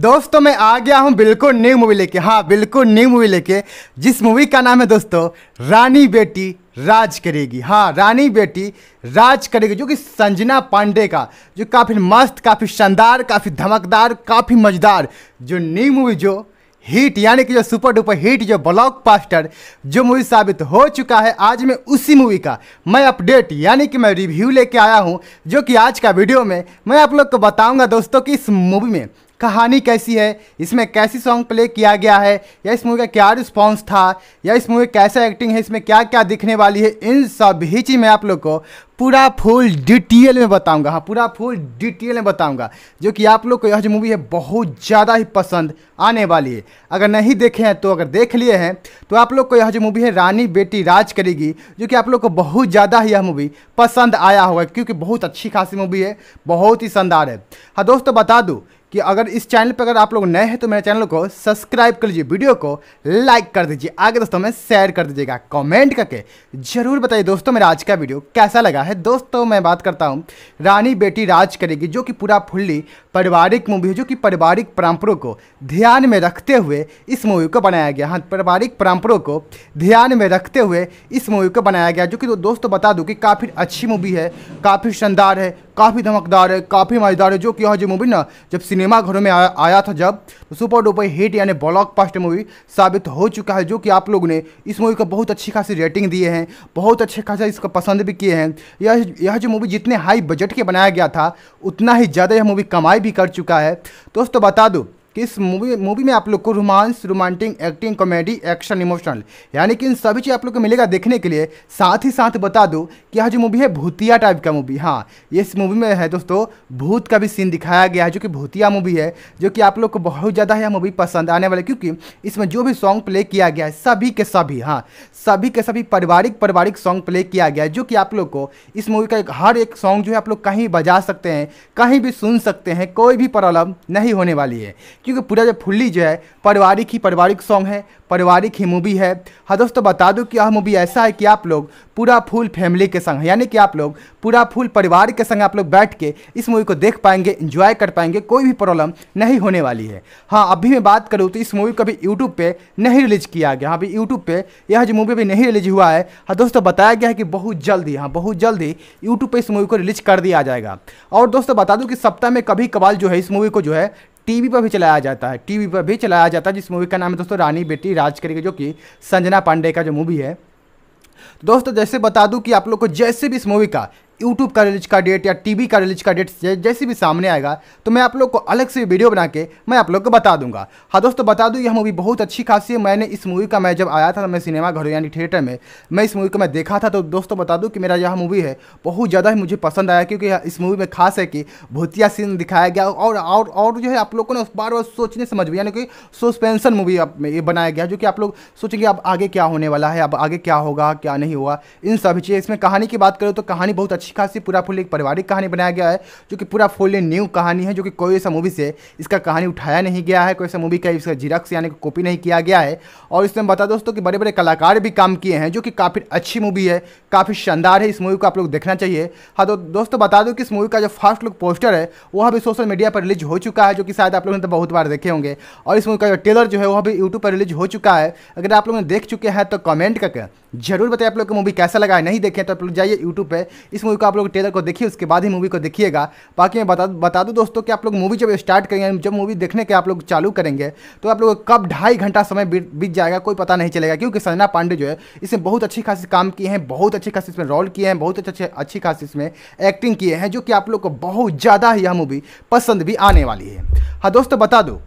दोस्तों मैं आ गया हूँ बिल्कुल न्यू मूवी लेके हाँ बिल्कुल न्यू मूवी लेके जिस मूवी का नाम है दोस्तों रानी बेटी राज करेगी हाँ रानी बेटी राज करेगी जो कि संजना पांडे का जो काफ़ी मस्त काफ़ी शानदार काफ़ी धमकदार काफ़ी मजेदार जो न्यू मूवी जो हिट यानी कि जो सुपर डुपर हिट जो ब्लॉक पास्टर जो मूवी साबित हो चुका है आज मैं उसी मूवी का मैं अपडेट यानी कि मैं रिव्यू लेके आया हूँ जो कि आज का वीडियो में मैं आप लोग को बताऊंगा दोस्तों कि इस मूवी में कहानी कैसी है इसमें कैसी सॉन्ग प्ले किया गया है या इस मूवी का क्या रिस्पॉन्स था या इस मूवी कैसा एक्टिंग है इसमें क्या क्या दिखने वाली है इन सभी चीज़ मैं आप लोग को पूरा फुल डिटेल में बताऊंगा हाँ पूरा फुल डिटेल में बताऊंगा जो कि आप लोग को यह जो मूवी है बहुत ज़्यादा ही पसंद आने वाली है अगर नहीं देखे हैं तो अगर देख लिए हैं तो आप लोग को यह जो मूवी है रानी बेटी राज करेगी जो कि आप लोग को बहुत ज़्यादा ही यह मूवी पसंद आया होगा क्योंकि बहुत अच्छी खासी मूवी है बहुत ही शानदार है हाँ दोस्तों बता दूँ कि अगर इस चैनल पर अगर आप लोग नए हैं तो मेरे चैनल को सब्सक्राइब कर लीजिए वीडियो को लाइक कर दीजिए आगे दोस्तों में शेयर कर दीजिएगा कमेंट करके जरूर बताइए दोस्तों मेरा आज का वीडियो कैसा लगा है दोस्तों मैं बात करता हूँ रानी बेटी राज करेगी जो कि पूरा फुल्ली पारिवारिक मूवी है जो कि पारिवारिक परंपरों को ध्यान में रखते हुए इस मूवी को बनाया गया हाँ पारिवारिक परंपरों को ध्यान में रखते हुए इस मूवी को बनाया गया जो कि दोस्तों बता दूँ कि काफ़ी अच्छी मूवी है काफ़ी शानदार है काफ़ी धमकदार है काफ़ी मज़ेदार है जो कि यह जो मूवी ना जब सिनेमा घरों में आया, आया था जब तो सुपर डुपर हिट यानी ब्लॉक पास्ट मूवी साबित हो चुका है जो कि आप लोगों ने इस मूवी को बहुत अच्छी खासी रेटिंग दिए हैं बहुत अच्छे खासा इसको पसंद भी किए हैं यह यह जो मूवी जितने हाई बजट के बनाया गया था उतना ही ज़्यादा यह मूवी कमाई भी कर चुका है दोस्तों बता दो कि इस मूवी मूवी में आप लोग को romance romantic acting comedy action emotional यानी कि इन सभी चीज़ आप लोग को मिलेगा देखने के लिए साथ ही साथ बता दूँ कि यह जो मूवी है भूतिया टाइप का मूवी हाँ इस मूवी में है दोस्तों भूत का भी सीन दिखाया गया है जो कि भूतिया मूवी है जो कि आप लोग को बहुत ज़्यादा यह मूवी पसंद आने वाली क्योंकि इसमें जो भी सॉन्ग प्ले किया गया है सभी के सभी हाँ सभी के सभी पारिवारिक पारिवारिक सॉन्ग प्ले किया गया है जो कि आप लोग को इस मूवी का एक हर एक सॉन्ग जो है आप लोग कहीं बजा सकते हैं कहीं भी सुन सकते हैं कोई भी प्रॉब्लम नहीं होने वाली है क्योंकि पूरा जब फुल्ली जो है पारिवारिक ही पारिवारिक सॉन्ग है पारिवारिक ही मूवी है हाँ दोस्तों बता दूँ कि यह मूवी ऐसा है कि आप लोग पूरा फुल फैमिली के संग यानी कि आप लोग पूरा फुल परिवार के संग आप लोग बैठ के इस मूवी को देख पाएंगे इंजॉय कर पाएंगे कोई भी प्रॉब्लम नहीं होने वाली है हाँ अभी मैं बात करूँ तो इस मूवी को अभी यूट्यूब पर नहीं रिलीज किया गया हाँ, अभी यूट्यूब पर यह जो मूवी अभी नहीं रिलीज हुआ है हाँ दोस्तों बताया गया है कि बहुत जल्दी हाँ बहुत जल्दी यूट्यूब पर इस मूवी को रिलीज कर दिया जाएगा और दोस्तों बता दूँ कि सप्ताह में कभी कभार जो है इस मूवी को जो है टीवी पर भी चलाया जाता है टीवी पर भी चलाया जाता है जिस मूवी का नाम है दोस्तों रानी बेटी राज करेंगे जो कि संजना पांडे का जो मूवी है दोस्तों जैसे बता दूं कि आप लोग को जैसे भी इस मूवी का यूट्यूब का रिलीज का डेट या टीवी का रिलीज का डेट जैसे भी सामने आएगा तो मैं आप लोग को अलग से वीडियो बना के मैं आप लोग को बता दूंगा हाँ दोस्तों बता दूँ यह मूवी बहुत अच्छी खासी है मैंने इस मूवी का मैं जब आया था मैं सिनेमा घरों यानी थिएटर में मैं इस मूवी को मैं देखा था तो दोस्तों बता दूँ कि मेरा यह मूवी है बहुत ज़्यादा ही मुझे पसंद आया क्योंकि इस मूवी में खास है कि भूतिया सीन दिखाया गया और और और जो है आप लोगों ने बार बार सोचने समझ में यानी कि सस्पेंसन मूवी ये बनाया गया जो कि आप लोग सोचेंगे अब आगे क्या होने वाला है अब आगे क्या होगा क्या नहीं होगा इन सभी चीज़ इसमें कहानी की बात करें तो कहानी बहुत अच्छी अच्छी खासी पूरा फुल एक पारिवारिक कहानी बनाया गया है जो कि पूरा फुल न्यू कहानी है जो कि कोई ऐसा मूवी से इसका कहानी उठाया नहीं गया है कोई ऐसा मूवी का इसका जीरक्स यानी कॉपी नहीं किया गया है और इसमें बता दोस्तों कि बड़े बड़े कलाकार भी काम किए हैं जो कि काफ़ी अच्छी मूवी है काफ़ी शानदार है इस मूवी को आप लोग देखना चाहिए हाँ तो दोस्तों बता दूँ कि इस मूवी का जो फर्स्ट लुक पोस्टर है वह भी सोशल मीडिया पर रिलीज हो चुका है जो कि शायद आप लोगों ने तो बहुत बार देखे होंगे और इस मूवी का जो टेलर जो है वह भी यूट्यूब पर रिलीज हो चुका है अगर आप लोगों ने देख चुके हैं तो कमेंट करके जरूर बताइए आप लोग को मूवी कैसा लगा है नहीं देखें तो आप लोग जाइए यूट्यूब पर इस मूवी मूवी को आप लोग ट्रेलर को देखिए उसके बाद ही मूवी को देखिएगा बाकी मैं बता बता दूँ दोस्तों कि आप लोग मूवी जब स्टार्ट करेंगे जब मूवी देखने के आप लोग चालू करेंगे तो आप लोग कब ढाई घंटा समय बीत जाएगा कोई पता नहीं चलेगा क्योंकि संजना पांडे जो है इसमें बहुत अच्छी खासी काम किए हैं बहुत अच्छी खासी इसमें रोल किए हैं बहुत अच्छे अच्छी खासी इसमें एक्टिंग किए हैं जो कि आप लोग को बहुत ज़्यादा यह मूवी पसंद भी आने वाली है हाँ दोस्तों बता दो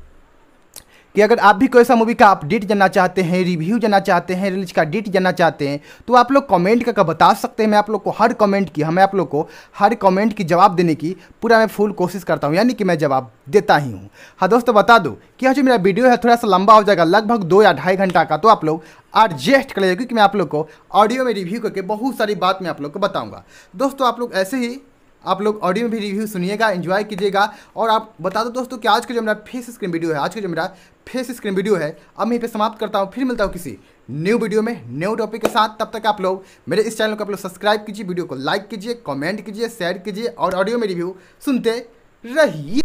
कि अगर आप भी कोई सा मूवी का अपडेट जानना चाहते हैं रिव्यू जानना चाहते हैं रिलीज का डेट जानना चाहते हैं तो आप लोग कमेंट करके बता सकते हैं मैं आप लोग को हर कमेंट की हमें आप लोग को हर कमेंट की जवाब देने की पूरा मैं फुल कोशिश करता हूँ यानी कि मैं जवाब देता ही हूँ हाँ दोस्तों बता दो कि जो मेरा वीडियो है थोड़ा सा लंबा हो जाएगा लगभग दो या ढाई घंटा का तो आप लोग एडजस्ट कर लीजिए क्योंकि मैं आप लोग को ऑडियो में रिव्यू करके बहुत सारी बात मैं आप लोग को बताऊँगा दोस्तों आप लोग ऐसे ही आप लोग ऑडियो में भी रिव्यू सुनिएगा इन्जॉय कीजिएगा और आप बता दो दोस्तों कि आज का जो मेरा फेस स्क्रीन वीडियो है आज का जो मेरा फेस स्क्रीन वीडियो है अब मैं पे समाप्त करता हूँ फिर मिलता हूँ किसी न्यू वीडियो में न्यू टॉपिक के साथ तब तक आप लोग मेरे इस चैनल को आप लोग सब्सक्राइब कीजिए वीडियो को लाइक कीजिए कॉमेंट कीजिए शेयर कीजिए और ऑडियो में रिव्यू सुनते रहिए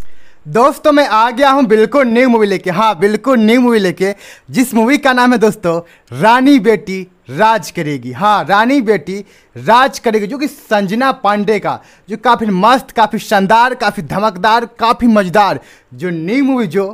दोस्तों मैं आ गया हूँ बिल्कुल न्यू मूवी लेके हाँ बिल्कुल न्यू मूवी लेके जिस मूवी का नाम है दोस्तों रानी बेटी राज करेगी हाँ रानी बेटी राज करेगी जो कि संजना पांडे का जो काफ़ी मस्त काफ़ी शानदार काफ़ी धमकदार काफ़ी मजेदार जो न्यू मूवी जो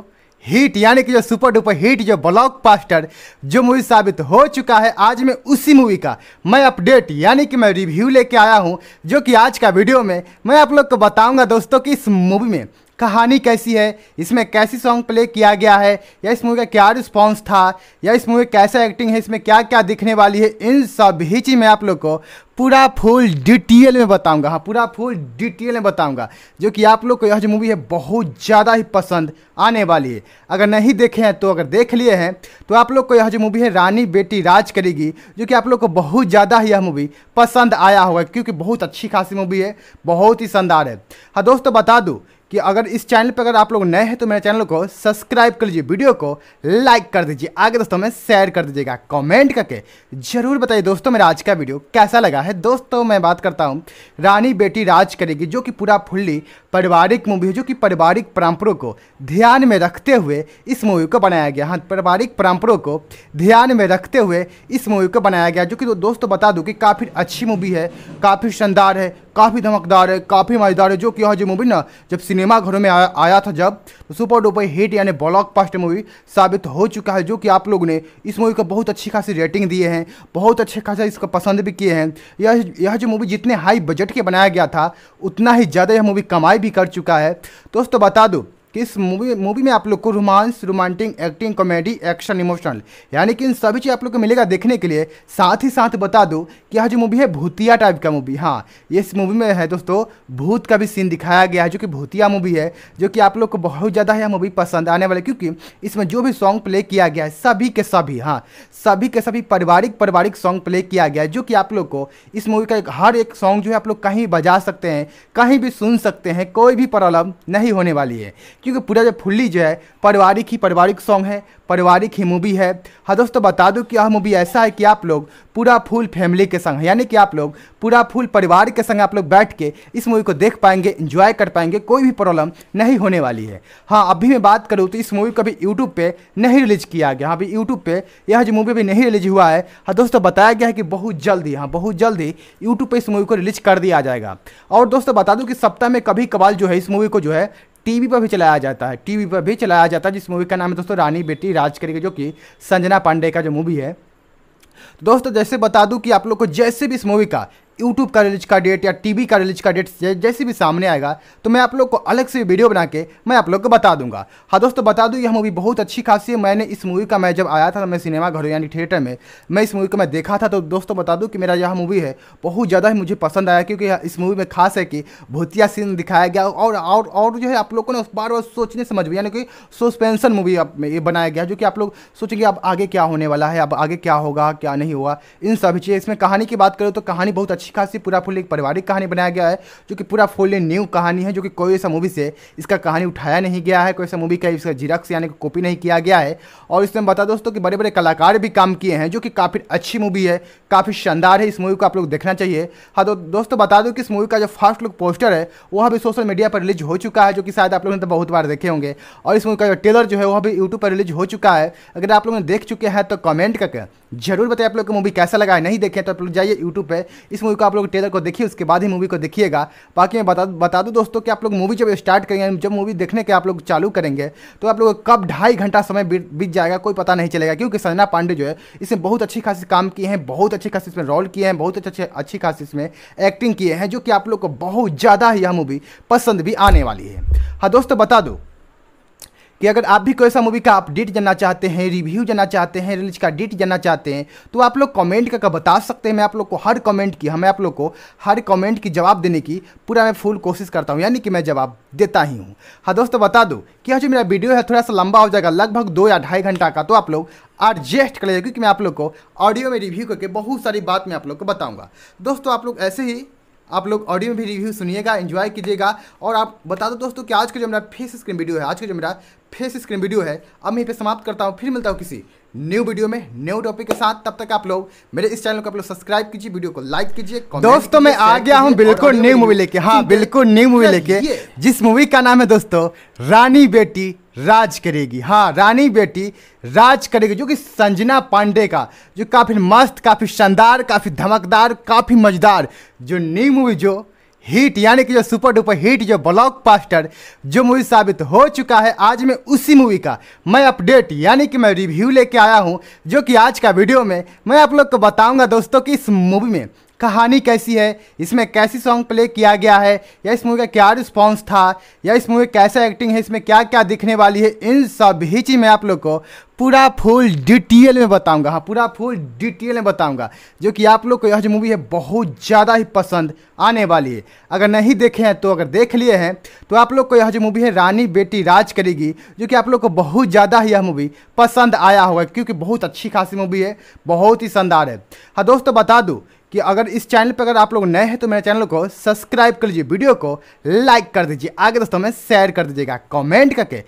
हिट यानी कि जो सुपर डुपर हिट जो ब्लॉक पास्टर जो मूवी साबित हो चुका है आज मैं उसी मूवी का मैं अपडेट यानी कि मैं रिव्यू लेके आया हूँ जो कि आज का वीडियो में मैं आप लोग को बताऊँगा दोस्तों कि इस मूवी में कहानी कैसी है इसमें कैसी सॉन्ग प्ले किया गया है या इस मूवी का क्या रिस्पॉन्स था या इस मूवी कैसा एक्टिंग है इसमें क्या क्या दिखने वाली है इन सभी चीज़ मैं आप लोग को पूरा फुल डिटेल में बताऊंगा हाँ पूरा फुल डिटेल में बताऊंगा जो कि आप लोग को यह जो मूवी है बहुत ज़्यादा ही पसंद आने वाली है अगर नहीं देखे हैं तो अगर देख लिए हैं तो आप लोग को यह जो मूवी है रानी बेटी राज करेगी जो कि आप लोग को बहुत ज़्यादा ही यह मूवी पसंद आया होगा क्योंकि बहुत अच्छी खासी मूवी है बहुत ही शानदार है हाँ दोस्तों बता दूँ कि अगर इस चैनल पर अगर आप लोग नए हैं तो मेरे चैनल को सब्सक्राइब कर लीजिए वीडियो को लाइक कर दीजिए आगे दोस्तों में शेयर कर दीजिएगा कमेंट करके जरूर बताइए दोस्तों मेरा आज का वीडियो कैसा लगा है दोस्तों मैं बात करता हूँ रानी बेटी राज करेगी जो कि पूरा फुल्ली पारिवारिक मूवी है जो कि पारिवारिक परंपरों को ध्यान में रखते हुए इस मूवी को बनाया गया हाँ पारिवारिक परंपरों को ध्यान में रखते हुए इस मूवी को बनाया गया जो कि दोस्तों बता दूँ कि काफ़ी अच्छी मूवी है काफ़ी शानदार है काफ़ी धमकदार है काफ़ी मज़ेदार है जो कि यह जो मूवी ना जब सिनेमा घरों में आया, आया था जब तो सुपर डुपर हिट यानी ब्लॉक पास्ट मूवी साबित हो चुका है जो कि आप लोगों ने इस मूवी को बहुत अच्छी खासी रेटिंग दिए हैं बहुत अच्छे खासा इसको पसंद भी किए हैं यह यह जो मूवी जितने हाई बजट के बनाया गया था उतना ही ज़्यादा यह मूवी कमाई भी कर चुका है दोस्तों बता दो कि इस मूवी मूवी में आप लोग को romance romantic acting comedy action emotional यानी कि इन सभी चीज़ आप लोग को मिलेगा देखने के लिए साथ ही साथ बता दूँ कि यह जो मूवी है भूतिया टाइप का मूवी हाँ ये इस मूवी में है दोस्तों भूत का भी सीन दिखाया गया है जो कि भूतिया मूवी है जो कि आप लोग को बहुत ज़्यादा यह मूवी पसंद आने वाला क्योंकि इसमें जो भी सॉन्ग प्ले किया गया है सभी के सभी हाँ सभी के सभी पारिवारिक पारिवारिक सॉन्ग प्ले किया गया है जो कि आप लोग को इस मूवी का हर एक सॉन्ग जो है आप लोग कहीं बजा सकते हैं कहीं भी सुन सकते हैं कोई भी प्रॉब्लम नहीं होने वाली है क्योंकि पूरा जो फुल्ली जो है पारिवारिक ही पारिवारिक सॉन्ग है पारिवारिक ही मूवी है हाँ दोस्तों बता दूँ कि यह मूवी ऐसा है कि आप लोग पूरा फुल फैमिली के संग यानी कि आप लोग पूरा फुल परिवार के संग आप लोग बैठ के इस मूवी को देख पाएंगे इन्जॉय कर पाएंगे कोई भी प्रॉब्लम नहीं होने वाली है हाँ अभी मैं बात करूँ तो इस मूवी को अभी यूट्यूब पर नहीं रिलीज किया गया हाँ, अभी यूट्यूब पर यह जो मूवी अभी नहीं रिलीज हुआ है हाँ दोस्तों बताया गया है कि बहुत जल्दी हाँ बहुत जल्दी यूट्यूब पर इस मूवी को रिलीज कर दिया जाएगा और दोस्तों बता दूँ कि सप्ताह में कभी कबाल जो है इस मूवी को जो है टीवी पर भी चलाया जाता है टीवी पर भी चलाया जाता है जिस मूवी का नाम है दोस्तों रानी बेटी राज करेगी जो कि संजना पांडे का जो मूवी है तो दोस्तों जैसे बता दूं कि आप लोग को जैसे भी इस मूवी का यूट्यूब का रिलीज का डेट या टीवी का रिलीज का डेट जैसे भी सामने आएगा तो मैं आप लोग को अलग से वीडियो बना के मैं आप लोग को बता दूंगा हाँ दोस्तों बता दूँ यह मूवी बहुत अच्छी खासी है मैंने इस मूवी का मैं जब आया था मैं सिनेमा घर यानी थिएटर में मैं इस मूवी को मैं देखा था तो दोस्तों बता दूँ कि मेरा यह मूवी है बहुत ज़्यादा ही मुझे पसंद आया क्योंकि इस मूवी में खास है कि भूतिया सीन दिखाया गया और और और जो है आप लोगों ने बार बार सोचने समझ में यानी कि सस्पेंसन मूवी में ये बनाया गया जो कि आप लोग सोचेंगे अब आगे क्या होने वाला है अब आगे क्या होगा क्या नहीं होगा इन सभी चीज़ें इसमें कहानी की बात करें तो कहानी बहुत अच्छी अच्छी खासी पूरा फुल एक पारिवारिक कहानी बनाया गया है जो कि पूरा फुल न्यू कहानी है जो कि कोई ऐसा मूवी से इसका कहानी उठाया नहीं गया है कोई ऐसा मूवी का इसका जिरक्स यानी कॉपी नहीं किया गया है और इसमें बता दोस्तों कि बड़े बड़े कलाकार भी काम किए हैं जो कि काफ़ी अच्छी मूवी है काफ़ी शानदार है इस मूवी को आप लोग देखना चाहिए हाँ तो दोस्तों बता दो कि इस मूवी का जो फर्स्ट लुक पोस्टर है वह अभी सोशल मीडिया पर रिलीज हो चुका है जो कि शायद आप लोगों ने तो बहुत बार देखे होंगे और इस मूवी का जो टेलर जो है वह भी यूट्यूब पर रिलीज हो चुका है अगर आप लोगों ने देख चुके हैं तो कमेंट करके जरूर बताइए आप लोग को मूवी कैसा लगा है नहीं देखें तो आप लोग जाइए यूट्यूब पर इस मूवी को आप लोग ट्रेलर को देखिए उसके बाद ही मूवी को देखिएगा बाकी मैं बता बता दूँ दोस्तों कि आप लोग मूवी जब स्टार्ट करेंगे जब मूवी देखने के आप लोग चालू करेंगे तो आप लोग कब ढाई घंटा समय बीत जाएगा कोई पता नहीं चलेगा क्योंकि सजना पांडे जो है इसमें बहुत अच्छी खासी काम किए हैं बहुत अच्छी खासी इसमें रोल किए हैं बहुत अच्छे अच्छी खासी इसमें एक्टिंग किए हैं जो कि आप लोग को बहुत ज़्यादा यह मूवी पसंद भी आने वाली है हाँ दोस्तों बता दो कि अगर आप भी कोई सा मूवी का अपडेट जानना चाहते हैं रिव्यू जानना चाहते हैं रिलीज का डेट जानना चाहते हैं तो आप लोग कमेंट करके बता सकते हैं मैं आप लोग को हर कमेंट की हमें आप लोग को हर कमेंट की जवाब देने की पूरा मैं फुल कोशिश करता हूँ यानी कि मैं जवाब देता ही हूँ हाँ दोस्तों बता दो कि जो मेरा वीडियो है थोड़ा सा लंबा हो जाएगा लगभग दो या ढाई घंटा का तो आप लोग एडजस्ट कर लीजिए क्योंकि मैं आप लोग को ऑडियो में रिव्यू करके बहुत सारी बात मैं आप लोग को बताऊँगा दोस्तों आप लोग ऐसे ही आप लोग ऑडियो में भी रिव्यू सुनिएगा एंजॉय कीजिएगा और आप बता दो दोस्तों कि आज का जो मेरा फेस स्क्रीन वीडियो है आज का जो मेरा फेस स्क्रीन वीडियो है अब मैं पर समाप्त करता हूँ फिर मिलता हूँ किसी न्यू वीडियो में न्यू टॉपिक के साथ तब तक आप लोग मेरे इस चैनल को आप लोग सब्सक्राइब कीजिए वीडियो को लाइक कीजिए दोस्तों मैं आ गया हूँ बिल्कुल न्यू मूवी लेके हाँ बिल्कुल न्यू मूवी लेके जिस मूवी का नाम है दोस्तों रानी बेटी राज करेगी हाँ रानी बेटी राज करेगी जो कि संजना पांडे का जो काफ़ी मस्त काफ़ी शानदार काफ़ी धमकदार काफ़ी मजेदार जो न्यू मूवी जो हिट यानी कि जो सुपर डुपर हिट जो ब्लॉक पास्टर जो मूवी साबित हो चुका है आज मैं उसी मूवी का मैं अपडेट यानी कि मैं रिव्यू लेके आया हूँ जो कि आज का वीडियो में मैं आप लोग को बताऊँगा दोस्तों कि इस मूवी में कहानी कैसी है इसमें कैसी सॉन्ग प्ले किया गया है या इस मूवी का क्या रिस्पॉन्स था या इस मूवी कैसा एक्टिंग है इसमें क्या क्या दिखने वाली है इन सभी चीज़ मैं आप लोग को पूरा फुल डिटेल में बताऊंगा हाँ पूरा फुल डिटेल में बताऊंगा जो कि आप लोग को यह जो मूवी है बहुत ज़्यादा ही पसंद आने वाली है अगर नहीं देखे हैं तो अगर देख लिए हैं तो आप लोग को यह जो मूवी है रानी बेटी राज करेगी जो कि आप लोग को बहुत ज़्यादा ही यह मूवी पसंद आया होगा क्योंकि बहुत अच्छी खासी मूवी है बहुत ही शानदार है हाँ दोस्तों बता दूँ कि अगर इस चैनल पर अगर आप लोग नए हैं तो मेरे चैनल को सब्सक्राइब कर लीजिए वीडियो को लाइक कर दीजिए आगे दोस्तों में शेयर कर दीजिएगा कमेंट करके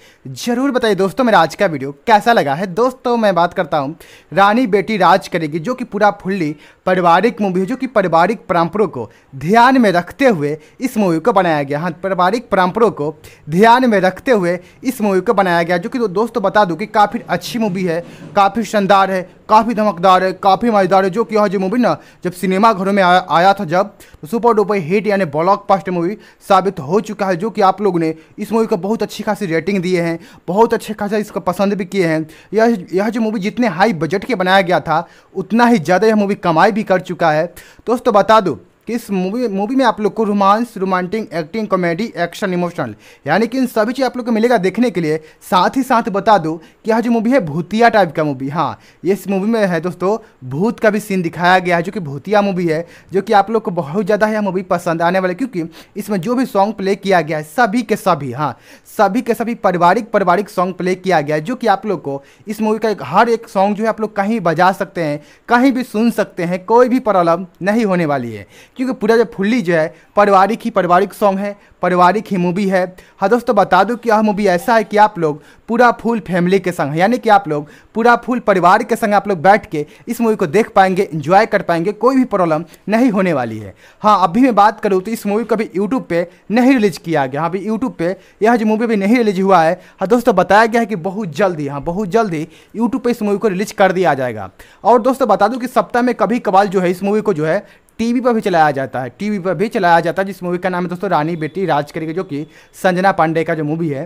जरूर बताइए दोस्तों मेरा आज का वीडियो कैसा लगा है दोस्तों मैं बात करता हूँ रानी बेटी राज करेगी जो कि पूरा फुल्ली पारिवारिक मूवी है जो कि पारिवारिक परंपरों को ध्यान में रखते हुए इस मूवी को बनाया गया हाँ पारिवारिक परंपरों को ध्यान में रखते हुए इस मूवी को बनाया गया जो कि दोस्तों बता दूँ कि काफ़ी अच्छी मूवी है काफ़ी शानदार है काफ़ी धमकदार है काफ़ी मज़ेदार है जो कि यह जो मूवी ना जब सिनेमा सिनेमाघरों में आया, आया था जब तो सुपर डुपर हिट यानी ब्लॉक पास्ट मूवी साबित हो चुका है जो कि आप लोगों ने इस मूवी को बहुत अच्छी खासी रेटिंग दिए हैं बहुत अच्छे खासा इसको पसंद भी किए हैं यह यह जो मूवी जितने हाई बजट के बनाया गया था उतना ही ज़्यादा यह मूवी कमाई भी कर चुका है दोस्तों बता दूँ इस मूवी मूवी में आप लोग को romance romantic acting comedy action emotional यानी कि इन सभी चीज़ आप लोग को मिलेगा देखने के लिए साथ ही साथ बता दूँ कि यह जो मूवी है भूतिया टाइप का मूवी हाँ इस मूवी में है दोस्तों भूत का भी सीन दिखाया गया है जो कि भूतिया मूवी है जो कि आप लोग को बहुत ज़्यादा यह मूवी पसंद आने वाली क्योंकि इसमें जो भी सॉन्ग प्ले किया गया है सभी के सभी हाँ सभी के सभी पारिवारिक पारिवारिक सॉन्ग प्ले किया गया है जो कि आप लोग को इस मूवी का हर एक सॉन्ग जो है आप लोग कहीं बजा सकते हैं कहीं भी सुन सकते हैं कोई भी प्रॉब्लम नहीं होने वाली है क्योंकि पूरा जो फुल्ली जो है पारिवारिक ही पारिवारिक सॉन्ग है पारिवारिक ही मूवी है हाँ दोस्तों बता दूँ कि यह मूवी ऐसा है कि आप लोग पूरा फुल फैमिली के संग यानी कि आप लोग पूरा फुल परिवार के संग आप लोग बैठ के इस मूवी को देख पाएंगे इंजॉय कर पाएंगे कोई भी प्रॉब्लम नहीं होने वाली है हाँ अभी मैं बात करूँ तो इस मूवी को अभी यूट्यूब पर नहीं रिलीज किया गया हाँ अभी यूट्यूब पर यह जो मूवी अभी नहीं रिलीज हुआ है हाँ दोस्तों बताया गया है कि बहुत जल्दी हाँ बहुत जल्दी यूट्यूब पर इस मूवी को रिलीज कर दिया जाएगा और दोस्तों बता दूँ कि सप्ताह में कभी कबाल जो है इस मूवी को जो है टीवी पर भी चलाया जाता है टीवी पर भी चलाया जाता है जिस मूवी का नाम है दोस्तों रानी बेटी राज करेगी जो कि संजना पांडे का जो मूवी है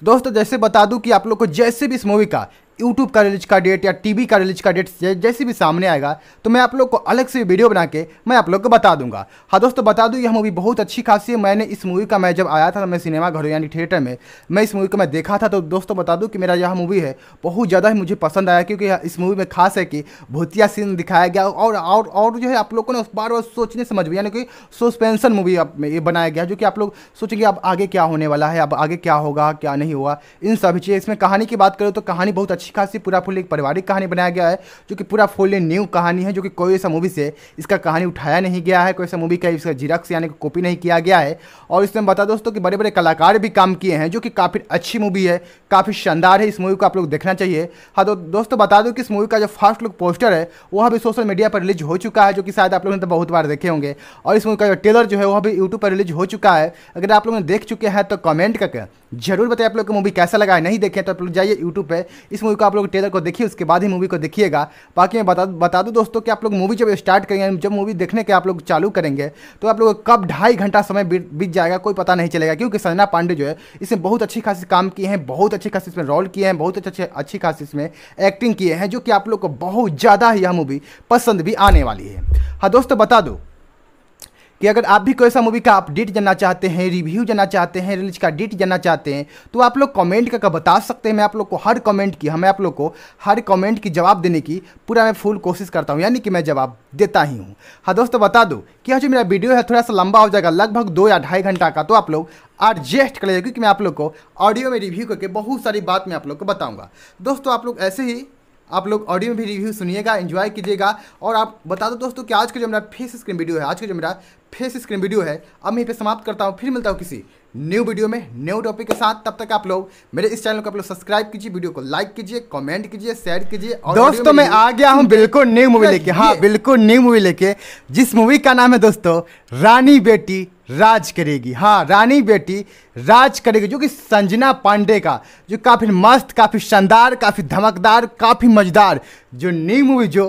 तो दोस्तों जैसे बता दूं कि आप लोग को जैसे भी इस मूवी का यूट्यूब का रिलीज का डेट या टीवी का रिलीज का डेट जैसे भी सामने आएगा तो मैं आप लोग को अलग से वीडियो बना के मैं आप लोग को बता दूंगा हाँ दोस्तों बता दूँ यह मूवी बहुत अच्छी खासी है मैंने इस मूवी का मैं जब आया था मैं सिनेमा घरों यानी थिएटर में मैं इस मूवी को मैं देखा था तो दोस्तों बता दूँ कि मेरा यह मूवी है बहुत ज़्यादा ही मुझे पसंद आया क्योंकि इस मूवी में खास है कि भूतिया सीन दिखाया गया और और और जो है आप लोगों ने उस बार सोचने समझ में यानी कि सस्पेंसन मूवी ये बनाया गया जो कि आप लोग सोचेंगे अब आगे क्या होने वाला है अब आगे क्या होगा क्या नहीं होगा इन सभी चीज़ इसमें कहानी की बात करें तो कहानी बहुत अच्छी अच्छी खासी पूरा फुल एक पारिवारिक कहानी बनाया गया है जो कि पूरा फुल न्यू कहानी है जो कि कोई ऐसा मूवी से इसका कहानी उठाया नहीं गया है कोई ऐसा मूवी का इसका जीरक्स यानी कॉपी नहीं किया गया है और इसमें बता दोस्तों कि बड़े बड़े कलाकार भी काम किए हैं जो कि काफ़ी अच्छी मूवी है काफ़ी शानदार है इस मूवी को आप लोग देखना चाहिए हाँ तो दोस्तों बता दो कि इस मूवी का जो फर्स्ट लुक पोस्टर है वह अभी सोशल मीडिया पर रिलीज हो चुका है जो कि शायद आप लोगों ने तो बहुत बार देखे होंगे और इस मूवी का जो टेलर जो है वह भी यूट्यूब पर रिलीज हो चुका है अगर आप लोगों ने देख चुके हैं तो कमेंट करके जरूर बताइए आप लोग को मूवी कैसा लगा है नहीं देखे तो आप लोग जाइए यूट्यूब पर इस मूवी मूवी आप लोग ट्रेलर को देखिए उसके बाद ही मूवी को देखिएगा बाकी मैं बता बता दूँ दोस्तों कि आप लोग मूवी जब स्टार्ट करेंगे जब मूवी देखने के आप लोग चालू करेंगे तो आप लोग कब ढाई घंटा समय बीत जाएगा कोई पता नहीं चलेगा क्योंकि संजना पांडे जो है इसमें बहुत अच्छी खासी काम किए हैं बहुत अच्छी खासी इसमें रोल किए हैं बहुत अच्छे अच्छी खासी इसमें एक्टिंग किए हैं जो कि आप लोग को बहुत ज़्यादा यह मूवी पसंद भी आने वाली है हाँ दोस्तों बता दो कि अगर आप भी कोई सा मूवी का अपडेट जानना चाहते हैं रिव्यू जानना चाहते हैं रिलीज का डेट जानना चाहते हैं तो आप लोग कमेंट करके बता सकते हैं मैं आप लोग को हर कमेंट की हमें आप लोग को हर कमेंट की जवाब देने की पूरा मैं फुल कोशिश करता हूँ यानी कि मैं जवाब देता ही हूँ हाँ दोस्तों बता दो कि हाँ जो मेरा वीडियो है थोड़ा सा लंबा हो जाएगा लगभग दो या ढाई घंटा का तो आप लोग एडजस्ट कर लीजिए क्योंकि मैं आप लोग को ऑडियो में रिव्यू करके बहुत सारी बात मैं आप लोग को बताऊँगा दोस्तों आप लोग ऐसे ही आप लोग ऑडियो में भी रिव्यू सुनिएगा एंजॉय कीजिएगा और आप बता दो दोस्तों कि आज का जो मेरा फेस स्क्रीन वीडियो है आज का जो मेरा फेस स्क्रीन वीडियो है अब मैं यहीं पर समाप्त करता हूँ फिर मिलता हूँ किसी न्यू वीडियो में न्यू टॉपिक के साथ तब तक आप लोग मेरे इस चैनल को आप लोग सब्सक्राइब कीजिए वीडियो को लाइक कीजिए कमेंट कीजिए शेयर कीजिए और दोस्तों मैं आ गया हूँ बिल्कुल न्यू मूवी लेके हाँ बिल्कुल न्यू मूवी लेके जिस मूवी का नाम है दोस्तों रानी बेटी राज करेगी हाँ रानी बेटी राज करेगी जो कि संजना पांडे का जो काफ़ी मस्त काफ़ी शानदार काफ़ी धमकदार काफ़ी मजेदार जो नई मूवी जो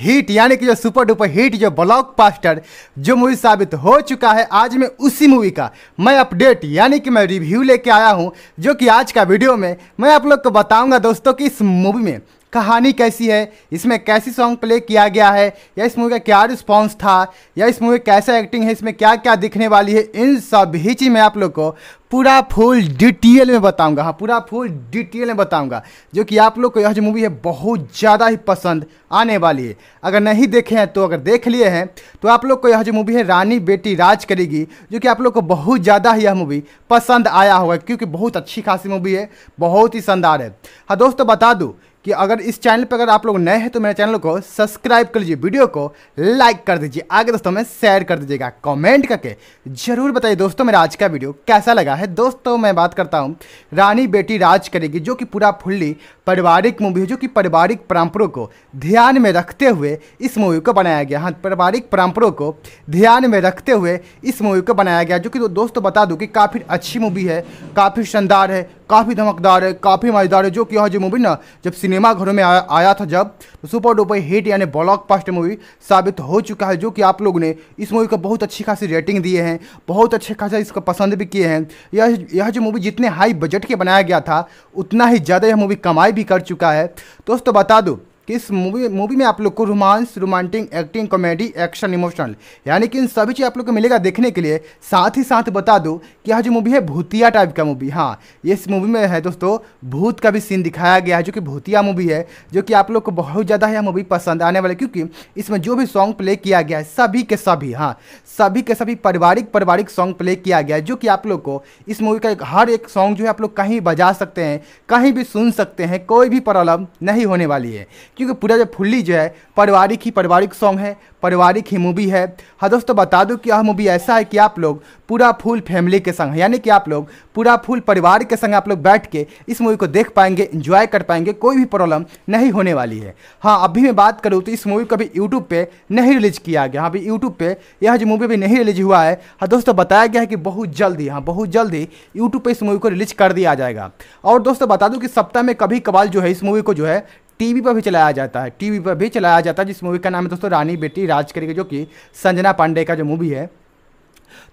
हिट यानी कि जो सुपर डुपर हिट जो ब्लॉक पास्टर जो मूवी साबित हो चुका है आज मैं उसी मूवी का मैं अपडेट यानी कि मैं रिव्यू लेके आया हूँ जो कि आज का वीडियो में मैं आप लोग को बताऊँगा दोस्तों कि इस मूवी में कहानी कैसी है इसमें कैसी सॉन्ग प्ले किया गया है या इस मूवी का क्या रिस्पॉन्स था या इस मूवी कैसा एक्टिंग है इसमें क्या क्या दिखने वाली है इन सभी चीज़ मैं आप लोग को पूरा फुल डिटेल में बताऊंगा हाँ पूरा फुल डिटेल में बताऊंगा जो कि आप लोग को यह जो मूवी है बहुत ज़्यादा ही पसंद आने वाली है अगर नहीं देखे हैं तो अगर देख लिए हैं तो आप लोग को यह जो मूवी है रानी बेटी राज करेगी जो कि आप लोग को बहुत ज़्यादा ही यह मूवी पसंद आया होगा क्योंकि बहुत अच्छी खासी मूवी है बहुत ही शानदार है हाँ दोस्तों बता दूँ कि अगर इस चैनल पर अगर आप लोग नए हैं तो मेरे चैनल को सब्सक्राइब कर लीजिए वीडियो को लाइक कर दीजिए आगे दोस्तों में शेयर कर दीजिएगा कमेंट करके जरूर बताइए दोस्तों मेरा आज का वीडियो कैसा लगा है दोस्तों मैं बात करता हूँ रानी बेटी राज करेगी जो कि पूरा फुल्ली पारिवारिक मूवी है जो कि पारिवारिक परम्परों को ध्यान में रखते हुए इस मूवी को बनाया गया हाँ पारिवारिक परम्परों को ध्यान में रखते हुए इस मूवी को बनाया गया जो कि दोस्तों बता दूँ कि काफ़ी अच्छी मूवी है काफ़ी शानदार है काफ़ी धमकदार है काफ़ी मज़ेदार है जो कि यह जो मूवी ना जब सिनेमा घरों में आया, आया था जब तो सुपर डुपर हिट यानी ब्लॉक पास्ट मूवी साबित हो चुका है जो कि आप लोगों ने इस मूवी को बहुत अच्छी खासी रेटिंग दिए हैं बहुत अच्छे खासा इसको पसंद भी किए हैं यह यह जो मूवी जितने हाई बजट के बनाया गया था उतना ही ज़्यादा यह मूवी कमाई भी कर चुका है दोस्तों बता दो कि इस मूवी मूवी में आप लोग को romance romantic acting comedy action emotional यानी कि इन सभी चीज़ आप लोग को मिलेगा देखने के लिए साथ ही साथ बता दूँ कि यह जो मूवी है भूतिया टाइप का मूवी हाँ इस मूवी में है दोस्तों भूत का भी सीन दिखाया गया है जो कि भूतिया मूवी है जो कि आप लोग को बहुत ज़्यादा यह मूवी पसंद आने वाली क्योंकि इसमें जो भी सॉन्ग प्ले किया गया है सभी के सभी हाँ सभी के सभी पारिवारिक पारिवारिक सॉन्ग प्ले किया गया है जो कि आप लोग को इस मूवी का एक हर एक सॉन्ग जो है आप लोग कहीं बजा सकते हैं कहीं भी सुन सकते हैं कोई भी प्रॉब्लम नहीं होने वाली है क्योंकि पूरा जो फुल्ली जो है पारिवारिक ही पारिवारिक सॉन्ग है पारिवारिक ही मूवी है हाँ दोस्तों बता दूँ कि यह मूवी ऐसा है कि आप लोग पूरा फुल फैमिली के संग यानी कि आप लोग पूरा फुल परिवार के संग आप लोग बैठ के इस मूवी को देख पाएंगे इंजॉय कर पाएंगे कोई भी प्रॉब्लम नहीं होने वाली है हाँ अभी मैं बात करूँ तो इस मूवी को अभी यूट्यूब पर नहीं रिलीज किया गया हाँ, अभी यूट्यूब पर यह जो मूवी अभी नहीं रिलीज हुआ है हाँ दोस्तों बताया गया है कि बहुत जल्दी हाँ बहुत जल्दी यूट्यूब पर इस मूवी को रिलीज कर दिया जाएगा और दोस्तों बता दूँ कि सप्ताह में कभी कभार जो है इस मूवी को जो है टीवी पर भी चलाया जाता है टीवी पर भी चलाया जाता है जिस मूवी का नाम है दोस्तों रानी बेटी राज करेगी जो कि संजना पांडे का जो मूवी है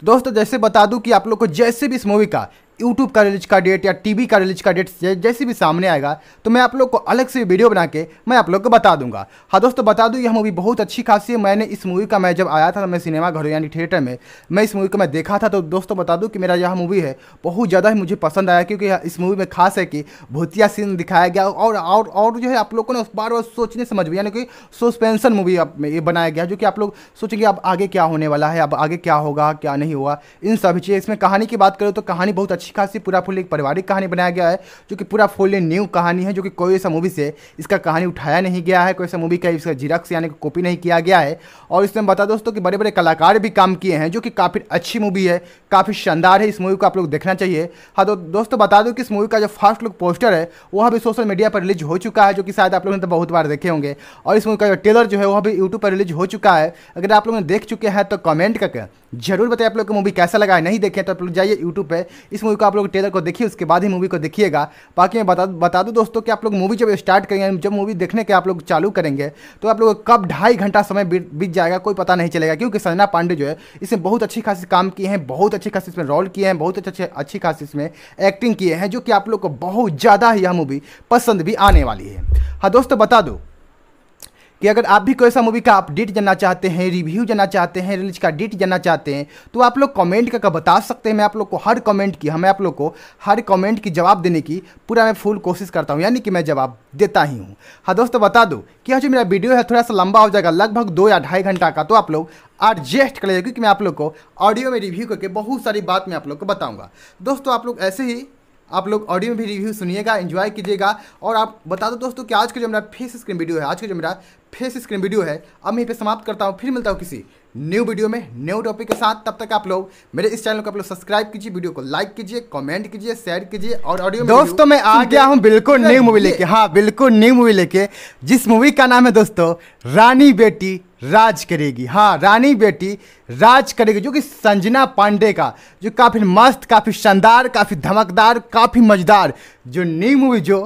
दोस्तों जैसे बता दूं कि आप लोग को जैसे भी इस मूवी का यूट्यूब का रिलीज का डेट या टीवी का रिलीज का डेट जैसे भी सामने आएगा तो मैं आप लोग को अलग से वीडियो बना के मैं आप लोग को बता दूंगा हाँ दोस्तों बता दूँ यह मूवी बहुत अच्छी खासी है मैंने इस मूवी का मैं जब आया था मैं सिनेमा घर यानी थिएटर में मैं इस मूवी को मैं देखा था तो दोस्तों बता दूँ कि मेरा यह मूवी है बहुत ज़्यादा ही मुझे पसंद आया क्योंकि इस मूवी में खास है कि भूतिया सीन दिखाया गया और और और जो है आप लोगों ने बार बार सोचने समझ में यानी कि सस्पेंसन मूवी ये बनाया गया जो कि आप लोग सोचेंगे अब आगे क्या होने वाला है अब आगे क्या होगा क्या नहीं होगा इन सभी चीज़ इसमें कहानी की बात करें तो कहानी बहुत अच्छी अच्छी खासी पूरा फुल एक पारिवारिक कहानी बनाया गया है जो कि पूरा फुल न्यू कहानी है जो कि कोई ऐसा मूवी से इसका कहानी उठाया नहीं गया है कोई ऐसा मूवी का इसका जीरक्स यानी कि कॉपी नहीं किया गया है और इसमें बता दोस्तों कि बड़े बड़े कलाकार भी काम किए हैं जो कि काफ़ी अच्छी मूवी है काफ़ी शानदार है इस मूवी को आप लोग देखना चाहिए हाँ तो दोस्तों बता दो कि इस मूवी का जो फर्स्ट लुक पोस्टर है वह भी सोशल मीडिया पर रिलीज हो चुका है जो कि शायद आप लोगों ने तो बहुत बार देखे होंगे और इस मूवी का जो टेलर जो है वह भी यूट्यूब पर रिलीज हो चुका है अगर आप लोगों ने देख चुके हैं तो कमेंट करके जरूर बताइए आप लोग को मूवी कैसा लगा है नहीं देखे तो आप लोग जाइए यूट्यूब पर इस मूवी मूवी को आप लोग ट्रेलर को देखिए उसके बाद ही मूवी को देखिएगा बाकी मैं बता बता दूँ दोस्तों कि आप लोग मूवी जब स्टार्ट करेंगे जब मूवी देखने के आप लोग चालू करेंगे तो आप लोग कब ढाई घंटा समय बीत जाएगा कोई पता नहीं चलेगा क्योंकि सजना पांडे जो है इसमें बहुत अच्छी खासी काम किए हैं बहुत अच्छी खासी इसमें रोल किए हैं बहुत अच्छे अच्छी खासी इसमें एक्टिंग किए हैं जो कि आप लोग को बहुत ज़्यादा यह मूवी पसंद भी आने वाली है हाँ दोस्तों बता दो कि अगर आप भी कोई सा मूवी का अपडेट जानना चाहते हैं रिव्यू जानना चाहते हैं रिलीज का डेट जानना चाहते हैं तो आप लोग कमेंट करके बता सकते हैं मैं आप लोग को हर कमेंट की हमें आप लोग को हर कमेंट की जवाब देने की पूरा मैं फुल कोशिश करता हूँ यानी कि मैं जवाब देता ही हूँ हाँ दोस्तों बता दो कि जो मेरा वीडियो है थोड़ा सा लंबा हो जाएगा लगभग दो या ढाई घंटा का तो आप लोग एडजस्ट कर लीजिए क्योंकि मैं आप लोग को ऑडियो में रिव्यू करके बहुत सारी बात मैं आप लोग को बताऊँगा दोस्तों आप लोग ऐसे ही आप लोग ऑडियो में भी रिव्यू सुनिएगा इन्जॉय कीजिएगा और आप बता दो दोस्तों कि आज का जो मेरा फेस स्क्रीन वीडियो है आज का जो मेरा फेस स्क्रीन वीडियो है अब मैं यहीं पर समाप्त करता हूँ फिर मिलता हूँ किसी न्यू वीडियो में न्यू टॉपिक के साथ तब तक आप लोग मेरे इस चैनल को आप लोग सब्सक्राइब कीजिए वीडियो को लाइक कीजिए कमेंट कीजिए शेयर कीजिए और ऑडियो दोस्तों मैं आ गया हूँ बिल्कुल न्यू मूवी लेके हाँ बिल्कुल न्यू मूवी लेके जिस मूवी का नाम है दोस्तों रानी बेटी राज करेगी हाँ रानी बेटी राज करेगी जो कि संजना पांडे का जो काफ़ी मस्त काफ़ी शानदार काफ़ी धमकदार काफ़ी मजेदार जो न्यू मूवी जो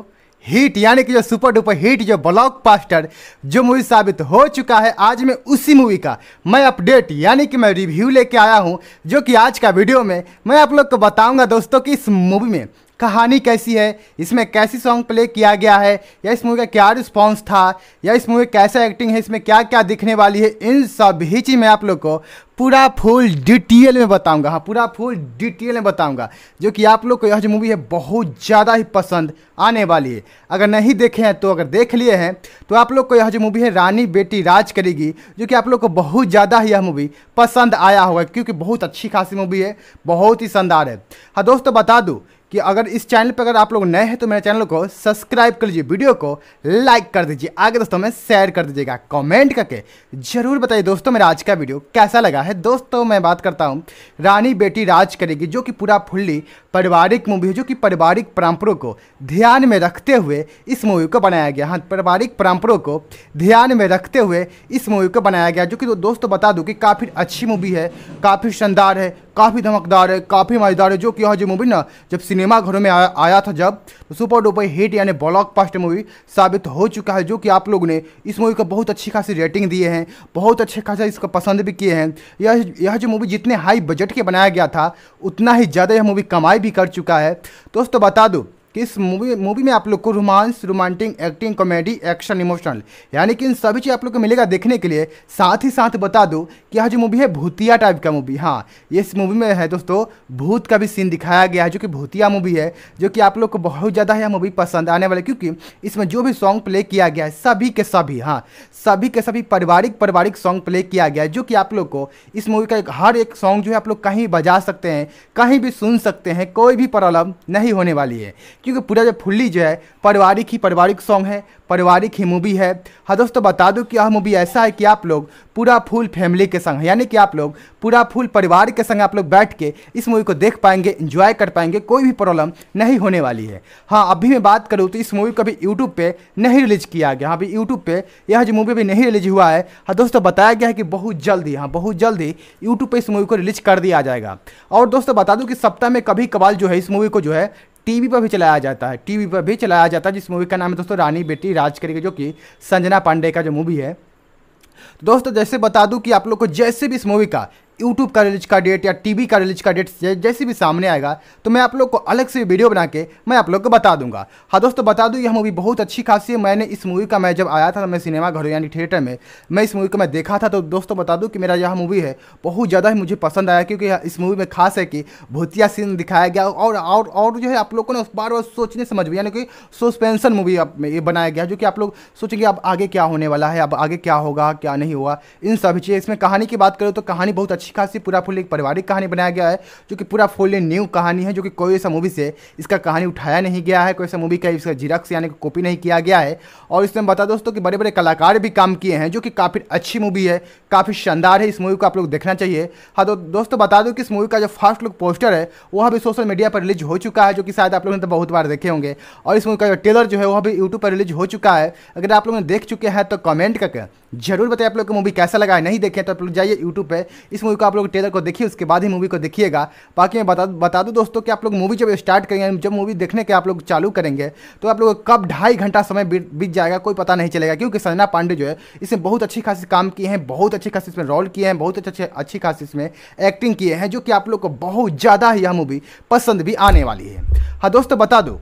हिट यानी कि जो सुपर डुपर हिट जो ब्लॉक पास्टर जो मूवी साबित हो चुका है आज मैं उसी मूवी का मैं अपडेट यानी कि मैं रिव्यू लेके आया हूँ जो कि आज का वीडियो में मैं आप लोग को बताऊँगा दोस्तों कि इस मूवी में कहानी कैसी है इसमें कैसी सॉन्ग प्ले किया गया है या इस मूवी का क्या रिस्पॉन्स था या इस मूवी कैसा एक्टिंग है इसमें क्या क्या दिखने वाली है इन सभी चीज़ मैं आप लोग को पूरा फुल डिटेल में बताऊंगा हाँ पूरा फुल डिटेल में बताऊंगा जो कि आप लोग को यह जो मूवी है बहुत ज़्यादा ही पसंद आने वाली है अगर नहीं देखे हैं तो अगर देख लिए हैं तो आप लोग को यह जो मूवी है रानी बेटी राज करेगी जो कि आप लोग को बहुत ज़्यादा ही यह मूवी पसंद आया होगा क्योंकि बहुत अच्छी खासी मूवी है बहुत ही शानदार है हाँ दोस्तों बता दूँ कि अगर इस चैनल पर अगर आप लोग नए हैं तो मेरे चैनल को सब्सक्राइब कर लीजिए वीडियो को लाइक कर दीजिए आगे दोस्तों में शेयर कर दीजिएगा कमेंट करके जरूर बताइए दोस्तों मेरा आज का वीडियो कैसा लगा है दोस्तों मैं बात करता हूँ रानी बेटी राज करेगी जो कि पूरा फुल्ली पारिवारिक मूवी है जो कि पारिवारिक परंपरों को ध्यान में रखते हुए इस मूवी को बनाया गया हाँ पारिवारिक परंपरों को ध्यान में रखते हुए इस मूवी को बनाया गया जो कि दोस्तों बता दूँ कि काफ़ी अच्छी मूवी है काफ़ी शानदार है काफ़ी धमकदार है काफ़ी मज़ेदार है जो कि यह जो मूवी ना जब सिनेमा घरों में आया, आया था जब तो सुपर डुपर हिट यानी ब्लॉकबस्टर मूवी साबित हो चुका है जो कि आप लोगों ने इस मूवी को बहुत अच्छी खासी रेटिंग दिए हैं बहुत अच्छे खासा इसको पसंद भी किए हैं यह यह जो मूवी जितने हाई बजट के बनाया गया था उतना ही ज़्यादा यह मूवी कमाई भी कर चुका है दोस्तों बता दूँ कि इस मूवी मूवी में आप लोग को romance romantic acting comedy action emotional यानी कि इन सभी चीज़ आप लोग को मिलेगा देखने के लिए साथ ही साथ बता दूँ कि यह जो मूवी है भूतिया टाइप का मूवी हाँ इस मूवी में है दोस्तों भूत का भी सीन दिखाया गया है जो कि भूतिया मूवी है जो कि आप लोग को बहुत ज़्यादा यह मूवी पसंद आने वाली क्योंकि इसमें जो भी सॉन्ग प्ले किया गया है सभी के सभी हाँ सभी के सभी पारिवारिक पारिवारिक सॉन्ग प्ले किया गया है जो कि आप लोग को इस मूवी का हर एक सॉन्ग जो है आप लोग कहीं बजा सकते हैं कहीं भी सुन सकते हैं कोई भी प्रॉब्लम नहीं होने वाली है क्योंकि पूरा जो फुल्ली जो है पारिवारिक ही पारिवारिक सॉन्ग है पारिवारिक ही मूवी है हाँ दोस्तों बता दूँ कि यह मूवी ऐसा है कि आप लोग पूरा फुल फैमिली के संग यानी कि आप लोग पूरा फुल परिवार के संग आप लोग बैठ के इस मूवी को देख पाएंगे इंजॉय कर पाएंगे कोई भी प्रॉब्लम नहीं होने वाली है हाँ अभी मैं बात करूँ तो इस मूवी को अभी यूट्यूब पर नहीं रिलीज किया गया हाँ अभी यूट्यूब पर यह जो मूवी अभी नहीं रिलीज हुआ है हाँ दोस्तों बताया गया है कि बहुत जल्दी हाँ बहुत जल्दी यूट्यूब पर इस मूवी को रिलीज कर दिया जाएगा और दोस्तों बता दूँ कि सप्ताह में कभी कबाल जो है इस मूवी को जो है टीवी पर भी चलाया जाता है टीवी पर भी चलाया जाता है जिस मूवी का नाम है दोस्तों रानी बेटी राज करेगी जो कि संजना पांडे का जो मूवी है तो दोस्तों जैसे बता दूं कि आप लोग को जैसे भी इस मूवी का यूट्यूब का रिलीज का डेट या टीवी का रिलीज का डेट जैसे भी सामने आएगा तो मैं आप लोग को अलग से वीडियो बना के मैं आप लोग को बता दूंगा हाँ दोस्तों बता दूँ यह मूवी बहुत अच्छी खासी है मैंने इस मूवी का मैं जब आया था तो मैं सिनेमा घरों यानी थिएटर में मैं इस मूवी को मैं देखा था तो दोस्तों बता दूँ कि मेरा यह मूवी है बहुत ज़्यादा ही मुझे पसंद आया क्योंकि इस मूवी में खास है कि भूतिया सीन दिखाया गया और और और जो है आप लोगों ने बार बार सोचने समझ में यानी कि सस्पेंसन मूवी में ये बनाया गया जो कि आप लोग सोचेंगे अब आगे क्या होने वाला है अब आगे क्या होगा क्या नहीं होगा इन सभी चीज़ें इसमें कहानी की बात करें तो कहानी बहुत अच्छी अच्छी खासी पूरा फुल एक पारिवारिक कहानी बनाया गया है जो कि पूरा फुल न्यू कहानी है जो कि कोई ऐसा मूवी से इसका कहानी उठाया नहीं गया है कोई ऐसा मूवी का इसका जिरक्स यानी कॉपी नहीं किया गया है और इसमें बता दोस्तों कि बड़े बड़े कलाकार भी काम किए हैं जो कि काफ़ी अच्छी मूवी है काफ़ी शानदार है इस मूवी को आप लोग देखना चाहिए हाँ तो दोस्तों बता दो कि इस मूवी का जो फर्स्ट लुक पोस्टर है वह भी सोशल मीडिया पर रिलीज हो चुका है जो कि शायद आप लोगों ने तो बहुत बार देखे होंगे और इस मूवी का जो टेलर जो है वह भी यूट्यूब पर रिलीज हो चुका है अगर आप लोगों ने देख चुके हैं तो कमेंट करके जरूर बताइए आप लोग को मूवी कैसा लगा है नहीं देखें तो आप लोग जाइए यूट्यूब पे इस मूवी को आप लोग ट्रेलर को देखिए उसके बाद ही मूवी को देखिएगा बाकी मैं बता बता दूं दोस्तों कि आप लोग मूवी जब स्टार्ट करेंगे जब मूवी देखने के आप लोग चालू करेंगे तो आप लोग कब ढाई घंटा समय बीत जाएगा कोई पता नहीं चलेगा क्योंकि सजना पांडे जो है इसमें बहुत अच्छी खासी काम किए हैं बहुत अच्छी खासी इसमें रोल किए हैं बहुत अच्छे अच्छी खासी इसमें एक्टिंग किए हैं जो कि आप लोग को बहुत ज़्यादा यह मूवी पसंद भी आने वाली है हाँ दोस्तों बता दो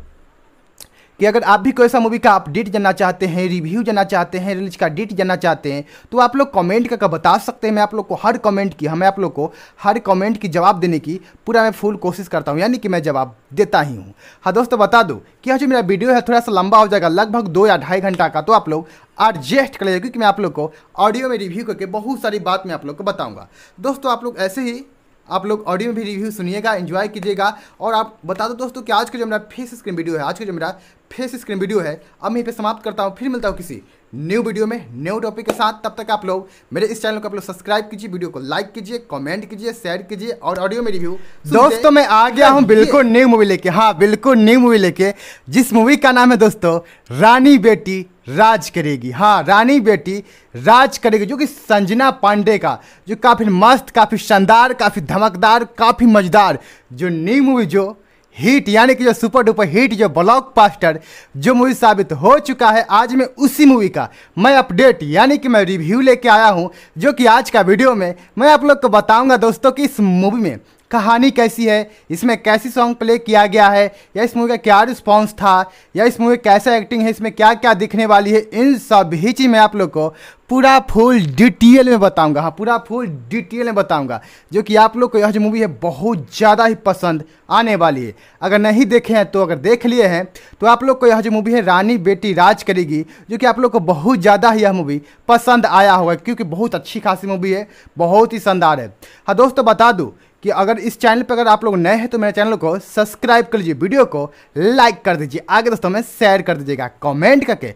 कि अगर आप भी कोई सा मूवी का अपडेट जानना चाहते हैं रिव्यू जानना चाहते हैं रिलीज का डेट जानना चाहते हैं तो आप लोग कमेंट करके बता सकते हैं मैं आप लोग को हर कमेंट की हमें आप लोग को हर कमेंट की जवाब देने की पूरा मैं फुल कोशिश करता हूँ यानी कि मैं जवाब देता ही हूँ हाँ दोस्तों बता दो कि जो मेरा वीडियो है थोड़ा सा लंबा हो जाएगा लगभग दो या ढाई घंटा का तो आप लोग एडजस्ट कर लीजिए क्योंकि मैं आप लोग को ऑडियो में रिव्यू करके बहुत सारी बात मैं आप लोग को बताऊँगा दोस्तों आप लोग ऐसे ही आप लोग ऑडियो में भी रिव्यू सुनिएगा एंजॉय कीजिएगा और आप बता दो दोस्तों कि आज का जो मेरा फेस स्क्रीन वीडियो है आज का जो मेरा फेस स्क्रीन वीडियो है अब मैं यहीं पर समाप्त करता हूँ फिर मिलता हूँ किसी न्यू वीडियो में न्यू टॉपिक के साथ तब तक आप लोग मेरे इस चैनल को आप लोग सब्सक्राइब कीजिए वीडियो को लाइक कीजिए कमेंट कीजिए शेयर कीजिए और ऑडियो में रिव्यू दोस्तों मैं आ गया हूँ बिल्कुल न्यू मूवी लेके हाँ बिल्कुल न्यू मूवी लेके जिस मूवी का नाम है दोस्तों रानी बेटी राज करेगी हाँ रानी बेटी राज करेगी जो कि संजना पांडे का जो काफ़ी मस्त काफ़ी शानदार काफ़ी धमकदार काफ़ी मजेदार जो न्यू मूवी जो हिट यानी कि जो सुपर डुपर हिट जो ब्लॉक पास्टर जो मूवी साबित हो चुका है आज मैं उसी मूवी का मैं अपडेट यानी कि मैं रिव्यू लेके आया हूँ जो कि आज का वीडियो में मैं आप लोग को बताऊँगा दोस्तों कि इस मूवी में कहानी कैसी है इसमें कैसी सॉन्ग प्ले किया गया है या इस मूवी का क्या रिस्पॉन्स था या इस मूवी कैसा एक्टिंग है इसमें क्या क्या दिखने वाली है इन सब ही चीज़ मैं आप लोग को पूरा फुल डिटेल में बताऊंगा हाँ पूरा फुल डिटेल में बताऊंगा जो कि आप लोग को यह जो मूवी है बहुत ज़्यादा ही पसंद आने वाली है अगर नहीं देखे हैं तो अगर देख लिए हैं तो आप लोग को यह जो मूवी है रानी बेटी राज करेगी जो कि आप लोग को बहुत ज़्यादा ही यह मूवी पसंद आया होगा क्योंकि बहुत अच्छी खासी मूवी है बहुत ही शानदार है हाँ दोस्तों बता दूँ कि अगर इस चैनल पर अगर आप लोग नए हैं तो मेरे चैनल को सब्सक्राइब कर लीजिए वीडियो को लाइक कर दीजिए आगे दोस्तों में शेयर कर दीजिएगा कमेंट करके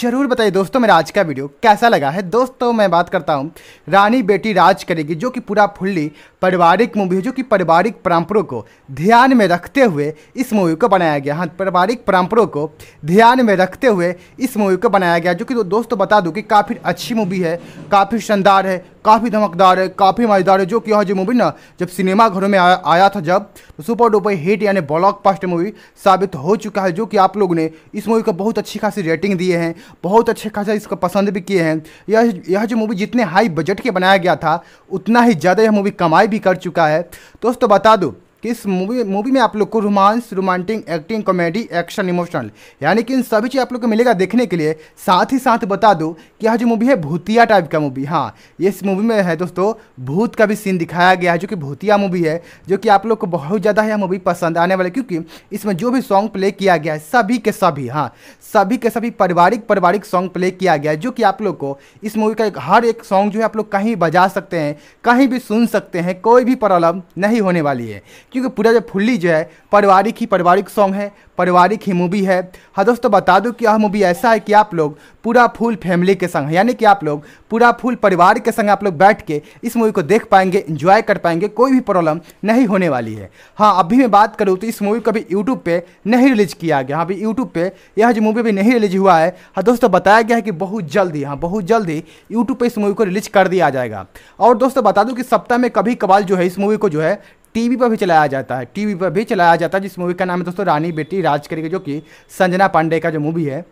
जरूर बताइए दोस्तों मेरा आज का वीडियो कैसा लगा है दोस्तों मैं बात करता हूँ रानी बेटी राज करेगी जो कि पूरा फुल्ली पारिवारिक मूवी है जो कि पारिवारिक परंपरों को ध्यान में रखते हुए इस मूवी को बनाया गया हाँ पारिवारिक परंपरों को ध्यान में रखते हुए इस मूवी को बनाया गया जो कि दोस्तों बता दूँ कि काफ़ी अच्छी मूवी है काफ़ी शानदार है काफ़ी धमकदार है काफ़ी मज़ेदार है जो कि यह जो मूवी ना जब सिनेमाघरों में आया, आया था जब तो सुपर डुपर हिट यानी पास्ट मूवी साबित हो चुका है जो कि आप लोग ने इस मूवी को बहुत अच्छी खासी रेटिंग दिए हैं बहुत अच्छे खासा इसको पसंद भी किए हैं यह यह जो मूवी जितने हाई बजट के बनाया गया था उतना ही ज़्यादा यह मूवी कमाई भी कर चुका है दोस्तों बता दो कि इस मूवी मूवी में आप लोग को romance romantic acting comedy action emotional यानी कि इन सभी चीज़ आप लोग को मिलेगा देखने के लिए साथ ही साथ बता दूँ कि यह जो मूवी है भूतिया टाइप का मूवी हाँ इस मूवी में है दोस्तों भूत का भी सीन दिखाया गया है जो कि भूतिया मूवी है जो कि आप लोग को बहुत ज़्यादा यह मूवी पसंद आने वाला क्योंकि इसमें जो भी सॉन्ग प्ले किया गया है सभी के सभी हाँ सभी के सभी पारिवारिक पारिवारिक सॉन्ग प्ले किया गया है जो कि आप लोग को इस मूवी का एक हर एक सॉन्ग जो है आप लोग कहीं बजा सकते हैं कहीं भी सुन सकते हैं कोई भी प्रॉब्लम नहीं होने वाली है क्योंकि पूरा जो फुल्ली जो है पारिवारिक ही पारिवारिक सॉन्ग है पारिवारिक ही मूवी है हाँ दोस्तों बता दूँ कि यह मूवी ऐसा है कि आप लोग पूरा फुल फैमिली के संग यानी कि आप लोग पूरा फुल परिवार के संग आप लोग बैठ के इस मूवी को देख पाएंगे इंजॉय कर पाएंगे कोई भी प्रॉब्लम नहीं होने वाली है हाँ अभी मैं बात करूँ तो इस मूवी को अभी यूट्यूब पर नहीं रिलीज किया गया हाँ अभी यूट्यूब पर यह जो मूवी अभी नहीं रिलीज हुआ है हाँ दोस्तों बताया गया है कि बहुत जल्दी हाँ बहुत जल्दी यूट्यूब पर इस मूवी को रिलीज कर दिया जाएगा और दोस्तों बता दूँ कि सप्ताह में कभी कबाल जो है इस मूवी को जो है टीवी पर भी चलाया जाता है टीवी पर भी चलाया जाता है जिस मूवी का नाम है दोस्तों रानी बेटी राज करेगी जो कि संजना पांडे का जो मूवी है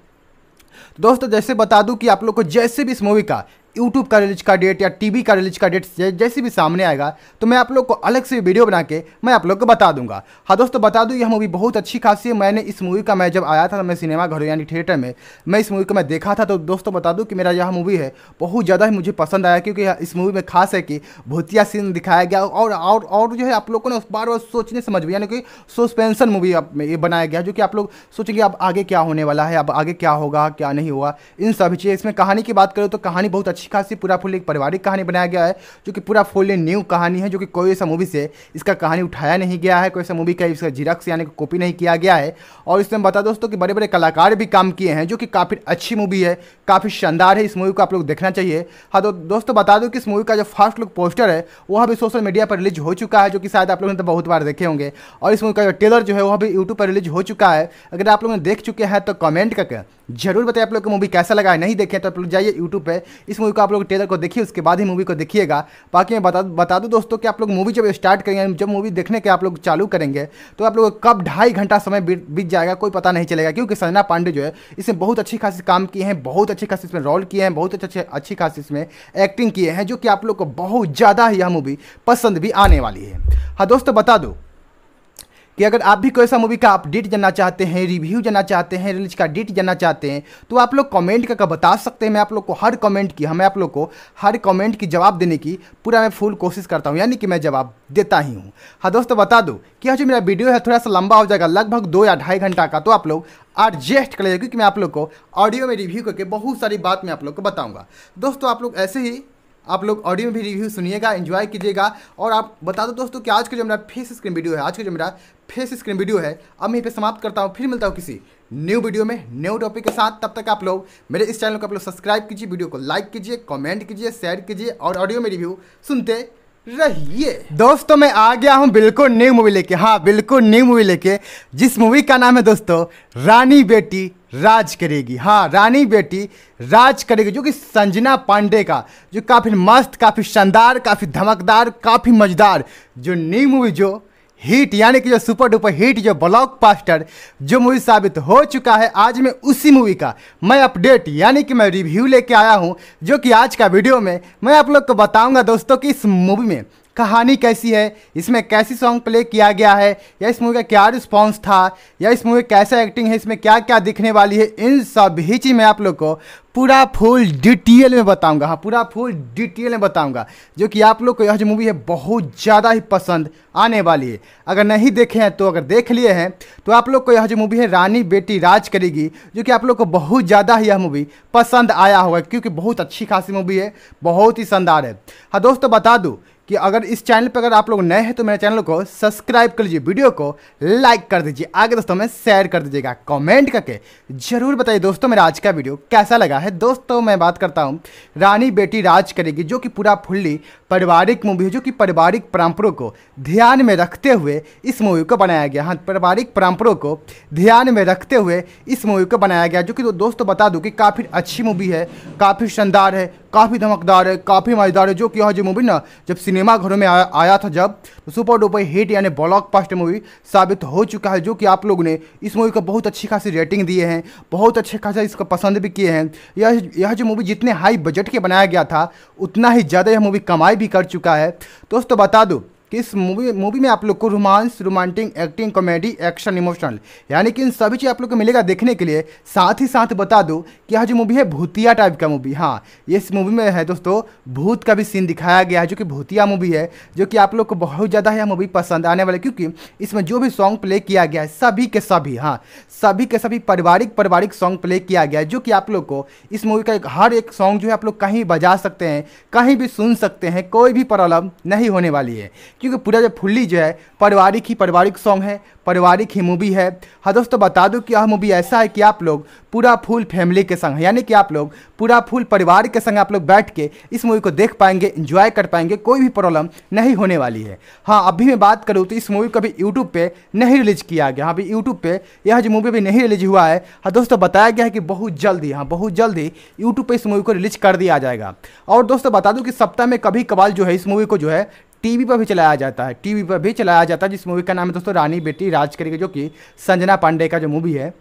दोस्तों जैसे बता दूं कि आप लोग को जैसे भी इस मूवी का यूट्यूब का रिलीज का डेट या टीवी का रिलीज का डेट जैसे भी सामने आएगा तो मैं आप लोग को अलग से वीडियो बना के मैं आप लोग को बता दूंगा हाँ दोस्तों बता दूँ यह मूवी बहुत अच्छी खासी है मैंने इस मूवी का मैं जब आया था मैं सिनेमा घर यानी थिएटर में मैं इस मूवी को मैं देखा था तो दोस्तों बता दूँ कि मेरा यह मूवी है बहुत ज़्यादा ही मुझे पसंद आया क्योंकि इस मूवी में खास है कि भूतिया सीन दिखाया गया और और और जो है आप लोगों ने उस बार बार सोचने समझ में यानी कि सस्पेंसन मूवी ये बनाया गया जो कि आप लोग सोचेंगे अब आगे क्या होने वाला है अब आगे क्या होगा क्या नहीं होगा इन सभी चीज़ इसमें कहानी की बात करें तो कहानी बहुत अच्छी अच्छी खासी पूरा फुल एक पारिवारिक कहानी बनाया गया है जो कि पूरा फुल न्यू कहानी है जो कि कोई ऐसा मूवी से इसका कहानी उठाया नहीं गया है कोई ऐसा मूवी का इसका जीरक्स यानी कि कॉपी नहीं किया गया है और इसमें बता दोस्तों कि बड़े बड़े कलाकार भी काम किए हैं जो कि काफ़ी अच्छी मूवी है काफ़ी शानदार है इस मूवी को आप लोग देखना चाहिए हाँ तो दोस्तों बता दो कि इस मूवी का जो फर्स्ट लुक पोस्टर है वह भी सोशल मीडिया पर रिलीज हो चुका है जो कि शायद आप लोगों ने तो बहुत बार देखे होंगे और इस मूवी का जो टेलर जो है वह भी यूट्यूब पर रिलीज हो चुका है अगर आप लोगों ने देख चुके हैं तो कमेंट करके जरूर बताइए आप लोग को मूवी कैसा लगा है नहीं देखे तो आप लोग जाइए यूट्यूब पर इस मूवी मूवी को आप लोग ट्रेलर को देखिए उसके बाद ही मूवी को देखिएगा बाकी मैं बता बता दूँ दोस्तों कि आप लोग मूवी जब स्टार्ट करेंगे जब मूवी देखने के आप लोग चालू करेंगे तो आप लोग कब ढाई घंटा समय बीत जाएगा कोई पता नहीं चलेगा क्योंकि सजना पांडे जो है इसमें बहुत अच्छी खासी काम किए हैं बहुत अच्छी खासी इसमें रोल किए हैं बहुत अच्छे अच्छी खासी इसमें एक्टिंग किए हैं जो कि आप लोग को बहुत ज़्यादा यह मूवी पसंद भी आने वाली है हाँ दोस्तों बता दो कि अगर आप भी कोई सा मूवी का अपडेट जानना चाहते हैं रिव्यू जानना चाहते हैं रिलीज का डेट जानना चाहते हैं तो आप लोग कमेंट करके बता सकते हैं मैं आप लोग को हर कमेंट की हमें आप लोग को हर कमेंट की जवाब देने की पूरा मैं फुल कोशिश करता हूँ यानी कि मैं जवाब देता ही हूँ हाँ दोस्तों बता दो कि जो मेरा वीडियो है थोड़ा सा लंबा हो जाएगा लगभग दो या ढाई घंटा का तो आप लोग एडजस्ट कर लीजिए क्योंकि मैं आप लोग को ऑडियो में रिव्यू करके बहुत सारी बात मैं आप लोग को बताऊँगा दोस्तों आप लोग ऐसे ही आप लोग ऑडियो में भी रिव्यू सुनिएगा इन्जॉय कीजिएगा और आप बता दो दोस्तों कि आज का जो मेरा फेस स्क्रीन वीडियो है आज का जो मेरा फेस स्क्रीन वीडियो है अब मैं यहीं पे समाप्त करता हूँ फिर मिलता हूँ किसी न्यू वीडियो में न्यू टॉपिक के साथ तब तक आप लोग मेरे इस चैनल को आप लोग सब्सक्राइब कीजिए वीडियो को लाइक कीजिए कॉमेंट कीजिए शेयर कीजिए और ऑडियो में रिव्यू सुनते रहिए दोस्तों मैं आ गया हूँ बिल्कुल न्यू मूवी लेके हाँ बिल्कुल न्यू मूवी लेके जिस मूवी का नाम है दोस्तों रानी बेटी राज करेगी हाँ रानी बेटी राज करेगी जो कि संजना पांडे का जो काफ़ी मस्त काफ़ी शानदार काफ़ी धमकदार काफ़ी मजेदार जो नई मूवी जो हिट यानी कि जो सुपर डुपर हिट जो ब्लॉक पास्टर जो मूवी साबित हो चुका है आज मैं उसी मूवी का मैं अपडेट यानी कि मैं रिव्यू लेके आया हूँ जो कि आज का वीडियो में मैं आप लोग को बताऊंगा दोस्तों कि इस मूवी में कहानी कैसी है इसमें कैसी सॉन्ग प्ले किया गया है या इस मूवी का क्या रिस्पॉन्स था या इस मूवी कैसा एक्टिंग है इसमें क्या क्या दिखने वाली है इन सभी चीज़ में आप लोग को पूरा फुल डिटेल में बताऊंगा हाँ पूरा फुल डिटेल में बताऊंगा जो कि आप लोग को यह जो मूवी है बहुत ज़्यादा ही पसंद आने वाली है अगर नहीं देखे हैं तो अगर देख लिए हैं तो आप लोग को यह जो मूवी है रानी बेटी राज करेगी जो कि आप लोग को बहुत ज़्यादा ही यह मूवी पसंद आया होगा क्योंकि बहुत अच्छी खासी मूवी है बहुत ही शानदार है हाँ दोस्तों बता दूँ कि अगर इस चैनल पर अगर आप लोग नए हैं तो मेरे चैनल को सब्सक्राइब कर लीजिए वीडियो को लाइक कर दीजिए आगे दोस्तों में शेयर कर दीजिएगा कमेंट करके जरूर बताइए दोस्तों मेरा आज का वीडियो कैसा लगा है दोस्तों मैं बात करता हूँ रानी बेटी राज करेगी जो कि पूरा फुल्ली पारिवारिक मूवी है जो कि पारिवारिक परंपरों को ध्यान में रखते हुए इस मूवी को बनाया गया हाँ पारिवारिक परंपरों को ध्यान में रखते हुए इस मूवी को बनाया गया जो कि दोस्तों बता दूँ कि काफ़ी अच्छी मूवी है काफ़ी शानदार है काफ़ी धमकदार है काफ़ी मज़ेदार है जो कि यह जो मूवी ना जब सिने सिनेमाघरों में आया, आया था जब तो सुपर डुपर हिट यानी ब्लॉकबस्टर मूवी साबित हो चुका है जो कि आप लोगों ने इस मूवी को बहुत अच्छी खासी रेटिंग दिए हैं बहुत अच्छे खासा इसको पसंद भी किए हैं यह यह जो मूवी जितने हाई बजट के बनाया गया था उतना ही ज़्यादा यह मूवी कमाई भी कर चुका है दोस्तों बता दो कि इस मूवी मूवी में आप लोग को romance romantic acting comedy action emotional यानी कि इन सभी चीज़ आप लोग को मिलेगा देखने के लिए साथ ही साथ बता दूँ कि यह जो मूवी है भूतिया टाइप का मूवी हाँ इस मूवी में है दोस्तों भूत का भी सीन दिखाया गया है जो कि भूतिया मूवी है जो कि आप लोग को बहुत ज़्यादा यह मूवी पसंद आने वाली क्योंकि इसमें जो भी सॉन्ग प्ले किया गया है सभी के सभी हाँ सभी के सभी पारिवारिक पारिवारिक सॉन्ग प्ले किया गया है जो कि आप लोग को इस मूवी का एक हर एक सॉन्ग जो है आप लोग कहीं बजा सकते हैं कहीं भी सुन सकते हैं कोई भी प्रॉब्लम नहीं होने वाली है क्योंकि पूरा जो फुल्ली जो है पारिवारिक ही पारिवारिक सॉन्ग है पारिवारिक ही मूवी है हाँ दोस्तों बता दूँ कि यह मूवी ऐसा है कि आप लोग पूरा फुल फैमिली के संग यानी कि आप लोग पूरा फुल परिवार के संग आप लोग बैठ के इस मूवी को देख पाएंगे इंजॉय कर पाएंगे कोई भी प्रॉब्लम नहीं होने वाली है हाँ अभी मैं बात करूँ तो इस मूवी को अभी यूट्यूब पर नहीं रिलीज किया गया हाँ अभी यूट्यूब पर यह जो मूवी अभी नहीं रिलीज हुआ है हाँ दोस्तों बताया गया है कि बहुत जल्दी हाँ बहुत जल्दी यूट्यूब पर इस मूवी को रिलीज कर दिया जाएगा और दोस्तों बता दूँ कि सप्ताह में कभी कबाल जो है इस मूवी को जो है टीवी पर भी चलाया जाता है टीवी पर भी चलाया जाता है जिस मूवी का नाम है दोस्तों रानी बेटी राज करेगी जो कि संजना पांडे का जो मूवी है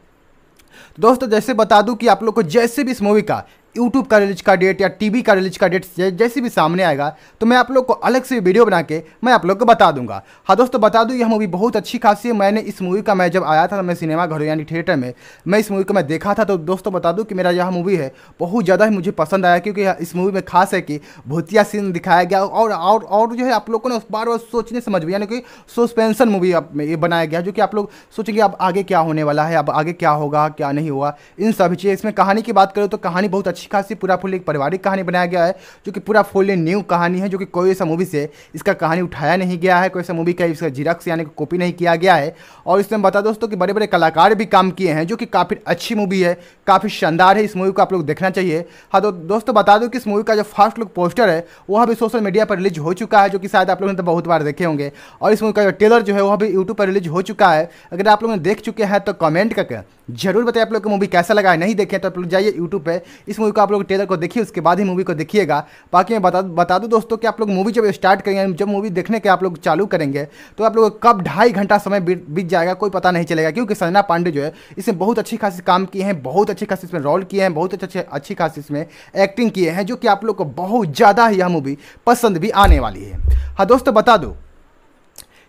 दोस्तों जैसे बता दूं कि आप लोग को जैसे भी इस मूवी का यूट्यूब का रिलीज का डेट या टीवी का रिलीज का डेट जैसे भी सामने आएगा तो मैं आप लोग को अलग से वीडियो बना के मैं आप लोग को बता दूंगा हाँ दोस्तों बता दूँ यह मूवी बहुत अच्छी खासी है मैंने इस मूवी का मैं जब आया था मैं सिनेमा घर यानी थिएटर में मैं इस मूवी को मैं देखा था तो दोस्तों बता दूँ कि मेरा यह मूवी है बहुत ज़्यादा ही मुझे पसंद आया क्योंकि इस मूवी में खास है कि भूतिया सीन दिखाया गया और और और जो है आप लोगों ने बार बार सोचने समझ में यानी कि सस्पेंसन मूवी ये बनाया गया जो कि आप लोग सोचेंगे अब आगे क्या होने वाला है अब आगे क्या होगा क्या नहीं होगा इन सभी चीज़ इसमें कहानी की बात करें तो कहानी बहुत अच्छी अच्छी खासी पूरा फुल एक पारिवारिक कहानी बनाया गया है जो कि पूरा फुल न्यू कहानी है जो कि कोई ऐसा मूवी से इसका कहानी उठाया नहीं गया है कोई ऐसा मूवी का इसका जिरक्स यानी कि कॉपी नहीं किया गया है और इसमें बता दोस्तों कि बड़े बड़े कलाकार भी काम किए हैं जो कि काफ़ी अच्छी मूवी है काफ़ी शानदार है इस मूवी को आप लोग देखना चाहिए हाँ तो दोस्तों बता दो कि इस मूवी का जो फर्स्ट लुक पोस्टर है वह भी सोशल मीडिया पर रिलीज हो चुका है जो कि शायद आप लोगों ने तो बहुत बार देखे होंगे और इस मूवी का जो ट्रेलर जो है वह भी यूट्यूब पर रिलीज हो चुका है अगर आप लोगों ने देख चुके हैं तो कमेंट करके जरूर बताइए आप लोग को मूवी कैसा लगा है नहीं देखे तो आप लोग जाइए यूट्यूब पर इस मूवी को आप लोग टेलर को देखिए उसके बाद ही मूवी को देखिएगा बाकी मैं बता बता दूं दोस्तों कि आप लोग मूवी जब स्टार्ट करेंगे जब मूवी देखने के आप लोग चालू करेंगे तो आप लोग कब ढाई घंटा समय बीत जाएगा कोई पता नहीं चलेगा क्योंकि संजना पांडे जो है इसमें बहुत अच्छी खासी काम किए हैं बहुत अच्छी खासी इसमें रोल किए हैं बहुत अच्छे अच्छी खासी इसमें एक्टिंग किए हैं जो कि आप लोग को बहुत ज़्यादा यह मूवी पसंद भी आने वाली है हाँ दोस्तों बता दो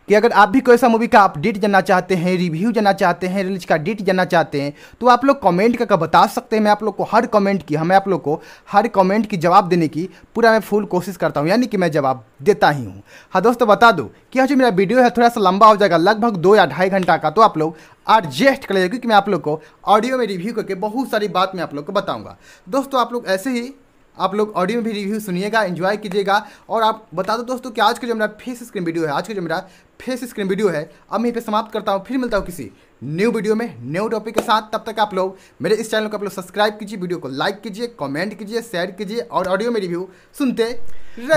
कि अगर आप भी कोई सा मूवी का अपडेट जानना चाहते हैं रिव्यू जानना चाहते हैं रिलीज का डेट जानना चाहते हैं तो आप लोग कमेंट करके बता सकते हैं मैं आप लोग को हर कमेंट की हमें आप लोग को हर कमेंट की जवाब देने की पूरा मैं फुल कोशिश करता हूँ यानी कि मैं जवाब देता ही हूँ हाँ दोस्तों बता दो कि हाँ जो मेरा वीडियो है थोड़ा सा लंबा हो जाएगा लगभग दो या ढाई घंटा का तो आप लोग एडजस्ट कर लीजिए क्योंकि मैं आप लोग को ऑडियो में रिव्यू करके बहुत सारी बात मैं आप लोग को बताऊँगा दोस्तों आप लोग ऐसे ही आप लोग ऑडियो में भी रिव्यू सुनिएगा एंजॉय कीजिएगा और आप बता दो दोस्तों कि आज का जो मेरा फेस स्क्रीन वीडियो है आज का जो मेरा फेस स्क्रीन वीडियो है अब मैं यहीं पे समाप्त करता हूँ फिर मिलता हूँ किसी न्यू वीडियो में न्यू टॉपिक के साथ तब तक आप लोग मेरे इस चैनल को आप लोग सब्सक्राइब कीजिए वीडियो को लाइक कीजिए कॉमेंट कीजिए शेयर कीजिए और ऑडियो में रिव्यू सुनते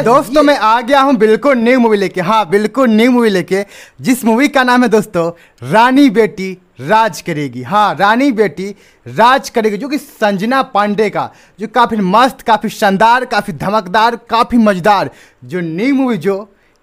दोस्तों मैं आ गया हूँ बिल्कुल न्यू मूवी लेके हाँ बिल्कुल न्यू मूवी लेके जिस मूवी का नाम है दोस्तों रानी बेटी राज करेगी हाँ रानी बेटी राज करेगी जो कि संजना पांडे का जो काफ़ी मस्त काफ़ी शानदार काफ़ी धमकदार काफ़ी मजेदार जो न्यू मूवी जो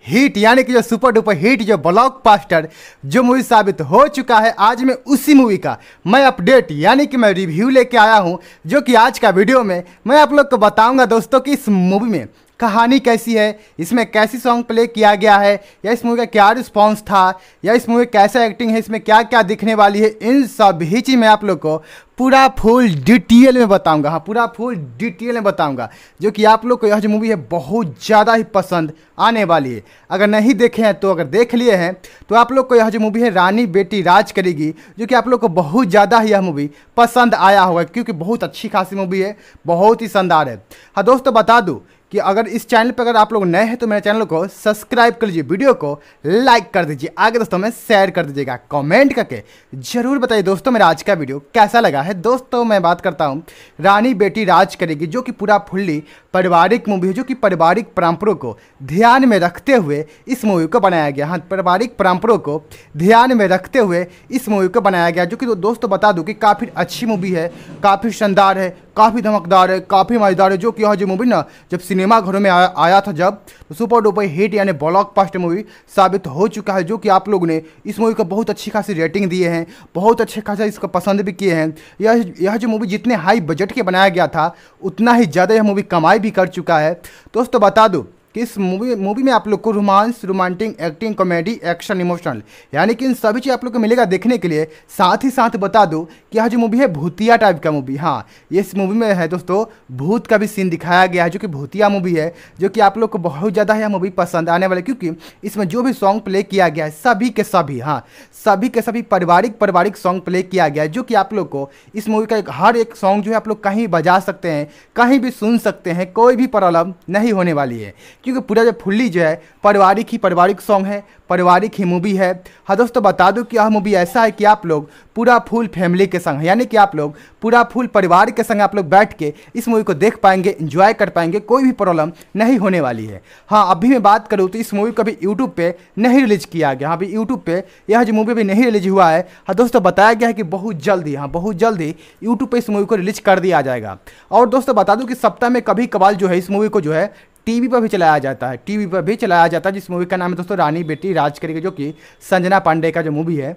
हिट यानी कि जो सुपर डुपर हिट जो ब्लॉक पास्टर जो मूवी साबित हो चुका है आज मैं उसी मूवी का मैं अपडेट यानी कि मैं रिव्यू लेके आया हूँ जो कि आज का वीडियो में मैं आप लोग को बताऊँगा दोस्तों कि इस मूवी में कहानी कैसी है इसमें कैसी सॉन्ग प्ले किया गया है या इस मूवी का क्या रिस्पॉन्स था या इस मूवी कैसा एक्टिंग है इसमें क्या क्या दिखने वाली है इन सब ही चीज़ मैं आप लोग को पूरा फुल डिटेल में बताऊंगा हाँ पूरा फुल डिटेल में बताऊंगा जो कि आप लोग को यह जो मूवी है बहुत ज़्यादा ही पसंद आने वाली है अगर नहीं देखे हैं तो अगर देख लिए हैं तो आप लोग को यह जो मूवी है रानी बेटी राज करेगी जो कि आप लोग को बहुत ज़्यादा ही यह मूवी पसंद आया होगा क्योंकि बहुत अच्छी खासी मूवी है बहुत ही शानदार है हाँ दोस्तों बता दूँ कि अगर इस चैनल पर अगर आप लोग नए हैं तो मेरे चैनल को सब्सक्राइब कर लीजिए वीडियो को लाइक कर दीजिए आगे दोस्तों में शेयर कर दीजिएगा कमेंट करके जरूर बताइए दोस्तों मेरा आज का वीडियो कैसा लगा है दोस्तों मैं बात करता हूँ रानी बेटी राज करेगी जो कि पूरा फुल्ली पारिवारिक मूवी है जो कि पारिवारिक परंपरों को ध्यान में रखते हुए इस मूवी को बनाया गया हाँ पारिवारिक परंपरों को ध्यान में रखते हुए इस मूवी को बनाया गया जो कि दोस्तों बता दूँ कि काफ़ी अच्छी मूवी है काफ़ी शानदार है काफ़ी धमकदार है काफ़ी मज़ेदार है जो कि यह जो मूवी ना जब सिनेमा घरों में आ, आया था जब तो सुपर डुपर हिट यानी ब्लॉक पास्ट मूवी साबित हो चुका है जो कि आप लोगों ने इस मूवी को बहुत अच्छी खासी रेटिंग दिए हैं बहुत अच्छे खासा इसको पसंद भी किए हैं यह यह जो मूवी जितने हाई बजट के बनाया गया था उतना ही ज़्यादा यह मूवी कमाई भी कर चुका है दोस्तों बता दो कि इस मूवी मूवी में आप लोग को romance romantic acting comedy action emotional यानी कि इन सभी चीज़ आप लोग को मिलेगा देखने के लिए साथ ही साथ बता दूँ कि यह जो मूवी है भूतिया टाइप का मूवी हाँ ये इस मूवी में है दोस्तों भूत का भी सीन दिखाया गया है जो कि भूतिया मूवी है जो कि आप लोग को बहुत ज़्यादा यह मूवी पसंद आने वाला क्योंकि इसमें जो भी सॉन्ग प्ले किया गया है सभी के सभी हाँ सभी के सभी पारिवारिक पारिवारिक सॉन्ग प्ले किया गया है जो कि आप लोग को इस मूवी का हर एक सॉन्ग जो है आप लोग कहीं बजा सकते हैं कहीं भी सुन सकते हैं कोई भी प्रॉब्लम नहीं होने वाली है क्योंकि पूरा जो फुल्ली जो है पारिवारिक ही पारिवारिक सॉन्ग है पारिवारिक ही मूवी है हाँ दोस्तों बता दूँ कि यह मूवी ऐसा है कि आप लोग पूरा फुल फैमिली के संग यानी कि आप लोग पूरा फुल परिवार के संग आप लोग बैठ के इस मूवी को देख पाएंगे इंजॉय कर पाएंगे कोई भी प्रॉब्लम नहीं होने वाली है हाँ अभी मैं बात करूँ तो इस मूवी को अभी यूट्यूब पर नहीं रिलीज किया गया हाँ, अभी यूट्यूब पर यह जो मूवी अभी नहीं रिलीज हुआ है हाँ दोस्तों बताया गया है कि बहुत जल्दी हाँ बहुत जल्दी यूट्यूब पर इस मूवी को रिलीज कर दिया जाएगा और दोस्तों बता दूँ कि सप्ताह में कभी कभार जो है इस मूवी को जो है टीवी पर भी चलाया जाता है टीवी पर भी चलाया जाता है जिस मूवी का नाम है दोस्तों रानी बेटी राज करेगी जो कि संजना पांडे का जो मूवी है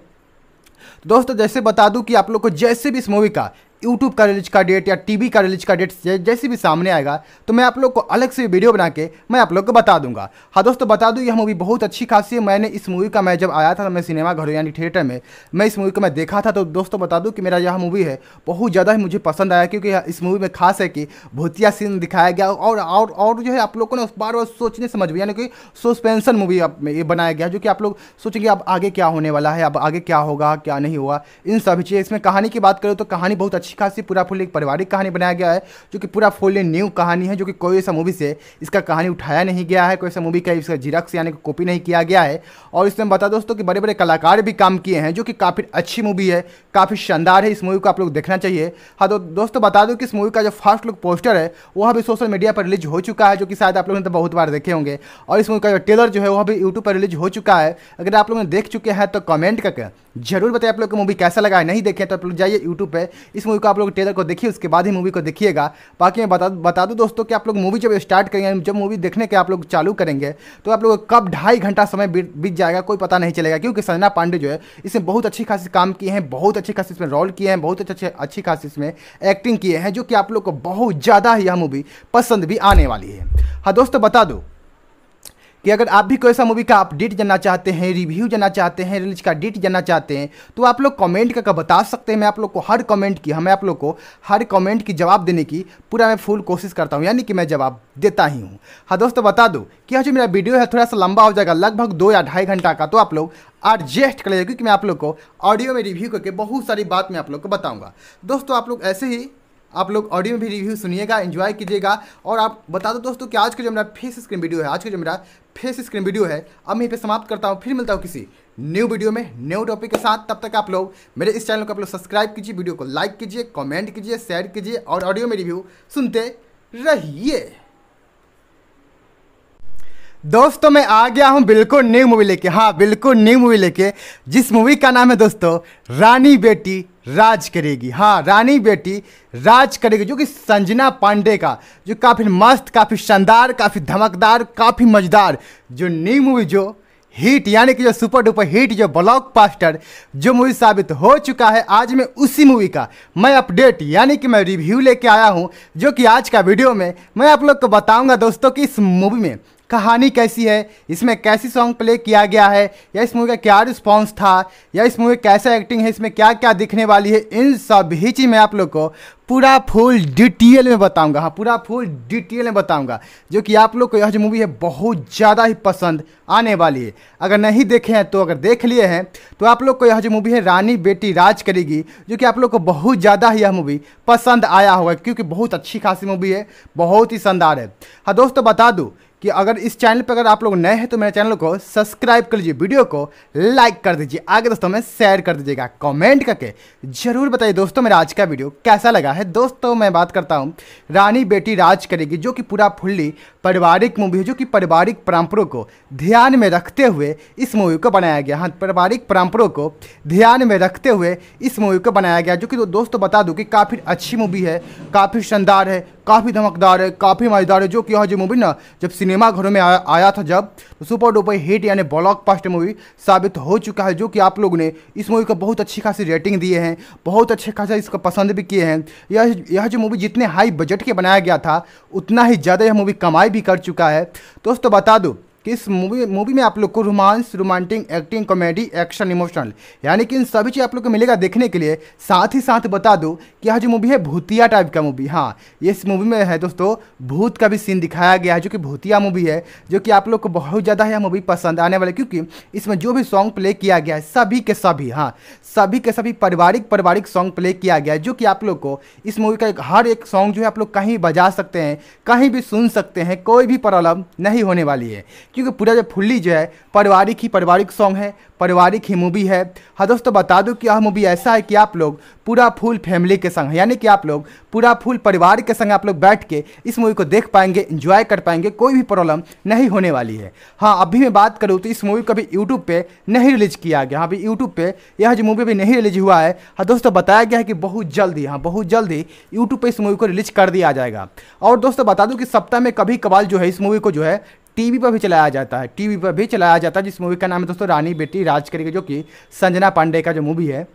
दोस्तों जैसे बता दूं कि आप लोग को जैसे भी इस मूवी का यूट्यूब का रिलीज का डेट या टीवी का रिलीज का डेट जैसे भी सामने आएगा तो मैं आप लोग को अलग से वीडियो बना के मैं आप लोग को बता दूंगा हाँ दोस्तों बता दूँ यह मूवी बहुत अच्छी खासी है मैंने इस मूवी का मैं जब आया था मैं सिनेमा घर यानी थिएटर में मैं इस मूवी को मैं देखा था तो दोस्तों बता दूँ कि मेरा यह मूवी है बहुत ज़्यादा ही मुझे पसंद आया क्योंकि इस मूवी में खास है कि भूतिया सीन दिखाया गया और और और जो है आप लोगों ने उस बार बार सोचने समझ में यानी कि सस्पेंशन मूवी में ये बनाया गया जो कि आप लोग सोचेंगे अब आगे क्या होने वाला है अब आगे क्या होगा क्या नहीं होगा इन सभी चीज़ इसमें कहानी की बात करें तो कहानी बहुत अच्छी अच्छी खासी पूरा फुल एक पारिवारिक कहानी बनाया गया है जो कि पूरा फुल न्यू कहानी है जो कि कोई ऐसा मूवी से इसका कहानी उठाया नहीं गया है कोई ऐसा मूवी का इसका जिराक्स यानी कॉपी नहीं किया गया है और इसमें बता दोस्तों कि बड़े बड़े कलाकार भी काम किए हैं जो कि काफ़ी अच्छी मूवी है काफ़ी शानदार है इस मूवी को आप लोग देखना चाहिए हाँ तो दोस्तों बता दूँ कि इस मूवी का जो फर्स्ट लुक पोस्टर है वह भी सोशल मीडिया पर रिलीज हो चुका है जो कि शायद आप लोगों ने तो बहुत बार देखे होंगे और इस मूवी का जो टेलर जो है वह भी यूट्यूब पर रिलीज हो चुका है अगर आप लोग ने देख चुके हैं तो कमेंट करके जरूर बताइए आप लोग को मूवी कैसा लगा है नहीं देखें तो आप लोग जाइए यूट्यूब पर इस मूवी चुका आप लोग ट्रेलर को देखिए उसके बाद ही मूवी को देखिएगा बाकी मैं बता बता दूँ दोस्तों कि आप लोग मूवी जब स्टार्ट करेंगे जब मूवी देखने के आप लोग चालू करेंगे तो आप लोग कब ढाई घंटा समय बीत जाएगा कोई पता नहीं चलेगा क्योंकि संजना पांडे जो है इसमें बहुत अच्छी खासी काम किए हैं बहुत अच्छी खासी इसमें रोल किए हैं बहुत अच्छे अच्छी खासी इसमें एक्टिंग किए हैं जो कि आप लोग को बहुत ज़्यादा यह मूवी पसंद भी आने वाली है हाँ दोस्तों बता दो कि अगर आप भी कोई ऐसा मूवी का अपडेट जानना चाहते हैं रिव्यू जानना चाहते हैं रिलीज का डेट जानना चाहते हैं तो आप लोग कमेंट करके बता सकते हैं मैं आप लोग को हर कमेंट की हमें आप लोग को हर कमेंट की जवाब देने की पूरा मैं फुल कोशिश करता हूँ यानी कि मैं जवाब देता ही हूँ हाँ दोस्तों बता दो कि जो मेरा वीडियो है थोड़ा सा लंबा हो जाएगा लगभग दो या ढाई घंटा का तो आप लोग एडजस्ट कर लीजिए क्योंकि मैं आप लोग को ऑडियो में रिव्यू करके बहुत सारी बात मैं आप लोग को बताऊँगा दोस्तों आप लोग ऐसे ही आप लोग ऑडियो में भी रिव्यू सुनिएगा इन्जॉय कीजिएगा और आप बता दो दोस्तों कि आज का जो मेरा फेस स्क्रीन वीडियो है आज का जो मेरा फेस स्क्रीन वीडियो है अब मैं यहीं पर समाप्त करता हूँ फिर मिलता हूँ किसी न्यू वीडियो में न्यू टॉपिक के साथ तब तक आप लोग मेरे इस चैनल को आप लोग सब्सक्राइब कीजिए वीडियो को लाइक कीजिए कॉमेंट कीजिए शेयर कीजिए और ऑडियो में रिव्यू सुनते रहिए दोस्तों मैं आ गया हूँ बिल्कुल न्यू मूवी लेके हाँ बिल्कुल न्यू मूवी लेके जिस मूवी का नाम है दोस्तों रानी बेटी राज करेगी हाँ रानी बेटी राज करेगी जो कि संजना पांडे का जो काफ़ी मस्त काफ़ी शानदार काफ़ी धमकदार काफ़ी मजेदार जो नई मूवी जो हिट यानी कि जो सुपर डुपर हिट जो ब्लॉक पास्टर जो मूवी साबित हो चुका है आज मैं उसी मूवी का मैं अपडेट यानी कि मैं रिव्यू लेके आया हूँ जो कि आज का वीडियो में मैं आप लोग को बताऊँगा दोस्तों कि इस मूवी में कहानी कैसी है इसमें कैसी सॉन्ग प्ले किया गया है या इस मूवी का क्या रिस्पॉन्स था या इस मूवी कैसा एक्टिंग है इसमें क्या क्या दिखने वाली है इन सभी चीज़ मैं आप लोग को पूरा फुल डिटेल में बताऊंगा हाँ पूरा फुल डिटेल में बताऊंगा जो कि आप लोग को यह जो मूवी है बहुत ज़्यादा ही पसंद आने वाली है अगर नहीं देखे हैं तो अगर देख लिए हैं तो आप लोग को यह जो मूवी है रानी बेटी राज करेगी जो कि आप लोग को बहुत ज़्यादा ही यह मूवी पसंद आया होगा क्योंकि बहुत अच्छी खासी मूवी है बहुत ही शानदार है हाँ दोस्तों बता दूँ कि अगर इस चैनल पर अगर आप लोग नए हैं तो मेरे चैनल को सब्सक्राइब कर लीजिए वीडियो को लाइक कर दीजिए आगे दोस्तों में शेयर कर दीजिएगा कमेंट करके जरूर बताइए दोस्तों मेरा आज का वीडियो कैसा लगा है दोस्तों मैं बात करता हूँ रानी बेटी राज करेगी जो कि पूरा फुल्ली पारिवारिक मूवी है जो कि पारिवारिक परम्परों को ध्यान में रखते हुए इस मूवी को बनाया गया हाँ पारिवारिक परम्परों को ध्यान में रखते हुए इस मूवी को बनाया गया जो कि दोस्तों बता दूँ कि काफ़ी अच्छी मूवी है काफ़ी शानदार है काफ़ी धमकदार है काफ़ी मज़ेदार है जो कि यह जो मूवी ना जब सिनेमा घरों में आया, आया था जब तो सुपर डुपर हिट यानी ब्लॉक पास्ट मूवी साबित हो चुका है जो कि आप लोग ने इस मूवी को बहुत अच्छी खासी रेटिंग दिए हैं बहुत अच्छे खासा इसको पसंद भी किए हैं यह यह जो मूवी जितने हाई बजट के बनाया गया था उतना ही ज़्यादा यह मूवी कमाई भी कर चुका है दोस्तों बता दो कि इस मूवी मूवी में आप लोग को romance romantic acting comedy action emotional यानी कि इन सभी चीज़ आप लोग को मिलेगा देखने के लिए साथ ही साथ बता दूँ कि यह जो मूवी है भूतिया टाइप का मूवी हाँ इस मूवी में है दोस्तों भूत का भी सीन दिखाया गया है जो कि भूतिया मूवी है जो कि आप लोग को बहुत ज़्यादा यह मूवी पसंद आने वाली क्योंकि इसमें जो भी सॉन्ग प्ले किया गया है सभी के सभी हाँ सभी के सभी पारिवारिक पारिवारिक सॉन्ग प्ले किया गया है जो कि आप लोग को इस मूवी का एक हर एक सॉन्ग जो है आप लोग कहीं बजा सकते हैं कहीं भी सुन सकते हैं कोई भी प्रॉब्लम नहीं होने वाली है क्योंकि पूरा जो फुल्ली जो है पारिवारिक ही पारिवारिक सॉन्ग है पारिवारिक ही मूवी है हाँ दोस्तों बता दूँ कि यह मूवी ऐसा है कि आप लोग पूरा फुल फैमिली के संग यानी कि आप लोग पूरा फुल परिवार के संग आप लोग बैठ के इस मूवी को देख पाएंगे इंजॉय कर पाएंगे कोई भी प्रॉब्लम नहीं होने वाली है हाँ अभी मैं बात करूँ तो इस मूवी को अभी यूट्यूब पर नहीं रिलीज किया गया हाँ, अभी यूट्यूब पर यह जो मूवी अभी नहीं रिलीज हुआ है हाँ दोस्तों बताया गया है कि बहुत जल्दी हाँ बहुत जल्दी यूट्यूब पर इस मूवी को रिलीज कर दिया जाएगा और दोस्तों बता दूँ कि सप्ताह में कभी कभार जो है इस मूवी को जो है टीवी पर भी चलाया जाता है टीवी पर भी चलाया जाता है जिस मूवी का नाम है दोस्तों रानी बेटी राज करेगी जो कि संजना पांडे का जो मूवी है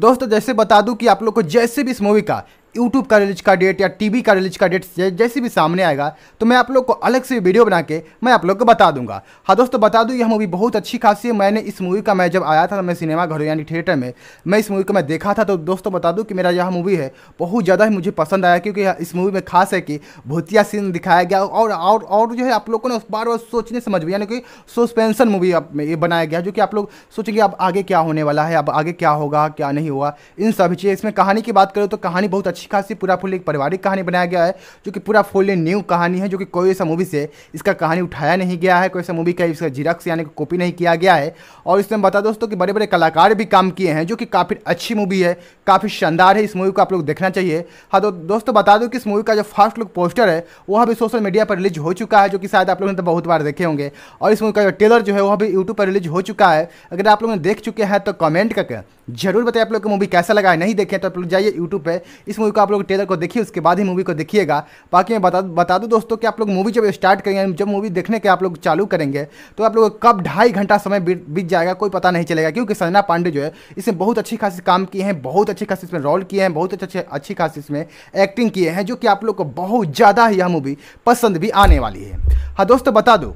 दोस्तों जैसे बता दूं कि आप लोग को जैसे भी इस मूवी का यूट्यूब का रिलीज का डेट या टीवी का रिलीज का डेट जैसे भी सामने आएगा तो मैं आप लोग को अलग से वीडियो बना के मैं आप लोग को बता दूंगा हाँ दोस्तों बता दूँ यह मूवी बहुत अच्छी खासी है मैंने इस मूवी का मैं जब आया था मैं सिनेमा घरों यानी थिएटर में मैं इस मूवी को मैं देखा था तो दोस्तों बता दूँ कि मेरा यह मूवी है बहुत ज़्यादा ही मुझे पसंद आया क्योंकि इस मूवी में खास है कि भूतिया सीन दिखाया गया और और और जो है आप लोगों ने बार बार सोचने समझ में यानी कि सस्पेंसन मूवी ये बनाया गया जो कि आप लोग सोचेंगे अब आगे क्या होने वाला है अब आगे क्या होगा क्या नहीं होगा इन सभी चीज़ें इसमें कहानी की बात करें तो कहानी बहुत अच्छी अच्छी खासी पूरा फुल एक पारिवारिक कहानी बनाया गया है जो कि पूरा फुल न्यू कहानी है जो कि कोई ऐसा मूवी से इसका कहानी उठाया नहीं गया है कोई ऐसा मूवी का इसका जीरक्स यानी कि कॉपी नहीं किया गया है और इसमें बता दोस्तों कि बड़े बड़े कलाकार भी काम किए हैं जो कि काफ़ी अच्छी मूवी है काफ़ी शानदार है इस मूवी को आप लोग देखना चाहिए हाँ तो दोस्तों बता दो कि इस मूवी का जो फर्स्ट लुक पोस्टर है वह भी सोशल मीडिया पर रिलीज हो चुका है जो कि शायद आप लोगों ने तो बहुत बार देखे होंगे और इस मूवी का जो टेलर जो है वह भी यूट्यूब पर रिलीज हो चुका है अगर आप लोगों ने देख चुके हैं तो कमेंट करके जरूर बताइए आप लोग को मूवी कैसा लगा है नहीं देखें तो आप लोग जाइए यूट्यूब पर इस मूवी मूवी को आप लोग ट्रेलर को देखिए उसके बाद ही मूवी को देखिएगा बाकी मैं बता बता दूँ दोस्तों कि आप लोग मूवी जब स्टार्ट करेंगे जब मूवी देखने के आप लोग चालू करेंगे तो आप लोग कब ढाई घंटा समय बीत जाएगा कोई पता नहीं चलेगा क्योंकि सजना पांडे जो है इसमें बहुत अच्छी खासी काम किए हैं बहुत अच्छी खासी इसमें रोल किए हैं बहुत अच्छे अच्छी खासी इसमें एक्टिंग किए हैं जो कि आप लोग को बहुत ज़्यादा यह मूवी पसंद भी आने वाली है हाँ दोस्तों बता दो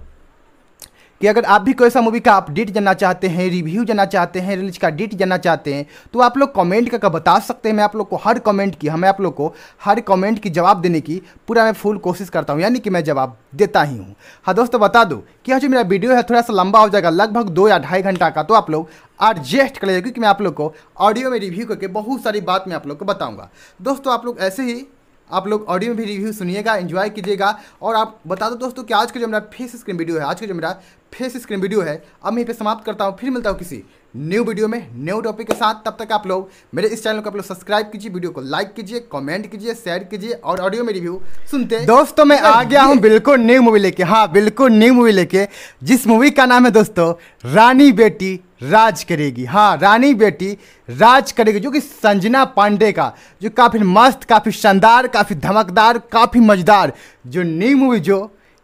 कि अगर आप भी कोई सा मूवी का अपडेट जानना चाहते हैं रिव्यू जानना चाहते हैं रिलीज का डेट जानना चाहते हैं तो आप लोग कमेंट करके बता सकते हैं मैं आप लोग को हर कमेंट की हमें आप लोग को हर कमेंट की जवाब देने की पूरा मैं फुल कोशिश करता हूँ यानी कि मैं जवाब देता ही हूँ हाँ दोस्तों बता दो कि हाँ जो मेरा वीडियो है थोड़ा सा लंबा हो जाएगा लगभग दो या ढाई घंटा का तो आप लोग एडजस्ट कर लीजिए क्योंकि मैं आप लोग को ऑडियो में रिव्यू करके बहुत सारी बात मैं आप लोग को बताऊँगा दोस्तों आप लोग ऐसे ही आप लोग ऑडियो में भी रिव्यू सुनिएगा इन्जॉय कीजिएगा और आप बता दो दोस्तों कि आज का जो मेरा फेस स्क्रीन वीडियो है आज का जो मेरा फेस स्क्रीन वीडियो है अब मैं यहीं पर समाप्त करता हूँ फिर मिलता हूँ किसी न्यू वीडियो में न्यू टॉपिक के साथ तब तक आप लोग मेरे इस चैनल को आप लोग सब्सक्राइब कीजिए वीडियो को लाइक कीजिए कमेंट कीजिए शेयर कीजिए और ऑडियो में रिव्यू सुनते दोस्तों मैं आ गया हूँ बिल्कुल न्यू मूवी लेके हाँ बिल्कुल न्यू मूवी लेके जिस मूवी का नाम है दोस्तों रानी बेटी राज करेगी हाँ रानी बेटी राज करेगी जो कि संजना पांडे का जो काफ़ी मस्त काफ़ी शानदार काफ़ी धमकदार काफ़ी मजेदार जो न्यू मूवी जो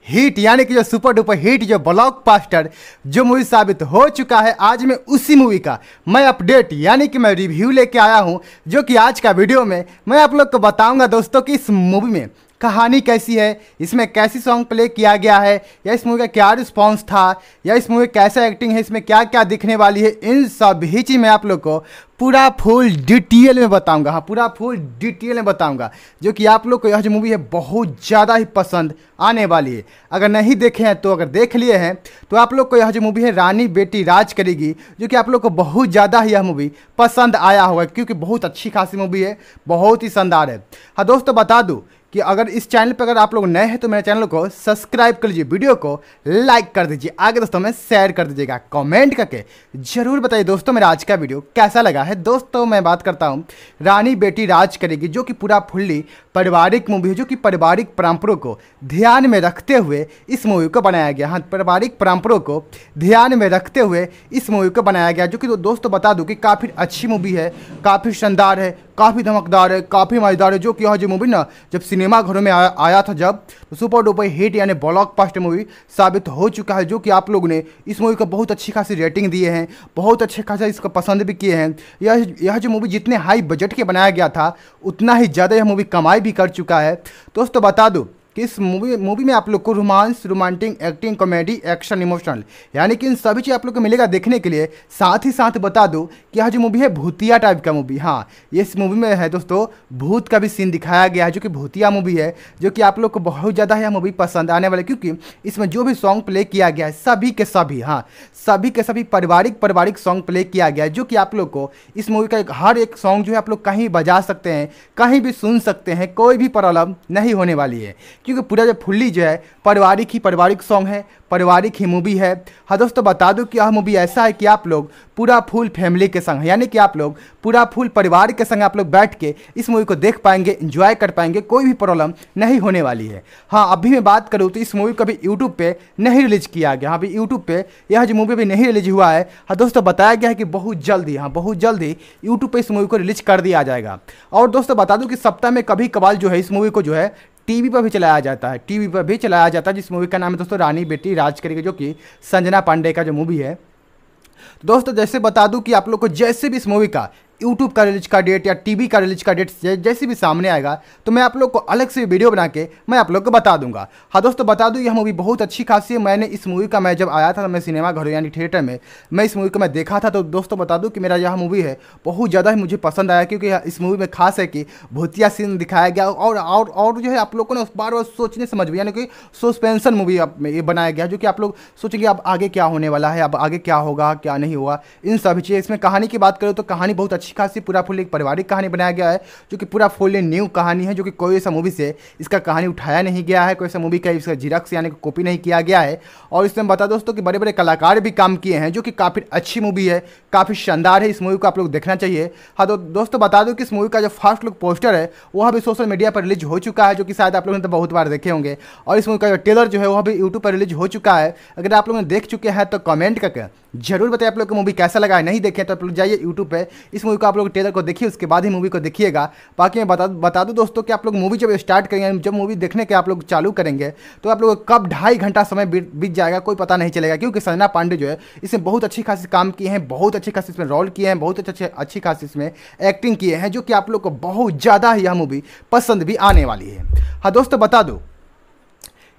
हिट यानी कि जो सुपर डुपर हिट जो ब्लॉकबस्टर जो मूवी साबित हो चुका है आज मैं उसी मूवी का मैं अपडेट यानी कि मैं रिव्यू लेके आया हूँ जो कि आज का वीडियो में मैं आप लोग को बताऊँगा दोस्तों कि इस मूवी में कहानी कैसी है इसमें कैसी सॉन्ग प्ले किया गया है या इस मूवी का क्या रिस्पॉन्स था या इस मूवी कैसा एक्टिंग है इसमें क्या क्या दिखने वाली है इन सभी चीज़ मैं आप लोग को पूरा फुल डिटेल में बताऊंगा हाँ पूरा फुल डिटेल में बताऊंगा जो कि आप लोग को यह जो मूवी है बहुत ज़्यादा ही पसंद आने वाली है अगर नहीं देखे हैं तो अगर देख लिए हैं तो आप लोग को यह जो मूवी है रानी बेटी राज करेगी जो कि आप लोग को बहुत ज़्यादा ही यह मूवी पसंद आया होगा क्योंकि बहुत अच्छी खासी मूवी है बहुत ही शानदार है हाँ दोस्तों बता दूँ कि अगर इस चैनल पर अगर आप लोग नए हैं तो मेरे चैनल को सब्सक्राइब कर लीजिए वीडियो को लाइक कर दीजिए आगे दोस्तों में शेयर कर दीजिएगा कमेंट करके जरूर बताइए दोस्तों मेरा आज का वीडियो कैसा लगा है दोस्तों मैं बात करता हूँ रानी बेटी राज करेगी जो कि पूरा फुल्ली पारिवारिक मूवी है जो कि पारिवारिक परंपरों को ध्यान में रखते हुए इस मूवी को बनाया गया हाँ पारिवारिक परंपरों को ध्यान में रखते हुए इस मूवी को बनाया गया जो कि दोस्तों बता दूँ कि काफ़ी अच्छी मूवी है काफ़ी शानदार है काफ़ी धमकदार है काफ़ी मज़ेदार है जो कि यह जो मूवी ना जब सिनेमाघरों में आया, आया था जब तो सुपर डुपर हिट यानी ब्लॉक पास्ट मूवी साबित हो चुका है जो कि आप लोग ने इस मूवी को बहुत अच्छी खासी रेटिंग दिए हैं बहुत अच्छे खासा इसको पसंद भी किए हैं यह यह जो मूवी जितने हाई बजट के बनाया गया था उतना ही ज़्यादा यह मूवी कमाई भी कर चुका है दोस्तों बता दूँ कि इस मूवी मूवी में आप लोग को romance romantic acting comedy action emotional यानी कि इन सभी चीज़ आप लोग को मिलेगा देखने के लिए साथ ही साथ बता दूँ कि यह जो मूवी है भूतिया टाइप का मूवी हाँ इस मूवी में है दोस्तों भूत का भी सीन दिखाया गया है जो कि भूतिया मूवी है जो कि आप लोग को बहुत ज़्यादा यह मूवी पसंद आने वाली क्योंकि इसमें जो भी सॉन्ग प्ले किया गया है सभी के सभी हाँ सभी के सभी पारिवारिक पारिवारिक सॉन्ग प्ले किया गया है जो कि आप लोग को इस मूवी का हर एक सॉन्ग जो है आप लोग कहीं बजा सकते हैं कहीं भी सुन सकते हैं कोई भी प्रॉब्लम नहीं होने वाली है क्योंकि पूरा जो फुल्ली जो है पारिवारिक ही पारिवारिक सॉन्ग है पारिवारिक ही मूवी है हाँ दोस्तों बता दूँ कि यह मूवी ऐसा है कि आप लोग पूरा फुल फैमिली के संग यानी कि आप लोग पूरा फुल परिवार के संग आप लोग बैठ के इस मूवी को देख पाएंगे इंजॉय कर पाएंगे कोई भी प्रॉब्लम नहीं होने वाली है हाँ अभी मैं बात करूँ तो इस मूवी को अभी यूट्यूब पर नहीं रिलीज किया गया हाँ अभी यूट्यूब पर यह जो मूवी अभी नहीं रिलीज हुआ है हाँ दोस्तों बताया गया है कि बहुत जल्दी हाँ बहुत जल्दी यूट्यूब पर इस मूवी को रिलीज कर दिया जाएगा और दोस्तों बता दूँ कि सप्ताह में कभी कबाल जो है इस मूवी को जो है टीवी पर भी चलाया जाता है टीवी पर भी चलाया जाता है जिस मूवी का नाम है दोस्तों रानी बेटी राज करेगी जो कि संजना पांडे का जो मूवी है तो दोस्तों जैसे बता दूं कि आप लोग को जैसे भी इस मूवी का यूट्यूब का रिलीज का डेट या टीवी का रिलीज का डेट जैसे भी सामने आएगा तो मैं आप लोग को अलग से वीडियो बना के मैं आप लोग को बता दूंगा हाँ दोस्तों बता दूँ यह मूवी बहुत अच्छी खासी है मैंने इस मूवी का मैं जब आया था तो मैं सिनेमा घरों यानी थिएटर में मैं इस मूवी को मैं देखा था तो दोस्तों बता दूँ कि मेरा यह मूवी है बहुत ज़्यादा ही मुझे पसंद आया क्योंकि इस मूवी में खास है कि भूतिया सीन दिखाया गया और और और जो है आप लोगों ने बार बार सोचने समझ में यानी कि सस्पेंसन मूवी ये बनाया गया जो कि आप लोग सोचेंगे अब आगे क्या होने वाला है अब आगे क्या होगा क्या नहीं होगा इन सभी चीज़ें इसमें कहानी की बात करें तो कहानी बहुत अच्छी अच्छी खासी पूरा फुल एक पारिवारिक कहानी बनाया गया है जो कि पूरा फुल न्यू कहानी है जो कि कोई ऐसा मूवी से इसका कहानी उठाया नहीं गया है कोई ऐसा मूवी का इसका जिरक्स यानी कॉपी नहीं किया गया है और इसमें बता दोस्तों कि बड़े बड़े कलाकार भी काम किए हैं जो कि काफ़ी अच्छी मूवी है काफ़ी शानदार है इस मूवी को आप लोग देखना चाहिए हाँ तो दोस्तों बता दो कि इस मूवी का जो फर्स्ट लुक पोस्टर है वह अभी सोशल मीडिया पर रिलीज हो चुका है जो कि शायद आप लोगों ने तो बहुत बार देखे होंगे और इस मूवी का जो टेलर जो है वह भी यूट्यूब पर रिलीज हो चुका है अगर आप लोगों ने देख चुके हैं तो कमेंट करके जरूर बताइए आप लोग को मूवी कैसा लगा है नहीं देखे तो आप लोग जाइए यूट्यूब पर इस मूवी को आप लोग ट्रेलर को देखिए उसके बाद ही मूवी को देखिएगा बाकी मैं बता बता दूँ दोस्तों कि आप लोग मूवी जब स्टार्ट करेंगे जब मूवी देखने के आप लोग चालू करेंगे तो आप लोग कब ढाई घंटा समय बीत जाएगा कोई पता नहीं चलेगा क्योंकि सजना पांडे जो है इसमें बहुत अच्छी खासी काम किए हैं बहुत अच्छी खासी इसमें रोल किए हैं बहुत अच्छे अच्छी खासी इसमें एक्टिंग किए हैं जो कि आप लोग को बहुत ज़्यादा यह मूवी पसंद भी आने वाली है हाँ दोस्तों बता दो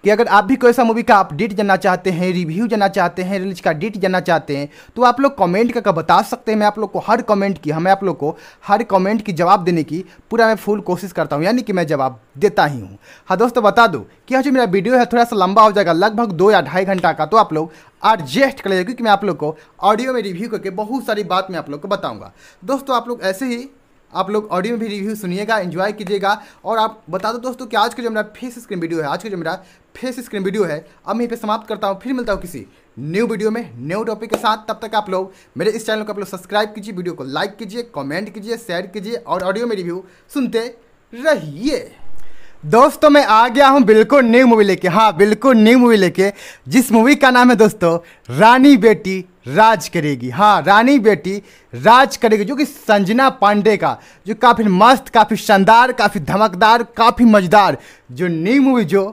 कि अगर आप भी कोई सा मूवी का अपडेट जानना चाहते हैं रिव्यू जानना चाहते हैं रिलीज का डेट जानना चाहते हैं तो आप लोग कमेंट करके बता सकते हैं मैं आप लोग को हर कमेंट की हमें आप लोग को हर कमेंट की जवाब देने की पूरा मैं फुल कोशिश करता हूँ यानी कि मैं जवाब देता ही हूँ हाँ दोस्तों बता दो कि जो मेरा वीडियो है थोड़ा सा लंबा हो जाएगा लगभग दो या ढाई घंटा का तो आप लोग एडजस्ट कर लीजिए क्योंकि मैं आप लोग को ऑडियो में रिव्यू करके बहुत सारी बात मैं आप लोग को बताऊँगा दोस्तों आप लोग ऐसे ही आप लोग ऑडियो में भी रिव्यू सुनिएगा एंजॉय कीजिएगा और आप बता दो दोस्तों कि आज का जो मेरा फेस स्क्रीन वीडियो है आज का जो मेरा फेस स्क्रीन वीडियो है अब मैं यहीं पे समाप्त करता हूँ फिर मिलता हूँ किसी न्यू वीडियो में न्यू टॉपिक के साथ तब तक आप लोग मेरे इस चैनल को आप लोग सब्सक्राइब कीजिए वीडियो को लाइक कीजिए कमेंट कीजिए शेयर कीजिए और ऑडियो में रिव्यू सुनते रहिए दोस्तों मैं आ गया हूँ बिल्कुल न्यू मूवी लेके हाँ बिल्कुल न्यू मूवी लेके जिस मूवी का नाम है दोस्तों रानी बेटी राज करेगी हाँ रानी बेटी राज करेगी जो कि संजना पांडे का जो काफ़ी मस्त काफ़ी शानदार काफ़ी धमकदार काफ़ी मजेदार जो न्यू मूवी जो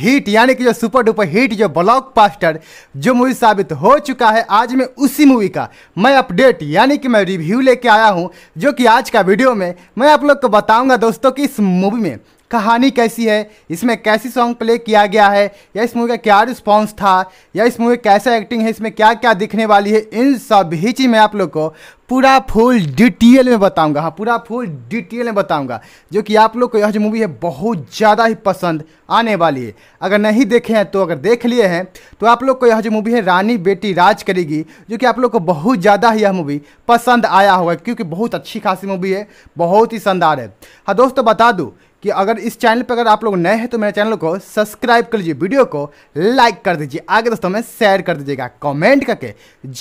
हिट यानी कि जो सुपर डुपर हिट जो ब्लॉक पास्टर जो मूवी साबित हो चुका है आज मैं उसी मूवी का मैं अपडेट यानी कि मैं रिव्यू लेके आया हूँ जो कि आज का वीडियो में मैं आप लोग को बताऊँगा दोस्तों कि इस मूवी में कहानी कैसी है इसमें कैसी सॉन्ग प्ले किया गया है या इस मूवी का क्या रिस्पॉन्स था या इस मूवी कैसा एक्टिंग है इसमें क्या क्या दिखने वाली है इन सब ही चीज़ मैं आप लोग को पूरा फुल डिटेल में बताऊंगा हाँ पूरा फुल डिटेल में बताऊंगा जो कि आप लोग को यह जो मूवी है बहुत ज़्यादा ही पसंद आने वाली है अगर नहीं देखे हैं तो अगर देख लिए हैं तो आप लोग को यह जो मूवी है रानी बेटी राज करेगी जो कि आप लोग को बहुत ज़्यादा ही यह मूवी पसंद आया होगा क्योंकि बहुत अच्छी खासी मूवी है बहुत ही शानदार है हाँ दोस्तों बता दूँ कि अगर इस चैनल पर अगर आप लोग नए हैं तो मेरे चैनल को सब्सक्राइब कर लीजिए वीडियो को लाइक कर दीजिए आगे दोस्तों में शेयर कर दीजिएगा कमेंट करके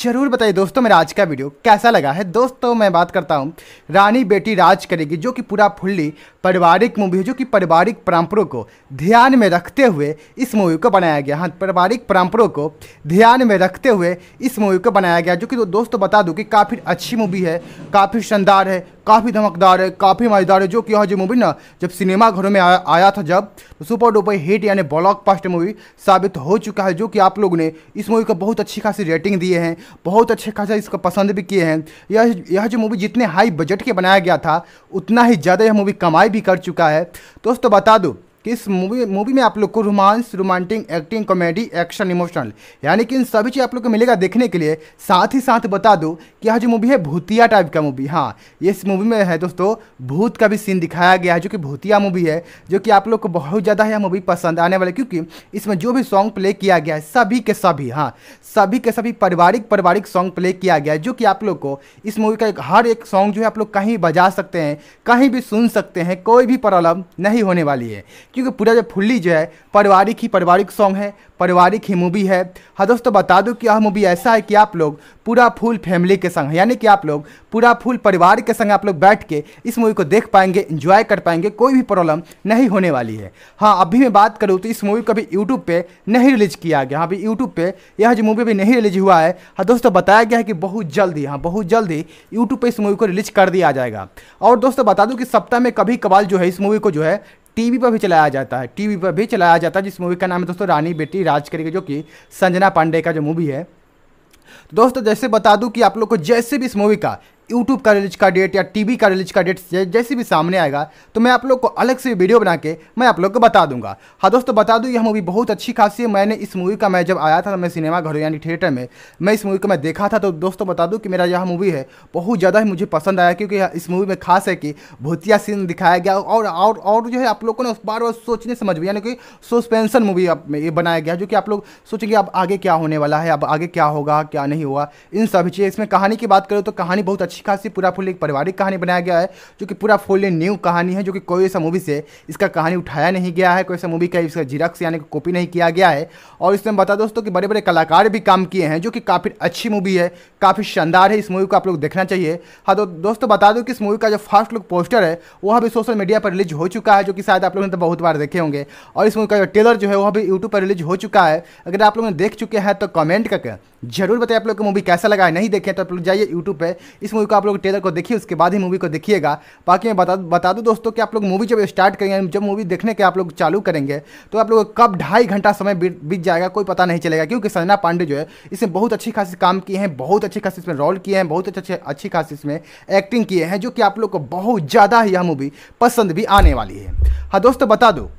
जरूर बताइए दोस्तों मेरा आज का वीडियो कैसा लगा है दोस्तों मैं बात करता हूँ रानी बेटी राज करेगी जो कि पूरा फुल्ली पारिवारिक मूवी है जो कि पारिवारिक परंपरों को ध्यान में रखते हुए इस मूवी को बनाया गया हाँ पारिवारिक परंपरों को ध्यान में रखते हुए इस मूवी को बनाया गया जो कि दोस्तों बता दूँ कि काफ़ी अच्छी मूवी है काफ़ी शानदार है काफ़ी धमकदार है काफ़ी मज़ेदार है जो कि यह जो मूवी ना जब सिनेमा घरों में आ, आया था जब तो सुपर डुपर हिट यानी ब्लॉक पास्ट मूवी साबित हो चुका है जो कि आप लोगों ने इस मूवी को बहुत अच्छी खासी रेटिंग दिए हैं बहुत अच्छे खासा इसको पसंद भी किए हैं यह यह जो मूवी जितने हाई बजट के बनाया गया था उतना ही ज़्यादा यह मूवी कमाई भी कर चुका है दोस्तों बता दो कि इस मूवी मूवी में आप लोग को romance romantic acting comedy action emotional यानी कि इन सभी चीज़ आप लोग को मिलेगा देखने के लिए साथ ही साथ बता दूँ कि यह जो मूवी है भूतिया टाइप का मूवी हाँ ये इस मूवी में है दोस्तों भूत का भी सीन दिखाया गया है जो कि भूतिया मूवी है जो कि आप लोग को बहुत ज़्यादा यह मूवी पसंद आने वाली क्योंकि इसमें जो भी सॉन्ग प्ले किया गया है सभी के सभी हाँ सभी के सभी पारिवारिक पारिवारिक सॉन्ग प्ले किया गया है जो कि आप लोग को इस मूवी का हर एक सॉन्ग जो है आप लोग कहीं बजा सकते हैं कहीं भी सुन सकते हैं कोई भी प्रॉब्लम नहीं होने वाली है क्योंकि पूरा जो फुल्ली जो है पारिवारिक ही पारिवारिक सॉन्ग है पारिवारिक ही मूवी है हाँ दोस्तों बता दूँ कि यह मूवी ऐसा है कि आप लोग पूरा फुल फैमिली के संग यानी कि आप लोग पूरा फुल परिवार के संग आप लोग बैठ के इस मूवी को देख पाएंगे इंजॉय कर पाएंगे कोई भी प्रॉब्लम नहीं होने वाली है हाँ अभी मैं बात करूँ तो इस मूवी को अभी यूट्यूब पर नहीं रिलीज किया गया हाँ, अभी यूट्यूब पर यह जो मूवी अभी नहीं रिलीज हुआ है हाँ दोस्तों बताया गया है कि बहुत जल्दी हाँ बहुत जल्दी यूट्यूब पर इस मूवी को रिलीज कर दिया जाएगा और दोस्तों बता दूँ कि सप्ताह में कभी कभार जो है इस मूवी को जो है टीवी पर भी चलाया जाता है टीवी पर भी चलाया जाता है जिस मूवी का नाम है दोस्तों रानी बेटी राज करेगी जो कि संजना पांडे का जो मूवी है तो दोस्तों जैसे बता दूं कि आप लोग को जैसे भी इस मूवी का यूट्यूब का रिलीज का डेट या टीवी का रिलीज का डेट जैसे भी सामने आएगा तो मैं आप लोग को अलग से वीडियो बना के मैं आप लोग को बता दूंगा हाँ दोस्तों बता दूँ यह मूवी बहुत अच्छी खासी है मैंने इस मूवी का मैं जब आया था मैं सिनेमा घर यानी थिएटर में मैं इस मूवी को मैं देखा था तो दोस्तों बता दूँ कि मेरा यह मूवी है बहुत ज़्यादा ही मुझे पसंद आया क्योंकि इस मूवी में खास है कि भूतिया सीन दिखाया गया और और और जो है आप लोगों ने उस बार बार सोचने समझ यानी कि सस्पेंसन मूवी में ये बनाया गया जो कि आप लोग सोचेंगे अब आगे क्या होने वाला है अब आगे क्या होगा क्या नहीं होगा इन सभी चीज़ें इसमें कहानी की बात करें तो कहानी बहुत अच्छी अच्छी खासी पूरा फुल एक पारिवारिक कहानी बनाया गया है जो कि पूरा फुल न्यू कहानी है जो कि कोई ऐसा मूवी से इसका कहानी उठाया नहीं गया है कोई ऐसा मूवी का इसका जीरक्स यानी कॉपी नहीं किया गया है और इसमें बता दोस्तों कि बड़े बड़े कलाकार भी काम किए हैं जो कि काफ़ी अच्छी मूवी है काफ़ी शानदार है इस मूवी को आप लोग देखना चाहिए हाँ तो दोस्तों बता दो कि इस मूवी का जो फर्स्ट लुक पोस्टर है वह अभी सोशल मीडिया पर रिलीज हो चुका है जो कि शायद आप लोगों ने तो बहुत बार देखे होंगे और इस मूवी का जो टेलर जो है वह भी यूट्यूब पर रिलीज हो चुका है अगर आप लोग ने देख चुके हैं तो कमेंट करके जरूर बताइए आप लोग को मूवी कैसा लगा है नहीं देखें तो आप लोग जाइए यूट्यूब पे इस मूवी को आप लोग ट्रेलर को देखिए उसके बाद ही मूवी को देखिएगा बाकी मैं बता बता दूं दोस्तों कि आप लोग मूवी जब स्टार्ट करेंगे जब मूवी देखने के आप लोग चालू करेंगे तो आप लोग कब ढाई घंटा समय बीत जाएगा कोई पता नहीं चलेगा क्योंकि संजना पांडे जो है इसमें बहुत अच्छी खासी काम किए हैं बहुत अच्छी खासी इसमें रोल किए हैं बहुत अच्छे अच्छी खासी इसमें एक्टिंग किए हैं जो कि आप लोग को बहुत ज़्यादा यह मूवी पसंद भी आने वाली है हाँ दोस्तों बता दो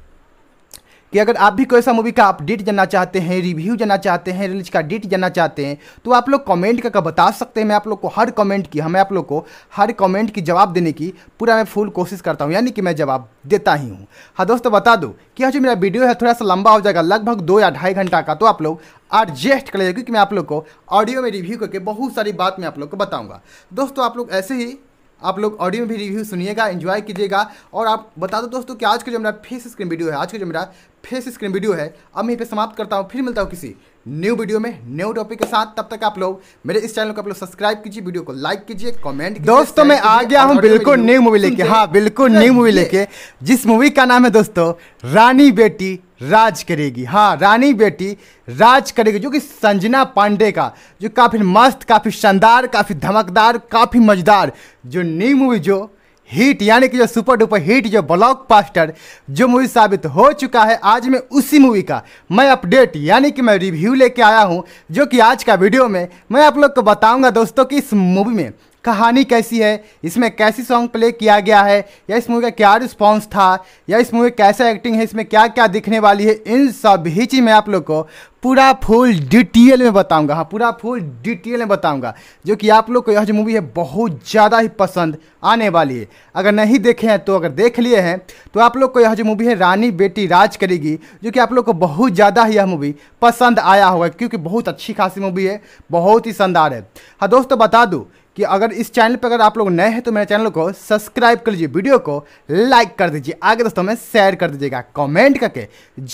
कि अगर आप भी कोई ऐसा मूवी का अपडेट जानना चाहते हैं रिव्यू जानना चाहते हैं रिलीज का डेट जानना चाहते हैं तो आप लोग कमेंट करके बता सकते हैं मैं आप लोग को हर कमेंट की हमें आप लोग को हर कमेंट की जवाब देने की पूरा मैं फुल कोशिश करता हूँ यानी कि मैं जवाब देता ही हूँ हाँ दोस्तों बता दो कि हाँ जो मेरा वीडियो है थोड़ा सा लंबा हो जाएगा लगभग दो या ढाई घंटा का तो आप लोग एडजस्ट कर लीजिए क्योंकि मैं आप लोग को ऑडियो में रिव्यू करके बहुत सारी बात मैं आप लोग को बताऊँगा दोस्तों आप लोग ऐसे ही आप लोग ऑडियो में भी रिव्यू सुनिएगा एंजॉय कीजिएगा और आप बता दो दोस्तों कि आज का जो मेरा फेस स्क्रीन वीडियो है आज का जो मेरा फेस स्क्रीन वीडियो है अब मैं पे समाप्त करता हूँ फिर मिलता हूँ किसी न्यू वीडियो में न्यू टॉपिक के साथ तब तक आप लोग मेरे इस चैनल को आप लोग सब्सक्राइब कीजिए वीडियो को लाइक कीजिए कमेंट कीजिए दोस्तों मैं आ गया हूँ बिल्कुल न्यू मूवी लेके हाँ बिल्कुल न्यू मूवी लेके जिस मूवी का नाम है दोस्तों रानी बेटी राज करेगी हाँ रानी बेटी राज करेगी जो कि संजना पांडे का जो काफ़ी मस्त काफ़ी शानदार काफ़ी धमकदार काफ़ी मजेदार जो न्यू मूवी जो हिट यानी कि जो सुपर डुपर हिट जो ब्लॉक पास्टर जो मूवी साबित हो चुका है आज मैं उसी मूवी का मैं अपडेट यानी कि मैं रिव्यू लेके आया हूँ जो कि आज का वीडियो में मैं आप लोग को बताऊँगा दोस्तों कि इस मूवी में कहानी कैसी है इसमें कैसी सॉन्ग प्ले किया गया है या इस मूवी का क्या रिस्पॉन्स था या इस मूवी कैसा एक्टिंग है इसमें क्या क्या दिखने वाली है इन सभी चीज़ मैं आप लोग को पूरा फुल डिटेल में बताऊंगा हाँ पूरा फुल डिटेल में बताऊंगा जो कि आप लोग को यह जो मूवी है बहुत ज़्यादा ही पसंद आने वाली है अगर नहीं देखे हैं तो अगर देख लिए हैं तो आप लोग को यह जो मूवी है रानी बेटी राज करेगी जो कि आप लोग को बहुत ज़्यादा ही यह मूवी पसंद आया होगा क्योंकि बहुत अच्छी खासी मूवी है बहुत ही शानदार है हाँ दोस्तों बता दूँ कि अगर इस चैनल पर अगर आप लोग नए हैं तो मेरे चैनल को सब्सक्राइब कर लीजिए वीडियो को लाइक कर दीजिए आगे दोस्तों में शेयर कर दीजिएगा कमेंट करके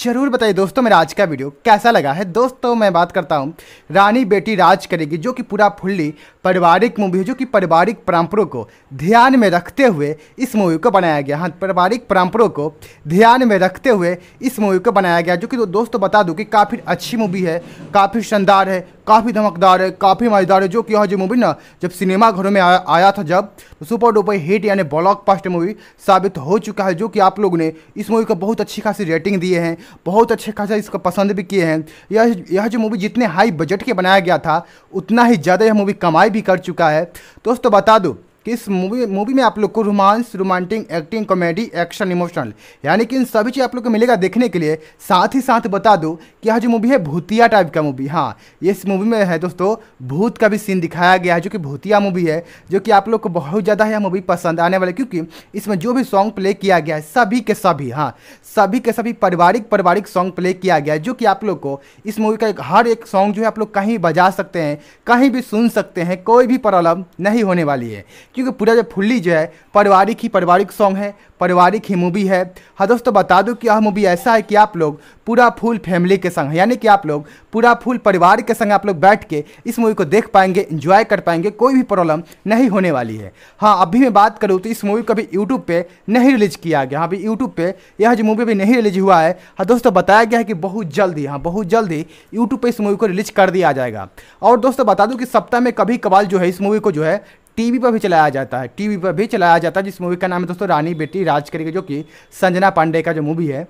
जरूर बताइए दोस्तों मेरा आज का वीडियो कैसा लगा है दोस्तों मैं बात करता हूँ रानी बेटी राज करेगी जो कि पूरा फुल्ली पारिवारिक मूवी है जो कि पारिवारिक परंपरों को ध्यान में रखते हुए इस मूवी को बनाया गया हाँ पारिवारिक परंपरों को ध्यान में रखते हुए इस मूवी को बनाया गया जो कि दोस्तों बता दूँ कि काफ़ी अच्छी मूवी है काफ़ी शानदार है काफ़ी धमकदार है काफ़ी मज़ेदार है जो कि यह जो मूवी ना जब सिनेमा घरों में आया, आया था जब तो सुपर डुपर हिट यानी ब्लॉक पास्ट मूवी साबित हो चुका है जो कि आप लोगों ने इस मूवी को बहुत अच्छी खासी रेटिंग दिए हैं बहुत अच्छे खासा इसको पसंद भी किए हैं यह यह जो मूवी जितने हाई बजट के बनाया गया था उतना ही ज़्यादा यह मूवी कमाई भी कर चुका है दोस्तों बता दो कि इस मूवी मूवी में आप लोग को romance romantic acting comedy action emotional यानी कि इन सभी चीज़ आप लोग को मिलेगा देखने के लिए साथ ही साथ बता दूँ कि यह जो मूवी है भूतिया टाइप का मूवी हाँ इस मूवी में है दोस्तों भूत का भी सीन दिखाया गया है जो कि भूतिया मूवी है जो कि आप लोग को बहुत ज़्यादा यह मूवी पसंद आने वाली क्योंकि इसमें जो भी सॉन्ग प्ले किया गया है सभी के सभी हाँ सभी के सभी पारिवारिक पारिवारिक सॉन्ग प्ले किया गया है जो कि आप लोग को इस मूवी का एक हर एक सॉन्ग जो है आप लोग कहीं बजा सकते हैं कहीं भी सुन सकते हैं कोई भी प्रॉब्लम नहीं होने वाली है क्योंकि पूरा जो फुल्ली जो है पारिवारिक ही पारिवारिक सॉन्ग है पारिवारिक ही मूवी है हाँ दोस्तों बता दूँ कि यह मूवी ऐसा है कि आप लोग पूरा फुल फैमिली के संग यानी कि आप लोग पूरा फुल परिवार के संग आप लोग बैठ के इस मूवी को देख पाएंगे इंजॉय कर पाएंगे कोई भी प्रॉब्लम नहीं होने वाली है हाँ अभी मैं बात करूँ तो इस मूवी को अभी यूट्यूब पर नहीं रिलीज किया गया हाँ अभी यूट्यूब पर यह जो मूवी अभी नहीं रिलीज हुआ है हाँ दोस्तों बताया गया है कि बहुत जल्दी हाँ बहुत जल्दी यूट्यूब पर इस मूवी को रिलीज कर दिया जाएगा और दोस्तों बता दूँ कि सप्ताह में कभी कबाल जो है इस मूवी को जो है टीवी पर भी चलाया जाता है टीवी पर भी चलाया जाता है जिस मूवी का नाम है दोस्तों रानी बेटी राज करेगी जो कि संजना पांडे का जो मूवी है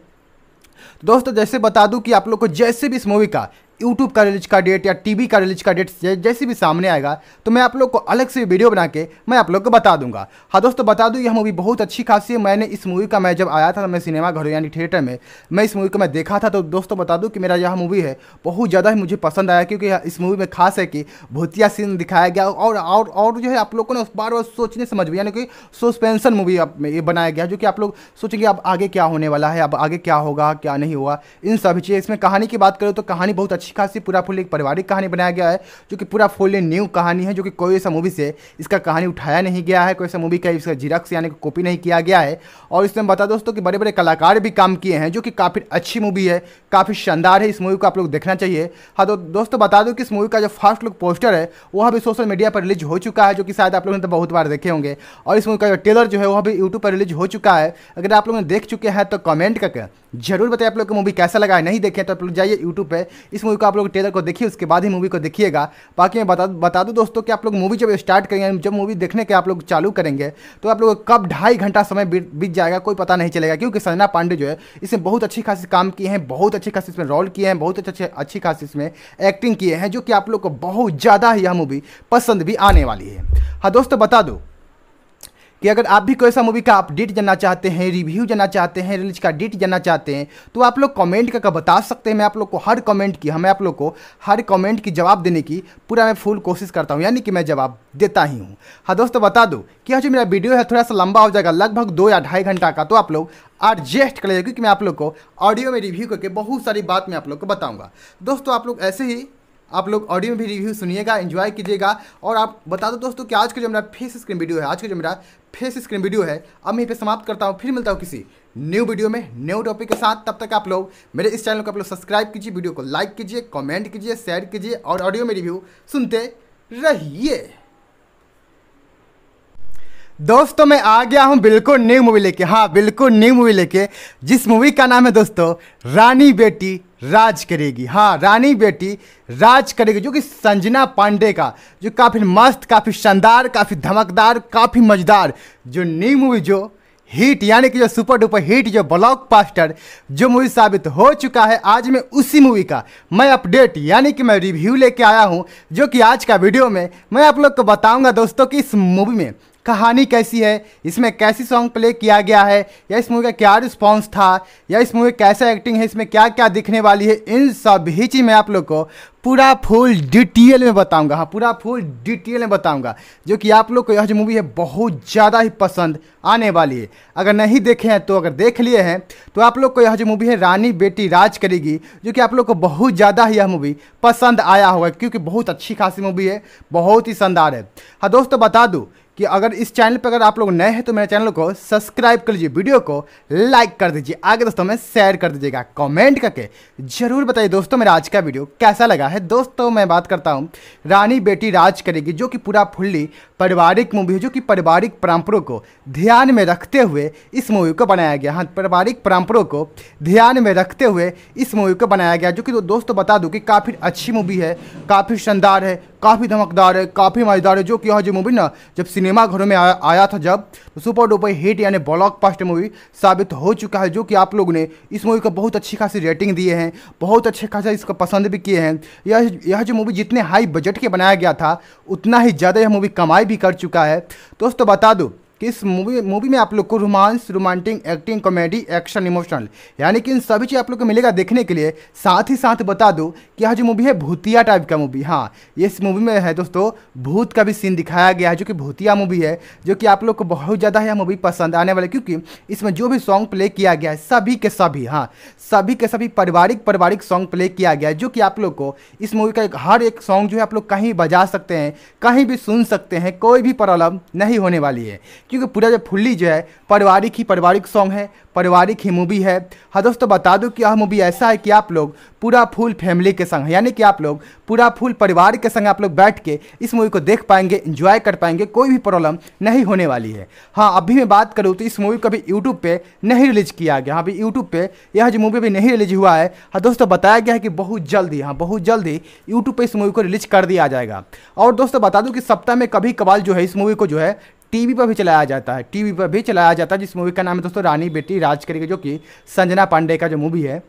तो दोस्तों जैसे बता दूं कि आप लोग को जैसे भी इस मूवी का यूट्यूब का रिलीज का डेट या टीवी का रिलीज का डेट जैसे भी सामने आएगा तो मैं आप लोग को अलग से वीडियो बना के मैं आप लोग को बता दूंगा हाँ दोस्तों बता दूँ यह मूवी बहुत अच्छी खासी है मैंने इस मूवी का मैं जब आया था मैं सिनेमा घरों यानी थिएटर में मैं इस मूवी को मैं देखा था तो दोस्तों बता दूँ कि मेरा यह मूवी है बहुत ज़्यादा ही मुझे पसंद आया क्योंकि इस मूवी में खास है कि भूतिया सीन दिखाया गया और और और जो है आप लोगों ने बार बार सोचने समझ में यानी कि सस्पेंसन मूवी ये बनाया गया जो कि आप लोग सोचेंगे अब आगे क्या होने वाला है अब आगे क्या होगा क्या नहीं हुआ इन सभी चीज़ इसमें कहानी की बात करें तो कहानी बहुत अच्छी अच्छी खासी पूरा फुल एक पारिवारिक कहानी बनाया गया है जो कि पूरा फुल न्यू कहानी है जो कि कोई ऐसा मूवी से इसका कहानी उठाया नहीं गया है कोई ऐसा मूवी का इसका जिरक्स यानी कि कॉपी नहीं किया गया है और इसमें बता दोस्तों कि बड़े बड़े कलाकार भी काम किए हैं जो कि काफ़ी अच्छी मूवी है काफ़ी शानदार है इस मूवी को आप लोग देखना चाहिए हाँ तो दोस्तों बता दो कि इस मूवी का जो फर्स्ट लुक पोस्टर है वह भी सोशल मीडिया पर रिलीज हो चुका है जो कि शायद आप लोगों ने तो बहुत बार देखे होंगे और इस मूवी का जो ट्रेलर जो है वह भी यूट्यूब पर रिलीज हो चुका है अगर आप लोगों ने देख चुके हैं तो कमेंट करके जरूर बताइए आप लोग को मूवी कैसा लगा है नहीं देखें तो आप लोग जाइए यूट्यूब पर इस मूवी को आप लोग ट्रेलर को देखिए उसके बाद ही मूवी को देखिएगा बाकी मैं बता बता दूँ दोस्तों कि आप लोग मूवी जब स्टार्ट करेंगे जब मूवी देखने के आप लोग चालू करेंगे तो आप लोग कब ढाई घंटा समय बीत जाएगा कोई पता नहीं चलेगा क्योंकि सजना पांडे जो है इसमें बहुत अच्छी खासी काम किए हैं बहुत अच्छी खासी इसमें रोल किए हैं बहुत अच्छे अच्छी खासी इसमें एक्टिंग किए हैं जो कि आप लोग को बहुत ज़्यादा यह मूवी पसंद भी आने वाली है हाँ दोस्तों बता दो कि अगर आप भी कोई सा मूवी का अपडेट जानना चाहते हैं रिव्यू जानना चाहते हैं रिलीज का डेट जानना चाहते हैं तो आप लोग कमेंट करके बता सकते हैं मैं आप लोग को हर कमेंट की हमें आप लोग को हर कमेंट की जवाब देने की पूरा मैं फुल कोशिश करता हूँ यानी कि मैं जवाब देता ही हूँ हाँ दोस्तों बता दो कि हाँ जो मेरा वीडियो है थोड़ा सा लंबा हो जाएगा लगभग दो या ढाई घंटा का तो आप लोग एडजस्ट कर लीजिए क्योंकि मैं आप लोग को ऑडियो में रिव्यू करके बहुत सारी बात मैं आप लोग को बताऊँगा दोस्तों आप लोग ऐसे ही आप लोग ऑडियो में भी रिव्यू सुनिएगा एंजॉय कीजिएगा और आप बता दो दोस्तों कि आज का जो मेरा फेस स्क्रीन वीडियो है आज का जो मेरा फेस स्क्रीन वीडियो है अब मैं यहीं पर समाप्त करता हूँ फिर मिलता हूँ किसी न्यू वीडियो में न्यू टॉपिक के साथ तब तक आप लोग मेरे इस चैनल को आप लोग सब्सक्राइब कीजिए वीडियो को लाइक कीजिए कॉमेंट कीजिए शेयर कीजिए और ऑडियो में रिव्यू सुनते रहिए दोस्तों मैं आ गया हूँ बिल्कुल न्यू मूवी लेके हाँ बिल्कुल न्यू मूवी लेके जिस मूवी का नाम है दोस्तों रानी बेटी राज करेगी हाँ रानी बेटी राज करेगी जो कि संजना पांडे का जो काफ़ी मस्त काफ़ी शानदार काफ़ी धमकदार काफ़ी मजेदार जो न्यू मूवी जो हिट यानी कि जो सुपर डुपर हिट जो ब्लॉक पास्टर जो मूवी साबित हो चुका है आज मैं उसी मूवी का मैं अपडेट यानी कि मैं रिव्यू लेके आया हूँ जो कि आज का वीडियो में मैं आप लोग को बताऊंगा दोस्तों कि इस मूवी में कहानी कैसी है इसमें कैसी सॉन्ग प्ले किया गया है या इस मूवी का क्या रिस्पॉन्स था या इस मूवी कैसा एक्टिंग है इसमें क्या क्या दिखने वाली है इन सब ही चीज़ मैं आप लोग को पूरा फुल डिटेल में बताऊंगा हाँ पूरा फुल डिटेल में बताऊंगा जो कि आप लोग को यह जो मूवी है बहुत ज़्यादा ही पसंद आने वाली है अगर नहीं देखे हैं तो अगर देख लिए हैं तो आप लोग को यह जो मूवी है रानी बेटी राज करेगी जो कि आप लोग को बहुत ज़्यादा ही यह मूवी पसंद आया होगा क्योंकि बहुत अच्छी खासी मूवी है बहुत ही शानदार है हाँ दोस्तों बता दूँ कि अगर इस चैनल पर अगर आप लोग नए हैं तो मेरे चैनल को सब्सक्राइब कर लीजिए वीडियो को लाइक कर दीजिए आगे दोस्तों में शेयर कर दीजिएगा कमेंट करके जरूर बताइए दोस्तों मेरा आज का वीडियो कैसा लगा है दोस्तों मैं बात करता हूँ रानी बेटी राज करेगी जो कि पूरा फुल्ली पारिवारिक मूवी है जो कि पारिवारिक परंपरों को ध्यान में रखते हुए इस मूवी को बनाया गया हाँ पारिवारिक परंपरों को ध्यान में रखते हुए इस मूवी को बनाया गया जो कि दोस्तों बता दूँ कि काफ़ी अच्छी मूवी है काफ़ी शानदार है काफ़ी धमकदार है काफ़ी मज़ेदार है जो कि यह जो मूवी ना जब सिने सिनेमाघरों में आ, आया था जब तो सुपर डुपर हिट यानी पास्ट मूवी साबित हो चुका है जो कि आप लोगों ने इस मूवी को बहुत अच्छी खासी रेटिंग दिए हैं बहुत अच्छे खासा इसको पसंद भी किए हैं यह यह जो मूवी जितने हाई बजट के बनाया गया था उतना ही ज़्यादा यह मूवी कमाई भी कर चुका है दोस्तों बता दो कि इस मूवी मूवी में आप लोग को romance romantic acting comedy action emotional यानी कि इन सभी चीज़ आप लोग को मिलेगा देखने के लिए साथ ही साथ बता दूँ कि यह जो मूवी है भूतिया टाइप का मूवी हाँ ये इस मूवी में है दोस्तों भूत का भी सीन दिखाया गया है जो कि भूतिया मूवी है जो कि आप लोग को बहुत ज़्यादा यह मूवी पसंद आने वाला क्योंकि इसमें जो भी सॉन्ग प्ले किया गया है सभी के सभी हाँ सभी के सभी पारिवारिक पारिवारिक सॉन्ग प्ले किया गया है जो कि आप लोग को इस मूवी का हर एक सॉन्ग जो है आप लोग कहीं बजा सकते हैं कहीं भी सुन सकते हैं कोई भी प्रॉब्लम नहीं होने वाली है क्योंकि पूरा जो फुल्ली जो है पारिवारिक ही पारिवारिक सॉन्ग है पारिवारिक ही मूवी है हाँ दोस्तों बता दूँ कि यह मूवी ऐसा है कि आप लोग पूरा फुल फैमिली के संग यानी कि आप लोग पूरा फुल परिवार के संग आप लोग बैठ के इस मूवी को देख पाएंगे इंजॉय कर पाएंगे कोई भी प्रॉब्लम नहीं होने वाली है हाँ अभी मैं बात करूँ तो इस मूवी को अभी यूट्यूब पर नहीं रिलीज किया गया हाँ, अभी यूट्यूब पर यह जो मूवी अभी नहीं रिलीज हुआ है हाँ दोस्तों बताया गया है कि बहुत जल्दी हाँ बहुत जल्दी यूट्यूब पर इस मूवी को रिलीज कर दिया जाएगा और दोस्तों बता दूँ कि सप्ताह में कभी कभार जो है इस मूवी को जो है टीवी पर भी चलाया जाता है टीवी पर भी चलाया जाता है जिस मूवी का नाम है दोस्तों रानी बेटी राज करेगी जो कि संजना पांडे का जो मूवी है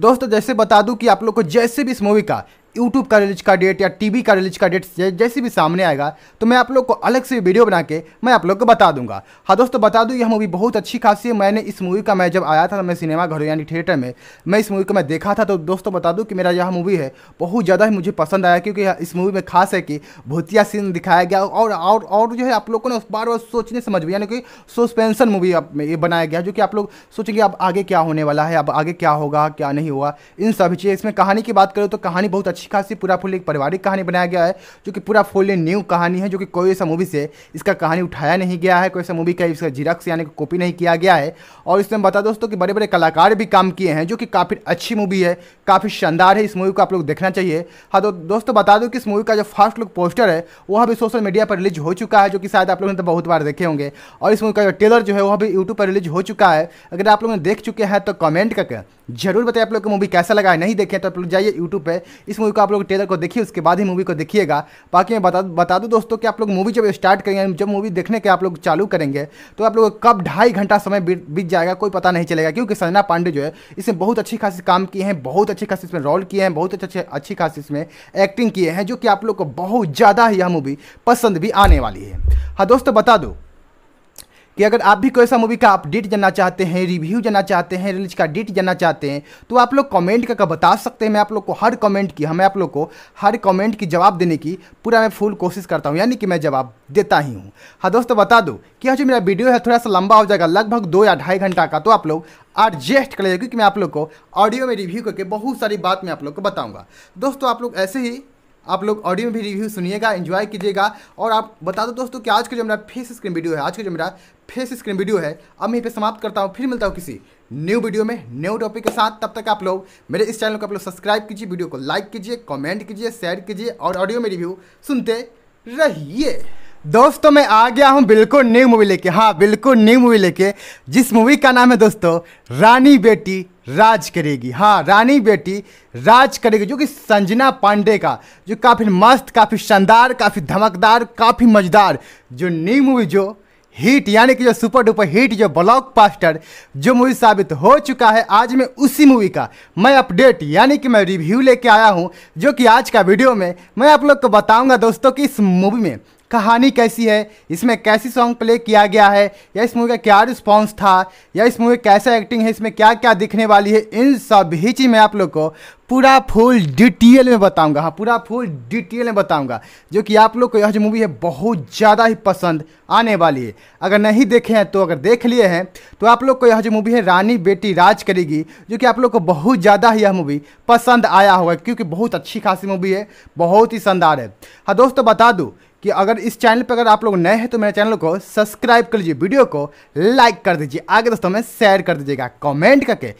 दोस्तों जैसे बता दूं कि आप लोग को जैसे भी इस मूवी का यूट्यूब का रिलीज का डेट या टीवी का रिलीज का डेट जैसे भी सामने आएगा तो मैं आप लोग को अलग से वीडियो बना के मैं आप लोग को बता दूंगा हाँ दोस्तों बता दूँ यह मूवी बहुत अच्छी खासी है मैंने इस मूवी का मैं जब आया था मैं सिनेमा घर यानी थिएटर में मैं इस मूवी को मैं देखा था तो दोस्तों बता दूँ कि मेरा यह मूवी है बहुत ज़्यादा ही मुझे पसंद आया क्योंकि इस मूवी में खास है कि भूतिया सीन दिखाया गया और और और जो है आप लोगों ने उस बार बार सोचने समझ में यानी कि सस्पेंशन मूवी में ये बनाया गया जो कि आप लोग सोचेंगे अब आगे क्या होने वाला है अब आगे क्या होगा क्या नहीं होगा इन सभी चीज़ इसमें कहानी की बात करें तो कहानी बहुत अच्छी अच्छी खासी पूरा फुल एक पारिवारिक कहानी बनाया गया है जो कि पूरा फुल न्यू कहानी है जो कि कोई ऐसा मूवी से इसका कहानी उठाया नहीं गया है कोई ऐसा मूवी का इसका जिराक्स यानी कॉपी नहीं किया गया है और इसमें बता दोस्तों कि बड़े बड़े कलाकार भी काम किए हैं जो कि काफ़ी अच्छी मूवी है काफ़ी शानदार है इस मूवी को आप लोग देखना चाहिए हाँ तो दोस्तों बता दूँ कि इस मूवी का जो फर्स्ट लुक पोस्टर है वह भी सोशल मीडिया पर रिलीज हो चुका है जो कि शायद आप लोगों ने तो बहुत बार देखे होंगे और इस मूवी का जो टेलर जो है वह भी यूट्यूब पर रिलीज हो चुका है अगर आप लोग ने देख चुके हैं तो कमेंट करके जरूर बताइए आप लोग को मूवी कैसा लगा है नहीं देखें तो आप लोग जाइए यूट्यूब पर इस मूवी को आप लोग ट्रेलर को देखिए उसके बाद ही मूवी को देखिएगा बाकी मैं बता बता दूँ दोस्तों कि आप लोग मूवी जब स्टार्ट करेंगे जब मूवी देखने के आप लोग चालू करेंगे तो आप लोग कब ढाई घंटा समय बीत जाएगा कोई पता नहीं चलेगा क्योंकि संजना पांडे जो है इसमें बहुत अच्छी खासी काम किए हैं बहुत अच्छी खासी इसमें रोल किए हैं बहुत अच्छे अच्छी खासी इसमें एक्टिंग किए हैं जो कि आप लोग को बहुत ज़्यादा यह मूवी पसंद भी आने वाली है हाँ दोस्तों बता दो कि अगर आप भी कोई ऐसा मूवी का अपडेट जानना चाहते हैं रिव्यू जानना चाहते हैं रिलीज का डेट जानना चाहते हैं तो आप लोग कमेंट करके बता सकते हैं मैं आप लोग को हर कमेंट की हमें आप लोग को हर कमेंट की जवाब देने की पूरा मैं फुल कोशिश करता हूँ यानी कि मैं जवाब देता ही हूँ हाँ दोस्तों बता दो कि जो मेरा वीडियो है थोड़ा सा लंबा हो जाएगा लगभग दो या ढाई घंटा का तो आप लोग एडजस्ट कर लीजिए क्योंकि मैं आप लोग को ऑडियो में रिव्यू करके बहुत सारी बात मैं आप लोग को बताऊँगा दोस्तों आप लोग ऐसे ही आप लोग ऑडियो में भी रिव्यू सुनिएगा इन्जॉय कीजिएगा और आप बता दो दोस्तों कि आज का जो मेरा फेस स्क्रीन वीडियो है आज का जो मेरा फेस स्क्रीन वीडियो है अब मैं यहीं पर समाप्त करता हूँ फिर मिलता हूँ किसी न्यू वीडियो में न्यू टॉपिक के साथ तब तक आप लोग मेरे इस चैनल को आप लोग सब्सक्राइब कीजिए वीडियो को लाइक कीजिए कॉमेंट कीजिए शेयर कीजिए और ऑडियो में रिव्यू सुनते रहिए दोस्तों मैं आ गया हूँ बिल्कुल न्यू मूवी लेके हाँ बिल्कुल न्यू मूवी लेके जिस मूवी का नाम है दोस्तों रानी बेटी राज करेगी हाँ रानी बेटी राज करेगी जो कि संजना पांडे का जो काफ़ी मस्त काफ़ी शानदार काफ़ी धमकदार काफ़ी मजेदार जो न्यू मूवी जो हिट यानी कि जो सुपर डुपर हिट जो ब्लॉक पास्टर जो मूवी साबित हो चुका है आज मैं उसी मूवी का मैं अपडेट यानी कि मैं रिव्यू लेके आया हूँ जो कि आज का वीडियो में मैं आप लोग को बताऊँगा दोस्तों कि इस मूवी में कहानी कैसी है इसमें कैसी सॉन्ग प्ले किया गया है या इस मूवी का क्या रिस्पॉन्स था या इस मूवी कैसा एक्टिंग है इसमें क्या क्या दिखने वाली है इन सभी चीज़ मैं आप लोग को पूरा फुल डिटेल में बताऊंगा हाँ पूरा फुल डिटेल में बताऊंगा जो कि आप लोग को यह जो मूवी है बहुत ज़्यादा ही पसंद आने वाली है अगर नहीं देखे हैं तो अगर देख लिए हैं तो आप लोग को यह जो मूवी है रानी बेटी राज करेगी जो कि आप लोग को बहुत ज़्यादा ही यह मूवी पसंद आया होगा क्योंकि बहुत अच्छी खासी मूवी है बहुत ही शानदार है हाँ दोस्तों बता दूँ कि अगर इस चैनल पर अगर आप लोग नए हैं तो मेरे चैनल को सब्सक्राइब कर लीजिए वीडियो को लाइक कर दीजिए आगे दोस्तों में शेयर कर दीजिएगा कमेंट करके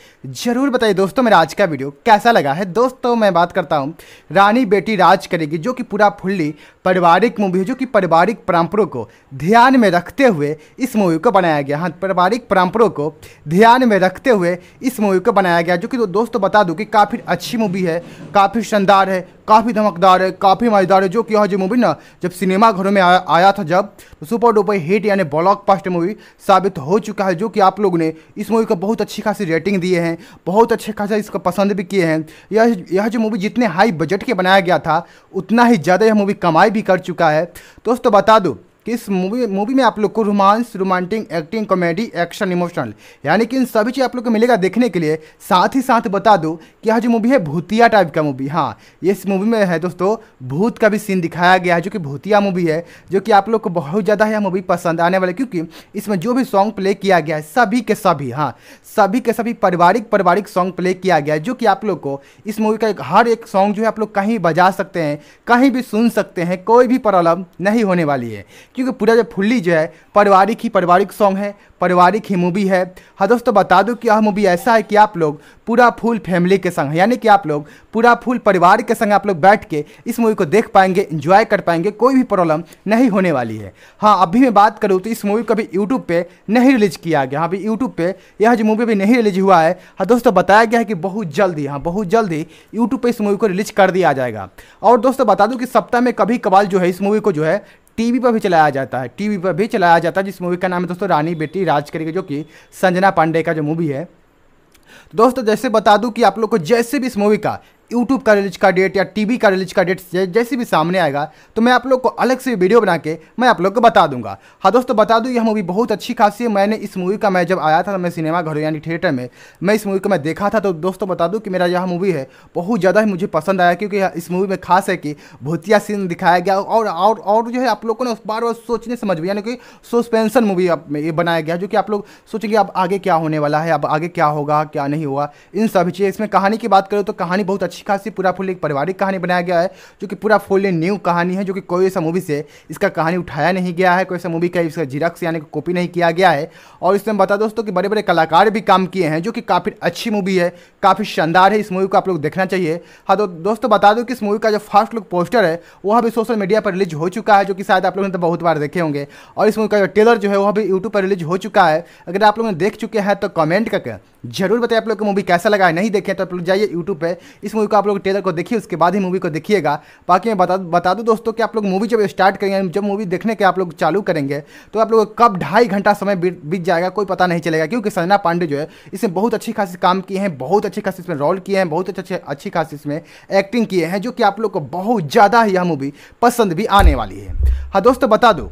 जरूर बताइए दोस्तों मेरा आज का वीडियो कैसा लगा है दोस्तों मैं बात करता हूँ रानी बेटी राज करेगी जो कि पूरा फुल्ली पारिवारिक मूवी है जो कि पारिवारिक परंपरों को ध्यान में रखते हुए इस मूवी को बनाया गया हाँ पारिवारिक परंपरों को ध्यान में रखते हुए इस मूवी को बनाया गया जो कि दोस्तों बता दूँ कि काफ़ी अच्छी मूवी है काफ़ी शानदार है काफ़ी धमकदार है काफ़ी मजेदार है जो कि यह जो मूवी ना जब सिनेमा घरों में आया, आया था जब तो सुपर डुपर हिट यानी ब्लॉक पास्ट मूवी साबित हो चुका है जो कि आप लोगों ने इस मूवी को बहुत अच्छी खासी रेटिंग दिए हैं बहुत अच्छे खासा इसको पसंद भी किए हैं यह यह जो मूवी जितने हाई बजट के बनाया गया था उतना ही ज़्यादा यह मूवी कमाई भी कर चुका है दोस्तों बता दो कि इस मूवी मूवी में आप लोग को romance romantic acting comedy action emotional यानी कि इन सभी चीज़ आप लोग को मिलेगा देखने के लिए साथ ही साथ बता दूँ कि यह जो मूवी है भूतिया टाइप का मूवी हाँ इस मूवी में है दोस्तों भूत का भी सीन दिखाया गया है जो कि भूतिया मूवी है जो कि आप लोग को बहुत ज़्यादा यह मूवी पसंद आने वाली क्योंकि इसमें जो भी सॉन्ग प्ले किया गया है सभी के सभी हाँ सभी के सभी पारिवारिक पारिवारिक सॉन्ग प्ले किया गया है जो कि आप लोग को इस मूवी का एक हर एक सॉन्ग जो है आप लोग कहीं बजा सकते हैं कहीं भी सुन सकते हैं कोई भी प्रॉब्लम नहीं होने वाली है क्योंकि पूरा जो फुल्ली जो है पारिवारिक ही पारिवारिक सॉन्ग है पारिवारिक ही मूवी है हाँ दोस्तों बता दूँ कि यह मूवी ऐसा है कि आप लोग पूरा फुल फैमिली के संग यानी कि आप लोग पूरा फुल परिवार के संग आप लोग बैठ के इस मूवी को देख पाएंगे इंजॉय कर पाएंगे कोई भी प्रॉब्लम नहीं होने वाली है हाँ अभी मैं बात करूँ तो इस मूवी को अभी यूट्यूब पर नहीं रिलीज किया गया हाँ अभी यूट्यूब पर यह जो मूवी अभी नहीं रिलीज हुआ है हाँ दोस्तों बताया गया है कि बहुत जल्दी हाँ बहुत जल्दी यूट्यूब पर इस मूवी को रिलीज कर दिया जाएगा और दोस्तों बता दूँ कि सप्ताह में कभी कबाल जो है इस मूवी को जो है टीवी पर भी चलाया जाता है टीवी पर भी चलाया जाता है जिस मूवी का नाम है दोस्तों रानी बेटी राज करेगी जो कि संजना पांडे का जो मूवी है तो दोस्तों जैसे बता दूं कि आप लोग को जैसे भी इस मूवी का यूट्यूब का रिलीज का डेट या टीवी का रिलीज का डेट जैसे भी सामने आएगा तो मैं आप लोग को अलग से वीडियो बना के मैं आप लोग को बता दूंगा हाँ दोस्तों बता दूँ यह मूवी बहुत अच्छी खासी है मैंने इस मूवी का मैं जब आया था तो मैं सिनेमा घरों यानी थिएटर में मैं इस मूवी को मैं देखा था तो दोस्तों बता दूँ कि मेरा यह मूवी है बहुत ज़्यादा ही मुझे पसंद आया क्योंकि इस मूवी में खास है कि भूतिया सीन दिखाया गया और और और जो है आप लोगों ने उस बार बार सोचने समझ में यानी कि सस्पेंसन मूवी ये बनाया गया जो कि आप लोग सोचेंगे अब आगे क्या होने वाला है अब आगे क्या होगा क्या नहीं हुआ इन सभी चीज़ इसमें कहानी की बात करें तो कहानी बहुत अच्छी अच्छी खासी पूरा फुल एक पारिवारिक कहानी बनाया गया है जो कि पूरा फुल न्यू कहानी है जो कि कोई ऐसा मूवी से इसका कहानी उठाया नहीं गया है कोई ऐसा मूवी का इसका जिरक्स यानी कि कॉपी नहीं किया गया है और इसमें बता दोस्तों कि बड़े बड़े कलाकार भी काम किए हैं जो कि काफ़ी अच्छी मूवी है काफ़ी शानदार है इस मूवी को आप लोग देखना चाहिए हाँ तो दोस्तों बता दो कि इस मूवी का जो फर्स्ट लुक पोस्टर है वह भी सोशल मीडिया पर रिलीज हो चुका है जो कि शायद आप लोगों ने तो बहुत बार देखे होंगे और इस मूवी का जो ट्रेलर जो है वह भी यूट्यूब पर रिलीज हो चुका है अगर आप लोगों ने देख चुके हैं तो कमेंट करके जरूर बताइए आप लोग को मूवी कैसा लगा है नहीं देखे तो आप लोग जाइए यूट्यूब पर इस मूवी को आप लोग टेलर को देखिए उसके बाद ही मूवी को देखिएगा बाकी मैं बता बता दूँ दोस्तों कि आप लोग मूवी जब स्टार्ट करेंगे जब मूवी देखने के आप लोग चालू करेंगे तो आप लोग कब ढाई घंटा समय बीत जाएगा कोई पता नहीं चलेगा क्योंकि सजना पांडे जो है इसमें बहुत अच्छी खासी काम किए हैं बहुत अच्छी खासी इसमें रोल किए हैं बहुत अच्छे अच्छे अच्छी खासी इसमें एक्टिंग किए हैं जो कि आप लोग को बहुत ज़्यादा यह मूवी पसंद भी आने वाली है हाँ दोस्तों बता दो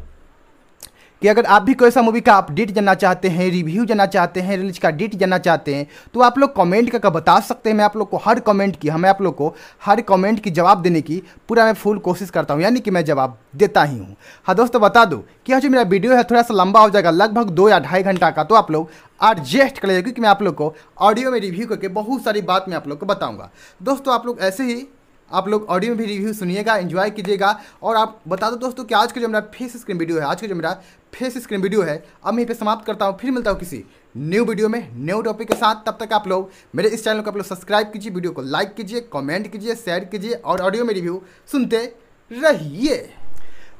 कि अगर आप भी कोई सा मूवी का अपडेट जानना चाहते हैं रिव्यू जानना चाहते हैं रिलीज का डेट जानना चाहते हैं तो आप लोग कमेंट करके बता सकते हैं मैं आप लोग को हर कमेंट की हमें आप लोग को हर कमेंट की जवाब देने की पूरा मैं फुल कोशिश करता हूँ यानी कि मैं जवाब देता ही हूँ हाँ दोस्तों बता दो कि यह जो मेरा वीडियो है थोड़ा सा लंबा हो जाएगा लगभग दो या ढाई घंटा का तो आप लोग एडजस्ट कर लीजिए क्योंकि मैं आप लोग को ऑडियो में रिव्यू करके बहुत सारी बात मैं आप लोग को बताऊँगा दोस्तों आप लोग ऐसे ही आप लोग ऑडियो में भी रिव्यू सुनिएगा एंजॉय कीजिएगा और आप बता दो दोस्तों कि आज का जो मेरा फेस स्क्रीन वीडियो है आज का जो मेरा फेस स्क्रीन वीडियो है अब मैं यहीं पे समाप्त करता हूँ फिर मिलता हूँ किसी न्यू वीडियो में न्यू टॉपिक के साथ तब तक आप लोग मेरे इस चैनल को आप लोग सब्सक्राइब कीजिए वीडियो को लाइक कीजिए कॉमेंट कीजिए शेयर कीजिए और ऑडियो में रिव्यू सुनते रहिए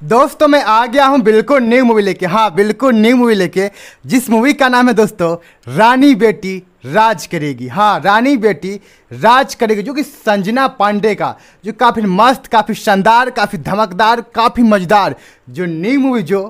दोस्तों मैं आ गया हूँ बिल्कुल न्यू मूवी लेके हाँ बिल्कुल न्यू मूवी लेके जिस मूवी का नाम है दोस्तों रानी बेटी राज करेगी हाँ रानी बेटी राज करेगी जो कि संजना पांडे का जो काफ़ी मस्त काफ़ी शानदार काफ़ी धमकदार काफ़ी मजेदार जो न्यू मूवी जो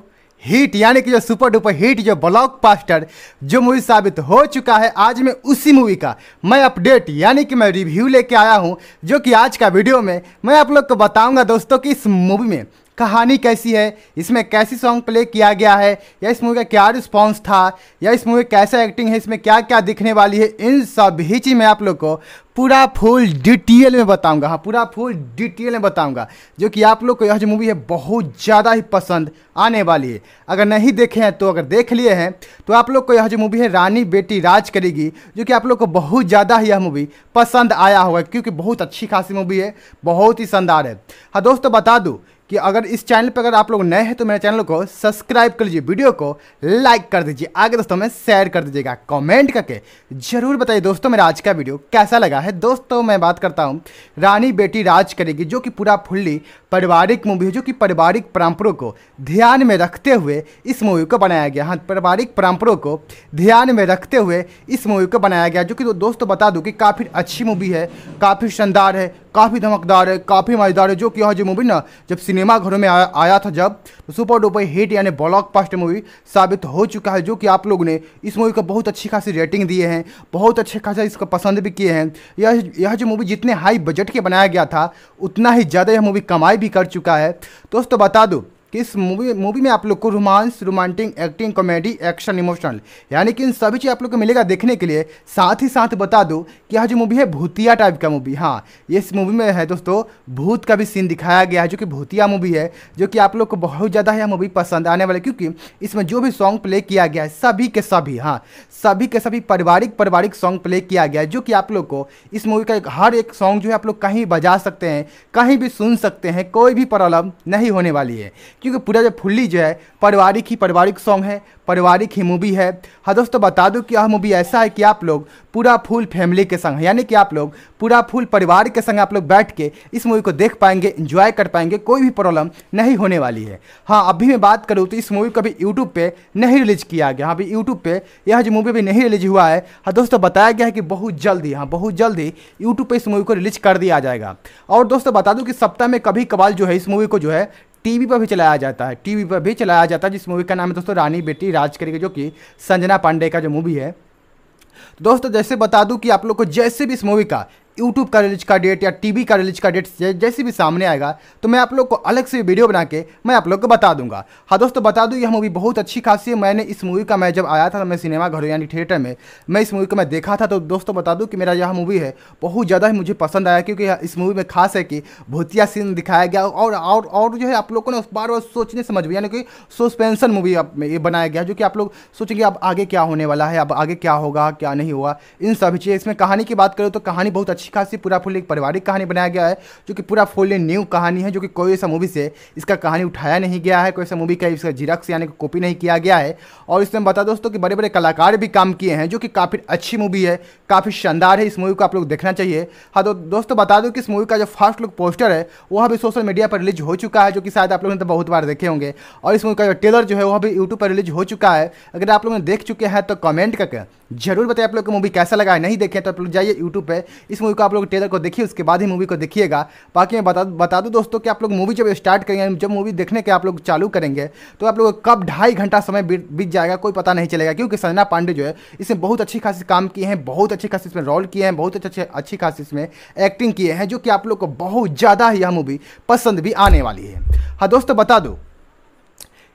हिट यानी कि जो सुपर डुपर हिट जो ब्लॉक पास्टर जो मूवी साबित हो चुका है आज मैं उसी मूवी का मैं अपडेट यानी कि मैं रिव्यू लेके आया हूँ जो कि आज का वीडियो में मैं आप लोग को बताऊँगा दोस्तों कि इस मूवी में कहानी कैसी है इसमें कैसी सॉन्ग प्ले किया गया है या इस मूवी का क्या रिस्पॉन्स था या इस मूवी कैसा एक्टिंग है इसमें क्या क्या दिखने वाली है इन सभी चीज़ मैं आप लोग को पूरा फुल डिटेल में बताऊंगा हाँ पूरा फुल डिटेल में बताऊंगा जो कि आप लोग को यह जो मूवी है बहुत ज़्यादा ही पसंद आने वाली है अगर नहीं देखे हैं तो अगर देख लिए हैं तो आप लोग को यह जो मूवी है रानी बेटी राज करेगी जो कि आप लोग को बहुत ज़्यादा ही यह मूवी पसंद आया होगा क्योंकि बहुत अच्छी खासी मूवी है बहुत ही शानदार है हाँ दोस्तों बता दूँ कि अगर इस चैनल पर अगर आप लोग नए हैं तो मेरे चैनल को सब्सक्राइब कर लीजिए वीडियो को लाइक कर दीजिए आगे दोस्तों में शेयर कर दीजिएगा कमेंट करके जरूर बताइए दोस्तों मेरा आज का वीडियो कैसा लगा है दोस्तों मैं बात करता हूँ रानी बेटी राज करेगी जो कि पूरा फुल्ली पारिवारिक मूवी है जो कि पारिवारिक परंपरों को ध्यान में रखते हुए इस मूवी को बनाया गया हाँ पारिवारिक परंपरों को ध्यान में रखते हुए इस मूवी को बनाया गया जो कि दोस्तों बता दूँ कि काफ़ी अच्छी मूवी है काफ़ी शानदार है काफ़ी धमकदार है काफ़ी मज़ेदार है जो कि यह जो मूवी ना जब सिनेमा घरों में आया, आया था जब तो सुपर डुपर हिट यानी ब्लॉकबस्टर मूवी साबित हो चुका है जो कि आप लोगों ने इस मूवी को बहुत अच्छी खासी रेटिंग दिए हैं बहुत अच्छे खासा इसको पसंद भी किए हैं यह यह जो मूवी जितने हाई बजट के बनाया गया था उतना ही ज़्यादा यह मूवी कमाई भी कर चुका है दोस्तों बता दूँ कि इस मूवी मूवी में आप लोग को romance romantic acting comedy action emotional यानी कि इन सभी चीज़ आप लोग को मिलेगा देखने के लिए साथ ही साथ बता दूँ कि यह जो मूवी है भूतिया टाइप का मूवी हाँ ये इस मूवी में है दोस्तों भूत का भी सीन दिखाया गया है जो कि भूतिया मूवी है जो कि आप लोग को बहुत ज़्यादा यह मूवी पसंद आने वाली क्योंकि इसमें जो भी सॉन्ग प्ले किया गया है सभी के सभी हाँ सभी के सभी पारिवारिक पारिवारिक सॉन्ग प्ले किया गया है जो कि आप लोग को इस मूवी का हर एक सॉन्ग जो है आप लोग कहीं बजा सकते हैं कहीं भी सुन सकते हैं कोई भी प्रॉब्लम नहीं होने वाली है क्योंकि पूरा जो फुल्ली जो है पारिवारिक ही पारिवारिक सॉन्ग है पारिवारिक ही मूवी है हाँ दोस्तों बता दूँ कि यह मूवी ऐसा है कि आप लोग पूरा फुल फैमिली के संग यानी कि आप लोग पूरा फुल परिवार के संग आप लोग बैठ के इस मूवी को देख पाएंगे इंजॉय कर पाएंगे कोई भी प्रॉब्लम नहीं होने वाली है हाँ अभी मैं बात करूँ तो इस मूवी को अभी यूट्यूब पर नहीं रिलीज किया गया हाँ अभी यूट्यूब पर यह जो मूवी अभी नहीं रिलीज हुआ है हाँ दोस्तों बताया गया है कि बहुत जल्दी हाँ बहुत जल्दी यूट्यूब पर इस मूवी को रिलीज कर दिया जाएगा और दोस्तों बता दूँ कि सप्ताह में कभी कबाल जो है इस मूवी को जो है टीवी पर भी चलाया जाता है टीवी पर भी चलाया जाता है जिस मूवी का नाम है दोस्तों रानी बेटी राज करेगी जो कि संजना पांडे का जो मूवी है तो दोस्तों जैसे बता दूं कि आप लोग को जैसे भी इस मूवी का यूट्यूब का रिलीज का डेट या टीवी का रिलीज का डेट जैसे भी सामने आएगा तो मैं आप लोग को अलग से वीडियो बना के मैं आप लोग को बता दूंगा हाँ दोस्तों बता दूँ यह मूवी बहुत अच्छी खासी है मैंने इस मूवी का मैं जब आया था तो मैं सिनेमा घरों यानी थिएटर में मैं इस मूवी को मैं देखा था तो दोस्तों बता दूँ कि मेरा यह मूवी है बहुत ज़्यादा ही मुझे पसंद आया क्योंकि इस मूवी में खास है कि भूतिया सीन दिखाया गया और और और जो है आप लोगों ने बार बार सोचने समझ में यानी कि सस्पेंसन मूवी में ये बनाया गया जो कि आप लोग सोचेंगे अब आगे क्या होने वाला है अब आगे क्या होगा क्या नहीं होगा इन सभी चीज़ें इसमें कहानी की बात करें तो कहानी बहुत अच्छी अच्छी खासी पूरा फुल एक पारिवारिक कहानी बनाया गया है जो कि पूरा फुल न्यू कहानी है जो कि कोई ऐसा मूवी से इसका कहानी उठाया नहीं गया है कोई ऐसा मूवी का इसका जिरक्स यानी कॉपी नहीं किया गया है और इसमें बता दोस्तों कि बड़े बड़े कलाकार भी काम किए हैं जो कि काफ़ी अच्छी मूवी है काफ़ी शानदार है इस मूवी को आप लोग देखना चाहिए हाँ तो दोस्तों बता दो कि इस मूवी का जो फर्स्ट लुक पोस्टर है वह भी सोशल मीडिया पर रिलीज हो चुका है जो कि शायद आप लोगों ने तो बहुत बार देखे होंगे और इस मूवी का जो टेलर जो है वह भी यूट्यूब पर रिलीज हो चुका है अगर आप लोगों ने देख चुके हैं तो कमेंट करके जरूर बताइए आप लोग को मूवी कैसा लगा है नहीं देखे तो आप लोग जाइए यूट्यूब पर इस मूवी को आप लोग ट्रेलर को देखिए उसके बाद ही मूवी को देखिएगा बाकी मैं बता बता दूँ दोस्तों कि आप लोग मूवी जब स्टार्ट करेंगे जब मूवी देखने के आप लोग चालू करेंगे तो आप लोग कब ढाई घंटा समय बीत जाएगा कोई पता नहीं चलेगा क्योंकि सजना पांडे जो है इसमें बहुत अच्छी खासी काम किए हैं बहुत अच्छी खासी इसमें रोल किए हैं बहुत अच्छे अच्छी खासी इसमें एक्टिंग किए हैं जो कि आप लोग को बहुत ज़्यादा यह मूवी पसंद भी आने वाली है हाँ दोस्तों बता दो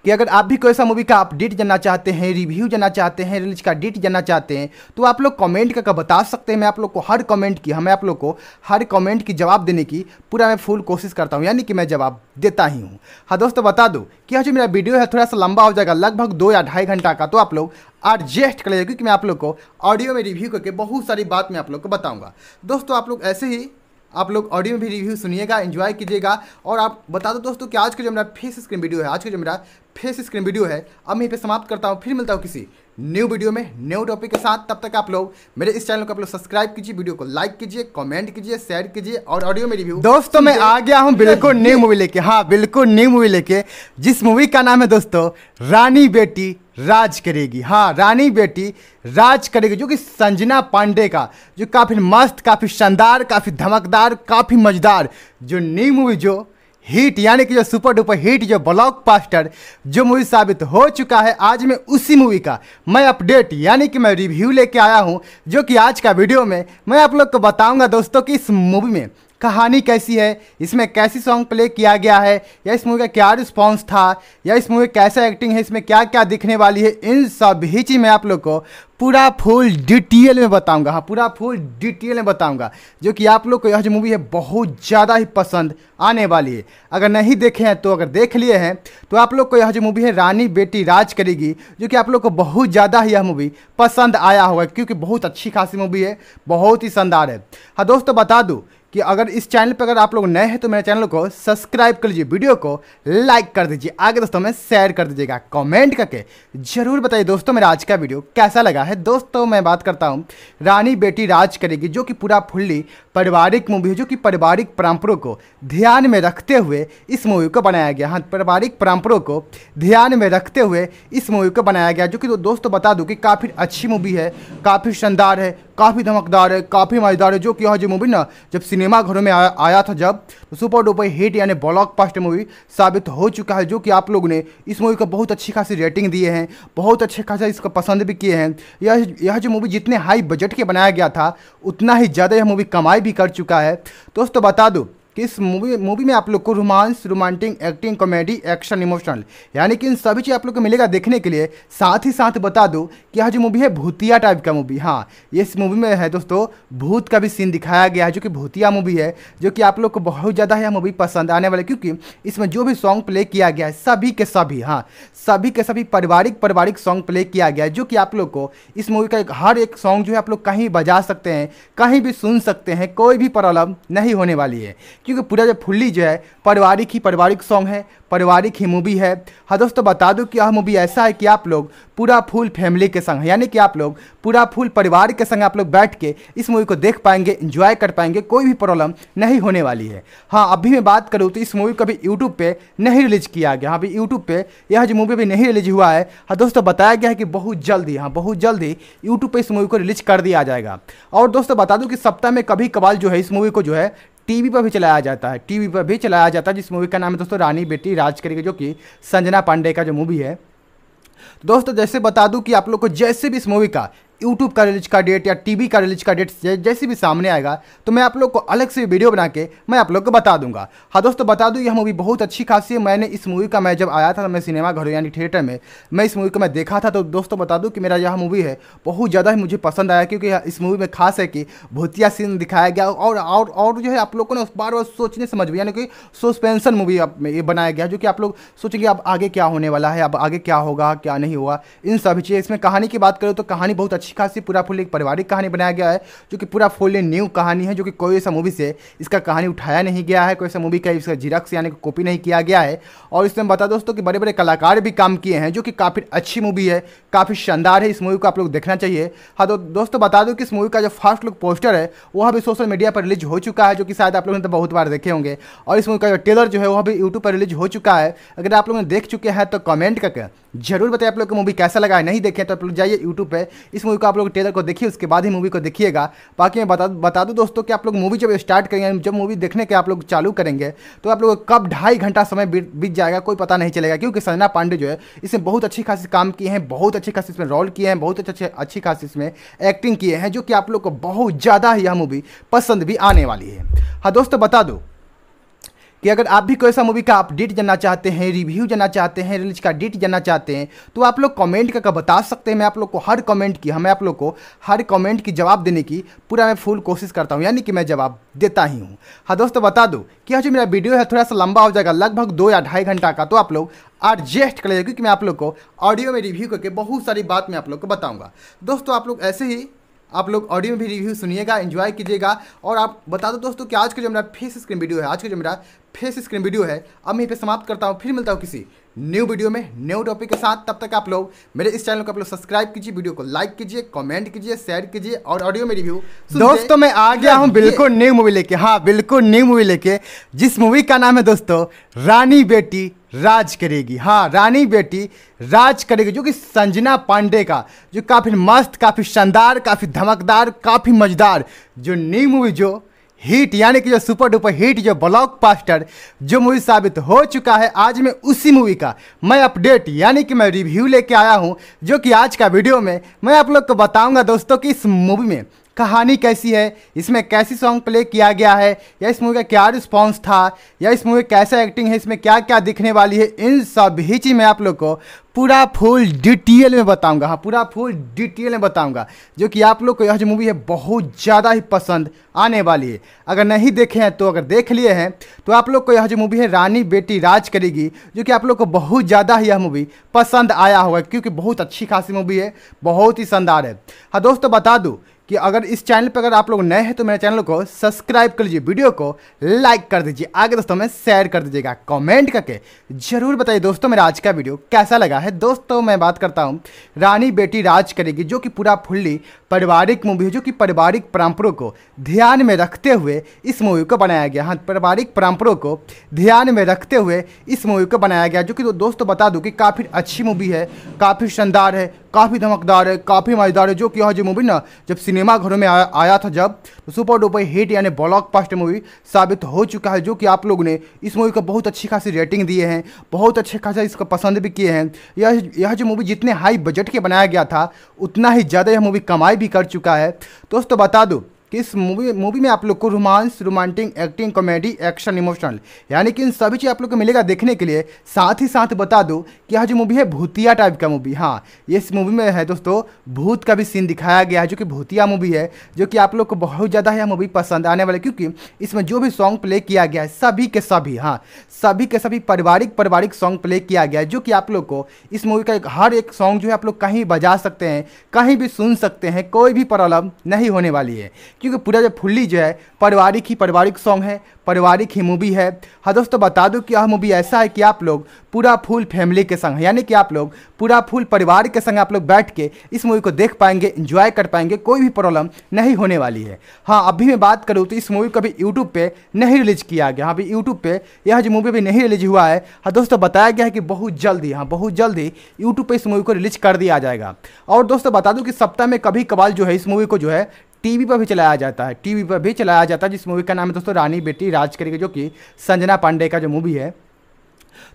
कि अगर आप भी कोई सा मूवी का अपडेट जानना चाहते हैं रिव्यू जानना चाहते हैं रिलीज का डेट जानना चाहते हैं तो आप लोग कमेंट करके बता सकते हैं मैं आप लोग को हर कमेंट की हमें आप लोग को हर कमेंट की जवाब देने की पूरा मैं फुल कोशिश करता हूँ यानी कि मैं जवाब देता ही हूँ हाँ दोस्तों बता दो कि जो मेरा वीडियो है थोड़ा सा लंबा हो जाएगा लगभग दो या ढाई घंटा का तो आप लोग एडजस्ट कर लीजिए क्योंकि मैं आप लोग को ऑडियो में रिव्यू करके बहुत सारी बात मैं आप लोग को बताऊँगा दोस्तों आप लोग ऐसे ही आप लोग ऑडियो में भी रिव्यू सुनिएगा एंजॉय कीजिएगा और आप बता दो दोस्तों कि आज का जो मेरा फेस स्क्रीन वीडियो है आज का जो मेरा फेस स्क्रीन वीडियो है अब मैं यहीं पर समाप्त करता हूँ फिर मिलता हूँ किसी न्यू वीडियो में न्यू टॉपिक के साथ तब तक आप लोग मेरे इस चैनल को आप लोग सब्सक्राइब कीजिए वीडियो को लाइक कीजिए कमेंट कीजिए शेयर कीजिए और ऑडियो में रिव्यू दोस्तों मैं आ गया हूँ बिल्कुल न्यू मूवी लेके हाँ बिल्कुल न्यू मूवी लेके जिस मूवी का नाम है दोस्तों रानी बेटी राज करेगी हाँ रानी बेटी राज करेगी जो कि संजना पांडे का जो काफ़ी मस्त काफ़ी शानदार काफ़ी धमकदार काफ़ी मजेदार जो न्यू मूवी जो हिट यानी कि जो सुपर डुपर हिट जो ब्लॉक पास्टर जो मूवी साबित हो चुका है आज मैं उसी मूवी का मैं अपडेट यानी कि मैं रिव्यू लेके आया हूँ जो कि आज का वीडियो में मैं आप लोग को बताऊँगा दोस्तों कि इस मूवी में कहानी कैसी है इसमें कैसी सॉन्ग प्ले किया गया है या इस मूवी का क्या रिस्पॉन्स था या इस मूवी कैसा एक्टिंग है इसमें क्या क्या दिखने वाली है इन सब ही चीज़ मैं आप लोग को पूरा फुल डिटेल में बताऊंगा हाँ पूरा फुल डिटेल में बताऊंगा जो कि आप लोग को यह जो मूवी है बहुत ज़्यादा ही पसंद आने वाली है अगर नहीं देखे हैं तो अगर देख लिए हैं तो आप लोग को यह जो मूवी है रानी बेटी राज करेगी जो कि आप लोग को बहुत ज़्यादा ही यह मूवी पसंद आया होगा क्योंकि बहुत अच्छी खासी मूवी है बहुत ही शानदार है हाँ दोस्तों बता दूँ कि अगर इस चैनल पर अगर आप लोग नए हैं तो मेरे चैनल को सब्सक्राइब कर लीजिए वीडियो को लाइक कर दीजिए आगे दोस्तों में शेयर कर दीजिएगा कमेंट करके जरूर बताइए दोस्तों मेरा आज का वीडियो कैसा लगा है दोस्तों मैं बात करता हूँ रानी बेटी राज करेगी जो कि पूरा फुल्ली पारिवारिक मूवी है जो कि पारिवारिक परम्परों को ध्यान में रखते हुए इस मूवी को बनाया गया हाँ पारिवारिक परम्परों को ध्यान में रखते हुए इस मूवी को बनाया गया जो कि दोस्तों बता दूँ कि काफ़ी अच्छी मूवी है काफ़ी शानदार है काफ़ी धमकदार है काफ़ी मज़ेदार है जो कि यह जो मूवी ना जब सिनेमा घरों में आया, आया था जब तो सुपर डुपर हिट यानी ब्लॉक पास्ट मूवी साबित हो चुका है जो कि आप लोग ने इस मूवी को बहुत अच्छी खासी रेटिंग दिए हैं बहुत अच्छे खासा इसको पसंद भी किए हैं यह यह जो मूवी जितने हाई बजट के बनाया गया था उतना ही ज़्यादा यह मूवी कमाई भी कर चुका है दोस्तों बता दूँ कि इस मूवी मूवी में आप लोग को romance romantic acting comedy action emotional यानी कि इन सभी चीज़ आप लोग को मिलेगा देखने के लिए साथ ही साथ बता दूँ कि यह जो मूवी है भूतिया टाइप का मूवी हाँ ये इस मूवी में है दोस्तों भूत का भी सीन दिखाया गया है जो कि भूतिया मूवी है जो कि आप लोग को बहुत ज़्यादा यह मूवी पसंद आने वाली क्योंकि इसमें जो भी सॉन्ग प्ले किया गया है सभी के सभी हाँ सभी के सभी पारिवारिक पारिवारिक सॉन्ग प्ले किया गया है जो कि आप लोग को इस मूवी का हर एक सॉन्ग जो है आप लोग कहीं बजा सकते हैं कहीं भी सुन सकते हैं कोई भी प्रॉब्लम नहीं होने वाली है क्योंकि पूरा जो फुल्ली जो है पारिवारिक ही पारिवारिक सॉन्ग है पारिवारिक ही मूवी है हाँ दोस्तों बता दो कि यह मूवी ऐसा है कि आप लोग पूरा फुल फैमिली के संग यानी कि आप लोग पूरा फुल परिवार के संग आप लोग बैठ के इस मूवी को देख पाएंगे इंजॉय कर पाएंगे कोई भी प्रॉब्लम नहीं होने वाली है हाँ अभी मैं बात करूँ तो इस मूवी को अभी यूट्यूब पर नहीं रिलीज किया गया हाँ, अभी यूट्यूब पर यह जो मूवी अभी नहीं रिलीज हुआ है हाँ दोस्तों बताया गया है कि बहुत जल्दी हाँ बहुत जल्दी यूट्यूब पर इस मूवी को रिलीज कर दिया जाएगा और दोस्तों बता दूँ कि सप्ताह में कभी कभार जो है इस मूवी को जो है टीवी पर भी चलाया जाता है टीवी पर भी चलाया जाता है जिस मूवी का नाम है दोस्तों रानी बेटी राज करेगी जो कि संजना पांडे का जो मूवी है तो दोस्तों जैसे बता दूं कि आप लोग को जैसे भी इस मूवी का यूट्यूब का रिलीज का डेट या टीवी का रिलीज का डेट जैसे भी सामने आएगा तो मैं आप लोग को अलग से वीडियो बना के मैं आप लोग को बता दूंगा हाँ दोस्तों बता दूँ यह मूवी बहुत अच्छी खासी है मैंने इस मूवी का मैं जब आया था मैं सिनेमा घर यानी थिएटर में मैं इस मूवी को मैं देखा था तो दोस्तों बता दूँ कि मेरा यह मूवी है बहुत ज़्यादा ही मुझे पसंद आया क्योंकि इस मूवी में खास है कि भूतिया सीन दिखाया गया और और और जो है आप लोगों ने उस बार बार सोचने समझ में यानी कि सस्पेंसन मूवी में ये बनाया गया जो कि आप लोग सोचेंगे अब आगे क्या होने वाला है अब आगे क्या होगा क्या नहीं होगा इन सभी चीज़ें इसमें कहानी की बात करें तो कहानी बहुत अच्छी अच्छी खासी पूरा फुल एक पारिवारिक कहानी बनाया गया है जो कि पूरा फुल न्यू कहानी है जो कि कोई ऐसा मूवी से इसका कहानी उठाया नहीं गया है कोई ऐसा मूवी का इसका जिरक्स यानी कॉपी नहीं किया गया है और इसमें बता दोस्तों कि बड़े बड़े कलाकार भी काम किए हैं जो कि काफ़ी अच्छी मूवी है काफ़ी शानदार है इस मूवी को आप लोग देखना चाहिए हाँ तो दोस्तों बता दो कि इस मूवी का जो फर्स्ट लुक पोस्टर है वह अभी सोशल मीडिया पर रिलीज हो चुका है जो कि शायद आप लोगों ने तो बहुत बार देखे होंगे और इस मूवी का जो टेलर जो है वह भी यूट्यूब पर रिलीज हो चुका है अगर आप लोगों ने देख चुके हैं तो कमेंट करके जरूर बताइए आप लोग को मूवी कैसा लगा है नहीं देखें तो आप लोग जाइए यूट्यूब पर इस मूवी को आप लोग ट्रेलर को देखिए उसके बाद ही मूवी को देखिएगा बाकी मैं बता बता दूँ दोस्तों कि आप लोग मूवी जब स्टार्ट करेंगे जब मूवी देखने के आप लोग चालू करेंगे तो आप लोग कब ढाई घंटा समय बीत जाएगा कोई पता नहीं चलेगा क्योंकि सजना पांडे जो है इसमें बहुत अच्छी खासी काम किए हैं बहुत अच्छी खासी इसमें रोल किए हैं बहुत अच्छे अच्छी खासी इसमें एक्टिंग किए हैं जो कि आप लोग को बहुत ज़्यादा यह मूवी पसंद भी आने वाली है हाँ दोस्तों बता दो कि अगर आप भी कोई ऐसा मूवी का अपडेट जानना चाहते हैं रिव्यू जानना चाहते हैं रिलीज का डेट जानना चाहते हैं तो आप लोग कमेंट करके बता सकते हैं मैं आप लोग को हर कमेंट की हमें आप लोग को हर कमेंट की जवाब देने की पूरा मैं फुल कोशिश करता हूँ यानी कि मैं जवाब देता ही हूँ हाँ दोस्तों बता दो कि जो मेरा वीडियो है थोड़ा सा लंबा हो जाएगा लगभग दो या ढाई घंटा का तो आप लोग एडजस्ट कर लीजिए क्योंकि मैं आप लोग को ऑडियो में रिव्यू करके बहुत सारी बात मैं आप लोग को बताऊँगा दोस्तों आप लोग ऐसे ही आप लोग ऑडियो में भी रिव्यू सुनिएगा एंजॉय कीजिएगा और आप बता दो दोस्तों कि आज का जो मेरा फेस स्क्रीन वीडियो है आज का जो मेरा फेस स्क्रीन वीडियो है अब मैं पे समाप्त करता हूँ फिर मिलता हूँ किसी न्यू वीडियो में न्यू टॉपिक के साथ तब तक आप लोग मेरे इस चैनल को आप लोग सब्सक्राइब कीजिए वीडियो को लाइक कीजिए कमेंट कीजिए शेयर कीजिए और ऑडियो में रिव्यू दोस्तों मैं आ गया हूँ बिल्कुल न्यू मूवी लेके हाँ बिल्कुल न्यू मूवी लेके जिस मूवी का नाम है दोस्तों रानी बेटी राज करेगी हाँ रानी बेटी राज करेगी जो कि संजना पांडे का जो काफ़ी मस्त काफ़ी शानदार काफ़ी धमकदार काफ़ी मजेदार जो न्यू मूवी जो हिट यानी कि जो सुपर डुपर हिट जो ब्लॉक पास्टर जो मूवी साबित हो चुका है आज मैं उसी मूवी का मैं अपडेट यानी कि मैं रिव्यू लेके आया हूँ जो कि आज का वीडियो में मैं आप लोग को बताऊँगा दोस्तों कि इस मूवी में कहानी कैसी है इसमें कैसी सॉन्ग प्ले किया गया है या इस मूवी का क्या रिस्पॉन्स था या इस मूवी कैसा एक्टिंग है इसमें क्या क्या दिखने वाली है इन सभी चीज़ मैं आप लोग को पूरा फुल डिटेल में बताऊंगा हाँ पूरा फुल डिटेल में बताऊंगा जो कि आप लोग को यह जो मूवी है बहुत ज़्यादा ही पसंद आने वाली है अगर नहीं देखे हैं तो अगर देख लिए हैं तो आप लोग को यह जो मूवी है रानी बेटी राज करेगी जो कि आप लोग को बहुत ज़्यादा ही यह मूवी पसंद आया होगा क्योंकि बहुत अच्छी खासी मूवी है बहुत ही शानदार है हाँ दोस्तों बता दूँ कि अगर इस चैनल पर अगर आप लोग नए हैं तो मेरे चैनल को सब्सक्राइब कर लीजिए वीडियो को लाइक कर दीजिए आगे दोस्तों में शेयर कर दीजिएगा कमेंट करके जरूर बताइए दोस्तों मेरा आज का वीडियो कैसा लगा है दोस्तों मैं बात करता हूँ रानी बेटी राज करेगी जो कि पूरा फुल्ली पारिवारिक मूवी है जो कि पारिवारिक परम्परों को ध्यान में रखते हुए इस मूवी को बनाया गया हाँ पारिवारिक परम्परों को ध्यान में रखते हुए इस मूवी को बनाया गया जो कि दोस्तों बता दूँ कि काफ़ी अच्छी मूवी है काफ़ी शानदार है काफ़ी धमकदार है काफ़ी मज़ेदार है जो कि यह जो मूवी ना जब सिने सिनेमाघरों में आया, आया था जब तो सुपर डुपर हिट यानी ब्लॉकबस्टर मूवी साबित हो चुका है जो कि आप लोगों ने इस मूवी को बहुत अच्छी खासी रेटिंग दिए हैं बहुत अच्छे खासा इसको पसंद भी किए हैं यह यह जो मूवी जितने हाई बजट के बनाया गया था उतना ही ज़्यादा यह मूवी कमाई भी कर चुका है दोस्तों बता दो कि इस मूवी मूवी में आप लोग को romance romantic acting comedy action emotional यानी कि इन सभी चीज़ आप लोग को मिलेगा देखने के लिए साथ ही साथ बता दूँ कि यह जो मूवी है भूतिया टाइप का मूवी हाँ इस मूवी में है दोस्तों भूत का भी सीन दिखाया गया है जो कि भूतिया मूवी है जो कि आप लोग को बहुत ज़्यादा यह मूवी पसंद आने वाली क्योंकि इसमें जो भी सॉन्ग प्ले किया गया है सभी के सभी हाँ सभी के सभी पारिवारिक पारिवारिक सॉन्ग प्ले किया गया है जो कि आप लोग को इस मूवी का एक हर एक सॉन्ग जो है आप लोग कहीं बजा सकते हैं कहीं भी सुन सकते हैं कोई भी प्रॉब्लम नहीं होने वाली है क्योंकि पूरा जो फुल्ली जो है पारिवारिक ही पारिवारिक सॉन्ग है पारिवारिक ही मूवी है हाँ दोस्तों बता दूँ कि यह मूवी ऐसा है कि आप लोग पूरा फुल फैमिली के संग यानी कि आप लोग पूरा फुल परिवार के संग आप लोग बैठ के इस मूवी को देख पाएंगे इंजॉय कर पाएंगे कोई भी प्रॉब्लम नहीं होने वाली है हाँ अभी मैं बात करूँ तो इस मूवी को अभी यूट्यूब पर नहीं रिलीज किया गया हाँ, अभी यूट्यूब पर यह जो मूवी अभी नहीं रिलीज हुआ है हाँ दोस्तों बताया गया है कि बहुत जल्दी हाँ बहुत जल्दी यूट्यूब पर इस मूवी को रिलीज कर दिया जाएगा और दोस्तों बता दूँ कि सप्ताह में कभी कभार जो है इस मूवी को जो है टीवी पर भी चलाया जाता है टीवी पर भी चलाया जाता है जिस मूवी का नाम है दोस्तों रानी बेटी राज करी जो कि संजना पांडे का जो मूवी है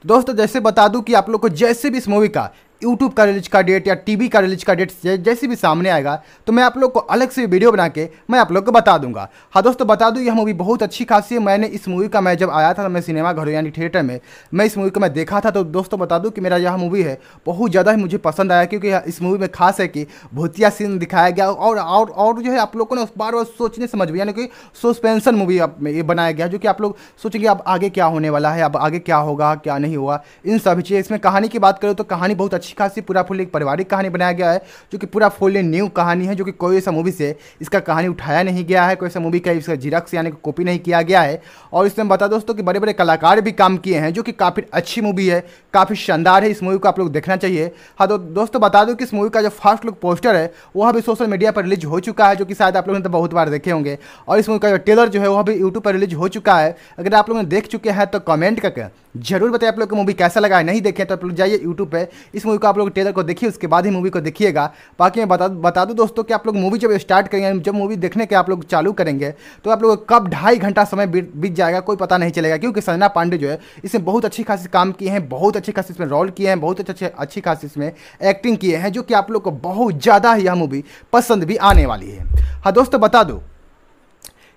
दोस्तों जैसे बता दूं कि आप लोग को जैसे भी इस मूवी का यूट्यूब का रिलीज का डेट या टीवी का रिलीज का डेट जैसे भी सामने आएगा तो मैं आप लोग को अलग से वीडियो बना के मैं आप लोग को बता दूंगा हाँ दोस्तों बता दूँ यह मूवी बहुत अच्छी खासी है मैंने इस मूवी का मैं जब आया था मैं सिनेमा घर यानी थिएटर में मैं इस मूवी को मैं देखा था तो दोस्तों बता दूँ कि मेरा यह मूवी है बहुत ज़्यादा ही मुझे पसंद आया क्योंकि इस मूवी में खास है कि भूतिया सीन दिखाया गया और और और जो है आप लोगों ने उस बार बार सोचने समझ में यानी कि सस्पेंसन मूवी ये बनाया गया जो कि आप लोग सोचेंगे अब आगे क्या होने वाला है अब आगे क्या होगा क्या नहीं होगा इन सभी चीज़ इसमें कहानी की बात करें तो कहानी बहुत अच्छी अच्छी खासी पूरा फुल एक पारिवारिक कहानी बनाया गया है जो कि पूरा फुल न्यू कहानी है जो कि कोई ऐसा मूवी से इसका कहानी उठाया नहीं गया है कोई ऐसा मूवी का इसका जीरक्स यानी कि कॉपी नहीं किया गया है और इसमें बता दोस्तों कि बड़े बड़े कलाकार भी काम किए हैं जो कि काफ़ी अच्छी मूवी है काफ़ी शानदार है इस मूवी को आप लोग देखना चाहिए हाँ तो दोस्तों बता दो कि इस मूवी का जो फर्स्ट लुक पोस्टर है वह भी सोशल मीडिया पर रिलीज हो चुका है जो कि शायद आप लोगों ने तो बहुत बार देखे होंगे और इस मूवी का जो ट्रेलर जो है वह भी यूट्यूब पर रिलीज हो चुका है अगर आप लोगों ने देख चुके हैं तो कमेंट करके जरूर बताइए आप लोग को मूवी कैसा लगा है नहीं देखे तो आप लोग जाइए यूट्यूब पर इस मूवी मूवी को आप लोग ट्रेलर को देखिए उसके बाद ही मूवी को देखिएगा बाकी मैं बता बता दूँ दोस्तों कि आप लोग मूवी जब स्टार्ट करेंगे जब मूवी देखने के आप लोग चालू करेंगे तो आप लोग कब ढाई घंटा समय बीत जाएगा कोई पता नहीं चलेगा क्योंकि सजना पांडे जो है इसमें बहुत अच्छी खासी काम किए हैं बहुत अच्छी खासी इसमें रोल किए हैं बहुत अच्छे अच्छी खासी इसमें एक्टिंग किए हैं जो कि आप लोग को बहुत ज़्यादा यह मूवी पसंद भी आने वाली है हाँ दोस्तों बता दो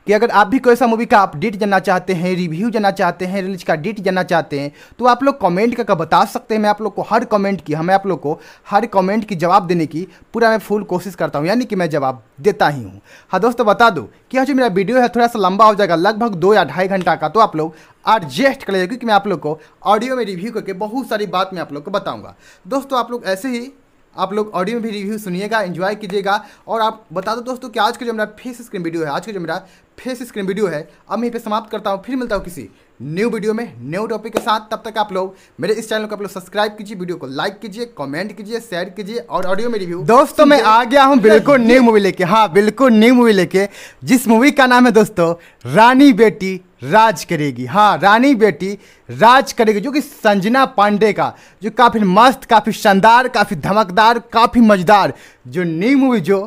कि अगर आप भी कोई सा मूवी का अपडेट जानना चाहते हैं रिव्यू जानना चाहते हैं रिलीज का डेट जानना चाहते हैं तो आप लोग कमेंट करके बता सकते हैं मैं आप लोग को हर कमेंट की हमें आप लोग को हर कमेंट की जवाब देने की पूरा मैं फुल कोशिश करता हूँ यानी कि मैं जवाब देता ही हूँ हाँ दोस्तों बता दो कि हाँ जो मेरा वीडियो है थोड़ा सा लंबा हो जाएगा लगभग दो या ढाई घंटा का तो आप लोग एडजस्ट कर लीजिए क्योंकि मैं आप लोग को ऑडियो में रिव्यू करके बहुत सारी बात मैं आप लोग को बताऊँगा दोस्तों आप लोग ऐसे ही आप लोग ऑडियो में भी रिव्यू सुनिएगा एंजॉय कीजिएगा और आप बता दो दोस्तों कि आज का जो मेरा फेस स्क्रीन वीडियो है आज का जो मेरा फेस स्क्रीन वीडियो है अब मैं पे समाप्त करता हूँ फिर मिलता हूँ किसी न्यू वीडियो में न्यू टॉपिक के साथ तब तक आप लोग मेरे इस चैनल को आप लोग सब्सक्राइब कीजिए वीडियो को लाइक कीजिए कमेंट कीजिए शेयर कीजिए और ऑडियो में रिव्यू दोस्तों मैं आ गया हूँ बिल्कुल न्यू मूवी लेके हाँ बिल्कुल न्यू मूवी लेके जिस मूवी का नाम है दोस्तों रानी बेटी राज करेगी हाँ रानी बेटी राज करेगी जो कि संजना पांडे का जो काफ़ी मस्त काफ़ी शानदार काफ़ी धमकदार काफ़ी मजेदार जो न्यू मूवी जो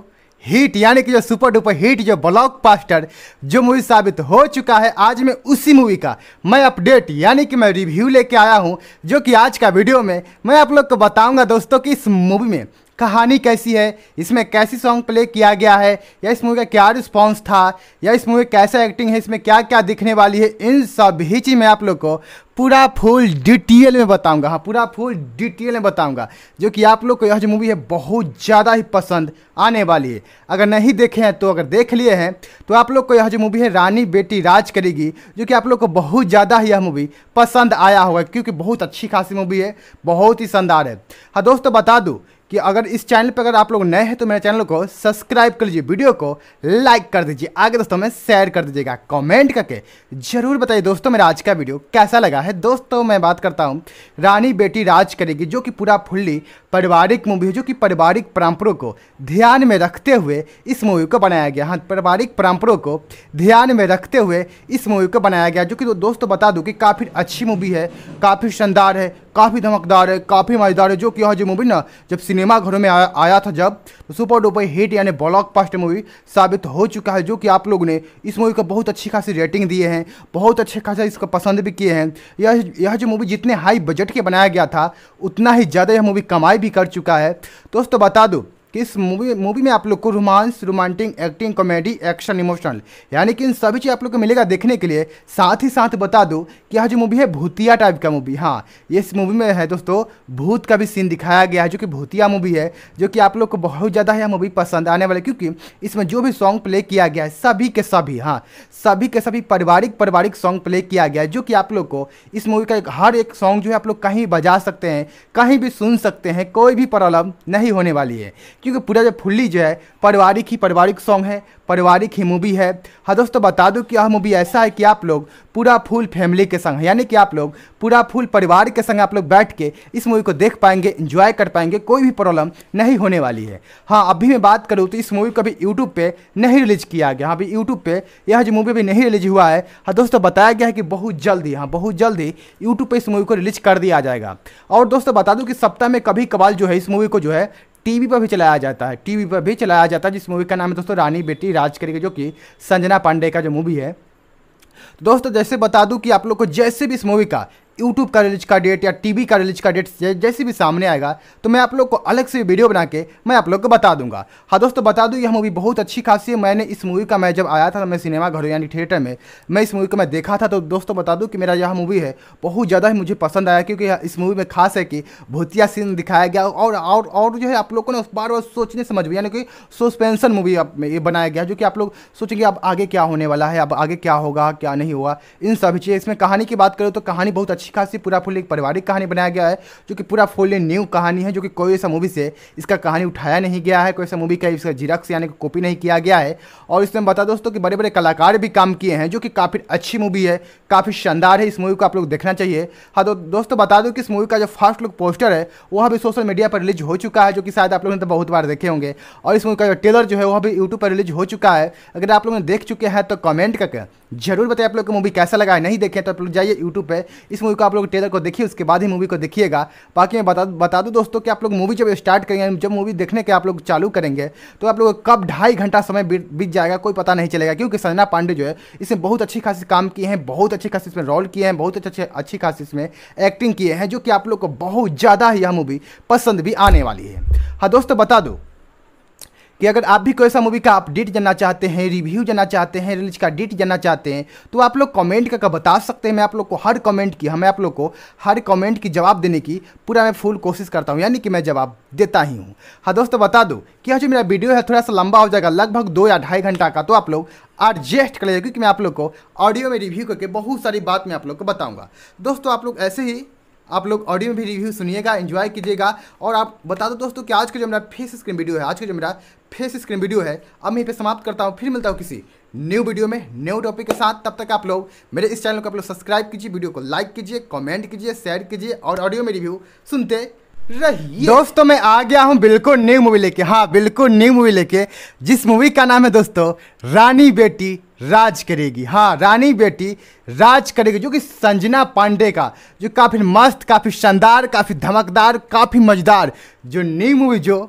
हिट यानी कि जो सुपर डुपर हिट जो ब्लॉक पास्टर जो मूवी साबित हो चुका है आज मैं उसी मूवी का मैं अपडेट यानी कि मैं रिव्यू लेके आया हूँ जो कि आज का वीडियो में मैं आप लोग को बताऊँगा दोस्तों कि इस मूवी में कहानी कैसी है इसमें कैसी सॉन्ग प्ले किया गया है या इस मूवी का क्या रिस्पॉन्स था या इस मूवी कैसा एक्टिंग है इसमें क्या क्या दिखने वाली है इन सभी चीज़ मैं आप लोग को पूरा फुल डिटेल में बताऊंगा हाँ पूरा फुल डिटेल में बताऊंगा जो कि आप लोग को यह जो मूवी है बहुत ज़्यादा ही पसंद आने वाली है अगर नहीं देखे हैं तो अगर देख लिए हैं तो आप लोग को यह जो मूवी है रानी बेटी राज करेगी जो कि आप लोग को बहुत ज़्यादा ही यह मूवी पसंद आया होगा क्योंकि बहुत अच्छी खासी मूवी है बहुत ही शानदार है हाँ दोस्तों बता दूँ कि अगर इस चैनल पर अगर आप लोग नए हैं तो मेरे चैनल को सब्सक्राइब कर लीजिए वीडियो को लाइक कर दीजिए आगे दोस्तों में शेयर कर दीजिएगा कमेंट करके जरूर बताइए दोस्तों मेरा आज का वीडियो कैसा लगा है दोस्तों मैं बात करता हूँ रानी बेटी राज करेगी जो कि पूरा फुल्ली पारिवारिक मूवी है जो कि पारिवारिक परंपरों को ध्यान में रखते हुए इस मूवी को बनाया गया हाँ पारिवारिक परंपरों को ध्यान में रखते हुए इस मूवी को बनाया गया जो कि दोस्तों बता दूँ कि काफ़ी अच्छी मूवी है काफ़ी शानदार है काफ़ी धमकदार है काफ़ी मज़ेदार है जो कि यह जो मूवी ना जब सिनेमा घरों में आया, आया था जब तो सुपर डुपर हिट यानी ब्लॉक पास्ट मूवी साबित हो चुका है जो कि आप लोगों ने इस मूवी को बहुत अच्छी खासी रेटिंग दिए हैं बहुत अच्छे खासा इसको पसंद भी किए हैं यह यह जो मूवी जितने हाई बजट के बनाया गया था उतना ही ज़्यादा यह मूवी कमाई भी कर चुका है दोस्तों बता दो कि इस मूवी मूवी में आप लोग को romance romantic acting comedy action emotional यानी कि इन सभी चीज़ आप लोग को मिलेगा देखने के लिए साथ ही साथ बता दूँ कि यह जो मूवी है भूतिया टाइप का मूवी हाँ इस मूवी में है दोस्तों भूत का भी सीन दिखाया गया है जो कि भूतिया मूवी है जो कि आप लोग को बहुत ज़्यादा यह मूवी पसंद आने वाली क्योंकि इसमें जो भी सॉन्ग प्ले किया गया है सभी के सभी हाँ सभी के सभी पारिवारिक पारिवारिक सॉन्ग प्ले किया गया है जो कि आप लोग को इस मूवी का एक हर एक सॉन्ग जो है आप लोग कहीं बजा सकते हैं कहीं भी सुन सकते हैं कोई भी प्रॉब्लम नहीं होने वाली है क्योंकि पूरा जो फुल्ली जो है पारिवारिक ही पारिवारिक सॉन्ग है पारिवारिक ही मूवी है हाँ दोस्तों बता दूँ कि यह मूवी ऐसा है कि आप लोग पूरा फुल फैमिली के संग यानी कि आप लोग पूरा फुल परिवार के संग आप लोग बैठ के इस मूवी को देख पाएंगे इंजॉय कर पाएंगे कोई भी प्रॉब्लम नहीं होने वाली है हाँ अभी मैं बात करूँ तो इस मूवी को अभी यूट्यूब पर नहीं रिलीज किया गया हाँ, अभी यूट्यूब पर यह जो मूवी अभी नहीं रिलीज हुआ है हाँ दोस्तों बताया गया है कि बहुत जल्दी हाँ बहुत जल्दी यूट्यूब पर इस मूवी को रिलीज कर दिया जाएगा और दोस्तों बता दूँ कि सप्ताह में कभी कभार जो है इस मूवी को जो है टीवी पर भी चलाया जाता है टीवी पर भी चलाया जाता है जिस मूवी का नाम है दोस्तों रानी बेटी राज करी जो कि संजना पांडे का जो मूवी है तो दोस्तों जैसे बता दूं कि आप लोग को जैसे भी इस मूवी का यूट्यूब का रिलीज का डेट या टीवी का रिलीज का डेट जैसे भी सामने आएगा तो मैं आप लोग को अलग से वीडियो बना के मैं आप लोग को बता दूंगा हाँ दोस्तों बता दूँ यह मूवी बहुत अच्छी खासी है मैंने इस मूवी का मैं जब आया था मैं सिनेमा घरों यानी थिएटर में मैं इस मूवी को मैं देखा था तो दोस्तों बता दूँ कि मेरा यह मूवी है बहुत ज़्यादा ही मुझे पसंद आया क्योंकि इस मूवी में खास है कि भूतिया सीन दिखाया गया और और और जो है आप लोगों ने उस बार बार सोचने समझ में यानी कि सस्पेंशन मूवी ये बनाया गया जो कि आप लोग सोचेंगे अब आगे क्या होने वाला है अब आगे क्या होगा क्या नहीं होगा इन सभी चीज़ इसमें कहानी की बात करें तो कहानी बहुत अच्छी अच्छी खासी पूरा फुल एक पारिवारिक कहानी बनाया गया है जो कि पूरा फुल न्यू कहानी है जो कि कोई ऐसा मूवी से इसका कहानी उठाया नहीं गया है कोई ऐसा मूवी का इसका जीरक्स यानी कॉपी नहीं किया गया है और इसमें बता दोस्तों कि बड़े बड़े कलाकार भी काम किए हैं जो कि काफ़ी अच्छी मूवी है काफ़ी शानदार है इस मूवी को आप लोग देखना चाहिए हाँ तो दोस्तों बता दो कि इस मूवी का जो फर्स्ट लुक पोस्टर है वह भी सोशल मीडिया पर रिलीज हो चुका है जो कि शायद आप लोगों ने तो बहुत बार देखे होंगे और इस मूवी का जो टेलर जो है वह भी यूट्यूब पर रिलीज हो चुका है अगर आप लोगों ने देख चुके हैं तो कमेंट करके जरूर बताइए आप लोग को मूवी कैसा लगा है नहीं देखे तो आप लोग जाइए यूट्यूब पर इस मूवी मूवी को आप लोग ट्रेलर को देखिए उसके बाद ही मूवी को देखिएगा बाकी मैं बता बता दूँ दोस्तों कि आप लोग मूवी जब स्टार्ट करेंगे जब मूवी देखने के आप लोग चालू करेंगे तो आप लोग कब ढाई घंटा समय बीत जाएगा कोई पता नहीं चलेगा क्योंकि संजना पांडे जो है इसमें बहुत अच्छी खासी काम किए हैं बहुत अच्छी खासी इसमें रोल किए हैं बहुत अच्छे अच्छी खासी इसमें एक्टिंग किए हैं जो कि आप लोग को बहुत ज़्यादा यह मूवी पसंद भी आने वाली है हाँ दोस्तों बता दो कि अगर आप भी कोई सा मूवी का अपडेट जानना चाहते हैं रिव्यू जानना चाहते हैं रिलीज का डेट जानना चाहते हैं तो आप लोग कमेंट करके बता सकते हैं मैं आप लोग को हर कमेंट की हमें आप लोग को हर कमेंट की जवाब देने की पूरा मैं फुल कोशिश करता हूँ यानी कि मैं जवाब देता ही हूँ हाँ दोस्तों बता दो कि जो मेरा वीडियो है थोड़ा सा लंबा हो जाएगा लगभग दो या ढाई घंटा का तो आप लोग एडजस्ट कर लीजिए क्योंकि मैं आप लोग को ऑडियो में रिव्यू करके बहुत सारी बात मैं आप लोग को बताऊँगा दोस्तों आप लोग ऐसे ही आप लोग ऑडियो में भी रिव्यू सुनिएगा इन्जॉय कीजिएगा और आप बता दो दोस्तों कि आज का जो मेरा फेस स्क्रीन वीडियो है आज का जो मेरा फेस स्क्रीन वीडियो है अब मैं पे समाप्त करता हूँ फिर मिलता हूँ किसी न्यू वीडियो में न्यू टॉपिक के साथ तब तक आप लोग मेरे इस चैनल को आप लोग सब्सक्राइब कीजिए वीडियो को लाइक कीजिए कमेंट कीजिए शेयर कीजिए और ऑडियो में रिव्यू सुनते रही दोस्तों तो मैं आ गया हूँ बिल्कुल न्यू मूवी लेके हाँ बिल्कुल न्यू मूवी लेके जिस मूवी का नाम है दोस्तों रानी बेटी राज करेगी हाँ रानी बेटी राज करेगी जो कि संजना पांडे का जो काफ़ी मस्त काफ़ी शानदार काफ़ी धमकदार काफ़ी मजेदार जो न्यू मूवी जो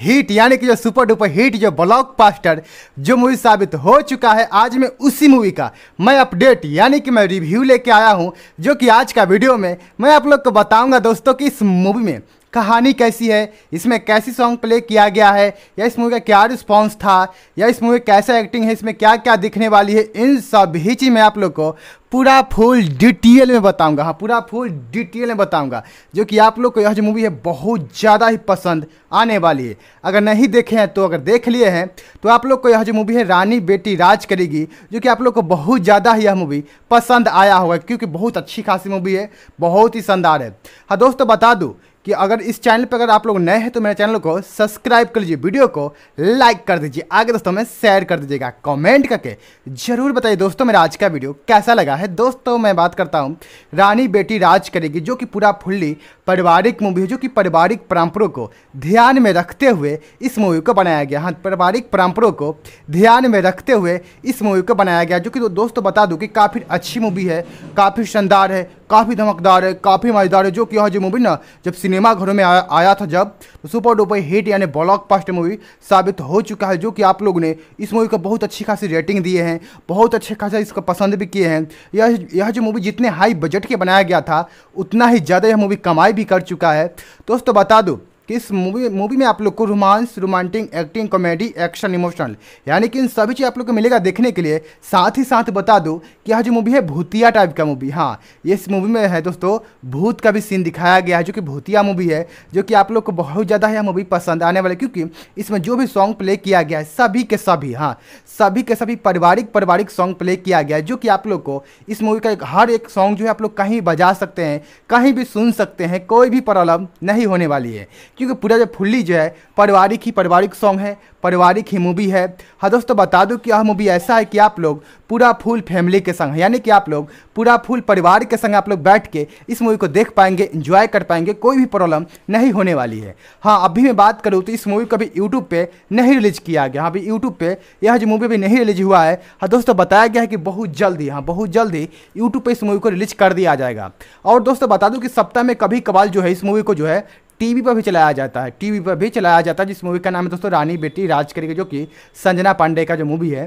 हिट यानी कि जो सुपर डुपर हिट जो ब्लॉक पास्टर जो मूवी साबित हो चुका है आज मैं उसी मूवी का मैं अपडेट यानी कि मैं रिव्यू लेके आया हूँ जो कि आज का वीडियो में मैं आप लोग को बताऊँगा दोस्तों कि इस मूवी में कहानी कैसी है इसमें कैसी सॉन्ग प्ले किया गया है या इस मूवी का क्या रिस्पॉन्स था या इस मूवी कैसा एक्टिंग है इसमें क्या क्या दिखने वाली है इन सभी चीज़ मैं आप लोग को पूरा फुल डिटेल में बताऊंगा हाँ पूरा फुल डिटेल में बताऊंगा जो कि आप लोग को यह जो मूवी है बहुत ज़्यादा ही पसंद आने वाली है अगर नहीं देखे हैं तो अगर देख लिए हैं तो आप लोग को यह जो मूवी है रानी बेटी राज करेगी जो कि आप लोग को बहुत ज़्यादा ही यह मूवी पसंद आया होगा क्योंकि बहुत अच्छी खासी मूवी है बहुत ही शानदार है हाँ दोस्तों बता दूँ कि अगर इस चैनल पर अगर आप लोग नए हैं तो मेरे चैनल को सब्सक्राइब कर लीजिए वीडियो को लाइक कर दीजिए आगे दोस्तों में शेयर कर दीजिएगा कमेंट करके जरूर बताइए दोस्तों मेरा आज का वीडियो कैसा लगा है दोस्तों मैं बात करता हूँ रानी बेटी राज करेगी जो कि पूरा फुल्ली पारिवारिक मूवी है जो कि पारिवारिक परंपरों को ध्यान में रखते हुए इस मूवी को बनाया गया हाँ पारिवारिक परंपरों को ध्यान में रखते हुए इस मूवी को बनाया गया जो कि दोस्तों बता दूँ कि काफ़ी अच्छी मूवी है काफ़ी शानदार है काफ़ी धमकदार है काफ़ी मज़ेदार है जो कि यह जो मूवी ना जब सिनेमा घरों में आया, आया था जब तो सुपर डुपर हिट यानी ब्लॉक पास्ट मूवी साबित हो चुका है जो कि आप लोगों ने इस मूवी को बहुत अच्छी खासी रेटिंग दिए हैं बहुत अच्छे खासा इसको पसंद भी किए हैं यह यह जो मूवी जितने हाई बजट के बनाया गया था उतना ही ज़्यादा यह मूवी कमाई भी कर चुका है दोस्तों बता दूँ इस मूवी मूवी में आप लोग को romance romantic acting comedy action emotional यानी कि इन सभी चीज़ आप लोग को मिलेगा देखने के लिए साथ ही साथ बता दूँ कि यह जो मूवी है भूतिया टाइप का मूवी हाँ इस मूवी में है दोस्तों भूत का भी सीन दिखाया गया है जो कि भूतिया मूवी है जो कि आप लोग को बहुत ज़्यादा यह मूवी पसंद आने वाली क्योंकि इसमें जो भी सॉन्ग प्ले किया गया है सभी के सभी हाँ सभी के सभी पारिवारिक पारिवारिक सॉन्ग प्ले किया गया है जो कि आप लोग को इस मूवी का हर एक सॉन्ग जो है आप लोग कहीं बजा सकते हैं कहीं भी सुन सकते हैं कोई भी प्रॉब्लम नहीं होने वाली है क्योंकि पूरा जो फुल्ली जो है पारिवारिक ही पारिवारिक सॉन्ग है पारिवारिक ही मूवी है हाँ दोस्तों बता दूँ कि यह मूवी ऐसा है कि आप लोग पूरा फुल फैमिली के संग यानी कि आप लोग पूरा फुल परिवार के संग आप लोग बैठ के इस मूवी को देख पाएंगे इंजॉय कर पाएंगे कोई भी प्रॉब्लम नहीं होने वाली है हाँ अभी मैं बात करूँ तो इस मूवी को अभी यूट्यूब पर नहीं रिलीज किया गया हाँ अभी यूट्यूब पर यह जो मूवी अभी नहीं रिलीज हुआ है हाँ दोस्तों बताया गया है कि बहुत जल्दी हाँ बहुत जल्दी यूट्यूब पर इस मूवी को रिलीज कर दिया जाएगा और दोस्तों बता दूँ कि सप्ताह में कभी कबाल जो है इस मूवी को जो है टीवी पर भी चलाया जाता है टीवी पर भी चलाया जाता है जिस मूवी का नाम है दोस्तों रानी बेटी राज करेगी जो कि संजना पांडे का जो मूवी है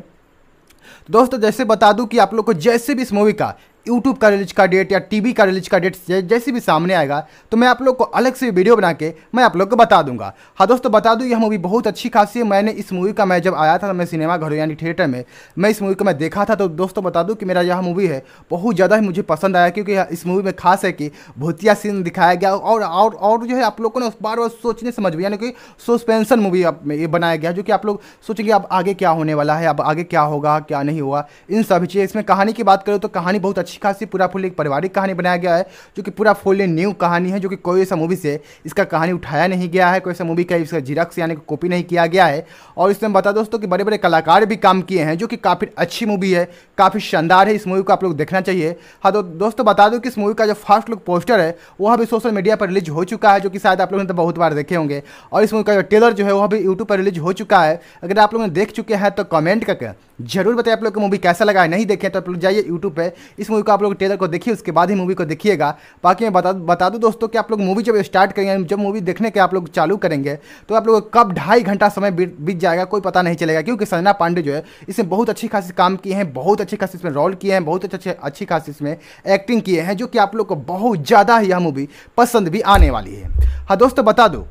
तो दोस्तों जैसे बता दूं कि आप लोग को जैसे भी इस मूवी का यूट्यूब का रिलीज का डेट या टीवी का रिलीज का डेट जैसे भी सामने आएगा तो मैं आप लोग को अलग से वीडियो बना के मैं आप लोग को बता दूंगा हाँ दोस्तों बता दूँ यह मूवी बहुत अच्छी खासी है मैंने इस मूवी का मैं जब आया था मैं सिनेमा घरों यानी थिएटर में मैं इस मूवी को मैं देखा था तो दोस्तों बता दूँ कि मेरा यह मूवी है बहुत ज़्यादा ही मुझे पसंद आया क्योंकि इस मूवी में खास है कि भूतिया सीन दिखाया गया और और और जो है आप लोगों ने उस बार सोचने समझ में यानी कि सस्पेंसन मूवी ये बनाया गया जो कि आप लोग सोचेंगे अब आगे क्या होने वाला है अब आगे क्या होगा क्या नहीं होगा इन सभी चीज़ें इसमें कहानी की बात करें तो कहानी बहुत अच्छी अच्छी खासी पूरा फुल एक पारिवारिक कहानी बनाया गया है जो कि पूरा फुल न्यू कहानी है जो कि कोई ऐसा मूवी से इसका कहानी उठाया नहीं गया है कोई ऐसा मूवी का इसका जीरक्स यानी कॉपी नहीं किया गया है और इसमें बता दोस्तों कि बड़े बड़े कलाकार भी काम किए हैं जो कि काफ़ी अच्छी मूवी है काफ़ी शानदार है इस मूवी को आप लोग देखना चाहिए हाँ तो दोस्तों बता दो कि इस मूवी का जो फर्स्ट लुक पोस्टर है वह अभी सोशल मीडिया पर रिलीज हो चुका है जो कि शायद आप लोगों ने तो बहुत बार देखे होंगे और इस मूवी का जो टेलर जो है वह भी यूट्यूब पर रिलीज हो चुका है अगर आप लोगों ने देख चुके हैं तो कमेंट करके जरूर बताइए आप लोग को मूवी कैसा लगा है नहीं देखे तो आप लोग जाइए यूट्यूब पर इस मूवी मूवी आप लोग ट्रेलर को देखिए उसके बाद ही मूवी को देखिएगा बाकी मैं बता बता दूँ दोस्तों कि आप लोग मूवी जब स्टार्ट करेंगे जब मूवी देखने के आप लोग चालू करेंगे तो आप लोग कब ढाई घंटा समय बीत जाएगा कोई पता नहीं चलेगा क्योंकि संजना पांडे जो है इसमें बहुत अच्छी खासी काम किए हैं बहुत अच्छी खासी इसमें रोल किए हैं बहुत अच्छे अच्छी खासी इसमें एक्टिंग किए हैं जो कि आप लोग को बहुत ज़्यादा यह मूवी पसंद भी आने वाली है हाँ दोस्तों बता दो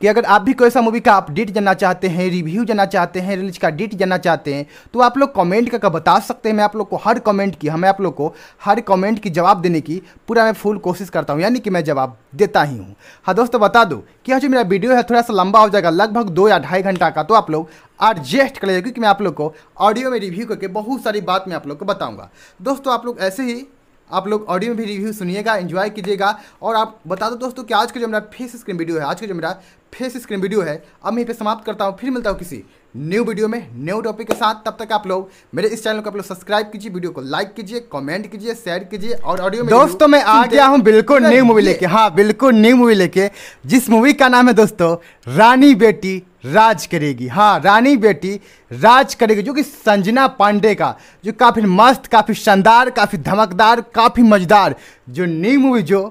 कि अगर आप भी कोई सा मूवी का अपडेट जानना चाहते हैं रिव्यू जानना चाहते हैं रिलीज का डेट जानना चाहते हैं तो आप लोग कमेंट करके बता सकते हैं मैं आप लोग को हर कमेंट की हमें आप लोग को हर कमेंट की जवाब देने की पूरा मैं फुल कोशिश करता हूँ यानी कि मैं जवाब देता ही हूँ हाँ दोस्तों बता दो कि हाँ जो मेरा वीडियो है थोड़ा सा लंबा हो जाएगा लगभग दो या ढाई घंटा का तो आप लोग एडजस्ट कर लीजिए क्योंकि मैं आप लोग को ऑडियो में रिव्यू करके बहुत सारी बात मैं आप लोग को बताऊँगा दोस्तों आप लोग ऐसे ही आप लोग ऑडियो में भी रिव्यू सुनिएगा एंजॉय कीजिएगा और आप बता दो दोस्तों कि आज का जो मेरा फेस स्क्रीन वीडियो है आज का जो मेरा फेस स्क्रीन वीडियो है अब मैं यहीं पे समाप्त करता हूँ फिर मिलता हूँ किसी न्यू वीडियो में न्यू टॉपिक के साथ तब तक आप लोग मेरे इस चैनल को आप लोग सब्सक्राइब कीजिए वीडियो को लाइक कीजिए कमेंट कीजिए शेयर कीजिए और ऑडियो में दोस्तों मैं आ गया हूँ बिल्कुल न्यू मूवी लेके हाँ बिल्कुल न्यू मूवी लेके जिस मूवी का नाम है दोस्तों रानी बेटी राज करेगी हाँ रानी बेटी राज करेगी जो कि संजना पांडे का जो काफ़ी मस्त काफ़ी शानदार काफ़ी धमकदार काफ़ी मजेदार जो न्यू मूवी जो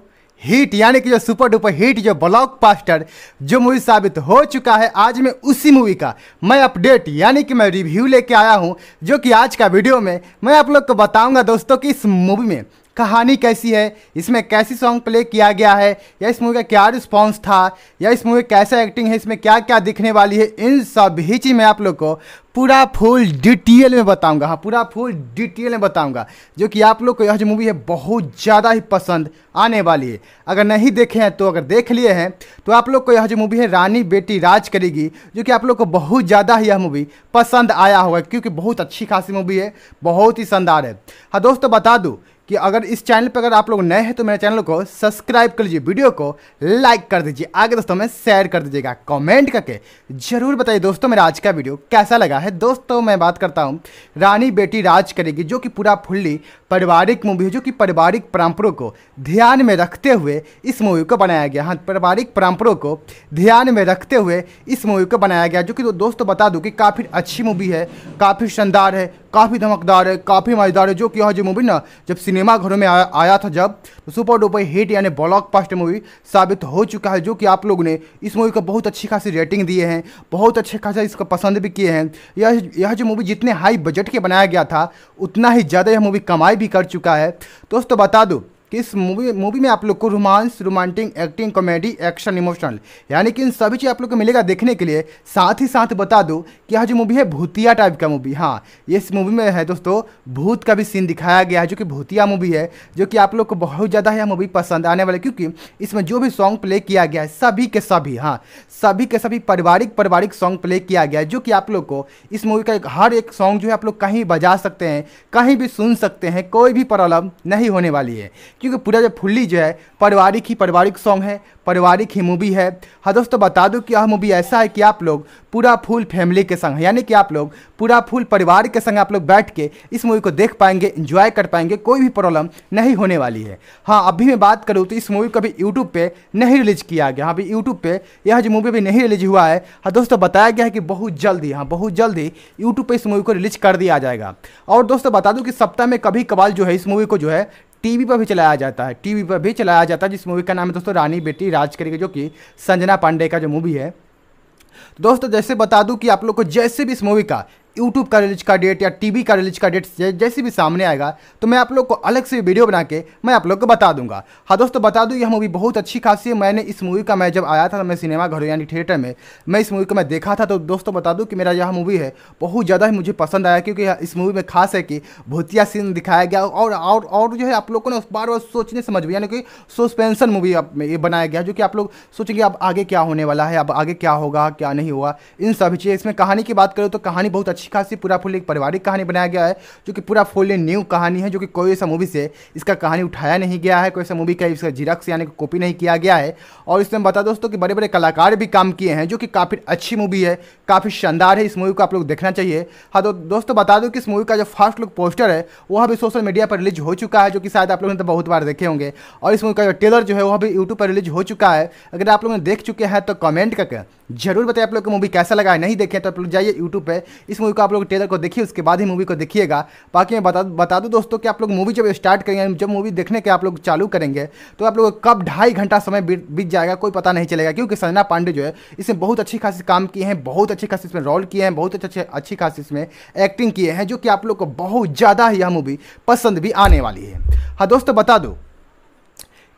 हिट यानी कि जो सुपर डुपर हिट जो ब्लॉक पास्टर जो मूवी साबित हो चुका है आज मैं उसी मूवी का मैं अपडेट यानी कि मैं रिव्यू लेके आया हूँ जो कि आज का वीडियो में मैं आप लोग को बताऊँगा दोस्तों कि इस मूवी में कहानी कैसी है इसमें कैसी सॉन्ग प्ले किया गया है या इस मूवी का क्या रिस्पॉन्स था या इस मूवी कैसा एक्टिंग है इसमें क्या क्या दिखने वाली है इन सभी चीज़ मैं आप लोग को पूरा फुल डिटेल में बताऊंगा हाँ पूरा फुल डिटेल में बताऊंगा जो कि आप लोग को यह जो मूवी है बहुत ज़्यादा ही पसंद आने वाली है अगर नहीं देखे हैं तो अगर देख लिए हैं तो आप लोग को यह जो मूवी है रानी बेटी राज करेगी जो कि आप लोग को बहुत ज़्यादा ही यह मूवी पसंद आया होगा क्योंकि बहुत अच्छी खासी मूवी है बहुत ही शानदार है हाँ दोस्तों बता दूँ कि अगर इस चैनल पर अगर आप लोग नए हैं तो मेरे चैनल को सब्सक्राइब कर लीजिए वीडियो को लाइक कर दीजिए आगे दोस्तों में शेयर कर दीजिएगा कमेंट करके जरूर बताइए दोस्तों मेरा आज का वीडियो कैसा लगा है दोस्तों मैं बात करता हूँ रानी बेटी राज करेगी जो कि पूरा फुल्ली पारिवारिक मूवी है जो कि पारिवारिक परंपरों को ध्यान में रखते हुए इस मूवी को बनाया गया हाँ पारिवारिक परंपरों को ध्यान में रखते हुए इस मूवी को बनाया गया जो कि दोस्तों बता दूँ कि काफ़ी अच्छी मूवी है काफ़ी शानदार है काफ़ी धमकदार है काफ़ी मज़ेदार है जो कि यह जो मूवी ना जब सिनेमाघरों में आया, आया था जब तो सुपर डुपर हिट यानी ब्लॉक पास्ट मूवी साबित हो चुका है जो कि आप लोगों ने इस मूवी को बहुत अच्छी खासी रेटिंग दिए हैं बहुत अच्छे खासा इसको पसंद भी किए हैं यह यह जो मूवी जितने हाई बजट के बनाया गया था उतना ही ज़्यादा यह मूवी कमाई भी कर चुका है दोस्तों बता दो कि इस मूवी मूवी में आप लोग को romance romantic acting comedy action emotional यानी कि इन सभी चीज़ आप लोग को मिलेगा देखने के लिए साथ ही साथ बता दूँ कि यह जो मूवी है भूतिया टाइप का मूवी हाँ इस मूवी में है दोस्तों भूत का भी सीन दिखाया गया है जो कि भूतिया मूवी है जो कि आप लोग को बहुत ज़्यादा यह मूवी पसंद आने वाला क्योंकि इसमें जो भी सॉन्ग प्ले किया गया है सभी के सभी हाँ सभी के सभी पारिवारिक पारिवारिक सॉन्ग प्ले किया गया है जो कि आप लोग को इस मूवी का हर एक सॉन्ग जो है आप लोग कहीं बजा सकते हैं कहीं भी सुन सकते हैं कोई भी प्रॉब्लम नहीं होने वाली है क्योंकि पूरा जो फुल्ली जो है पारिवारिक ही पारिवारिक सॉन्ग है पारिवारिक ही मूवी है हाँ दोस्तों बता दूँ कि यह मूवी ऐसा है कि आप लोग पूरा फुल फैमिली के संग यानी कि आप लोग पूरा फुल परिवार के संग आप लोग बैठ के इस मूवी को देख पाएंगे इंजॉय कर पाएंगे कोई भी प्रॉब्लम नहीं होने वाली है हाँ अभी मैं बात करूँ तो इस मूवी को अभी यूट्यूब पर नहीं रिलीज किया गया हाँ, अभी यूट्यूब पर यह जो मूवी अभी नहीं रिलीज हुआ है हाँ दोस्तों बताया गया है कि बहुत जल्दी हाँ बहुत जल्दी यूट्यूब पर इस मूवी को रिलीज कर दिया जाएगा और दोस्तों बता दूँ कि सप्ताह में कभी कबाल जो है इस मूवी को जो है टीवी पर भी चलाया जाता है टीवी पर भी चलाया जाता है जिस मूवी का नाम है दोस्तों रानी बेटी राज करेगी जो कि संजना पांडे का जो मूवी है तो दोस्तों जैसे बता दूं कि आप लोग को जैसे भी इस मूवी का यूट्यूब का रिलीज का डेट या टीवी का रिलीज का डेट जैसे भी सामने आएगा तो मैं आप लोग को अलग से वीडियो बना के मैं आप लोग को बता दूंगा हाँ दोस्तों बता दूँ यह मूवी बहुत अच्छी खासी है मैंने इस मूवी का मैं जब आया था मैं सिनेमा घर यानी थिएटर में मैं इस मूवी को मैं देखा था तो दोस्तों बता दूँ कि मेरा यह मूवी है बहुत ज़्यादा ही मुझे पसंद आया क्योंकि इस मूवी में खास है कि भूतिया सीन दिखाया गया और और और जो है आप लोगों ने उस बार सोचने समझ में यानी कि सस्पेंसन मूवी में ये बनाया गया जो कि आप लोग सोचेंगे अब आगे क्या होने वाला है अब आगे क्या होगा क्या नहीं होगा इन सभी चीज़ इसमें कहानी की बात करें तो कहानी बहुत अच्छी अच्छी खासी पूरा फुल एक पारिवारिक कहानी बनाया गया है जो कि पूरा फुल न्यू कहानी है जो कि कोई ऐसा मूवी से इसका कहानी उठाया नहीं गया है कोई ऐसा मूवी का इसका जिरक्स यानी कॉपी नहीं किया गया है और इसमें बता दोस्तों कि बड़े बड़े कलाकार भी काम किए हैं जो कि काफ़ी अच्छी मूवी है काफ़ी शानदार है इस मूवी को आप लोग देखना चाहिए हाँ तो दोस्तों बता दो कि इस मूवी का जो फर्स्ट लुक पोस्टर है वह अभी सोशल मीडिया पर रिलीज हो चुका है जो कि शायद आप लोगों ने तो बहुत बार देखे होंगे और इस मूवी का जो टेलर जो है वह भी यूट्यूब पर रिलीज हो चुका है अगर आप लोगों ने देख चुके हैं तो कमेंट करके जरूर बताइए आप लोग को मूवी कैसा लगा है नहीं देखें तो आप लोग जाइए यूट्यूब पर इस मूवी का आप लोग ट्रेलर को देखिए उसके बाद ही मूवी को देखिएगा बाकी मैं बता बता दूँ दोस्तों कि आप लोग मूवी जब स्टार्ट करेंगे जब मूवी देखने के आप लोग चालू करेंगे तो आप लोग कब ढाई घंटा समय बीत जाएगा कोई पता नहीं चलेगा क्योंकि संजना पांडे जो है इसमें बहुत अच्छी खासी काम किए हैं बहुत अच्छी खासी इसमें रोल किए हैं बहुत अच्छे अच्छी खासी इसमें एक्टिंग किए हैं जो कि आप लोग को बहुत ज़्यादा यह मूवी पसंद भी आने वाली है हाँ दोस्तों बता दो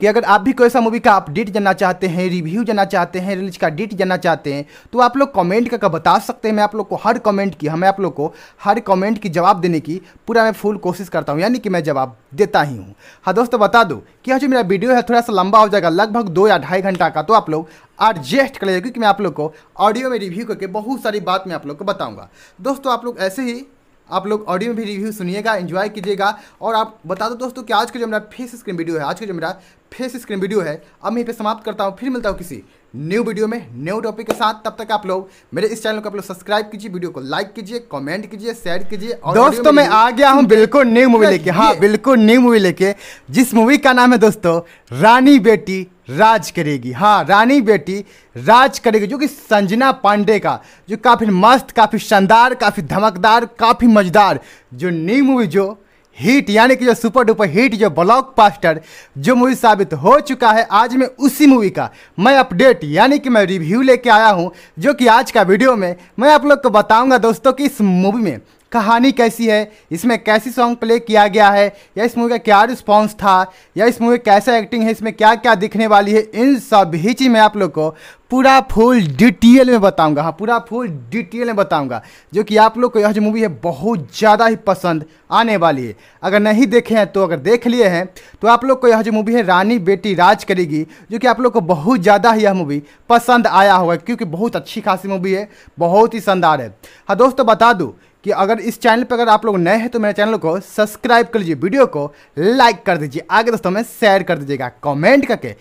कि अगर आप भी कोई सा मूवी का अपडेट जानना चाहते हैं रिव्यू जानना चाहते हैं रिलीज का डेट जानना चाहते हैं तो आप लोग कमेंट करके बता सकते हैं मैं आप लोग को हर कमेंट की हमें आप लोग को हर कमेंट की जवाब देने की पूरा मैं फुल कोशिश करता हूँ यानी कि मैं जवाब देता ही हूँ हाँ दोस्तों बता दो कि जो मेरा वीडियो है थोड़ा सा लंबा हो जाएगा लगभग दो या ढाई घंटा का तो आप लोग एडजस्ट कर लीजिए क्योंकि मैं आप लोग को ऑडियो में रिव्यू करके बहुत सारी बात मैं आप लोग को बताऊँगा दोस्तों आप लोग ऐसे ही आप लोग ऑडियो में भी रिव्यू सुनिएगा एंजॉय कीजिएगा और आप बता दो दोस्तों कि आज का जो मेरा फेस स्क्रीन वीडियो है आज का जो मेरा फेस स्क्रीन वीडियो है अब मैं यहीं पर समाप्त करता हूँ फिर मिलता हूँ किसी न्यू वीडियो में न्यू टॉपिक के साथ तब तक आप लोग मेरे इस चैनल को आप लोग सब्सक्राइब कीजिए वीडियो को लाइक कीजिए कमेंट कीजिए शेयर कीजिए और दोस्तों मैं आ गया हूँ बिल्कुल न्यू मूवी लेके हाँ बिल्कुल न्यू मूवी लेके जिस मूवी का नाम है दोस्तों रानी बेटी राज करेगी हाँ रानी बेटी राज करेगी जो कि संजना पांडे का जो काफ़ी मस्त काफ़ी शानदार काफ़ी धमकदार काफ़ी मजेदार जो न्यू मूवी जो हिट यानी कि जो सुपर डुपर हिट जो ब्लॉक पास्टर जो मूवी साबित हो चुका है आज मैं उसी मूवी का मैं अपडेट यानी कि मैं रिव्यू लेके आया हूँ जो कि आज का वीडियो में मैं आप लोग को बताऊँगा दोस्तों कि इस मूवी में कहानी कैसी है इसमें कैसी सॉन्ग प्ले किया गया है या इस मूवी का क्या रिस्पॉन्स था या इस मूवी कैसा एक्टिंग है इसमें क्या क्या दिखने वाली है इन सभी चीज़ मैं आप लोग को पूरा फुल डिटेल में बताऊंगा हाँ पूरा फुल डिटेल में बताऊंगा जो कि आप लोग को यह जो मूवी है बहुत ज़्यादा ही पसंद आने वाली है अगर नहीं देखे हैं तो अगर देख लिए हैं तो आप लोग को यह जो मूवी है रानी बेटी राज करेगी जो कि आप लोग को बहुत ज़्यादा ही यह मूवी पसंद आया होगा क्योंकि बहुत अच्छी खासी मूवी है बहुत ही शानदार है हाँ दोस्तों बता दूँ कि अगर इस चैनल पर अगर आप लोग नए हैं तो मेरे चैनल को सब्सक्राइब कर लीजिए वीडियो को लाइक कर दीजिए आगे दोस्तों में शेयर कर दीजिएगा कमेंट करके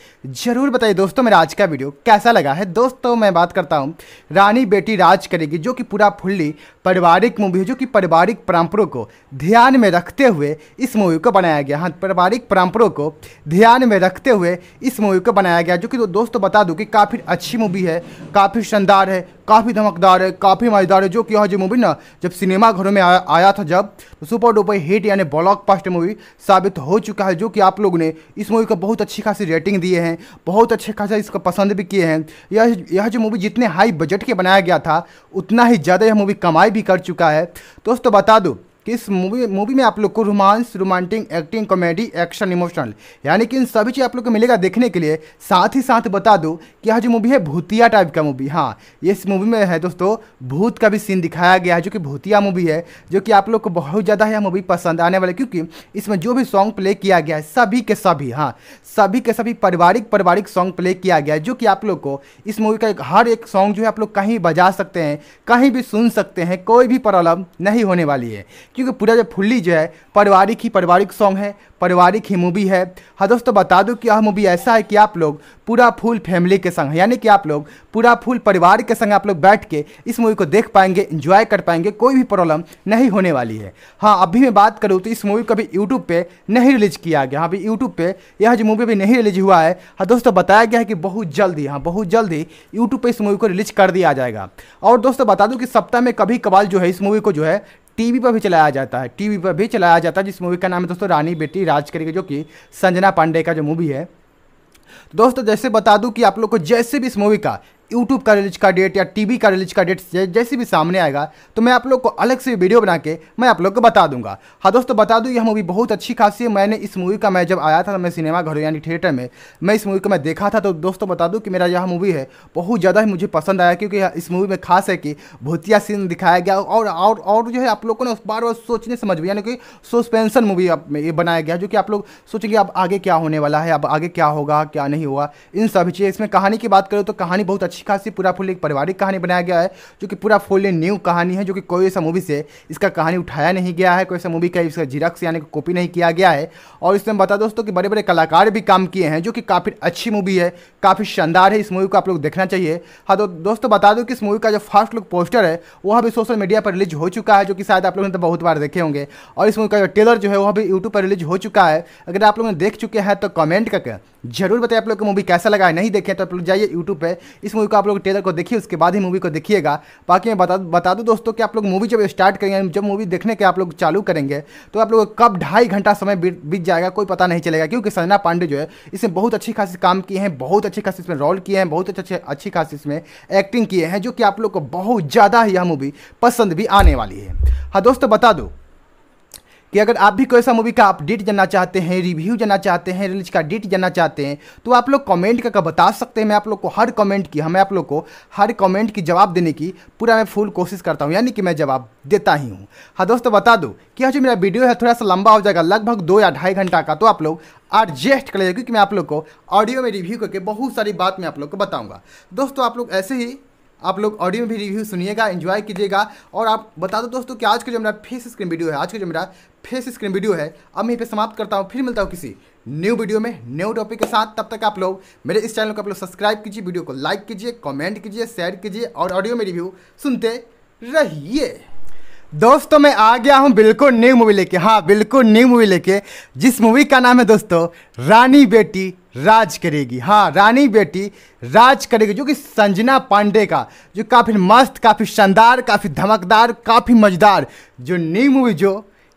जरूर बताइए दोस्तों मेरा आज का वीडियो कैसा लगा है दोस्तों मैं बात करता हूँ रानी बेटी राज करेगी जो कि पूरा फुल्ली पारिवारिक मूवी है जो कि पारिवारिक परंपरों को ध्यान में रखते हुए इस मूवी को बनाया गया हाँ पारिवारिक परंपरों को ध्यान में रखते हुए इस मूवी को बनाया गया जो कि दोस्तों बता दूँ कि काफ़ी अच्छी मूवी है काफ़ी शानदार है काफ़ी धमकदार है काफ़ी मजेदार है जो कि यह जो मूवी ना जब सिनेमा घरों में आया, आया था जब तो सुपर डुपर हिट यानी ब्लॉक पास्ट मूवी साबित हो चुका है जो कि आप लोगों ने इस मूवी को बहुत अच्छी खासी रेटिंग दिए हैं बहुत अच्छे खासा इसको पसंद भी किए हैं यह यह जो मूवी जितने हाई बजट के बनाया गया था उतना ही ज़्यादा यह मूवी कमाई भी कर चुका है दोस्तों बता दो कि इस मूवी मूवी में आप लोग को romance romantic acting comedy action emotional यानी कि इन सभी चीज़ आप लोग को मिलेगा देखने के लिए साथ ही साथ बता दूँ कि यह जो मूवी है भूतिया टाइप का मूवी हाँ इस मूवी में है दोस्तों भूत का भी सीन दिखाया गया है जो कि भूतिया मूवी है जो कि आप लोग को बहुत ज़्यादा यह मूवी पसंद आने वाली क्योंकि इसमें जो भी सॉन्ग प्ले किया गया है सभी के सभी हाँ सभी के सभी पारिवारिक पारिवारिक सॉन्ग प्ले किया गया है जो कि आप लोग को इस मूवी का एक हर एक सॉन्ग जो है आप लोग कहीं बजा सकते हैं कहीं भी सुन सकते हैं कोई भी प्रॉब्लम नहीं होने वाली है क्योंकि पूरा जो फुल्ली जो है पारिवारिक ही पारिवारिक सॉन्ग है पारिवारिक ही मूवी है हाँ दोस्तों बता दूँ कि यह मूवी ऐसा है कि आप लोग पूरा फुल फैमिली के संग यानी कि आप लोग पूरा फुल परिवार के संग आप लोग बैठ के इस मूवी को देख पाएंगे इंजॉय कर पाएंगे कोई भी प्रॉब्लम नहीं होने वाली है हाँ अभी मैं बात करूँ तो इस मूवी को अभी यूट्यूब पर नहीं रिलीज किया गया हाँ अभी यूट्यूब पर यह जो मूवी अभी नहीं रिलीज हुआ है हाँ दोस्तों बताया गया है कि बहुत जल्दी हाँ बहुत जल्दी यूट्यूब पर इस मूवी को रिलीज कर दिया जाएगा और दोस्तों बता दूँ कि सप्ताह में कभी कबाल जो है इस मूवी को जो है टीवी पर भी चलाया जाता है टीवी पर भी चलाया जाता है जिस मूवी का नाम है दोस्तों रानी बेटी राज करेगी जो कि संजना पांडे का जो मूवी है दोस्तों जैसे बता दूं कि आप लोग को जैसे भी इस मूवी का यूट्यूब का रिलीज का डेट या टीवी का रिलीज का डेट जैसे भी सामने आएगा तो मैं आप लोग को अलग से वीडियो बना के मैं आप लोग को बता दूंगा हाँ दोस्तों बता दूँ यह मूवी बहुत अच्छी खासी है मैंने इस मूवी का मैं जब आया था तो मैं सिनेमा घरों यानी थिएटर में मैं इस मूवी को मैं देखा था तो दोस्तों बता दूँ कि मेरा यह मूवी है बहुत ज़्यादा ही मुझे पसंद आया क्योंकि इस मूवी में खास है कि भूतिया सीन दिखाया गया और और और जो है आप लोगों ने उस बार बार सोचने समझ में यानी कि सस्पेंसन मूवी ये बनाया गया जो कि आप लोग सोचेंगे अब आगे क्या होने वाला है अब आगे क्या होगा क्या नहीं होगा इन सभी चीज़ इसमें कहानी की बात करें तो कहानी बहुत अच्छी अच्छी खासी पूरा फुल एक पारिवारिक कहानी बनाया गया है जो कि पूरा फुल न्यू कहानी है जो कि कोई ऐसा मूवी से इसका कहानी उठाया नहीं गया है कोई ऐसा मूवी का इसका जिरक्स यानी कि कॉपी नहीं किया गया है और इसमें बता दोस्तों कि बड़े बड़े कलाकार भी काम किए हैं जो कि काफ़ी अच्छी मूवी है काफ़ी शानदार है इस मूवी को आप लोग देखना चाहिए हाँ तो दोस्तों बता दो कि इस मूवी का जो फर्स्ट लुक पोस्टर है वह भी सोशल मीडिया पर रिलीज हो चुका है जो कि शायद आप लोगों ने तो बहुत बार देखे होंगे और इस मूवी का जो टेलर जो है वह भी यूट्यूब पर रिलीज हो चुका है अगर आप लोगों ने देख चुके हैं तो कमेंट करके जरूर बताइए आप लोग को मूवी कैसा लगा है नहीं देखे तो आप लोग जाइए यूट्यूब पर इस मूवी मूवी को आप लोग ट्रेलर को देखिए उसके बाद ही मूवी को देखिएगा बाकी मैं बता बता दूँ दोस्तों कि आप लोग मूवी जब स्टार्ट करेंगे जब मूवी देखने के आप लोग चालू करेंगे तो आप लोग कब ढाई घंटा समय बीत जाएगा कोई पता नहीं चलेगा क्योंकि सजना पांडे जो है इसमें बहुत अच्छी खासी काम किए हैं बहुत अच्छी खासी इसमें रोल किए हैं बहुत अच्छे अच्छे अच्छी खासी इसमें एक्टिंग किए हैं जो कि आप लोग को बहुत ज़्यादा यह मूवी पसंद भी आने वाली है हाँ दोस्तों बता दो कि अगर आप भी कोई सा मूवी का अपडेट जानना चाहते हैं रिव्यू जानना चाहते हैं रिलीज का डेट जानना चाहते हैं तो आप लोग कमेंट करके बता सकते हैं मैं आप लोग को हर कमेंट की हमें आप लोग को हर कमेंट की जवाब देने की पूरा मैं फुल कोशिश करता हूँ यानी कि मैं जवाब देता ही हूँ हाँ दोस्तों बता दो कि यह जो मेरा वीडियो है थोड़ा सा लंबा हो जाएगा लगभग दो या ढाई घंटा का तो आप लोग एडजस्ट कर लीजिए क्योंकि मैं आप लोग को ऑडियो में रिव्यू करके बहुत सारी बात मैं आप लोग को बताऊँगा दोस्तों आप लोग ऐसे ही आप लोग ऑडियो में भी रिव्यू सुनिएगा एंजॉय कीजिएगा और आप बता दो दोस्तों कि आज का जो मेरा फेस स्क्रीन वीडियो है आज का जो मेरा फेस स्क्रीन वीडियो है अब मैं यहीं पर समाप्त करता हूँ फिर मिलता हूँ किसी न्यू वीडियो में न्यू टॉपिक के साथ तब तक आप लोग मेरे इस चैनल को आप लोग सब्सक्राइब कीजिए वीडियो को लाइक कीजिए कॉमेंट कीजिए शेयर कीजिए और ऑडियो में रिव्यू सुनते रहिए दोस्तों मैं आ गया हूँ बिल्कुल न्यू मूवी लेके हाँ बिल्कुल न्यू मूवी लेके जिस मूवी का नाम है दोस्तों रानी बेटी राज करेगी हाँ रानी बेटी राज करेगी जो कि संजना पांडे का जो काफ़ी मस्त काफ़ी शानदार काफ़ी धमकदार काफ़ी मजेदार जो न्यू मूवी जो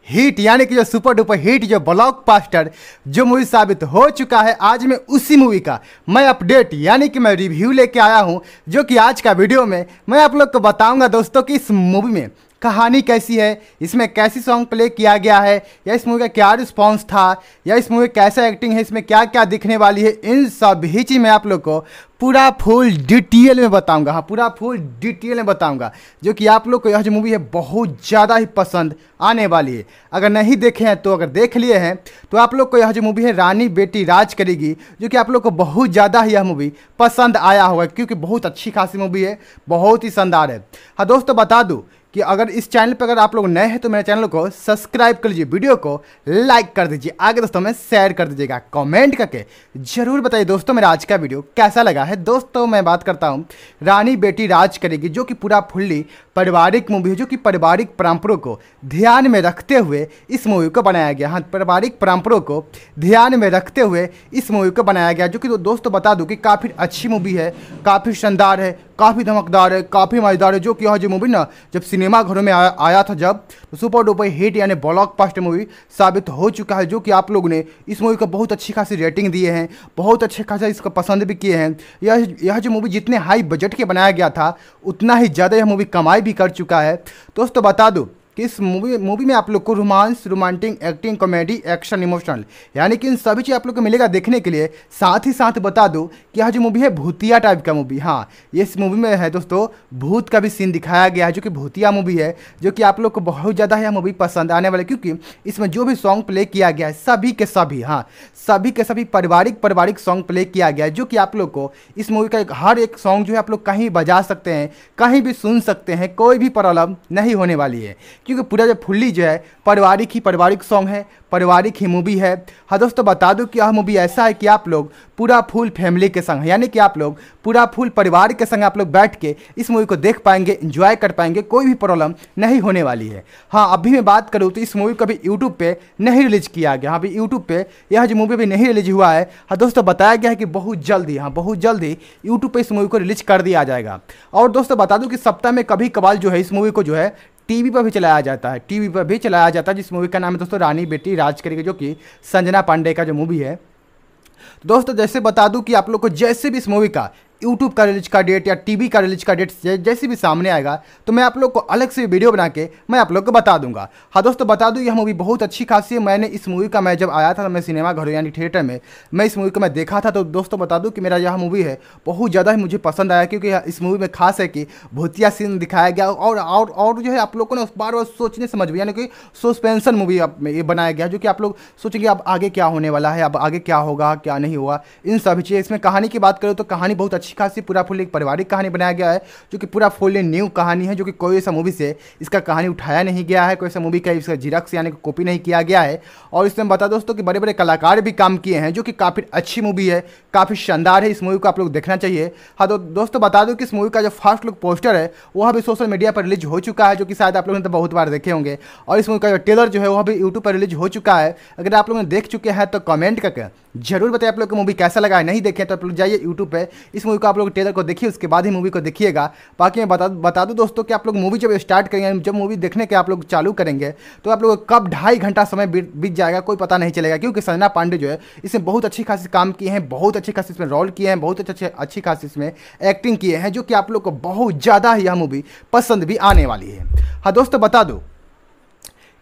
हिट यानी कि जो सुपर डुपर हिट जो ब्लॉक पास्टर जो मूवी साबित हो चुका है आज मैं उसी मूवी का मैं अपडेट यानी कि मैं रिव्यू लेके आया हूँ जो कि आज का वीडियो में मैं आप लोग को बताऊँगा दोस्तों कि इस मूवी में कहानी कैसी है इसमें कैसी सॉन्ग प्ले किया गया है या इस मूवी का क्या रिस्पॉन्स था या इस मूवी कैसा एक्टिंग है इसमें क्या क्या दिखने वाली है इन सभी चीज़ मैं आप लोग को पूरा फुल डिटेल में बताऊंगा हाँ पूरा फुल डिटेल में बताऊंगा जो कि आप लोग को यह जो मूवी है बहुत ज़्यादा ही पसंद आने वाली है अगर नहीं देखे हैं तो अगर देख लिए हैं तो आप लोग को यह जो मूवी है रानी बेटी राज करेगी जो कि आप लोग को बहुत ज़्यादा ही यह मूवी पसंद आया होगा क्योंकि बहुत अच्छी खासी मूवी है बहुत ही शानदार है हाँ दोस्तों बता दूँ कि अगर इस चैनल पर अगर आप लोग नए हैं तो मेरे चैनल को सब्सक्राइब कर लीजिए वीडियो को लाइक कर दीजिए आगे दोस्तों में शेयर कर दीजिएगा कमेंट करके जरूर बताइए दोस्तों मेरा आज का वीडियो कैसा लगा है दोस्तों मैं बात करता हूँ रानी बेटी राज करेगी जो कि पूरा फुल्ली पारिवारिक मूवी है जो कि पारिवारिक परंपरों को ध्यान में रखते हुए इस मूवी को बनाया गया हाँ पारिवारिक परंपरों को ध्यान में रखते हुए इस मूवी को बनाया गया जो कि दोस्तों बता दूँ कि काफ़ी अच्छी मूवी है काफ़ी शानदार है काफ़ी धमकदार है काफ़ी मज़ेदार है जो कि यह जो मूवी ना जब सिनेमाघरों में आया, आया था जब तो सुपर डुपर हिट यानी ब्लॉक पास्ट मूवी साबित हो चुका है जो कि आप लोगों ने इस मूवी को बहुत अच्छी खासी रेटिंग दिए हैं बहुत अच्छे खासा इसको पसंद भी किए हैं यह यह जो मूवी जितने हाई बजट के बनाया गया था उतना ही ज़्यादा यह मूवी कमाई भी कर चुका है दोस्तों बता दूँ कि इस मूवी मूवी में आप लोग को romance romantic acting comedy action emotional यानी कि इन सभी चीज़ आप लोग को मिलेगा देखने के लिए साथ ही साथ बता दूँ कि यह जो मूवी है भूतिया टाइप का मूवी हाँ इस मूवी में है दोस्तों भूत का भी सीन दिखाया गया है जो कि भूतिया मूवी है जो कि आप लोग को बहुत ज़्यादा यह मूवी पसंद आने वाली क्योंकि इसमें जो भी सॉन्ग प्ले किया गया है सभी के सभी हाँ सभी के सभी पारिवारिक पारिवारिक सॉन्ग प्ले किया गया है जो कि आप लोग को इस मूवी का हर एक सॉन्ग जो है आप लोग कहीं बजा सकते हैं कहीं भी सुन सकते हैं कोई भी प्रॉब्लम नहीं होने वाली है क्योंकि पूरा जो फुल्ली जो है पारिवारिक ही पारिवारिक सॉन्ग है पारिवारिक ही मूवी है हाँ दोस्तों बता दूँ कि यह मूवी ऐसा है कि आप लोग पूरा फुल फैमिली के संग यानी कि आप लोग पूरा फुल परिवार के संग आप लोग बैठ के इस मूवी को देख पाएंगे इंजॉय कर पाएंगे कोई भी प्रॉब्लम नहीं होने वाली है हाँ अभी मैं बात करूँ तो इस मूवी को अभी यूट्यूब पर नहीं रिलीज किया गया हाँ अभी यूट्यूब पर यह जो मूवी अभी नहीं रिलीज हुआ है हाँ दोस्तों बताया गया है कि बहुत जल्दी हाँ बहुत जल्दी यूट्यूब पर इस मूवी को रिलीज कर दिया जाएगा और दोस्तों बता दूँ कि सप्ताह में कभी कभार जो है इस मूवी को जो है टीवी पर भी चलाया जाता है टीवी पर भी चलाया जाता है जिस मूवी का नाम है दोस्तों रानी बेटी राज करेगी जो कि संजना पांडे का जो मूवी है तो दोस्तों जैसे बता दूं कि आप लोग को जैसे भी इस मूवी का यूट्यूब का रिलीज का डेट या टीवी का रिलीज का डेट जैसे भी सामने आएगा तो मैं आप लोग को अलग से वीडियो बना के मैं आप लोग को बता दूंगा हाँ दोस्तों बता दूँ यह मूवी बहुत अच्छी खासी है मैंने इस मूवी का मैं जब आया था तो मैं सिनेमा घरों यानी थिएटर में मैं इस मूवी को मैं देखा था तो दोस्तों बता दूँ कि मेरा यह मूवी है बहुत ज़्यादा ही मुझे पसंद आया क्योंकि इस मूवी में खास है कि भूतिया सीन दिखाया गया और और और जो है आप लोगों ने बार बार सोचने समझ में यानी कि सस्पेंसन मूवी ये बनाया गया जो कि आप लोग सोचेंगे अब आगे क्या होने वाला है अब आगे क्या होगा क्या नहीं होगा इन सभी चीज़ें इसमें कहानी की बात करें तो कहानी बहुत अच्छी अच्छी खासी पूरा फुल एक पारिवारिक कहानी बनाया गया है जो कि पूरा फुल न्यू कहानी है जो कि कोई ऐसा मूवी से इसका कहानी उठाया नहीं गया है कोई ऐसा मूवी का इसका जिरक्स यानी कॉपी नहीं किया गया है और इसमें बता दोस्तों कि बड़े बड़े कलाकार भी काम किए हैं जो कि काफ़ी अच्छी मूवी है काफ़ी शानदार है इस मूवी को आप लोग देखना चाहिए हाँ तो दोस्तों बता दो कि इस मूवी का जो फर्स्ट लुक पोस्टर है वह अभी सोशल मीडिया पर रिलीज हो चुका है जो कि शायद आप लोगों ने तो बहुत बार देखे होंगे और इस मूवी का जो टेलर जो है वह भी यूट्यूब पर रिलीज हो चुका है अगर आप लोगों ने देख चुके हैं तो कमेंट करके जरूर बताइए आप लोग को मूवी कैसा लगा है नहीं देखे तो आप लोग जाइए यूट्यूब पर इस मूवी को आप लोग ट्रेलर को देखिए उसके बाद ही मूवी को देखिएगा बाकी मैं बता बता दूँ दोस्तों कि आप लोग मूवी जब स्टार्ट करेंगे जब मूवी देखने के आप लोग चालू करेंगे तो आप लोग कब ढाई घंटा समय बीत जाएगा कोई पता नहीं चलेगा क्योंकि सजना पांडे जो है इसमें बहुत अच्छी खासी काम किए हैं बहुत अच्छी खासी इसमें रोल किए हैं बहुत अच्छे अच्छी खासी इसमें एक्टिंग किए हैं जो कि आप लोग को बहुत ज़्यादा यह मूवी पसंद भी आने वाली है हाँ दोस्तों बता दो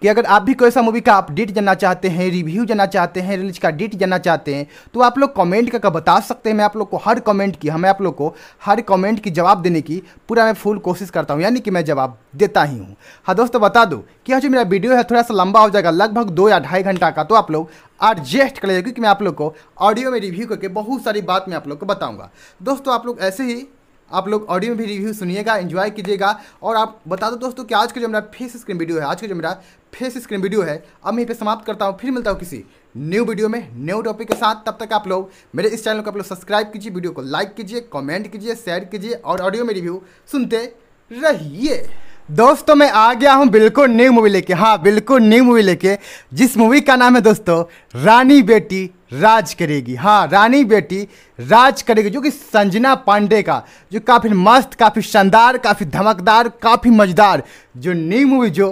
कि अगर आप भी कोई सा मूवी का अपडेट जानना चाहते हैं रिव्यू जानना चाहते हैं रिलीज का डेट जानना चाहते हैं तो आप लोग कमेंट करके बता सकते हैं मैं आप लोग को हर कमेंट की हमें आप लोग को हर कमेंट की जवाब देने की पूरा मैं फुल कोशिश करता हूँ यानी कि मैं जवाब देता ही हूँ हाँ दोस्तों बता दो कि जो मेरा वीडियो है थोड़ा सा लंबा हो जाएगा लगभग दो या ढाई घंटा का तो आप लोग एडजस्ट कर लीजिए क्योंकि मैं आप लोग को ऑडियो में रिव्यू करके बहुत सारी बात मैं आप लोग को बताऊँगा दोस्तों आप लोग ऐसे ही आप लोग ऑडियो में भी रिव्यू सुनिएगा एंजॉय कीजिएगा और आप बता दो दोस्तों कि आज का जो मेरा फेस स्क्रीन वीडियो है आज का जो मेरा फेस स्क्रीन वीडियो है अब मैं यहीं पे समाप्त करता हूँ फिर मिलता हूँ किसी न्यू वीडियो में न्यू टॉपिक के साथ तब तक आप लोग मेरे इस चैनल को आप लोग सब्सक्राइब कीजिए वीडियो को लाइक कीजिए कमेंट कीजिए शेयर कीजिए और ऑडियो में रिव्यू सुनते रहिए दोस्तों मैं आ गया हूँ बिल्कुल न्यू मूवी लेके हाँ बिल्कुल न्यू मूवी लेके जिस मूवी का नाम है दोस्तों रानी बेटी राज करेगी हाँ रानी बेटी राज करेगी जो कि संजना पांडे का जो काफ़ी मस्त काफ़ी शानदार काफ़ी धमकदार काफ़ी मजेदार जो न्यू मूवी जो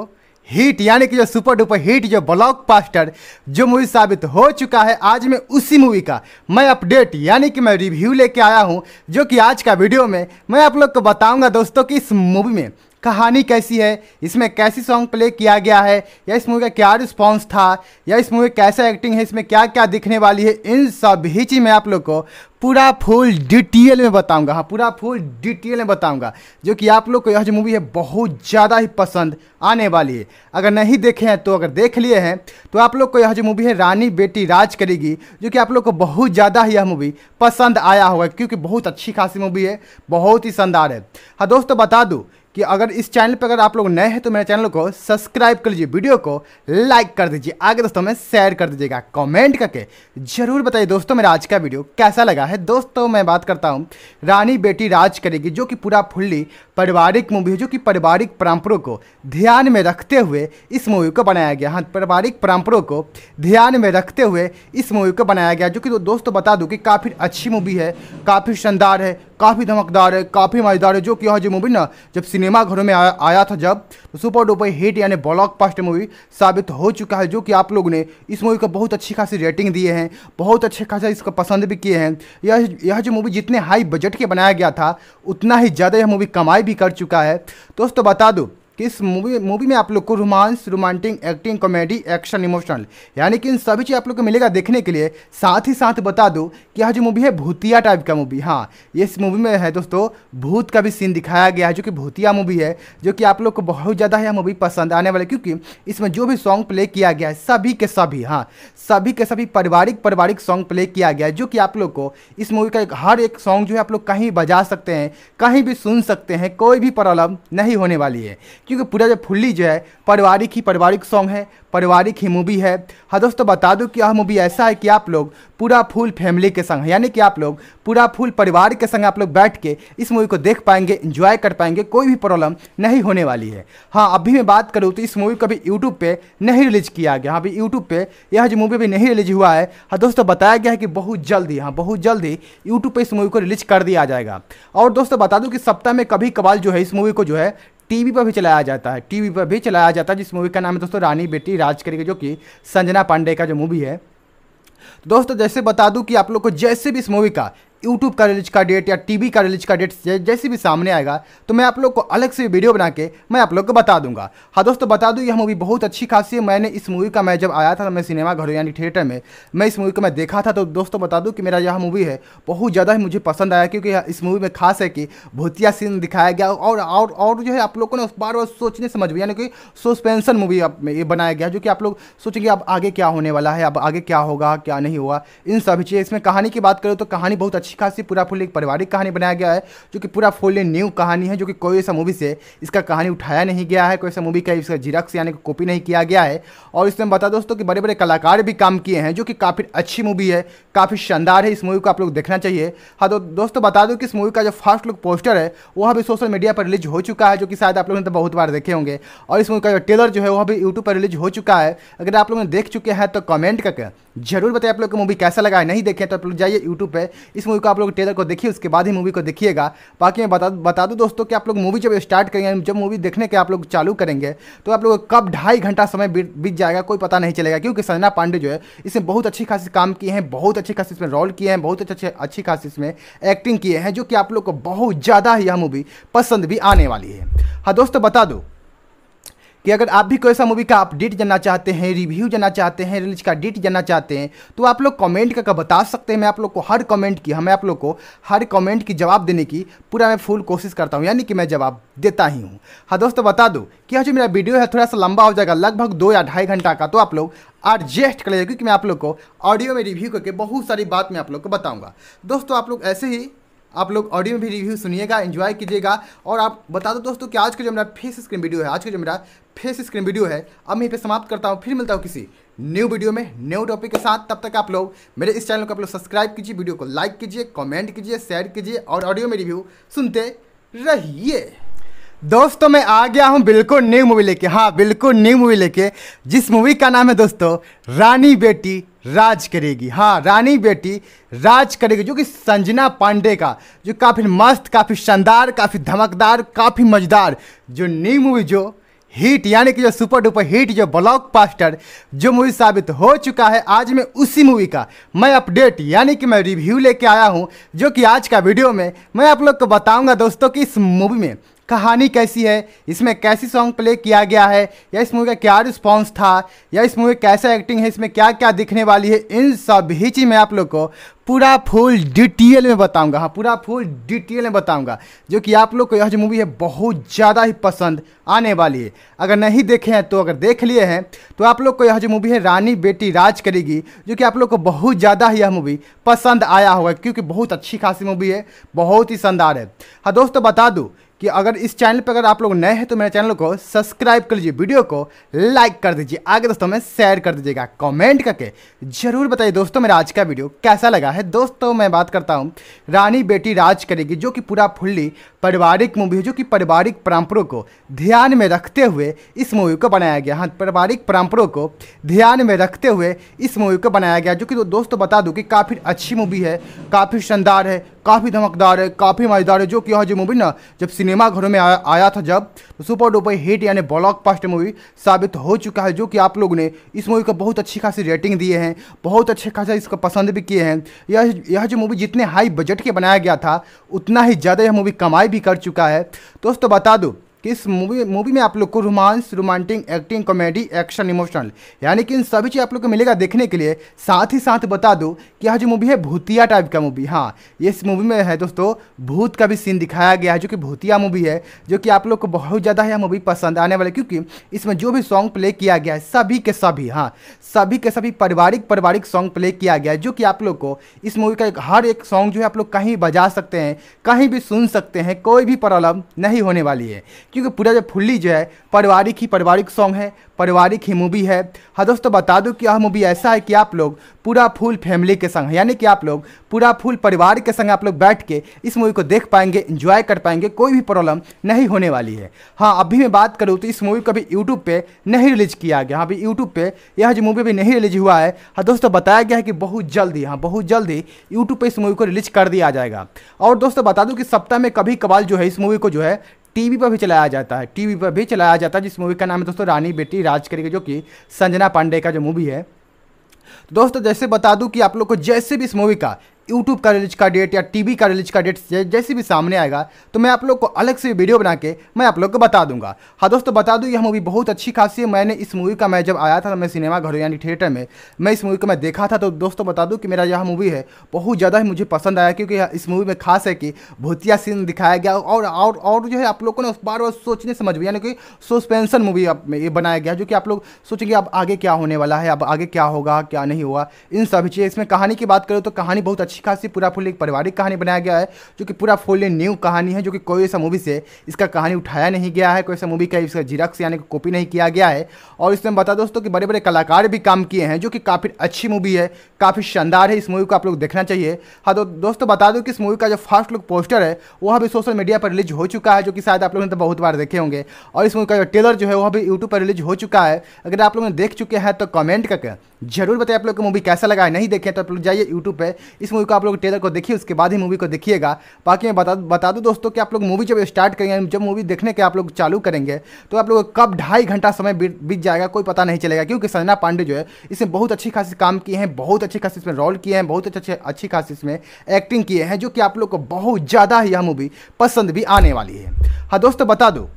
हिट यानी कि जो सुपर डुपर हिट जो ब्लॉक पास्टर जो मूवी साबित हो चुका है आज मैं उसी मूवी का मैं अपडेट यानी कि मैं रिव्यू लेके आया हूँ जो कि आज का वीडियो में मैं आप लोग को बताऊँगा दोस्तों कि इस मूवी में कहानी कैसी है इसमें कैसी सॉन्ग प्ले किया गया है या इस मूवी का क्या रिस्पॉन्स था या इस मूवी कैसा एक्टिंग है इसमें क्या क्या दिखने वाली है इन सभी चीज़ में आप लोग को पूरा फुल डिटेल में बताऊंगा हाँ पूरा फुल डिटेल में बताऊंगा जो कि आप लोग को यह जो मूवी है बहुत ज़्यादा ही पसंद आने वाली है अगर नहीं देखे हैं तो अगर देख लिए हैं तो आप लोग को यह जो मूवी है रानी बेटी राज करेगी जो कि आप लोग को बहुत ज़्यादा ही यह मूवी पसंद आया होगा क्योंकि बहुत अच्छी खासी मूवी है बहुत ही शानदार है हाँ दोस्तों बता दूँ कि अगर इस चैनल पर अगर आप लोग नए हैं तो मेरे चैनल को सब्सक्राइब कर लीजिए वीडियो को लाइक कर दीजिए आगे दोस्तों में शेयर कर दीजिएगा कमेंट करके जरूर बताइए दोस्तों मेरा आज का वीडियो कैसा लगा है दोस्तों मैं बात करता हूँ रानी बेटी राज करेगी जो कि पूरा फुल्ली पारिवारिक मूवी है जो कि पारिवारिक परंपरों को ध्यान में रखते हुए इस मूवी को बनाया गया हाँ पारिवारिक परंपरों को ध्यान में रखते हुए इस मूवी को बनाया गया जो कि दोस्तों बता दूँ कि काफ़ी अच्छी मूवी है काफ़ी शानदार है काफ़ी धमकदार है काफ़ी मज़ेदार है जो कि यह जो मूवी ना जब सिनेमा घरों में आया, आया था जब तो सुपर डुपर हिट यानी ब्लॉक पास्ट मूवी साबित हो चुका है जो कि आप लोगों ने इस मूवी को बहुत अच्छी खासी रेटिंग दिए हैं बहुत अच्छे खासा इसको पसंद भी किए हैं यह यह जो मूवी जितने हाई बजट के बनाया गया था उतना ही ज़्यादा यह मूवी कमाई भी कर चुका है दोस्तों बता दो कि इस मूवी मूवी में आप लोग को romance romantic acting comedy action emotional यानी कि इन सभी चीज़ आप लोग को मिलेगा देखने के लिए साथ ही साथ बता दूँ कि यह जो मूवी है भूतिया टाइप का मूवी हाँ इस मूवी में है दोस्तों भूत का भी सीन दिखाया गया है जो कि भूतिया मूवी है जो कि आप लोग को बहुत ज़्यादा यह मूवी पसंद आने वाली क्योंकि इसमें जो भी सॉन्ग प्ले किया गया है सभी के सभी हाँ सभी के सभी पारिवारिक पारिवारिक सॉन्ग प्ले किया गया है जो कि आप लोग को इस मूवी का एक हर एक सॉन्ग जो है आप लोग कहीं बजा सकते हैं कहीं भी सुन सकते हैं कोई भी प्रॉब्लम नहीं होने वाली है क्योंकि पूरा जब फुल्ली जो है पारिवारिक ही पारिवारिक सॉन्ग है पारिवारिक ही मूवी है हाँ दोस्तों बता दूँ कि यह मूवी ऐसा है कि आप लोग पूरा फुल फैमिली के संग यानी कि आप लोग पूरा फुल परिवार के संग आप लोग बैठ के इस मूवी को देख पाएंगे इंजॉय कर पाएंगे कोई भी प्रॉब्लम नहीं होने वाली है हाँ अभी मैं बात करूँ तो इस मूवी को अभी यूट्यूब पर नहीं रिलीज किया गया हाँ, अभी यूट्यूब पर यह जो मूवी अभी नहीं रिलीज हुआ है हाँ दोस्तों बताया गया है कि बहुत जल्दी हाँ बहुत जल्दी यूट्यूब पर इस मूवी को रिलीज कर दिया जाएगा और दोस्तों बता दूँ कि सप्ताह में कभी कभार जो है इस मूवी को जो है टीवी पर भी चलाया जाता है टीवी पर भी चलाया जाता है जिस मूवी का नाम है दोस्तों रानी बेटी राज करके जो कि संजना पांडे का जो मूवी है दोस्तों जैसे बता दूं कि आप लोग को जैसे भी इस मूवी का यूट्यूब का रिलीज का डेट या टीवी का रिलीज का डेट जैसे भी सामने आएगा तो मैं आप लोग को अलग से वीडियो बना के मैं आप लोग को बता दूंगा हाँ दोस्तों बता दूँ यह मूवी बहुत अच्छी खासी है मैंने इस मूवी का मैं जब आया था मैं सिनेमा घरों यानी थिएटर में मैं इस मूवी को मैं देखा था तो दोस्तों बता दूँ कि मेरा यह मूवी है बहुत ज़्यादा ही मुझे पसंद आया क्योंकि इस मूवी में खास है कि भूतिया सीन दिखाया गया और और और जो है आप लोगों ने बार बार सोचने समझ में यानी कि सस्पेंसन मूवी ये बनाया गया जो कि आप लोग सोचेंगे अब आगे क्या होने वाला है अब आगे क्या होगा क्या नहीं होगा इन सभी चीज़ें इसमें कहानी की बात करें तो कहानी बहुत अच्छी अच्छी खासी पूरा फुल एक पारिवारिक कहानी बनाया गया है जो कि पूरा फुल न्यू कहानी है जो कि कोई ऐसा मूवी से इसका कहानी उठाया नहीं गया है कोई ऐसा मूवी का इसका जीरक्स यानी कॉपी नहीं किया गया है और इसमें बता दोस्तों कि बड़े बड़े कलाकार भी काम किए हैं जो कि काफ़ी अच्छी मूवी है काफ़ी शानदार है इस मूवी को आप लोग देखना चाहिए हाँ तो दोस्तों बता दूँ कि इस मूवी का जो फर्स्ट लुक पोस्टर है वह भी सोशल मीडिया पर रिलीज हो चुका है जो कि शायद आप लोगों ने तो बहुत बार देखे होंगे और इस मूवी का जो ट्रेलर जो है वह भी यूट्यूब पर रिलीज हो चुका है अगर आप लोगों ने देख चुके हैं तो कमेंट करके जरूर बताइए आप लोग को मूवी कैसा लगा है नहीं देखे तो आप लोग जाइए यूट्यूब पे इस मूवी को आप लोग ट्रेलर को देखिए उसके बाद ही मूवी को देखिएगा बाकी मैं बता बता दूं दोस्तों कि आप लोग मूवी जब स्टार्ट करेंगे जब मूवी देखने के आप लोग चालू करेंगे तो आप लोग कब ढाई घंटा समय बीत जाएगा कोई पता नहीं चलेगा क्योंकि सजना पांडे जो है इसमें बहुत अच्छी खासी काम किए हैं बहुत अच्छी खासी इसमें रोल किए हैं बहुत अच्छे अच्छी खासी इसमें एक्टिंग किए हैं जो कि आप लोग को बहुत ज़्यादा यह मूवी पसंद भी आने वाली है हाँ दोस्तों बता दो कि अगर आप भी कोई सा मूवी का अपडेट जानना चाहते हैं रिव्यू जानना चाहते हैं रिलीज का डेट जानना चाहते हैं तो आप लोग कमेंट करके बता सकते हैं मैं आप लोग को हर कमेंट की हमें आप लोग को हर कमेंट की जवाब देने की पूरा मैं फुल कोशिश करता हूँ यानी कि मैं जवाब देता ही हूँ हाँ दोस्तों बता दो कि जो मेरा वीडियो है थोड़ा सा लंबा हो जाएगा लगभग दो या ढाई घंटा का तो आप लोग एडजस्ट कर लीजिए क्योंकि मैं आप लोग को ऑडियो में रिव्यू करके बहुत सारी बात मैं आप लोग को बताऊँगा दोस्तों आप लोग ऐसे ही आप लोग ऑडियो में भी रिव्यू सुनिएगा इन्जॉय कीजिएगा और आप बता दो दोस्तों कि आज का जो मेरा फेस स्क्रीन वीडियो है आज का जो मेरा फेस स्क्रीन वीडियो है अब मैं पे समाप्त करता हूँ फिर मिलता हूँ किसी न्यू वीडियो में न्यू टॉपिक के साथ तब तक आप लोग मेरे इस चैनल को आप लोग सब्सक्राइब कीजिए वीडियो को लाइक कीजिए कॉमेंट कीजिए शेयर कीजिए और ऑडियो में रिव्यू सुनते रहिए दोस्तों मैं आ गया हूँ बिल्कुल न्यू मूवी लेके हाँ बिल्कुल न्यू मूवी लेके जिस मूवी का नाम है दोस्तों रानी बेटी राज करेगी हाँ रानी बेटी राज करेगी जो कि संजना पांडे का जो काफ़ी मस्त काफ़ी शानदार काफ़ी धमकदार काफ़ी मजेदार जो न्यू मूवी जो हिट यानी कि जो सुपर डुपर हिट जो ब्लॉक पास्टर जो मूवी साबित हो चुका है आज मैं उसी मूवी का मैं अपडेट यानी कि मैं रिव्यू लेके आया हूँ जो कि आज का वीडियो में मैं आप लोग को बताऊँगा दोस्तों कि इस मूवी में कहानी कैसी है इसमें कैसी सॉन्ग प्ले किया गया है या इस मूवी का क्या रिस्पॉन्स था या इस मूवी कैसा एक्टिंग है इसमें क्या क्या दिखने वाली है इन सभी चीज़ मैं आप लोग को पूरा फुल डिटेल में बताऊंगा हाँ पूरा फुल डिटेल में बताऊंगा जो कि आप लोग को यह जो मूवी है बहुत ज़्यादा ही पसंद आने वाली है अगर नहीं देखे हैं तो अगर देख लिए हैं तो आप लोग को यह जो मूवी है रानी बेटी राज करेगी जो कि आप लोग को बहुत ज़्यादा ही यह मूवी पसंद आया होगा क्योंकि बहुत अच्छी खासी मूवी है बहुत ही शानदार है हाँ दोस्तों बता दूँ कि अगर इस चैनल पर अगर आप लोग नए हैं तो मेरे चैनल को सब्सक्राइब कर लीजिए वीडियो को लाइक कर दीजिए आगे दोस्तों में शेयर कर दीजिएगा कमेंट करके जरूर बताइए दोस्तों मेरा आज का वीडियो कैसा लगा है दोस्तों मैं बात करता हूँ रानी बेटी राज करेगी जो कि पूरा फुल्ली पारिवारिक मूवी है जो कि पारिवारिक परंपरों को ध्यान में रखते हुए इस मूवी को बनाया गया हाँ पारिवारिक परंपरों को ध्यान में रखते हुए इस मूवी को बनाया गया जो कि दोस्तों बता दूँ कि काफ़ी अच्छी मूवी है काफ़ी शानदार है काफ़ी धमकदार है काफ़ी मज़ेदार है जो कि यह जो मूवी ना जब सिनेमा घरों में आया, आया था जब तो सुपर डुपर हिट यानी ब्लॉक पास्ट मूवी साबित हो चुका है जो कि आप लोगों ने इस मूवी को बहुत अच्छी खासी रेटिंग दिए हैं बहुत अच्छे खासा इसको पसंद भी किए हैं यह यह जो मूवी जितने हाई बजट के बनाया गया था उतना ही ज़्यादा यह मूवी कमाई भी कर चुका है दोस्तों बता दो कि इस मूवी मूवी में आप लोग को romance romantic acting comedy action emotional यानी कि इन सभी चीज़ आप लोग को मिलेगा देखने के लिए साथ ही साथ बता दूँ कि यह जो मूवी है भूतिया टाइप का मूवी हाँ इस मूवी में है दोस्तों भूत का भी सीन दिखाया गया है जो कि भूतिया मूवी है जो कि आप लोग को बहुत ज़्यादा यह मूवी पसंद आने वाली क्योंकि इसमें जो भी सॉन्ग प्ले किया गया है सभी के सभी हाँ सभी के सभी पारिवारिक पारिवारिक सॉन्ग प्ले किया गया है जो कि आप लोग को इस मूवी का एक हर एक सॉन्ग जो है आप लोग कहीं बजा सकते हैं कहीं भी सुन सकते हैं कोई भी प्रॉब्लम नहीं होने वाली है क्योंकि पूरा जो फुल्ली जो है पारिवारिक ही पारिवारिक सॉन्ग है पारिवारिक ही मूवी है हाँ दोस्तों बता दूँ कि यह मूवी ऐसा है कि आप लोग पूरा फुल फैमिली के संग यानी कि आप लोग पूरा फुल परिवार के संग आप लोग बैठ के इस मूवी को देख पाएंगे इंजॉय कर पाएंगे कोई भी प्रॉब्लम नहीं होने वाली है हाँ अभी मैं बात करूँ तो इस मूवी को अभी यूट्यूब पर नहीं रिलीज किया गया हाँ अभी यूट्यूब पर यह जो मूवी अभी नहीं रिलीज हुआ है हाँ दोस्तों बताया गया है कि बहुत जल्दी हाँ बहुत जल्दी यूट्यूब पर इस मूवी को रिलीज कर दिया जाएगा और दोस्तों बता दूँ कि सप्ताह में कभी कबाल जो है इस मूवी को जो है टीवी पर भी चलाया जाता है टीवी पर भी चलाया जाता है जिस मूवी का नाम है दोस्तों रानी बेटी राज करेगी जो कि संजना पांडे का जो मूवी है तो दोस्तों जैसे बता दूं कि आप लोग को जैसे भी इस मूवी का यूट्यूब का रिलीज का डेट या टीवी का रिलीज का डेट जैसे भी सामने आएगा तो मैं आप लोग को अलग से वीडियो बना के मैं आप लोग को बता दूंगा हाँ दोस्तों बता दूँ यह मूवी बहुत अच्छी खासी है मैंने इस मूवी का मैं जब आया था मैं सिनेमा घरों यानी थिएटर में मैं इस मूवी को मैं देखा था तो दोस्तों बता दूँ कि मेरा यह मूवी है बहुत ज़्यादा ही मुझे पसंद आया क्योंकि इस मूवी में खास है कि भूतिया सीन दिखाया गया और और और जो है आप लोगों ने उस बार सोचने समझ में यानी कि सस्पेंसन मूवी ये बनाया गया जो कि आप लोग सोचेंगे अब आगे क्या होने वाला है अब आगे क्या होगा क्या नहीं हुआ इन सभी चीज़ इसमें कहानी की बात करें तो कहानी बहुत अच्छी अच्छी खासी पूरा फुल एक पारिवारिक कहानी बनाया गया है जो कि पूरा फुल न्यू कहानी है जो कि कोई ऐसा मूवी से इसका कहानी उठाया नहीं गया है कोई ऐसा मूवी का इसका जिरक्स यानी कॉपी नहीं किया गया है और इसमें बता दोस्तों कि बड़े बड़े कलाकार भी काम किए हैं जो कि काफ़ी अच्छी मूवी है काफ़ी शानदार है इस मूवी को आप लोग देखना चाहिए हाँ तो दोस्तों बता दो कि इस मूवी का जो फर्स्ट लुक पोस्टर है वह भी सोशल मीडिया पर रिलीज हो चुका है जो कि शायद आप लोगों ने तो बहुत बार देखे होंगे और इस मूवी का जो टेलर जो है वह भी यूट्यूब पर रिलीज हो चुका है अगर आप लोगों ने देख चुके हैं तो कमेंट करके जरूर बताइए आप लोग को मूवी कैसा लगा है नहीं देखें तो आप लोग जाइए यूट्यूब पर इस मूवी को आप लोग ट्रेलर को देखिए उसके बाद ही मूवी को देखिएगा बाकी मैं बता बता दूँ दोस्तों कि आप लोग मूवी जब स्टार्ट करेंगे जब मूवी देखने के आप लोग चालू करेंगे तो आप लोग कब ढाई घंटा समय बीत जाएगा कोई पता नहीं चलेगा क्योंकि सजना पांडे जो है इसमें बहुत अच्छी खासी काम किए हैं बहुत अच्छी खासी इसमें रोल किए हैं बहुत अच्छे अच्छी खासी इसमें एक्टिंग किए हैं जो कि आप लोग को बहुत ज़्यादा यह मूवी पसंद भी आने वाली है हाँ दोस्तों बता दो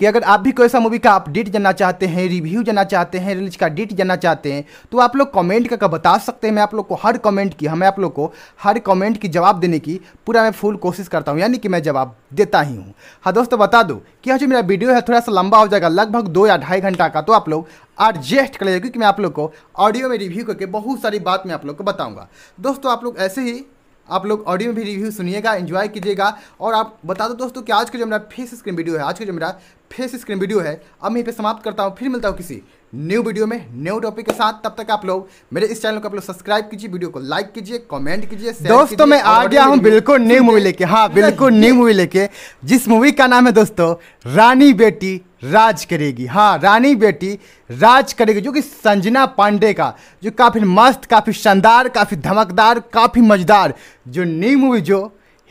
कि अगर आप भी कोई सा मूवी का अपडेट जानना चाहते हैं रिव्यू जानना चाहते हैं रिलीज का डेट जानना चाहते हैं तो आप लोग कमेंट करके बता सकते हैं मैं आप लोग को हर कमेंट की हमें आप लोग को हर कमेंट की जवाब देने की पूरा मैं फुल कोशिश करता हूँ यानी कि मैं जवाब देता ही हूँ हाँ दोस्तों बता दो कि हाँ जो मेरा वीडियो है थोड़ा सा लंबा हो जाएगा लगभग दो या ढाई घंटा का तो आप लोग एडजस्ट कर लीजिए क्योंकि मैं आप लोग को ऑडियो में रिव्यू करके बहुत सारी बात मैं आप लोग को बताऊँगा दोस्तों आप लोग ऐसे ही आप लोग ऑडियो में भी रिव्यू सुनिएगा एंजॉय कीजिएगा और आप बता दो दोस्तों कि आज का जो मेरा फेस स्क्रीन वीडियो है आज का जो मेरा फेस स्क्रीन वीडियो है अब मैं यहीं पे समाप्त करता हूँ फिर मिलता हूँ किसी न्यू वीडियो में न्यू टॉपिक के साथ तब तक आप लोग मेरे इस चैनल को आप लोग सब्सक्राइब कीजिए वीडियो को लाइक कीजिए कमेंट कीजिए दोस्तों मैं आ गया हूँ बिल्कुल न्यू मूवी लेके हाँ बिल्कुल न्यू मूवी लेके जिस मूवी का नाम है दोस्तों रानी बेटी राज करेगी हाँ रानी बेटी राज करेगी जो कि संजना पांडे का जो काफ़ी मस्त काफ़ी शानदार काफ़ी धमकदार काफ़ी मजेदार जो न्यू मूवी जो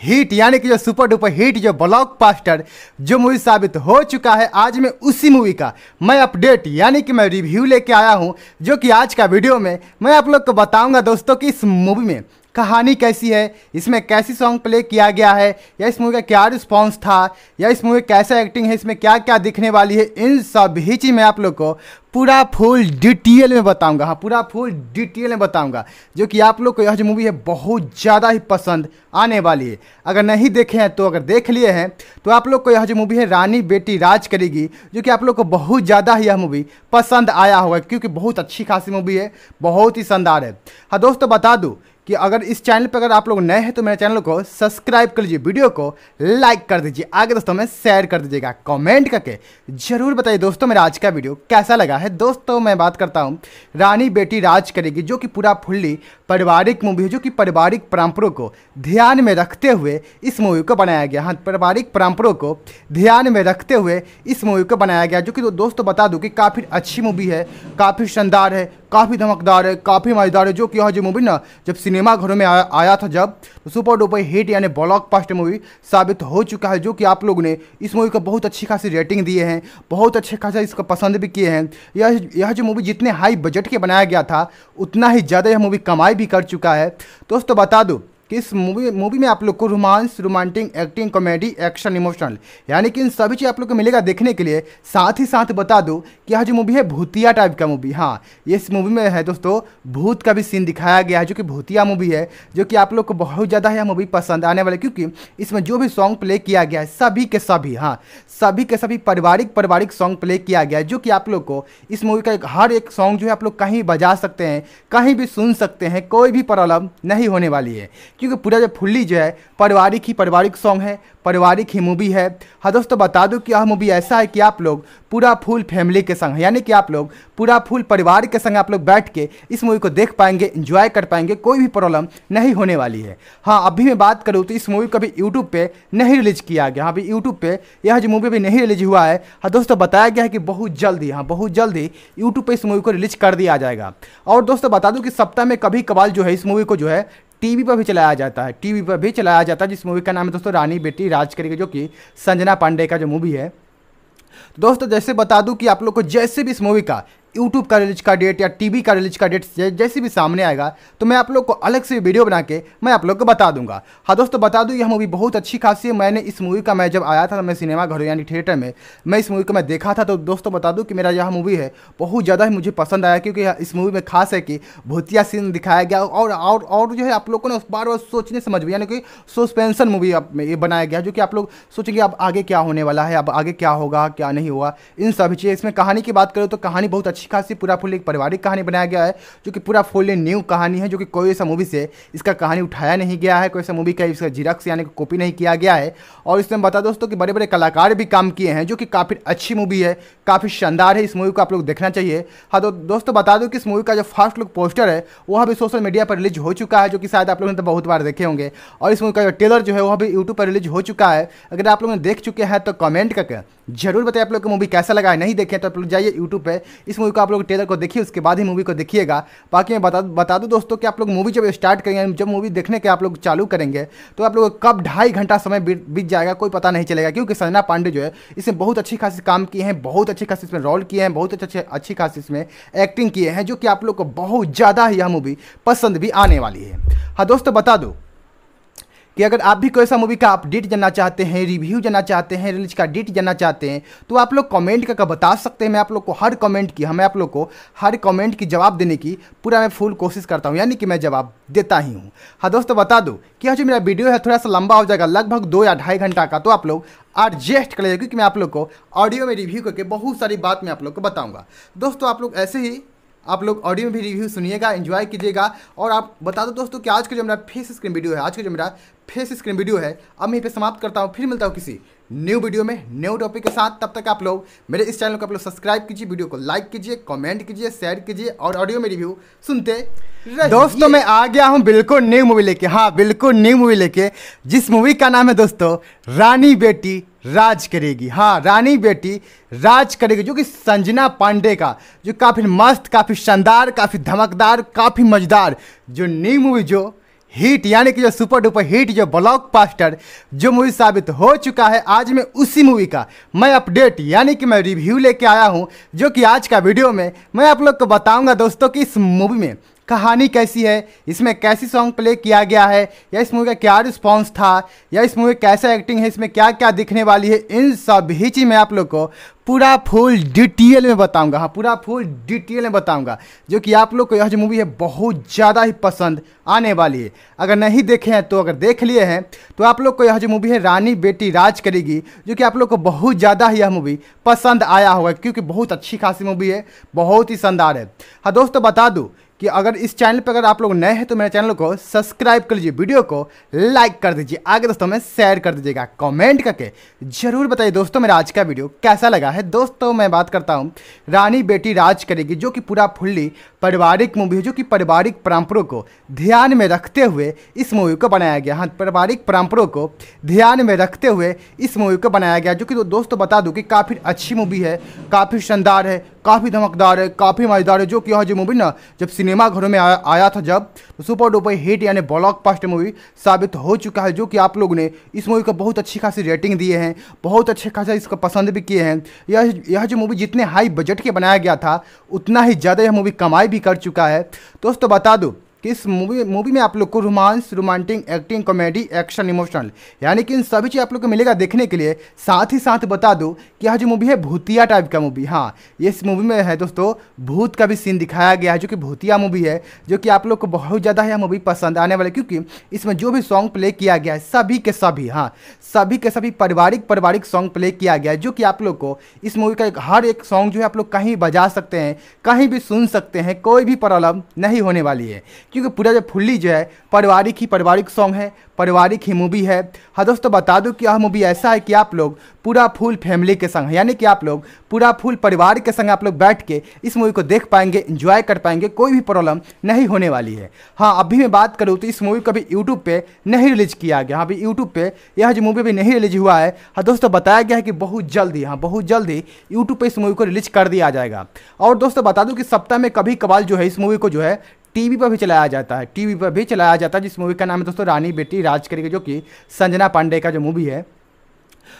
हिट यानी कि जो सुपर डुपर हिट जो ब्लॉक पास्टर जो मूवी साबित हो चुका है आज मैं उसी मूवी का मैं अपडेट यानी कि मैं रिव्यू लेके आया हूँ जो कि आज का वीडियो में मैं आप लोग को बताऊँगा दोस्तों कि इस मूवी में कहानी कैसी है इसमें कैसी सॉन्ग प्ले किया गया है या इस मूवी का क्या रिस्पॉन्स था या इस मूवी कैसा एक्टिंग है इसमें क्या क्या दिखने वाली है इन सभी चीज़ मैं आप लोग को पूरा फुल डिटेल में बताऊंगा हाँ पूरा फुल डिटेल में बताऊंगा जो कि आप लोग को यह जो मूवी है बहुत ज़्यादा ही पसंद आने वाली है अगर नहीं देखे हैं तो अगर देख लिए हैं तो आप लोग को यह जो मूवी है रानी बेटी राज करेगी जो कि आप लोग को बहुत ज़्यादा ही यह मूवी पसंद आया होगा क्योंकि बहुत अच्छी खासी मूवी है बहुत ही शानदार है हाँ दोस्तों बता दूँ कि अगर इस चैनल पर अगर आप लोग नए हैं तो मेरे चैनल को सब्सक्राइब कर लीजिए वीडियो को लाइक कर दीजिए आगे दोस्तों में शेयर कर दीजिएगा कमेंट करके जरूर बताइए दोस्तों मेरा आज का वीडियो कैसा लगा है दोस्तों मैं बात करता हूँ रानी बेटी राज करेगी जो कि पूरा फुल्ली पारिवारिक मूवी है जो कि पारिवारिक परंपरों को ध्यान में रखते हुए इस मूवी को बनाया गया हाँ पारिवारिक परंपरों को ध्यान में रखते हुए इस मूवी को बनाया गया जो कि दोस्तों बता दूँ कि काफ़ी अच्छी मूवी है काफ़ी शानदार है काफ़ी धमकदार है काफ़ी मज़ेदार है जो कि यह जो मूवी ना जब सिनेमा घरों में आया, आया था जब तो सुपर डुपर हिट यानी ब्लॉक पास्ट मूवी साबित हो चुका है जो कि आप लोगों ने इस मूवी को बहुत अच्छी खासी रेटिंग दिए हैं बहुत अच्छे खासा इसको पसंद भी किए हैं यह यह जो मूवी जितने हाई बजट के बनाया गया था उतना ही ज़्यादा यह मूवी कमाई भी कर चुका है दोस्तों बता दो कि इस मूवी मूवी में आप लोग को romance romantic acting comedy action emotional यानी कि इन सभी चीज़ आप लोग को मिलेगा देखने के लिए साथ ही साथ बता दूँ कि यह जो मूवी है भूतिया टाइप का मूवी हाँ इस मूवी में है दोस्तों भूत का भी सीन दिखाया गया है जो कि भूतिया मूवी है जो कि आप लोग को बहुत ज़्यादा यह मूवी पसंद आने वाली क्योंकि इसमें जो भी सॉन्ग प्ले किया गया है सभी के सभी हाँ सभी के सभी पारिवारिक पारिवारिक सॉन्ग प्ले किया गया है जो कि आप लोग को इस मूवी का हर एक सॉन्ग जो है आप लोग कहीं बजा सकते हैं कहीं भी सुन सकते हैं कोई भी प्रॉब्लम नहीं होने वाली है क्योंकि पूरा जो फुल्ली जो है पारिवारिक ही पारिवारिक सॉन्ग है पारिवारिक ही मूवी है हाँ दोस्तों बता दूँ कि यह मूवी ऐसा है कि आप लोग पूरा फुल फैमिली के संग यानी कि आप लोग पूरा फुल परिवार के संग आप लोग बैठ के इस मूवी को देख पाएंगे इन्जॉय कर पाएंगे कोई भी प्रॉब्लम नहीं होने वाली है हाँ अभी मैं बात करूँ तो इस मूवी को अभी यूट्यूब पर नहीं रिलीज किया गया हाँ, अभी यूट्यूब पर यह जो मूवी अभी नहीं रिलीज हुआ है हाँ दोस्तों बताया गया है कि बहुत जल्दी हाँ बहुत जल्दी यूट्यूब पर इस मूवी को रिलीज कर दिया जाएगा और दोस्तों बता दूँ कि सप्ताह में कभी कबाल जो है इस मूवी को जो है टीवी पर भी चलाया जाता है टीवी पर भी चलाया जाता है जिस मूवी का नाम है दोस्तों रानी बेटी राज करेगी जो कि संजना पांडे का जो मूवी है तो दोस्तों जैसे बता दूं कि आप लोग को जैसे भी इस मूवी का यूट्यूब का रिलीज का डेट या टीवी का रिलीज का डेट जैसे भी सामने आएगा तो मैं आप लोग को अलग से वीडियो बना के मैं आप लोग को बता दूंगा हाँ दोस्तों बता दूँ यह मूवी बहुत अच्छी खासी है मैंने इस मूवी का मैं जब आया था मैं सिनेमा घर यानी थिएटर में मैं इस मूवी को मैं देखा था तो दोस्तों बता दूँ कि मेरा यह मूवी है बहुत ज़्यादा ही मुझे पसंद आया क्योंकि इस मूवी में खास है कि भूतिया सीन दिखाया गया और और और जो है आप लोगों ने बार बार सोचने समझ में यानी कि सस्पेंसन मूवी में ये बनाया गया जो कि आप लोग सोचेंगे अब आगे क्या होने वाला है अब आगे क्या होगा क्या नहीं होगा इन सभी चीज़ें इसमें कहानी की बात करें तो कहानी बहुत अच्छी अच्छी खासी पूरा फुल्ली एक पारिवारिक कहानी बनाया गया है जो कि पूरा फुल्ली न्यू कहानी है जो कि कोई ऐसा मूवी से इसका कहानी उठाया नहीं गया है कोई ऐसा मूवी का इसका जिरक्स यानी कॉपी नहीं किया गया है और इसमें बता दोस्तों कि बड़े बड़े कलाकार भी काम किए हैं जो कि काफ़ी अच्छी मूवी है काफ़ी शानदार है इस मूवी को आप लोग देखना चाहिए हाँ तो दोस्तों बता दो कि इस मूवी का जो फर्स्ट लुक पोस्टर है वह अभी सोशल मीडिया पर रिलीज हो चुका है जो कि शायद आप लोगों ने तो बहुत बार देखे होंगे और इस मूवी का जो टेलर जो है वह भी यूट्यूब पर रिलीज हो चुका है अगर आप लोगों ने देख चुके हैं तो कमेंट करके जरूर बताइए आप लोग को मूवी कैसा लगा है नहीं देखें तो आप लोग जाइए यूट्यूब पर इस मूवी को आप लोग ट्रेलर को देखिए उसके बाद ही मूवी को देखिएगा बाकी मैं बता बता दूँ दोस्तों कि आप लोग मूवी जब स्टार्ट करेंगे जब मूवी देखने के आप लोग चालू करेंगे तो आप लोग कब ढाई घंटा समय बीत जाएगा कोई पता नहीं चलेगा क्योंकि सजना पांडे जो है इसमें बहुत अच्छी खासी काम किए हैं बहुत अच्छी खासी इसमें रोल किए हैं बहुत अच्छे अच्छी खासी इसमें एक्टिंग किए हैं जो कि आप लोग को बहुत ज़्यादा यह मूवी पसंद भी आने वाली है हाँ दोस्तों बता दो कि अगर आप भी कोई सा मूवी का अपडेट जानना चाहते हैं रिव्यू जानना चाहते हैं रिलीज का डेट जानना चाहते हैं तो आप लोग कमेंट करके बता सकते हैं मैं आप लोग को हर कमेंट की हमें आप लोग को हर कमेंट की जवाब देने की पूरा मैं फुल कोशिश करता हूँ यानी कि मैं जवाब देता ही हूँ हाँ दोस्तों बता दो कि जो मेरा वीडियो है थोड़ा सा लंबा हो जाएगा लगभग दो या ढाई घंटा का तो आप लोग एडजस्ट कर लीजिए क्योंकि मैं आप लोग को ऑडियो में रिव्यू करके बहुत सारी बात मैं आप लोग को बताऊँगा दोस्तों आप लोग ऐसे ही आप लोग ऑडियो में भी रिव्यू सुनिएगा एंजॉय कीजिएगा और आप बता दो दोस्तों कि आज का जो मेरा फेस स्क्रीन वीडियो है आज का जो मेरा फेस स्क्रीन वीडियो है अब मैं पे समाप्त करता हूँ फिर मिलता हूँ किसी न्यू वीडियो में न्यू टॉपिक के साथ तब तक आप लोग मेरे इस चैनल को आप लोग सब्सक्राइब कीजिए वीडियो को लाइक कीजिए कमेंट कीजिए शेयर कीजिए और ऑडियो में रिव्यू सुनते दोस्तों मैं आ गया हूँ बिल्कुल न्यू मूवी लेके हाँ बिल्कुल न्यू मूवी लेके जिस मूवी का नाम है दोस्तों रानी बेटी राज करेगी हाँ रानी बेटी राज करेगी जो कि संजना पांडे का जो काफ़ी मस्त काफ़ी शानदार काफ़ी धमकदार काफ़ी मजेदार जो न्यू मूवी जो हिट यानी कि जो सुपर डुपर हिट जो ब्लॉक पास्टर जो मूवी साबित हो चुका है आज मैं उसी मूवी का मैं अपडेट यानी कि मैं रिव्यू लेके आया हूँ जो कि आज का वीडियो में मैं आप लोग को बताऊँगा दोस्तों कि इस मूवी में कहानी कैसी है इसमें कैसी सॉन्ग प्ले किया गया है या इस मूवी का क्या रिस्पॉन्स था या इस मूवी कैसा एक्टिंग है इसमें क्या क्या दिखने वाली है इन सभी चीज़ मैं आप लोग को पूरा फुल डिटेल में बताऊंगा हाँ पूरा फुल डिटेल में बताऊंगा जो कि आप लोग को यह जो मूवी है बहुत ज़्यादा ही पसंद आने वाली है अगर नहीं देखे हैं तो अगर देख लिए हैं तो आप लोग को यह जो मूवी है रानी बेटी राज करेगी जो कि आप लोग को बहुत ज़्यादा ही यह मूवी पसंद आया होगा क्योंकि बहुत अच्छी खासी मूवी है बहुत ही शानदार है हाँ दोस्तों बता दूँ कि अगर इस चैनल पर अगर आप लोग नए हैं तो मेरे चैनल को सब्सक्राइब कर लीजिए वीडियो को लाइक कर दीजिए आगे दोस्तों में शेयर कर दीजिएगा कमेंट करके जरूर बताइए दोस्तों मेरा आज का वीडियो कैसा लगा है दोस्तों मैं बात करता हूँ रानी बेटी राज करेगी जो कि पूरा फुल्ली पारिवारिक मूवी है जो कि पारिवारिक परंपरों को ध्यान में रखते हुए इस मूवी को बनाया गया हाँ पारिवारिक परंपरों को ध्यान में रखते हुए इस मूवी को बनाया गया जो कि दोस्तों बता दूँ कि काफ़ी अच्छी मूवी है काफ़ी शानदार है काफ़ी धमकदार है काफ़ी मजेदार है जो कि यह जो मूवी ना जब सिनेमा घरों में आया, आया था जब तो सुपर डुपर हिट यानी ब्लॉक पास्ट मूवी साबित हो चुका है जो कि आप लोगों ने इस मूवी को बहुत अच्छी खासी रेटिंग दिए हैं बहुत अच्छे खासा इसको पसंद भी किए हैं यह यह जो मूवी जितने हाई बजट के बनाया गया था उतना ही ज़्यादा यह मूवी कमाई भी कर चुका है दोस्तों बता दो कि इस मूवी मूवी में आप लोग को romance romantic acting comedy action emotional यानी कि इन सभी चीज़ आप लोग को मिलेगा देखने के लिए साथ ही साथ बता दूँ कि यह जो मूवी है भूतिया टाइप का मूवी हाँ इस मूवी में है दोस्तों भूत का भी सीन दिखाया गया है जो कि भूतिया मूवी है जो कि आप लोग को बहुत ज़्यादा यह मूवी पसंद आने वाली क्योंकि इसमें जो भी सॉन्ग प्ले किया गया है सभी के सभी हाँ सभी के सभी पारिवारिक पारिवारिक सॉन्ग प्ले किया गया है जो कि आप लोग को इस मूवी का एक हर एक सॉन्ग जो है आप लोग कहीं बजा सकते हैं कहीं भी सुन सकते हैं कोई भी प्रॉब्लम नहीं होने वाली है क्योंकि पूरा जो फुल्ली जो है पारिवारिक ही पारिवारिक सॉन्ग है पारिवारिक ही मूवी है हाँ दोस्तों बता दूँ कि यह मूवी ऐसा है कि आप लोग पूरा फुल फैमिली के संग यानी कि आप लोग पूरा फुल परिवार के संग आप लोग बैठ के इस मूवी को देख पाएंगे इंजॉय कर पाएंगे कोई भी प्रॉब्लम नहीं होने वाली है हाँ अभी मैं बात करूँ तो इस मूवी को अभी यूट्यूब पर नहीं रिलीज किया गया हाँ, अभी यूट्यूब पर यह जो मूवी अभी नहीं रिलीज हुआ है हाँ दोस्तों बताया गया है कि बहुत जल्दी हाँ बहुत जल्दी यूट्यूब पर इस मूवी को रिलीज कर दिया जाएगा और दोस्तों बता दूँ कि सप्ताह में कभी कबाल जो है इस मूवी को जो है टीवी पर भी चलाया जाता है टीवी पर भी चलाया जाता है जिस मूवी का नाम है दोस्तों रानी बेटी राज करेगी जो कि संजना पांडे का जो मूवी है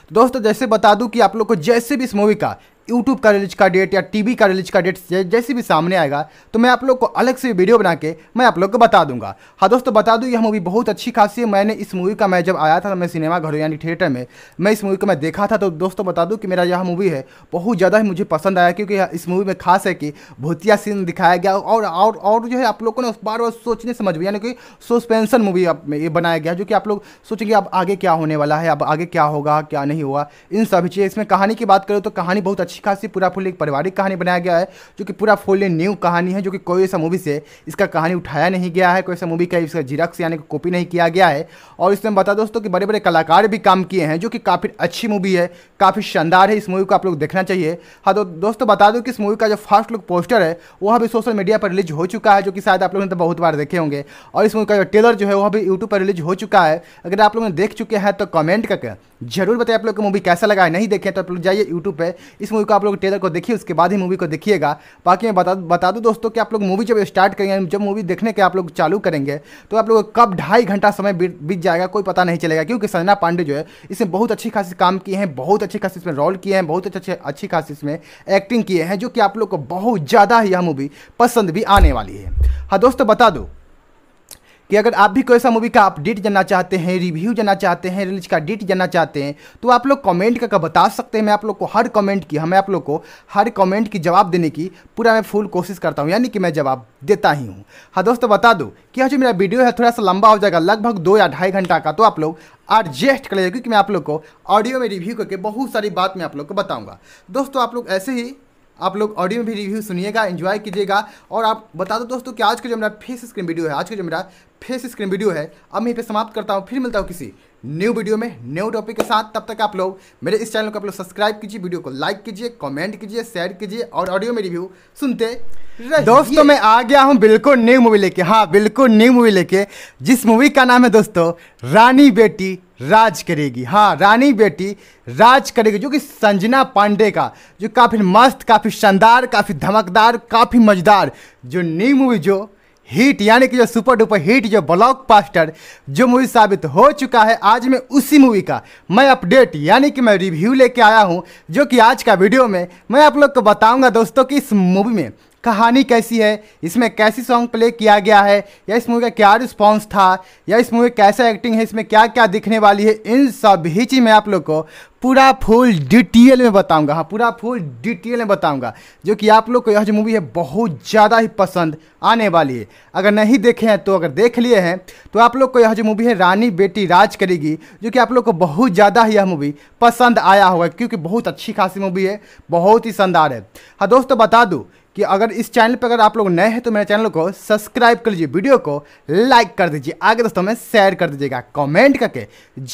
तो दोस्तों जैसे बता दूं कि आप लोग को जैसे भी इस मूवी का यूट्यूब का रिलीज का डेट या टीवी का रिलीज का डेट जैसे भी सामने आएगा तो मैं आप लोग को अलग से वीडियो बना के मैं आप लोग को बता दूंगा हाँ दोस्तों बता दूँ यह मूवी बहुत अच्छी खासी है मैंने इस मूवी का मैं जब आया था तो मैं सिनेमा घरों यानी थिएटर में मैं इस मूवी को मैं देखा था तो दोस्तों बता दूँ कि मेरा यह मूवी है बहुत ज़्यादा ही मुझे पसंद आया क्योंकि इस मूवी में खास है कि भूतिया सीन दिखाया गया और और और जो है आप लोगों ने उस बार बार सोचने समझ में यानी कि सस्पेंसन मूवी ये बनाया गया जो कि आप लोग सोचेंगे अब आगे क्या होने वाला है अब आगे क्या होगा क्या नहीं होगा इन सभी चीज़ इसमें कहानी की बात करें तो कहानी बहुत अच्छी अच्छी खासी पूरा फुल एक पारिवारिक कहानी बनाया गया है जो कि पूरा फुल न्यू कहानी है जो कि कोई ऐसा मूवी से इसका कहानी उठाया नहीं गया है कोई ऐसा मूवी का इसका जिरक्स यानी कि कॉपी नहीं किया गया है और इसमें बता दोस्तों कि बड़े बड़े कलाकार भी काम किए हैं जो कि काफ़ी अच्छी मूवी है काफ़ी शानदार है इस मूवी को आप लोग देखना चाहिए हाँ तो दोस्तों बता दो कि इस मूवी का जो फर्स्ट लुक पोस्टर है वह भी सोशल मीडिया पर रिलीज हो चुका है जो कि शायद आप लोगों ने तो बहुत बार देखे होंगे और इस मूवी का जो टेलर जो है वह भी यूट्यूब पर रिलीज हो चुका है अगर आप लोगों ने देख चुके हैं तो कमेंट करके जरूर बताइए आप लोग को मूवी कैसा लगा है नहीं देखें तो आप लोग जाइए यूट्यूब पर इस मूवी मूवी को आप लोग ट्रेलर को देखिए उसके बाद ही मूवी को देखिएगा बाकी मैं बता बता दूँ दोस्तों कि आप लोग मूवी जब स्टार्ट करेंगे जब मूवी देखने के आप लोग चालू करेंगे तो आप लोग कब ढाई घंटा समय बीत जाएगा कोई पता नहीं चलेगा क्योंकि सजना पांडे जो है इसमें बहुत अच्छी खासी काम किए हैं बहुत अच्छी खासी इसमें रोल किए हैं बहुत अच्छे अच्छे अच्छी खासी इसमें एक्टिंग किए हैं जो कि आप लोग को बहुत ज़्यादा यह मूवी पसंद भी आने वाली है हाँ दोस्तों बता दो कि अगर आप भी कोई सा मूवी का अपडेट जानना चाहते हैं रिव्यू जानना चाहते हैं रिलीज का डेट जानना चाहते हैं तो आप लोग कमेंट करके बता सकते हैं मैं आप लोग को हर कमेंट की हमें आप लोग को हर कमेंट की जवाब देने की पूरा मैं फुल कोशिश करता हूँ यानी कि मैं जवाब देता ही हूँ हाँ दोस्तों बता दो कि जो मेरा वीडियो है थोड़ा सा लंबा हो जाएगा लगभग दो या ढाई घंटा का तो आप लोग एडजस्ट कर लीजिए क्योंकि मैं आप लोग को ऑडियो में रिव्यू करके बहुत सारी बात मैं आप लोग को बताऊँगा दोस्तों आप लोग ऐसे ही आप लोग ऑडियो में भी रिव्यू सुनिएगा एंजॉय कीजिएगा और आप बता दो दोस्तों कि आज का जो मेरा फेस स्क्रीन वीडियो है आज का जो मेरा फेस स्क्रीन वीडियो है अब मैं यहीं पर समाप्त करता हूँ फिर मिलता हूँ किसी न्यू वीडियो में न्यू टॉपिक के साथ तब तक आप लोग मेरे इस चैनल को आप लोग सब्सक्राइब कीजिए वीडियो को लाइक कीजिए कमेंट कीजिए शेयर कीजिए और ऑडियो में रिव्यू सुनते दोस्तों मैं आ गया हूँ बिल्कुल न्यू मूवी लेके हाँ बिल्कुल न्यू मूवी लेके जिस मूवी का नाम है दोस्तों रानी बेटी राज करेगी हाँ रानी बेटी राज करेगी जो कि संजना पांडे का जो काफ़ी मस्त काफ़ी शानदार काफ़ी धमकदार काफ़ी मजेदार जो न्यू मूवी जो हिट यानी कि जो सुपर डुपर हिट जो ब्लॉक पास्टर जो मूवी साबित हो चुका है आज मैं उसी मूवी का मैं अपडेट यानी कि मैं रिव्यू लेके आया हूँ जो कि आज का वीडियो में मैं आप लोग को बताऊँगा दोस्तों कि इस मूवी में कहानी कैसी है इसमें कैसी सॉन्ग प्ले किया गया है या इस मूवी का क्या रिस्पॉन्स था या इस मूवी कैसा एक्टिंग है इसमें क्या क्या दिखने वाली है इन सब ही चीज़ मैं आप लोग को पूरा फुल डिटेल में बताऊंगा हाँ पूरा फुल डिटेल में बताऊंगा जो कि आप लोग को यह जो मूवी है बहुत ज़्यादा ही पसंद आने वाली है अगर नहीं देखे हैं तो अगर देख लिए हैं तो आप लोग को यह जो मूवी है रानी बेटी राज करेगी जो कि आप लोग को बहुत ज़्यादा ही यह मूवी पसंद आया होगा क्योंकि बहुत अच्छी खासी मूवी है बहुत ही शानदार है हाँ दोस्तों बता दूँ कि अगर इस चैनल पर अगर आप लोग नए हैं तो मेरे चैनल को सब्सक्राइब कर लीजिए वीडियो को लाइक कर दीजिए आगे दोस्तों में शेयर कर दीजिएगा कमेंट करके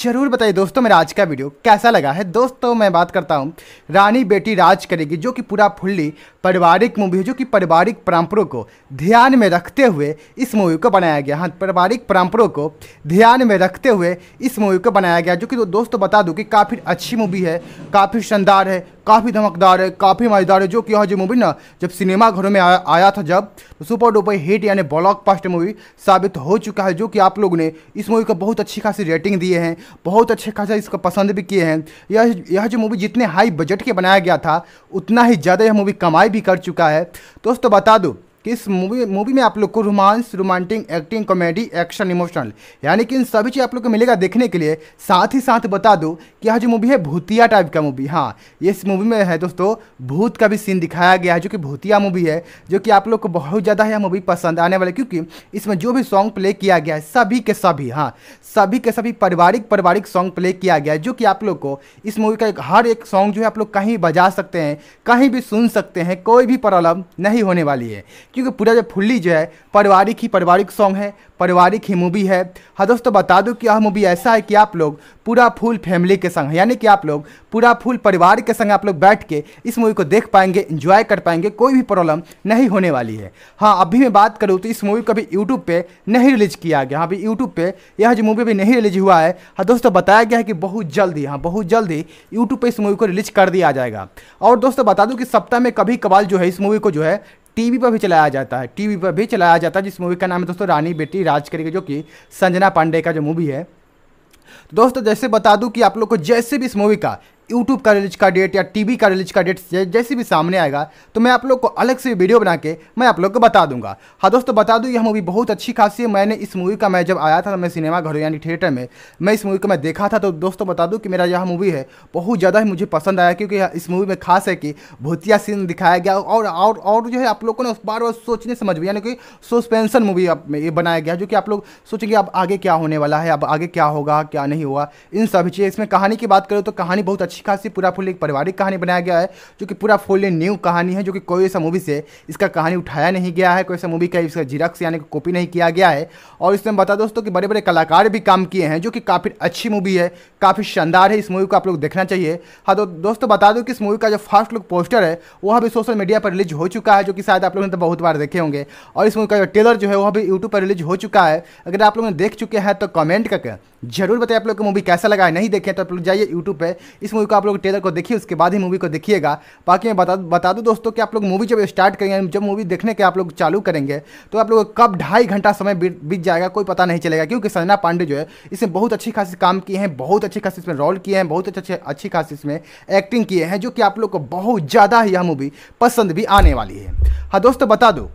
जरूर बताइए दोस्तों मेरा आज का वीडियो कैसा लगा है दोस्तों मैं बात करता हूँ रानी बेटी राज करेगी जो कि पूरा फुल्ली पारिवारिक मूवी है जो कि पारिवारिक परंपरों को ध्यान में रखते हुए इस मूवी को बनाया गया हाँ पारिवारिक परंपरों को ध्यान में रखते हुए इस मूवी को बनाया गया जो कि दोस्तों बता दूँ कि काफ़ी अच्छी मूवी है काफ़ी शानदार है काफ़ी धमकदार है काफ़ी मज़ेदार है जो कि यह जो मूवी ना जब सिनेमा घरों में आ, आया था जब तो सुपर डुपर हिट यानी ब्लॉक पास्ट मूवी साबित हो चुका है जो कि आप लोगों ने इस मूवी को बहुत अच्छी खासी रेटिंग दिए हैं बहुत अच्छे खासा इसको पसंद भी किए हैं यह यह जो मूवी जितने हाई बजट के बनाया गया था उतना ही ज़्यादा यह मूवी कमाई भी कर चुका है दोस्तों बता दो कि इस मूवी मूवी में आप लोग को romance romantic acting comedy action emotional यानी कि इन सभी चीज़ आप लोग को मिलेगा देखने के लिए साथ ही साथ बता दूँ कि यह जो मूवी है भूतिया टाइप का मूवी हाँ ये इस मूवी में है दोस्तों भूत का भी सीन दिखाया गया है जो कि भूतिया मूवी है जो कि आप लोग को बहुत ज़्यादा यह मूवी पसंद आने वाली क्योंकि इसमें जो भी सॉन्ग प्ले किया गया है सभी के सभी हाँ सभी के सभी पारिवारिक पारिवारिक सॉन्ग प्ले किया गया है जो कि आप लोग को इस मूवी का हर एक सॉन्ग जो है आप लोग कहीं बजा सकते हैं कहीं भी सुन सकते हैं कोई भी प्रॉब्लम नहीं होने वाली है क्योंकि पूरा जो फुल्ली जो है पारिवारिक ही पारिवारिक सॉन्ग है पारिवारिक ही मूवी है हाँ दोस्तों बता दूँ कि यह मूवी ऐसा है कि आप लोग पूरा फुल फैमिली के संग यानी कि आप लोग पूरा फुल परिवार के संग आप लोग बैठ के इस मूवी को देख पाएंगे इंजॉय कर पाएंगे कोई भी प्रॉब्लम नहीं होने वाली है हाँ अभी मैं बात करूँ तो इस मूवी को अभी यूट्यूब पर नहीं रिलीज किया गया हाँ, अभी यूट्यूब पर यह जो मूवी अभी नहीं रिलीज हुआ है हाँ दोस्तों बताया गया है कि बहुत जल्दी हाँ बहुत जल्दी यूट्यूब पर इस मूवी को रिलीज कर दिया जाएगा और दोस्तों बता दूँ कि सप्ताह में कभी कभार जो है इस मूवी को जो है टीवी पर भी चलाया जाता है टीवी पर भी चलाया जाता है जिस मूवी का नाम है दोस्तों रानी बेटी राज करेगी जो कि संजना पांडे का जो मूवी है तो दोस्तों जैसे बता दूं कि आप लोग को जैसे भी इस मूवी का यूट्यूब का रिलीज का डेट या टीवी का रिलीज का डेट जैसे भी सामने आएगा तो मैं आप लोग को अलग से वीडियो बना के मैं आप लोग को बता दूंगा हाँ दोस्तों बता दूँ यह मूवी बहुत अच्छी खासी है मैंने इस मूवी का मैं जब आया था मैं सिनेमा घर यानी थिएटर में मैं इस मूवी को मैं देखा था तो दोस्तों बता दूँ कि मेरा यह मूवी है बहुत ज़्यादा ही मुझे पसंद आया क्योंकि इस मूवी में खास है कि भूतिया सीन दिखाया गया और और और जो है आप लोगों ने उस बार बार सोचने समझ यानी कि सस्पेंसन मूवी में ये बनाया गया जो कि आप लोग सोचेंगे अब आगे क्या होने वाला है अब आगे क्या होगा क्या नहीं होगा इन सभी चीज़ें इसमें कहानी की बात करें तो कहानी बहुत अच्छी अच्छी खासी पूरा फुल एक पारिवारिक कहानी बनाया गया है जो कि पूरा फुल न्यू कहानी है जो कि कोई ऐसा मूवी से इसका कहानी उठाया नहीं गया है कोई ऐसा मूवी का इसका जीरक्स यानी कॉपी नहीं किया गया है और इसमें बता दोस्तों कि बड़े बड़े कलाकार भी काम किए हैं जो कि काफ़ी अच्छी मूवी है काफ़ी शानदार है इस मूवी को आप लोग देखना चाहिए हाँ तो दोस्तों बता दो कि इस मूवी का जो फर्स्ट लुक पोस्टर है वह अभी सोशल मीडिया पर रिलीज हो चुका है जो कि शायद आप लोगों ने तो बहुत बार देखे होंगे और इस मूवी का जो टेलर जो है वह भी यूट्यूब पर रिलीज हो चुका है अगर आप लोगों ने देख चुके हैं तो कमेंट करके जरूर बताइए आप लोग को मूवी कैसा लगा है नहीं देखें तो आप लोग जाइए यूट्यूब पर इस मूवी को आप लोग ट्रेलर को देखिए उसके बाद ही मूवी को देखिएगा बाकी मैं बता बता दूँ दोस्तों कि आप लोग मूवी जब स्टार्ट करेंगे जब मूवी देखने के आप लोग चालू करेंगे तो आप लोग कब ढाई घंटा समय बीत जाएगा कोई पता नहीं चलेगा क्योंकि संजना पांडे जो है इसमें बहुत अच्छी खासी काम किए हैं बहुत अच्छी खासी इसमें रोल किए हैं बहुत अच्छे अच्छी खासी इसमें एक्टिंग किए हैं जो कि आप लोग को बहुत ज़्यादा यह मूवी पसंद भी आने वाली है हाँ दोस्तों बता दो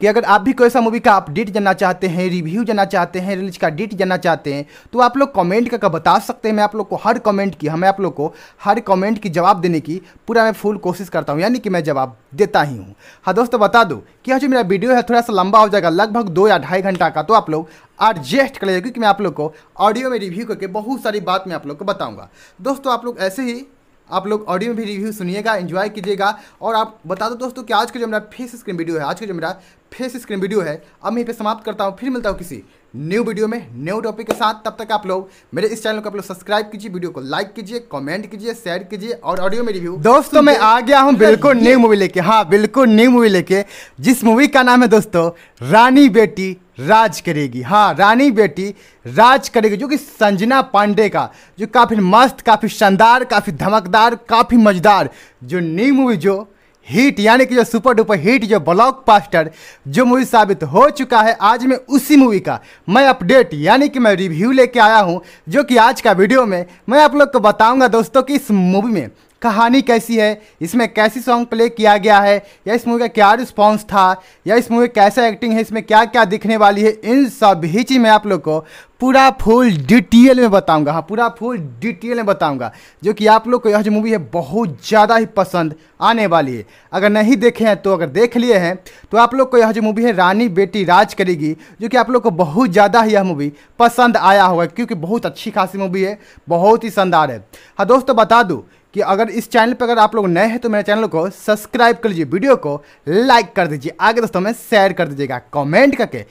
कि अगर आप भी कोई ऐसा मूवी का अपडेट जानना चाहते हैं रिव्यू जानना चाहते हैं रिलीज का डेट जानना चाहते हैं तो आप लोग कमेंट करके बता सकते हैं मैं आप लोग को हर कमेंट की हमें आप लोग को हर कमेंट की जवाब देने की पूरा मैं फुल कोशिश करता हूँ यानी कि मैं जवाब देता ही हूँ हाँ दोस्तों बता दो कि हाँ जो मेरा वीडियो है थोड़ा सा लंबा हो जाएगा लगभग दो या ढाई घंटा का तो आप लोग एडजस्ट कर लीजिए क्योंकि मैं आप लोग को ऑडियो में रिव्यू करके बहुत सारी बात मैं आप लोग को बताऊँगा दोस्तों आप लोग ऐसे ही आप लोग ऑडियो में भी रिव्यू सुनिएगा एंजॉय कीजिएगा और आप बता दो दोस्तों कि आज का जो मेरा फेस स्क्रीन वीडियो है आज का जो मेरा फेस स्क्रीन वीडियो है अब मैं पर समाप्त करता हूँ फिर मिलता हूँ किसी न्यू वीडियो में न्यू टॉपिक के साथ तब तक आप लोग मेरे इस चैनल को आप लोग सब्सक्राइब कीजिए वीडियो को लाइक कीजिए कमेंट कीजिए शेयर कीजिए और ऑडियो में रिव्यू दोस्तों मैं आ गया हूँ बिल्कुल न्यू मूवी लेके हाँ बिल्कुल न्यू मूवी लेके जिस मूवी का नाम है दोस्तों रानी बेटी राज करेगी हाँ रानी बेटी राज करेगी जो कि संजना पांडे का जो काफ़ी मस्त काफ़ी शानदार काफ़ी धमकदार काफ़ी मजेदार जो न्यू मूवी जो हिट यानी कि जो सुपर डुपर हिट जो ब्लॉक पास्टर जो मूवी साबित हो चुका है आज मैं उसी मूवी का मैं अपडेट यानी कि मैं रिव्यू लेके आया हूँ जो कि आज का वीडियो में मैं आप लोग को बताऊँगा दोस्तों कि इस मूवी में कहानी कैसी है इसमें कैसी सॉन्ग प्ले किया गया है या इस मूवी का क्या रिस्पॉन्स था या इस मूवी कैसा एक्टिंग है इसमें क्या क्या दिखने वाली है इन सभी चीज़ मैं आप लोग को पूरा फुल डिटेल में बताऊंगा हाँ पूरा फुल डिटेल में बताऊंगा जो कि आप लोग को यह जो मूवी है बहुत ज़्यादा ही पसंद आने वाली है अगर नहीं देखे हैं तो अगर देख लिए हैं तो आप लोग को यह जो मूवी है रानी बेटी राज करेगी जो कि आप लोग को बहुत ज़्यादा ही यह मूवी पसंद आया होगा क्योंकि बहुत अच्छी खासी मूवी है बहुत ही शानदार है हाँ दोस्तों बता दूँ कि अगर इस चैनल पर अगर आप लोग नए हैं तो मेरे चैनल को सब्सक्राइब कर लीजिए वीडियो को लाइक कर दीजिए आगे दोस्तों में शेयर कर दीजिएगा कमेंट करके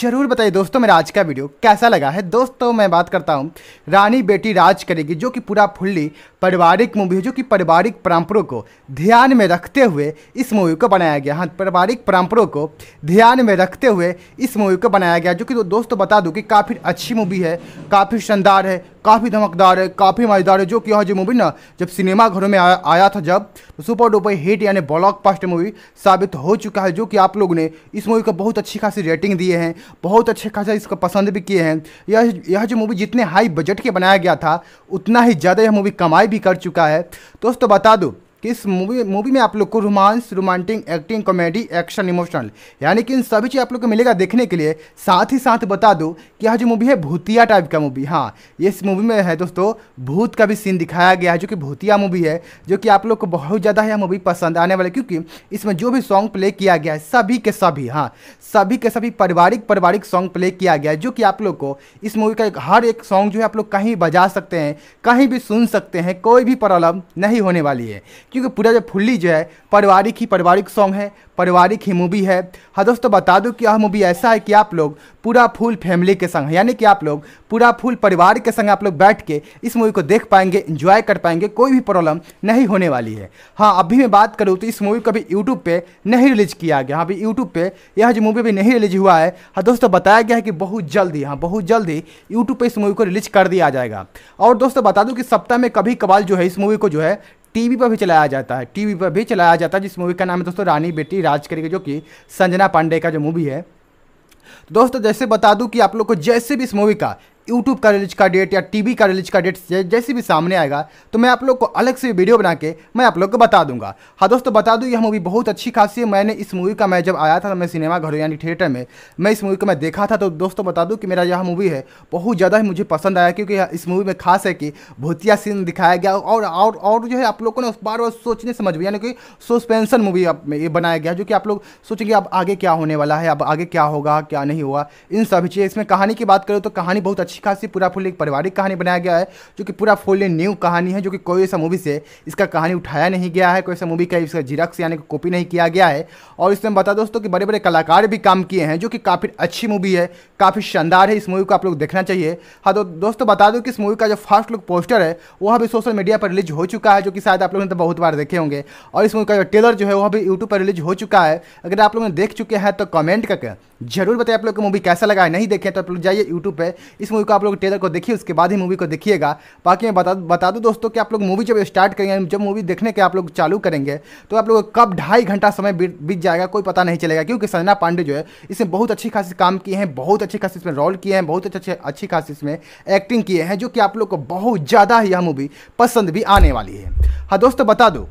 जरूर बताइए दोस्तों मेरा आज का वीडियो कैसा लगा है दोस्तों मैं बात करता हूँ रानी बेटी राज करेगी जो कि पूरा फुल्ली पारिवारिक मूवी है जो कि पारिवारिक परंपरों को ध्यान में रखते हुए इस मूवी को बनाया गया हाँ पारिवारिक परंपरों को ध्यान में रखते हुए इस मूवी को बनाया गया जो कि दोस्तों बता दूँ कि काफ़ी अच्छी मूवी है काफ़ी शानदार है काफ़ी धमकदार है काफ़ी मज़ेदार है जो कि यह जो मूवी ना जब सिनेमा घरों में आया, आया था जब तो सुपर डुपर हिट यानी ब्लॉक पास्ट मूवी साबित हो चुका है जो कि आप लोगों ने इस मूवी को बहुत अच्छी खासी रेटिंग दिए हैं बहुत अच्छे खासा इसको पसंद भी किए हैं यह यह जो मूवी जितने हाई बजट के बनाया गया था उतना ही ज़्यादा यह मूवी कमाई भी कर चुका है दोस्तों बता दो कि इस मूवी मूवी में आप लोग को romance romantic acting comedy action emotional यानी कि इन सभी चीज़ आप लोग को मिलेगा देखने के लिए साथ ही साथ बता दूँ कि यह जो मूवी है भूतिया टाइप का मूवी हाँ इस मूवी में है दोस्तों भूत का भी सीन दिखाया गया है जो कि भूतिया मूवी है जो कि आप लोग को बहुत ज़्यादा यह मूवी पसंद आने वाली क्योंकि इसमें जो भी सॉन्ग प्ले किया गया है सभी के सभी हाँ सभी के सभी पारिवारिक पारिवारिक सॉन्ग प्ले किया गया है जो कि आप लोग को इस मूवी का एक हर एक सॉन्ग जो है आप लोग कहीं बजा सकते हैं कहीं भी सुन सकते हैं कोई भी प्रॉब्लम नहीं होने वाली है क्योंकि पूरा जो फुल्ली जो है पारिवारिक ही पारिवारिक सॉन्ग है पारिवारिक ही मूवी है हाँ दोस्तों बता दूँ कि यह मूवी ऐसा है कि आप लोग पूरा फुल फैमिली के संग यानी कि आप लोग पूरा फुल परिवार के संग आप लोग बैठ के इस मूवी को देख पाएंगे इंजॉय कर पाएंगे कोई भी प्रॉब्लम नहीं होने वाली है हाँ अभी मैं बात करूँ तो इस मूवी को अभी यूट्यूब पर नहीं रिलीज़ किया गया हाँ अभी यूट्यूब पर यह जो मूवी अभी नहीं रिलीज हुआ है हाँ दोस्तों बताया गया है कि बहुत जल्दी हाँ बहुत जल्दी यूट्यूब पर इस मूवी को रिलीज कर दिया जाएगा और दोस्तों बता दूँ कि सप्ताह में कभी कबाल जो है इस मूवी को जो है टीवी पर भी चलाया जाता है टीवी पर भी चलाया जाता है जिस मूवी का नाम है दोस्तों रानी बेटी राज करेगी जो कि संजना पांडे का जो मूवी है तो दोस्तों जैसे बता दूं कि आप लोग को जैसे भी इस मूवी का यूट्यूब का रिलीज का डेट या टीवी का रिलीज का डेट जैसे भी सामने आएगा तो मैं आप लोग को अलग से वीडियो बना के मैं आप लोग को बता दूंगा हाँ दोस्तों बता दूँ यह मूवी बहुत अच्छी खासी है मैंने इस मूवी का मैं जब आया था मैं सिनेमा घरों यानी थिएटर में मैं इस मूवी को मैं देखा था तो दोस्तों बता दूँ कि मेरा यह मूवी है बहुत ज़्यादा ही मुझे पसंद आया क्योंकि इस मूवी में खास है कि भूतिया सीन दिखाया गया और और और जो है आप लोग को ना उस बार बार सोचने समझ में यानी कि सस्पेंसन मूवी ये बनाया गया जो कि आप लोग सोचेंगे अब आगे क्या होने वाला है अब आगे क्या होगा क्या नहीं होगा इन सभी चीज़ इसमें कहानी की बात करें तो कहानी बहुत अच्छी अच्छी खासी पूरा फुल एक पारिवारिक कहानी बनाया गया है जो कि पूरा फुल न्यू कहानी है जो कि कोई ऐसा मूवी से इसका कहानी उठाया नहीं गया है कोई ऐसा मूवी का इसका जिरक्स यानी कॉपी नहीं किया गया है और इसमें बता दोस्तों कि बड़े बड़े कलाकार भी काम किए हैं जो कि काफ़ी अच्छी मूवी है काफ़ी शानदार है इस मूवी को आप लोग देखना चाहिए हाँ तो दोस्तों बता दो कि इस मूवी का जो फर्स्ट लुक पोस्टर है वह भी सोशल मीडिया पर रिलीज हो चुका है जो कि शायद आप लोगों ने तो बहुत बार देखे होंगे और इस मूवी का जो टेलर जो है वह भी यूट्यूब पर रिलीज हो चुका है अगर आप लोगों ने देख चुके हैं तो कमेंट करके जरूर बताइए आप लोग को मूवी कैसा लगा है नहीं देखे तो आप लोग जाइए यूट्यूब पर इस मूवी मूवी को आप लोग ट्रेलर को देखिए उसके बाद ही मूवी को देखिएगा बाकी मैं बता बता दूँ दोस्तों कि आप लोग मूवी जब स्टार्ट करेंगे जब मूवी देखने के आप लोग चालू करेंगे तो आप लोग कब ढाई घंटा समय बीत जाएगा कोई पता नहीं चलेगा क्योंकि सजना पांडे जो है इसमें बहुत अच्छी खासी काम किए हैं बहुत अच्छी खासी इसमें रोल किए हैं बहुत अच्छे अच्छी खासी इसमें एक्टिंग किए हैं जो कि आप लोग को बहुत ज़्यादा यह मूवी पसंद भी आने वाली है हाँ दोस्तों बता दो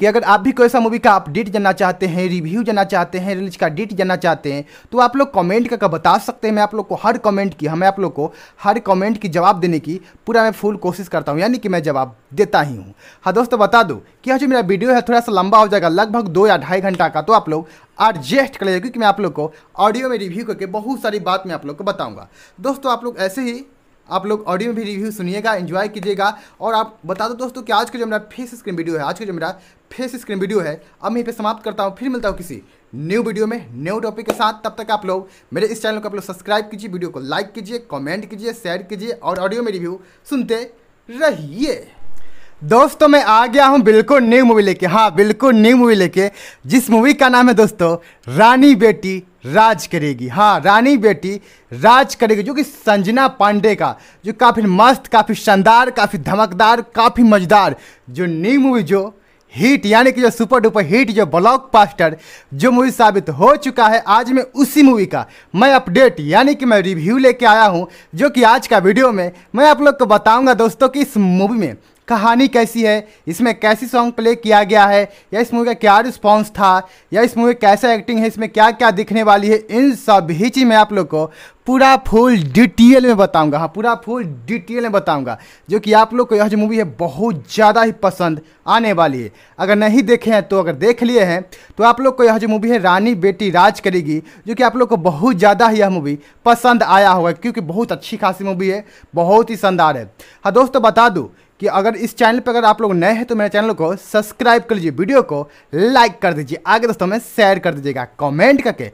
कि अगर आप भी कोई सा मूवी का अपडेट जानना चाहते हैं रिव्यू जानना चाहते हैं रिलीज का डेट जानना चाहते हैं तो आप लोग कमेंट करके बता सकते हैं मैं आप लोग को हर कमेंट की हमें आप लोग को हर कमेंट की जवाब देने की पूरा मैं फुल कोशिश करता हूँ यानी कि मैं जवाब देता ही हूँ हाँ दोस्तों बता दो कि हाँ जो मेरा वीडियो है थोड़ा सा लंबा हो जाएगा लगभग दो या ढाई घंटा का तो आप लोग एडजस्ट कर लीजिए क्योंकि मैं आप लोग को ऑडियो में रिव्यू करके बहुत सारी बात मैं आप लोग को बताऊँगा दोस्तों आप लोग ऐसे ही आप लोग ऑडियो में भी रिव्यू सुनिएगा एंजॉय कीजिएगा और आप बता दो दोस्तों कि आज का जो मेरा फेस स्क्रीन वीडियो है आज का जो मेरा फेस स्क्रीन वीडियो है अब मैं यहीं पे समाप्त करता हूँ फिर मिलता हूँ किसी न्यू वीडियो में न्यू टॉपिक के साथ तब तक आप लोग मेरे इस चैनल को आप लोग सब्सक्राइब कीजिए वीडियो को लाइक कीजिए कॉमेंट कीजिए शेयर कीजिए और ऑडियो में रिव्यू सुनते रहिए दोस्तों मैं आ गया हूँ बिल्कुल न्यू मूवी लेके हाँ बिल्कुल न्यू मूवी लेके जिस मूवी का नाम है दोस्तों रानी बेटी राज करेगी हाँ रानी बेटी राज करेगी जो कि संजना पांडे का जो काफ़ी मस्त काफ़ी शानदार काफ़ी धमकदार काफ़ी मजेदार जो न्यू मूवी जो हिट यानी कि जो सुपर डुपर हिट जो ब्लॉक पास्टर जो मूवी साबित हो चुका है आज मैं उसी मूवी का मैं अपडेट यानी कि मैं रिव्यू लेके आया हूँ जो कि आज का वीडियो में मैं आप लोग को बताऊँगा दोस्तों कि इस मूवी में कहानी कैसी है इसमें कैसी सॉन्ग प्ले किया गया है या इस मूवी का क्या रिस्पॉन्स था या इस मूवी कैसा एक्टिंग है इसमें क्या क्या दिखने वाली है इन सभी चीज़ मैं आप लोग को पूरा फुल डिटेल में बताऊंगा हाँ पूरा फुल डिटेल में बताऊंगा जो कि आप लोग को यह जो मूवी है बहुत ज़्यादा ही पसंद आने वाली है अगर नहीं देखे हैं तो अगर देख लिए हैं तो आप लोग को यह जो मूवी है रानी बेटी राज करेगी जो कि आप लोग को बहुत ज़्यादा ही यह मूवी पसंद आया होगा क्योंकि बहुत अच्छी खासी मूवी है बहुत ही शानदार है हाँ दोस्तों बता दूँ कि अगर इस चैनल पर अगर आप लोग नए हैं तो मेरे चैनल को सब्सक्राइब कर लीजिए वीडियो को लाइक कर दीजिए आगे दोस्तों में शेयर कर दीजिएगा कमेंट करके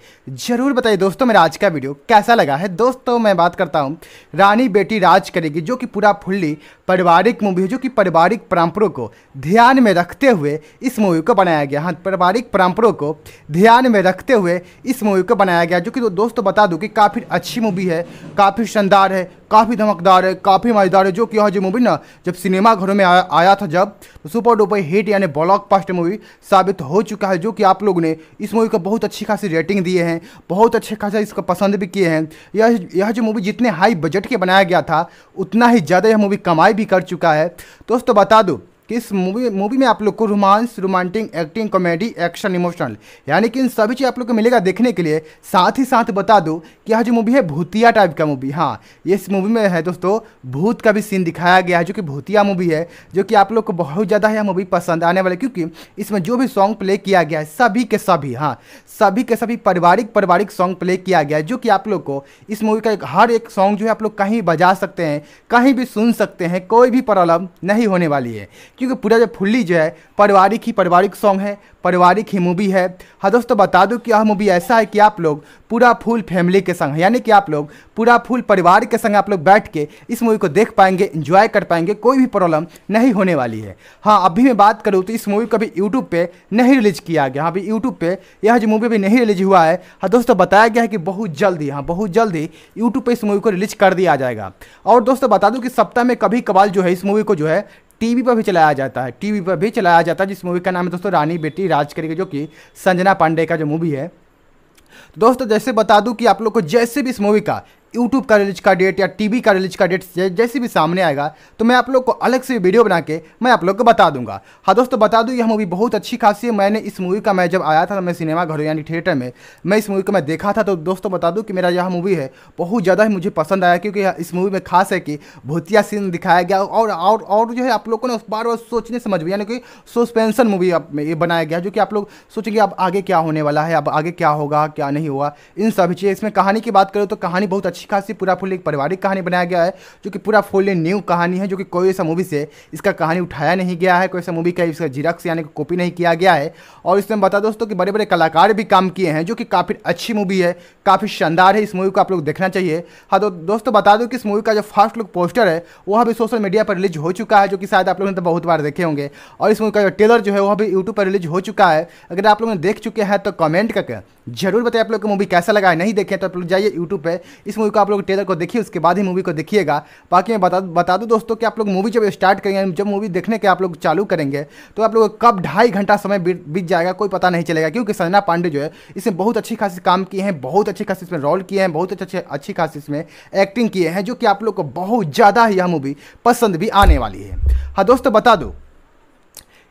जरूर बताइए दोस्तों मेरा आज का वीडियो कैसा लगा है दोस्तों मैं बात करता हूँ रानी बेटी राज करेगी जो कि पूरा फुल्ली पारिवारिक मूवी है जो कि पारिवारिक परंपरों को ध्यान में रखते हुए इस मूवी को बनाया गया हाँ पारिवारिक परंपरों को ध्यान में रखते हुए इस मूवी को बनाया गया जो कि दोस्तों बता दूँ कि काफ़ी अच्छी मूवी है काफ़ी शानदार है काफ़ी धमकदार है काफ़ी मज़ेदार है जो कि यह जो मूवी ना जब सिनेमाघरों में आया, आया था जब तो सुपर डुपर हिट यानी ब्लॉकबस्टर मूवी साबित हो चुका है जो कि आप लोगों ने इस मूवी को बहुत अच्छी खासी रेटिंग दिए हैं बहुत अच्छे खासा इसको पसंद भी किए हैं यह यह जो मूवी जितने हाई बजट के बनाया गया था उतना ही ज़्यादा यह मूवी कमाई भी कर चुका है दोस्तों बता दूँ कि इस मूवी मूवी में आप लोग को romance romantic acting comedy action emotional यानी कि इन सभी चीज़ आप लोग को मिलेगा देखने के लिए साथ ही साथ बता दो कि यह जो मूवी है भूतिया टाइप का मूवी हाँ इस मूवी में है दोस्तों भूत का भी सीन दिखाया गया है जो कि भूतिया मूवी है जो कि आप लोग को बहुत ज़्यादा यह मूवी पसंद आने वाली क्योंकि इसमें जो भी सॉन्ग प्ले किया गया है सभी के सभी हाँ सभी के सभी पारिवारिक पारिवारिक सॉन्ग प्ले किया गया है जो कि आप लोग को इस मूवी का एक हर एक सॉन्ग जो है आप लोग कहीं बजा सकते हैं कहीं भी सुन सकते हैं कोई भी प्रॉब्लम नहीं होने वाली है क्योंकि पूरा जो फुल्ली जो है पारिवारिक ही पारिवारिक सॉन्ग है पारिवारिक ही मूवी है हाँ दोस्तों बता दूँ कि यह मूवी ऐसा है कि आप लोग पूरा फुल फैमिली के संग यानी कि आप लोग पूरा फुल परिवार के संग आप लोग बैठ के इस मूवी को देख पाएंगे इंजॉय कर पाएंगे कोई भी प्रॉब्लम नहीं होने वाली है हाँ अभी मैं बात करूँ तो इस मूवी को अभी यूट्यूब पर नहीं रिलीज़ किया गया हाँ अभी यूट्यूब पर यह जो मूवी अभी नहीं रिलीज हुआ है हाँ दोस्तों बताया गया है कि बहुत जल्दी हाँ बहुत जल्दी यूट्यूब पर इस मूवी को रिलीज कर दिया जाएगा और दोस्तों बता दूँ कि सप्ताह में कभी कबाल जो है इस मूवी को जो है टीवी पर भी चलाया जाता है टीवी पर भी चलाया जाता है जिस मूवी का नाम है दोस्तों रानी बेटी राज करेगी जो कि संजना पांडे का जो मूवी है तो दोस्तों जैसे बता दूं कि आप लोग को जैसे भी इस मूवी का यूट्यूब का रिलीज का डेट या टीवी का रिलीज का डेट जैसे भी सामने आएगा तो मैं आप लोग को अलग से वीडियो बना के मैं आप लोग को बता दूंगा हाँ दोस्तों बता दूँ यह मूवी बहुत अच्छी खासी है मैंने इस मूवी का मैं जब आया था मैं सिनेमा घरों यानी थिएटर में मैं इस मूवी को मैं देखा था तो दोस्तों बता दूँ कि मेरा यह मूवी है बहुत ज़्यादा ही मुझे पसंद आया क्योंकि इस मूवी में खास है कि भूतिया सीन दिखाया गया और और और जो है आप लोगों ने उस बार बार सोचने समझ में यानी कि सस्पेंसन मूवी ये बनाया गया जो कि आप लोग सोचेंगे अब आगे क्या होने वाला है अब आगे क्या होगा क्या नहीं हुआ इन सभी चीज़ें इसमें कहानी की बात करें तो कहानी बहुत अच्छी अच्छी खासी पूरा फुल एक पारिवारिक कहानी बनाया गया है जो कि पूरा फुल न्यू कहानी है जो कि कोई ऐसा मूवी से इसका कहानी उठाया नहीं गया है कोई ऐसा मूवी का इसका जिरक्स यानी कॉपी नहीं किया गया है और इसमें बता दोस्तों कि बड़े बड़े कलाकार भी काम किए हैं जो कि काफ़ी अच्छी मूवी है काफ़ी शानदार है इस मूवी को आप लोग देखना चाहिए हाँ तो दोस्तों बता दो कि इस मूवी का जो फर्स्ट लुक पोस्टर है वह भी सोशल मीडिया पर रिलीज हो चुका है जो कि शायद आप लोगों ने तो बहुत बार देखे होंगे और इस मूवी का जो टेलर जो है वह भी यूट्यूब पर रिलीज हो चुका है अगर आप लोगों ने देख चुके हैं तो कमेंट करके जरूर बताइए आप लोग को मूवी कैसा लगा है नहीं देखें तो आप लोग जाइए यूट्यूब पर इस मूवी को आप लोग ट्रेलर को देखिए उसके बाद ही मूवी को देखिएगा बाकी मैं बता बता दूँ दोस्तों कि आप लोग मूवी जब स्टार्ट करेंगे जब मूवी देखने के आप लोग चालू करेंगे तो आप लोग कब ढाई घंटा समय बीत जाएगा कोई पता नहीं चलेगा क्योंकि सजना पांडे जो है इसमें बहुत अच्छी खासी काम किए हैं बहुत अच्छी खासी इसमें रोल किए हैं बहुत अच्छे अच्छी खासी इसमें एक्टिंग किए हैं जो कि आप लोग को बहुत ज़्यादा यह मूवी पसंद भी आने वाली है हाँ दोस्तों बता दो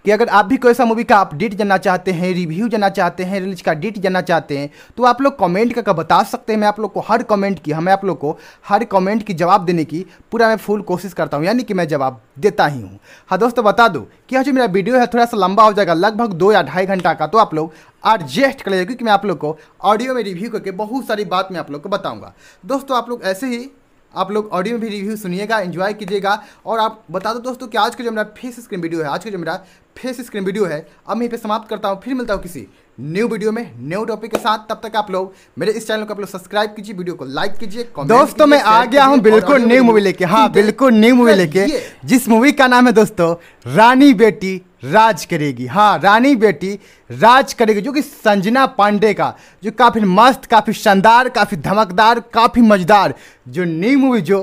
कि अगर आप भी कोई सा मूवी का अपडेट जानना चाहते हैं रिव्यू जानना चाहते हैं रिलीज का डेट जानना चाहते हैं तो आप लोग कमेंट करके बता सकते हैं मैं आप लोग को हर कमेंट की हमें आप लोग को हर कमेंट की जवाब देने की पूरा मैं फुल कोशिश करता हूँ यानी कि मैं जवाब देता ही हूँ हाँ दोस्तों बता दो कि हाँ जो मेरा वीडियो है थोड़ा सा लंबा हो जाएगा लगभग दो या ढाई घंटा का तो आप लोग एडजस्ट कर लीजिए क्योंकि मैं आप लोग को ऑडियो में रिव्यू करके बहुत सारी बात मैं आप लोग को बताऊँगा दोस्तों आप लोग ऐसे ही आप लोग ऑडियो में भी रिव्यू सुनिएगा एंजॉय कीजिएगा और आप बता दो दोस्तों कि आज का जो मेरा फेस स्क्रीन वीडियो है आज का जो मेरा फेस स्क्रीन वीडियो है अब मैं यहीं पे समाप्त करता हूँ फिर मिलता हूँ किसी न्यू वीडियो में न्यू टॉपिक के साथ तब तक आप लोग मेरे इस चैनल को आप लोग सब्सक्राइब कीजिए वीडियो को लाइक कीजिए दोस्तों मैं आ गया हूँ हाँ, बिल्कुल न्यू मूवी लेके हाँ बिल्कुल न्यू मूवी लेके जिस मूवी का नाम है दोस्तों रानी बेटी राज करेगी हाँ रानी बेटी राज करेगी जो कि संजना पांडे का जो काफ़ी मस्त काफ़ी शानदार काफ़ी धमकदार काफ़ी मजेदार जो नई मूवी जो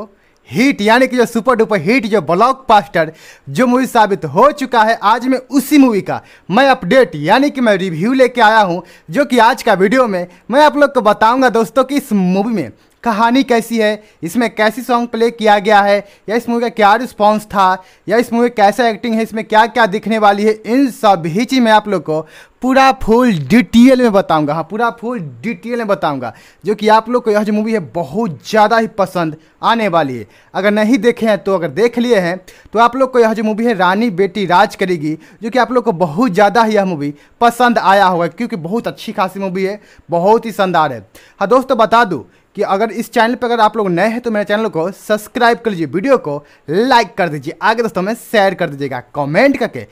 हिट यानी कि जो सुपर डुपर हिट जो ब्लॉक पास्टर जो मूवी साबित हो चुका है आज मैं उसी मूवी का मैं अपडेट यानी कि मैं रिव्यू लेके आया हूँ जो कि आज का वीडियो में मैं आप लोग को बताऊँगा दोस्तों कि इस मूवी में कहानी कैसी है इसमें कैसी सॉन्ग प्ले किया गया है या इस मूवी का क्या रिस्पॉन्स था या इस मूवी कैसा एक्टिंग है इसमें क्या क्या दिखने वाली है इन सभी चीज़ मैं आप लोग को पूरा फुल डिटेल में बताऊंगा हाँ पूरा फुल डिटेल में बताऊंगा जो कि आप लोग को यह जो मूवी है बहुत ज़्यादा ही पसंद आने वाली है अगर नहीं देखे हैं तो अगर देख लिए हैं तो आप लोग को यह जो मूवी है रानी बेटी राज करेगी जो कि आप लोग को बहुत ज़्यादा ही यह मूवी पसंद आया होगा क्योंकि बहुत अच्छी खासी मूवी है बहुत ही शानदार है हाँ दोस्तों बता दूँ कि अगर इस चैनल पर अगर आप लोग नए हैं तो मेरे चैनल को सब्सक्राइब कर लीजिए वीडियो को लाइक कर दीजिए आगे दोस्तों में शेयर कर दीजिएगा कमेंट करके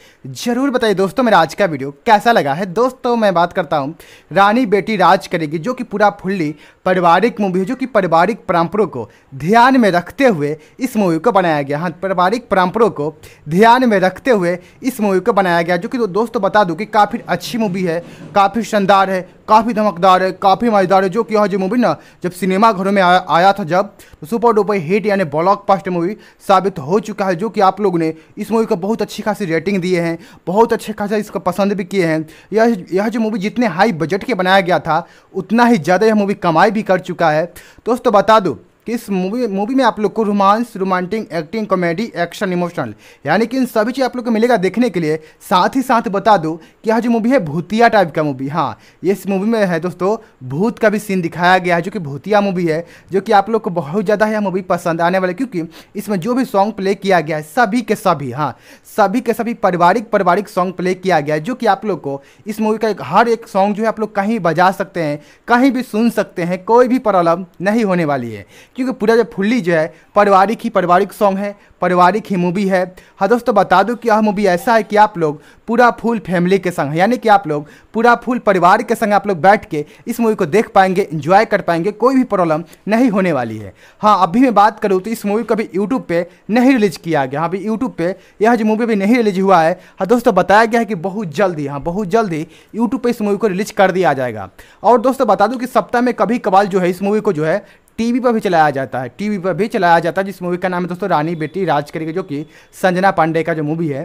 जरूर बताइए दोस्तों मेरा आज का वीडियो कैसा लगा है दोस्तों मैं बात करता हूँ रानी बेटी राज करेगी जो कि पूरा फुल्ली पारिवारिक मूवी है जो कि पारिवारिक परम्परों को ध्यान में रखते हुए इस मूवी को बनाया गया हाँ पारिवारिक परम्परों को ध्यान में रखते हुए इस मूवी को बनाया गया जो कि दोस्तों बता दूँ कि काफ़ी अच्छी मूवी है काफ़ी शानदार है काफ़ी धमकदार है काफ़ी मज़ेदार है जो कि यह जो मूवी ना जब सिनेमा घरों में आया, आया था जब तो सुपर डुपर हिट यानी ब्लॉक पास्ट मूवी साबित हो चुका है जो कि आप लोगों ने इस मूवी को बहुत अच्छी खासी रेटिंग दिए हैं बहुत अच्छे खासा इसको पसंद भी किए हैं यह यह जो मूवी जितने हाई बजट के बनाया गया था उतना ही ज़्यादा यह मूवी कमाई भी कर चुका है दोस्तों बता दो कि इस मूवी मूवी में आप लोग को romance romantic acting comedy action emotional यानी कि इन सभी चीज़ आप लोग को मिलेगा देखने के लिए साथ ही साथ बता दूँ कि यह जो मूवी है भूतिया टाइप का मूवी हाँ इस मूवी में है दोस्तों भूत का भी सीन दिखाया गया है जो कि भूतिया मूवी है जो कि आप लोग को बहुत ज़्यादा यह मूवी पसंद आने वाली क्योंकि इसमें जो भी सॉन्ग प्ले किया गया है सभी के सभी हाँ सभी के सभी पारिवारिक पारिवारिक सॉन्ग प्ले किया गया है जो कि आप लोग को इस मूवी का एक हर एक सॉन्ग जो है आप लोग कहीं बजा सकते हैं कहीं भी सुन सकते हैं कोई भी प्रॉब्लम नहीं होने वाली है क्योंकि पूरा जो फुल्ली जो है पारिवारिक ही पारिवारिक सॉन्ग है पारिवारिक ही मूवी है हाँ दोस्तों बता दूँ कि यह मूवी ऐसा है कि आप लोग पूरा फुल फैमिली के संग यानी कि आप लोग पूरा फुल परिवार के संग आप लोग बैठ के इस मूवी को देख पाएंगे इंजॉय कर पाएंगे कोई भी प्रॉब्लम नहीं होने वाली है हाँ अभी मैं बात करूँ तो इस मूवी को अभी यूट्यूब पर नहीं रिलीज किया गया हाँ, अभी यूट्यूब पर यह जो मूवी अभी नहीं रिलीज हुआ है हाँ दोस्तों बताया गया है कि बहुत जल्दी हाँ बहुत जल्दी यूट्यूब पर इस मूवी को रिलीज कर दिया जाएगा और दोस्तों बता दूँ कि सप्ताह में कभी कभार जो है इस मूवी को जो है टीवी पर भी चलाया जाता है टीवी पर भी चलाया जाता है जिस मूवी का नाम है दोस्तों रानी बेटी राज करेगी जो कि संजना पांडे का जो मूवी है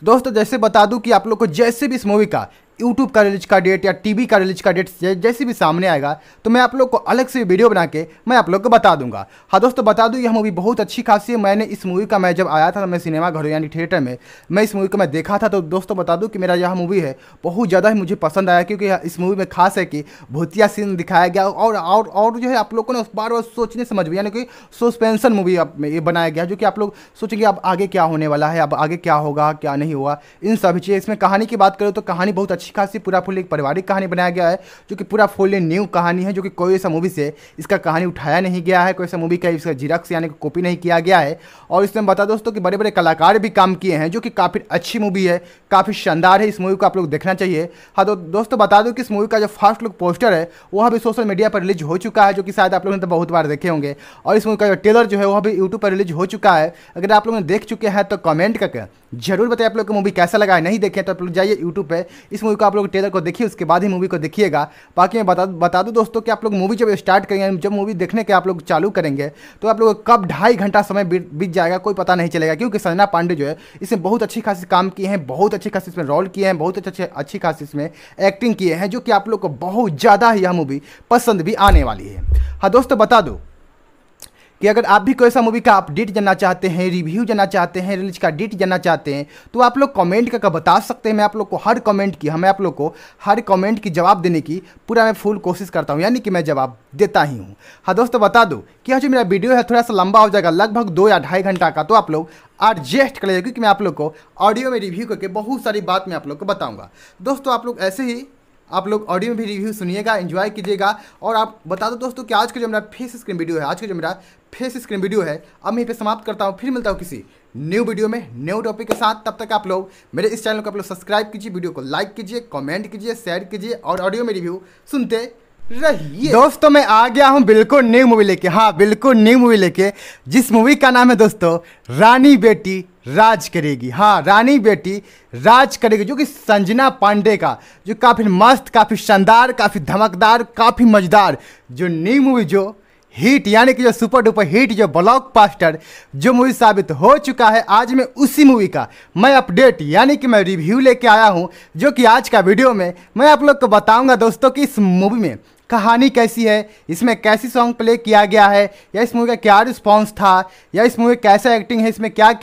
तो दोस्तों जैसे बता दूं कि आप लोग को जैसे भी इस मूवी का यूट्यूब का रिलीज का डेट या टीवी का रिलीज का डेट जैसे भी सामने आएगा तो मैं आप लोग को अलग से वीडियो बना के मैं आप लोग को बता दूंगा हाँ दोस्तों बता दूँ यह मूवी बहुत अच्छी खासी है मैंने इस मूवी का मैं जब आया था मैं सिनेमा घरों यानी थिएटर में मैं इस मूवी को मैं देखा था तो दोस्तों बता दूँ कि मेरा यह मूवी है बहुत ज़्यादा ही मुझे पसंद आया क्योंकि इस मूवी में खास है कि भूतिया सीन दिखाया गया और और और जो है आप लोगों ने बार बार सोचने समझ में यानी कि सस्पेंसन मूवी ये बनाया गया जो कि आप लोग सोचेंगे अब आगे क्या होने वाला है अब आगे क्या होगा क्या नहीं होगा इन सभी चीज़ें इसमें कहानी की बात करें तो कहानी बहुत अच्छी अच्छी खासी पूरा फुल एक पारिवारिक कहानी बनाया गया है जो कि पूरा फुल न्यू कहानी है जो कि कोई ऐसा मूवी से इसका कहानी उठाया नहीं गया है कोई ऐसा मूवी का इसका जीरक्स यानी कॉपी नहीं किया गया है और इसमें बता दोस्तों कि बड़े बड़े कलाकार भी काम किए हैं जो कि काफ़ी अच्छी मूवी है काफ़ी शानदार है इस मूवी को आप लोग देखना चाहिए हाँ तो दोस्तों बता दो कि इस मूवी का जो फर्स्ट लुक पोस्टर है वह भी सोशल मीडिया पर रिलीज हो चुका है जो कि शायद आप लोगों ने तो बहुत बार देखे होंगे और इस मूवी का जो टेलर जो है वह भी यूट्यूब पर रिलीज हो चुका है अगर आप लोगों ने देख चुके हैं तो कमेंट करके जरूर बताइए आप लोग को मूवी कैसा लगा है नहीं देखे तो आप लोग जाइए यूट्यूब पर इस मूवी मूवी को आप लोग ट्रेलर को देखिए उसके बाद ही मूवी को देखिएगा बाकी मैं बता बता दूँ दोस्तों कि आप लोग मूवी जब स्टार्ट करेंगे जब मूवी देखने के आप लोग चालू करेंगे तो आप लोग कब ढाई घंटा समय बीत जाएगा कोई पता नहीं चलेगा क्योंकि सजना पांडे जो है इसमें बहुत अच्छी खासी काम किए हैं बहुत अच्छी खासी इसमें रोल किए हैं बहुत अच्छे अच्छी खासी इसमें एक्टिंग किए हैं जो कि आप लोग को बहुत ज़्यादा यह मूवी पसंद भी आने वाली है हाँ दोस्तों बता दो कि अगर आप भी कोई सा मूवी का अपडेट जानना चाहते हैं रिव्यू जानना चाहते हैं रिलीज का डेट जानना चाहते हैं तो आप लोग कमेंट करके बता सकते हैं मैं आप लोग को हर कमेंट की हमें आप लोग को हर कमेंट की जवाब देने की पूरा मैं फुल कोशिश करता हूँ यानी कि मैं जवाब देता ही हूँ हाँ दोस्तों बता दो कि हाँ जो मेरा वीडियो है थोड़ा सा लंबा हो जाएगा लगभग दो या ढाई घंटा का तो आप लोग एडजस्ट कर लीजिए क्योंकि मैं आप लोग को ऑडियो में रिव्यू करके बहुत सारी बात मैं आप लोग को बताऊँगा दोस्तों आप लोग ऐसे ही आप लोग ऑडियो में भी रिव्यू सुनिएगा इन्जॉय कीजिएगा और आप बता दो दोस्तों कि आज का जो मेरा फेस स्क्रीन वीडियो है आज का जो मेरा फेस स्क्रीन वीडियो है अब मैं पे समाप्त करता हूँ फिर मिलता हूँ किसी न्यू वीडियो में न्यू टॉपिक के साथ तब तक आप लोग मेरे इस चैनल को आप लोग सब्सक्राइब कीजिए वीडियो को लाइक कीजिए कॉमेंट कीजिए शेयर कीजिए और ऑडियो में रिव्यू सुनते रहिए दोस्तों मैं आ गया हूँ बिल्कुल न्यू मूवी लेके हाँ बिल्कुल न्यू मूवी लेके जिस मूवी का नाम है दोस्तों रानी बेटी राज करेगी हाँ रानी बेटी राज करेगी जो कि संजना पांडे का जो काफ़ी मस्त काफ़ी शानदार काफ़ी धमकदार काफ़ी मजेदार जो न्यू मूवी जो हिट यानी कि जो सुपर डुपर हिट जो ब्लॉक पास्टर जो मूवी साबित हो चुका है आज मैं उसी मूवी का मैं अपडेट यानी कि मैं रिव्यू लेके आया हूँ जो कि आज का वीडियो में मैं आप लोग को बताऊँगा दोस्तों कि इस मूवी में कहानी कैसी है इसमें कैसी सॉन्ग प्ले किया गया है या इस मूवी का क्या रिस्पॉन्स था या इस मूवी कैसा एक्टिंग है इसमें क्या क्या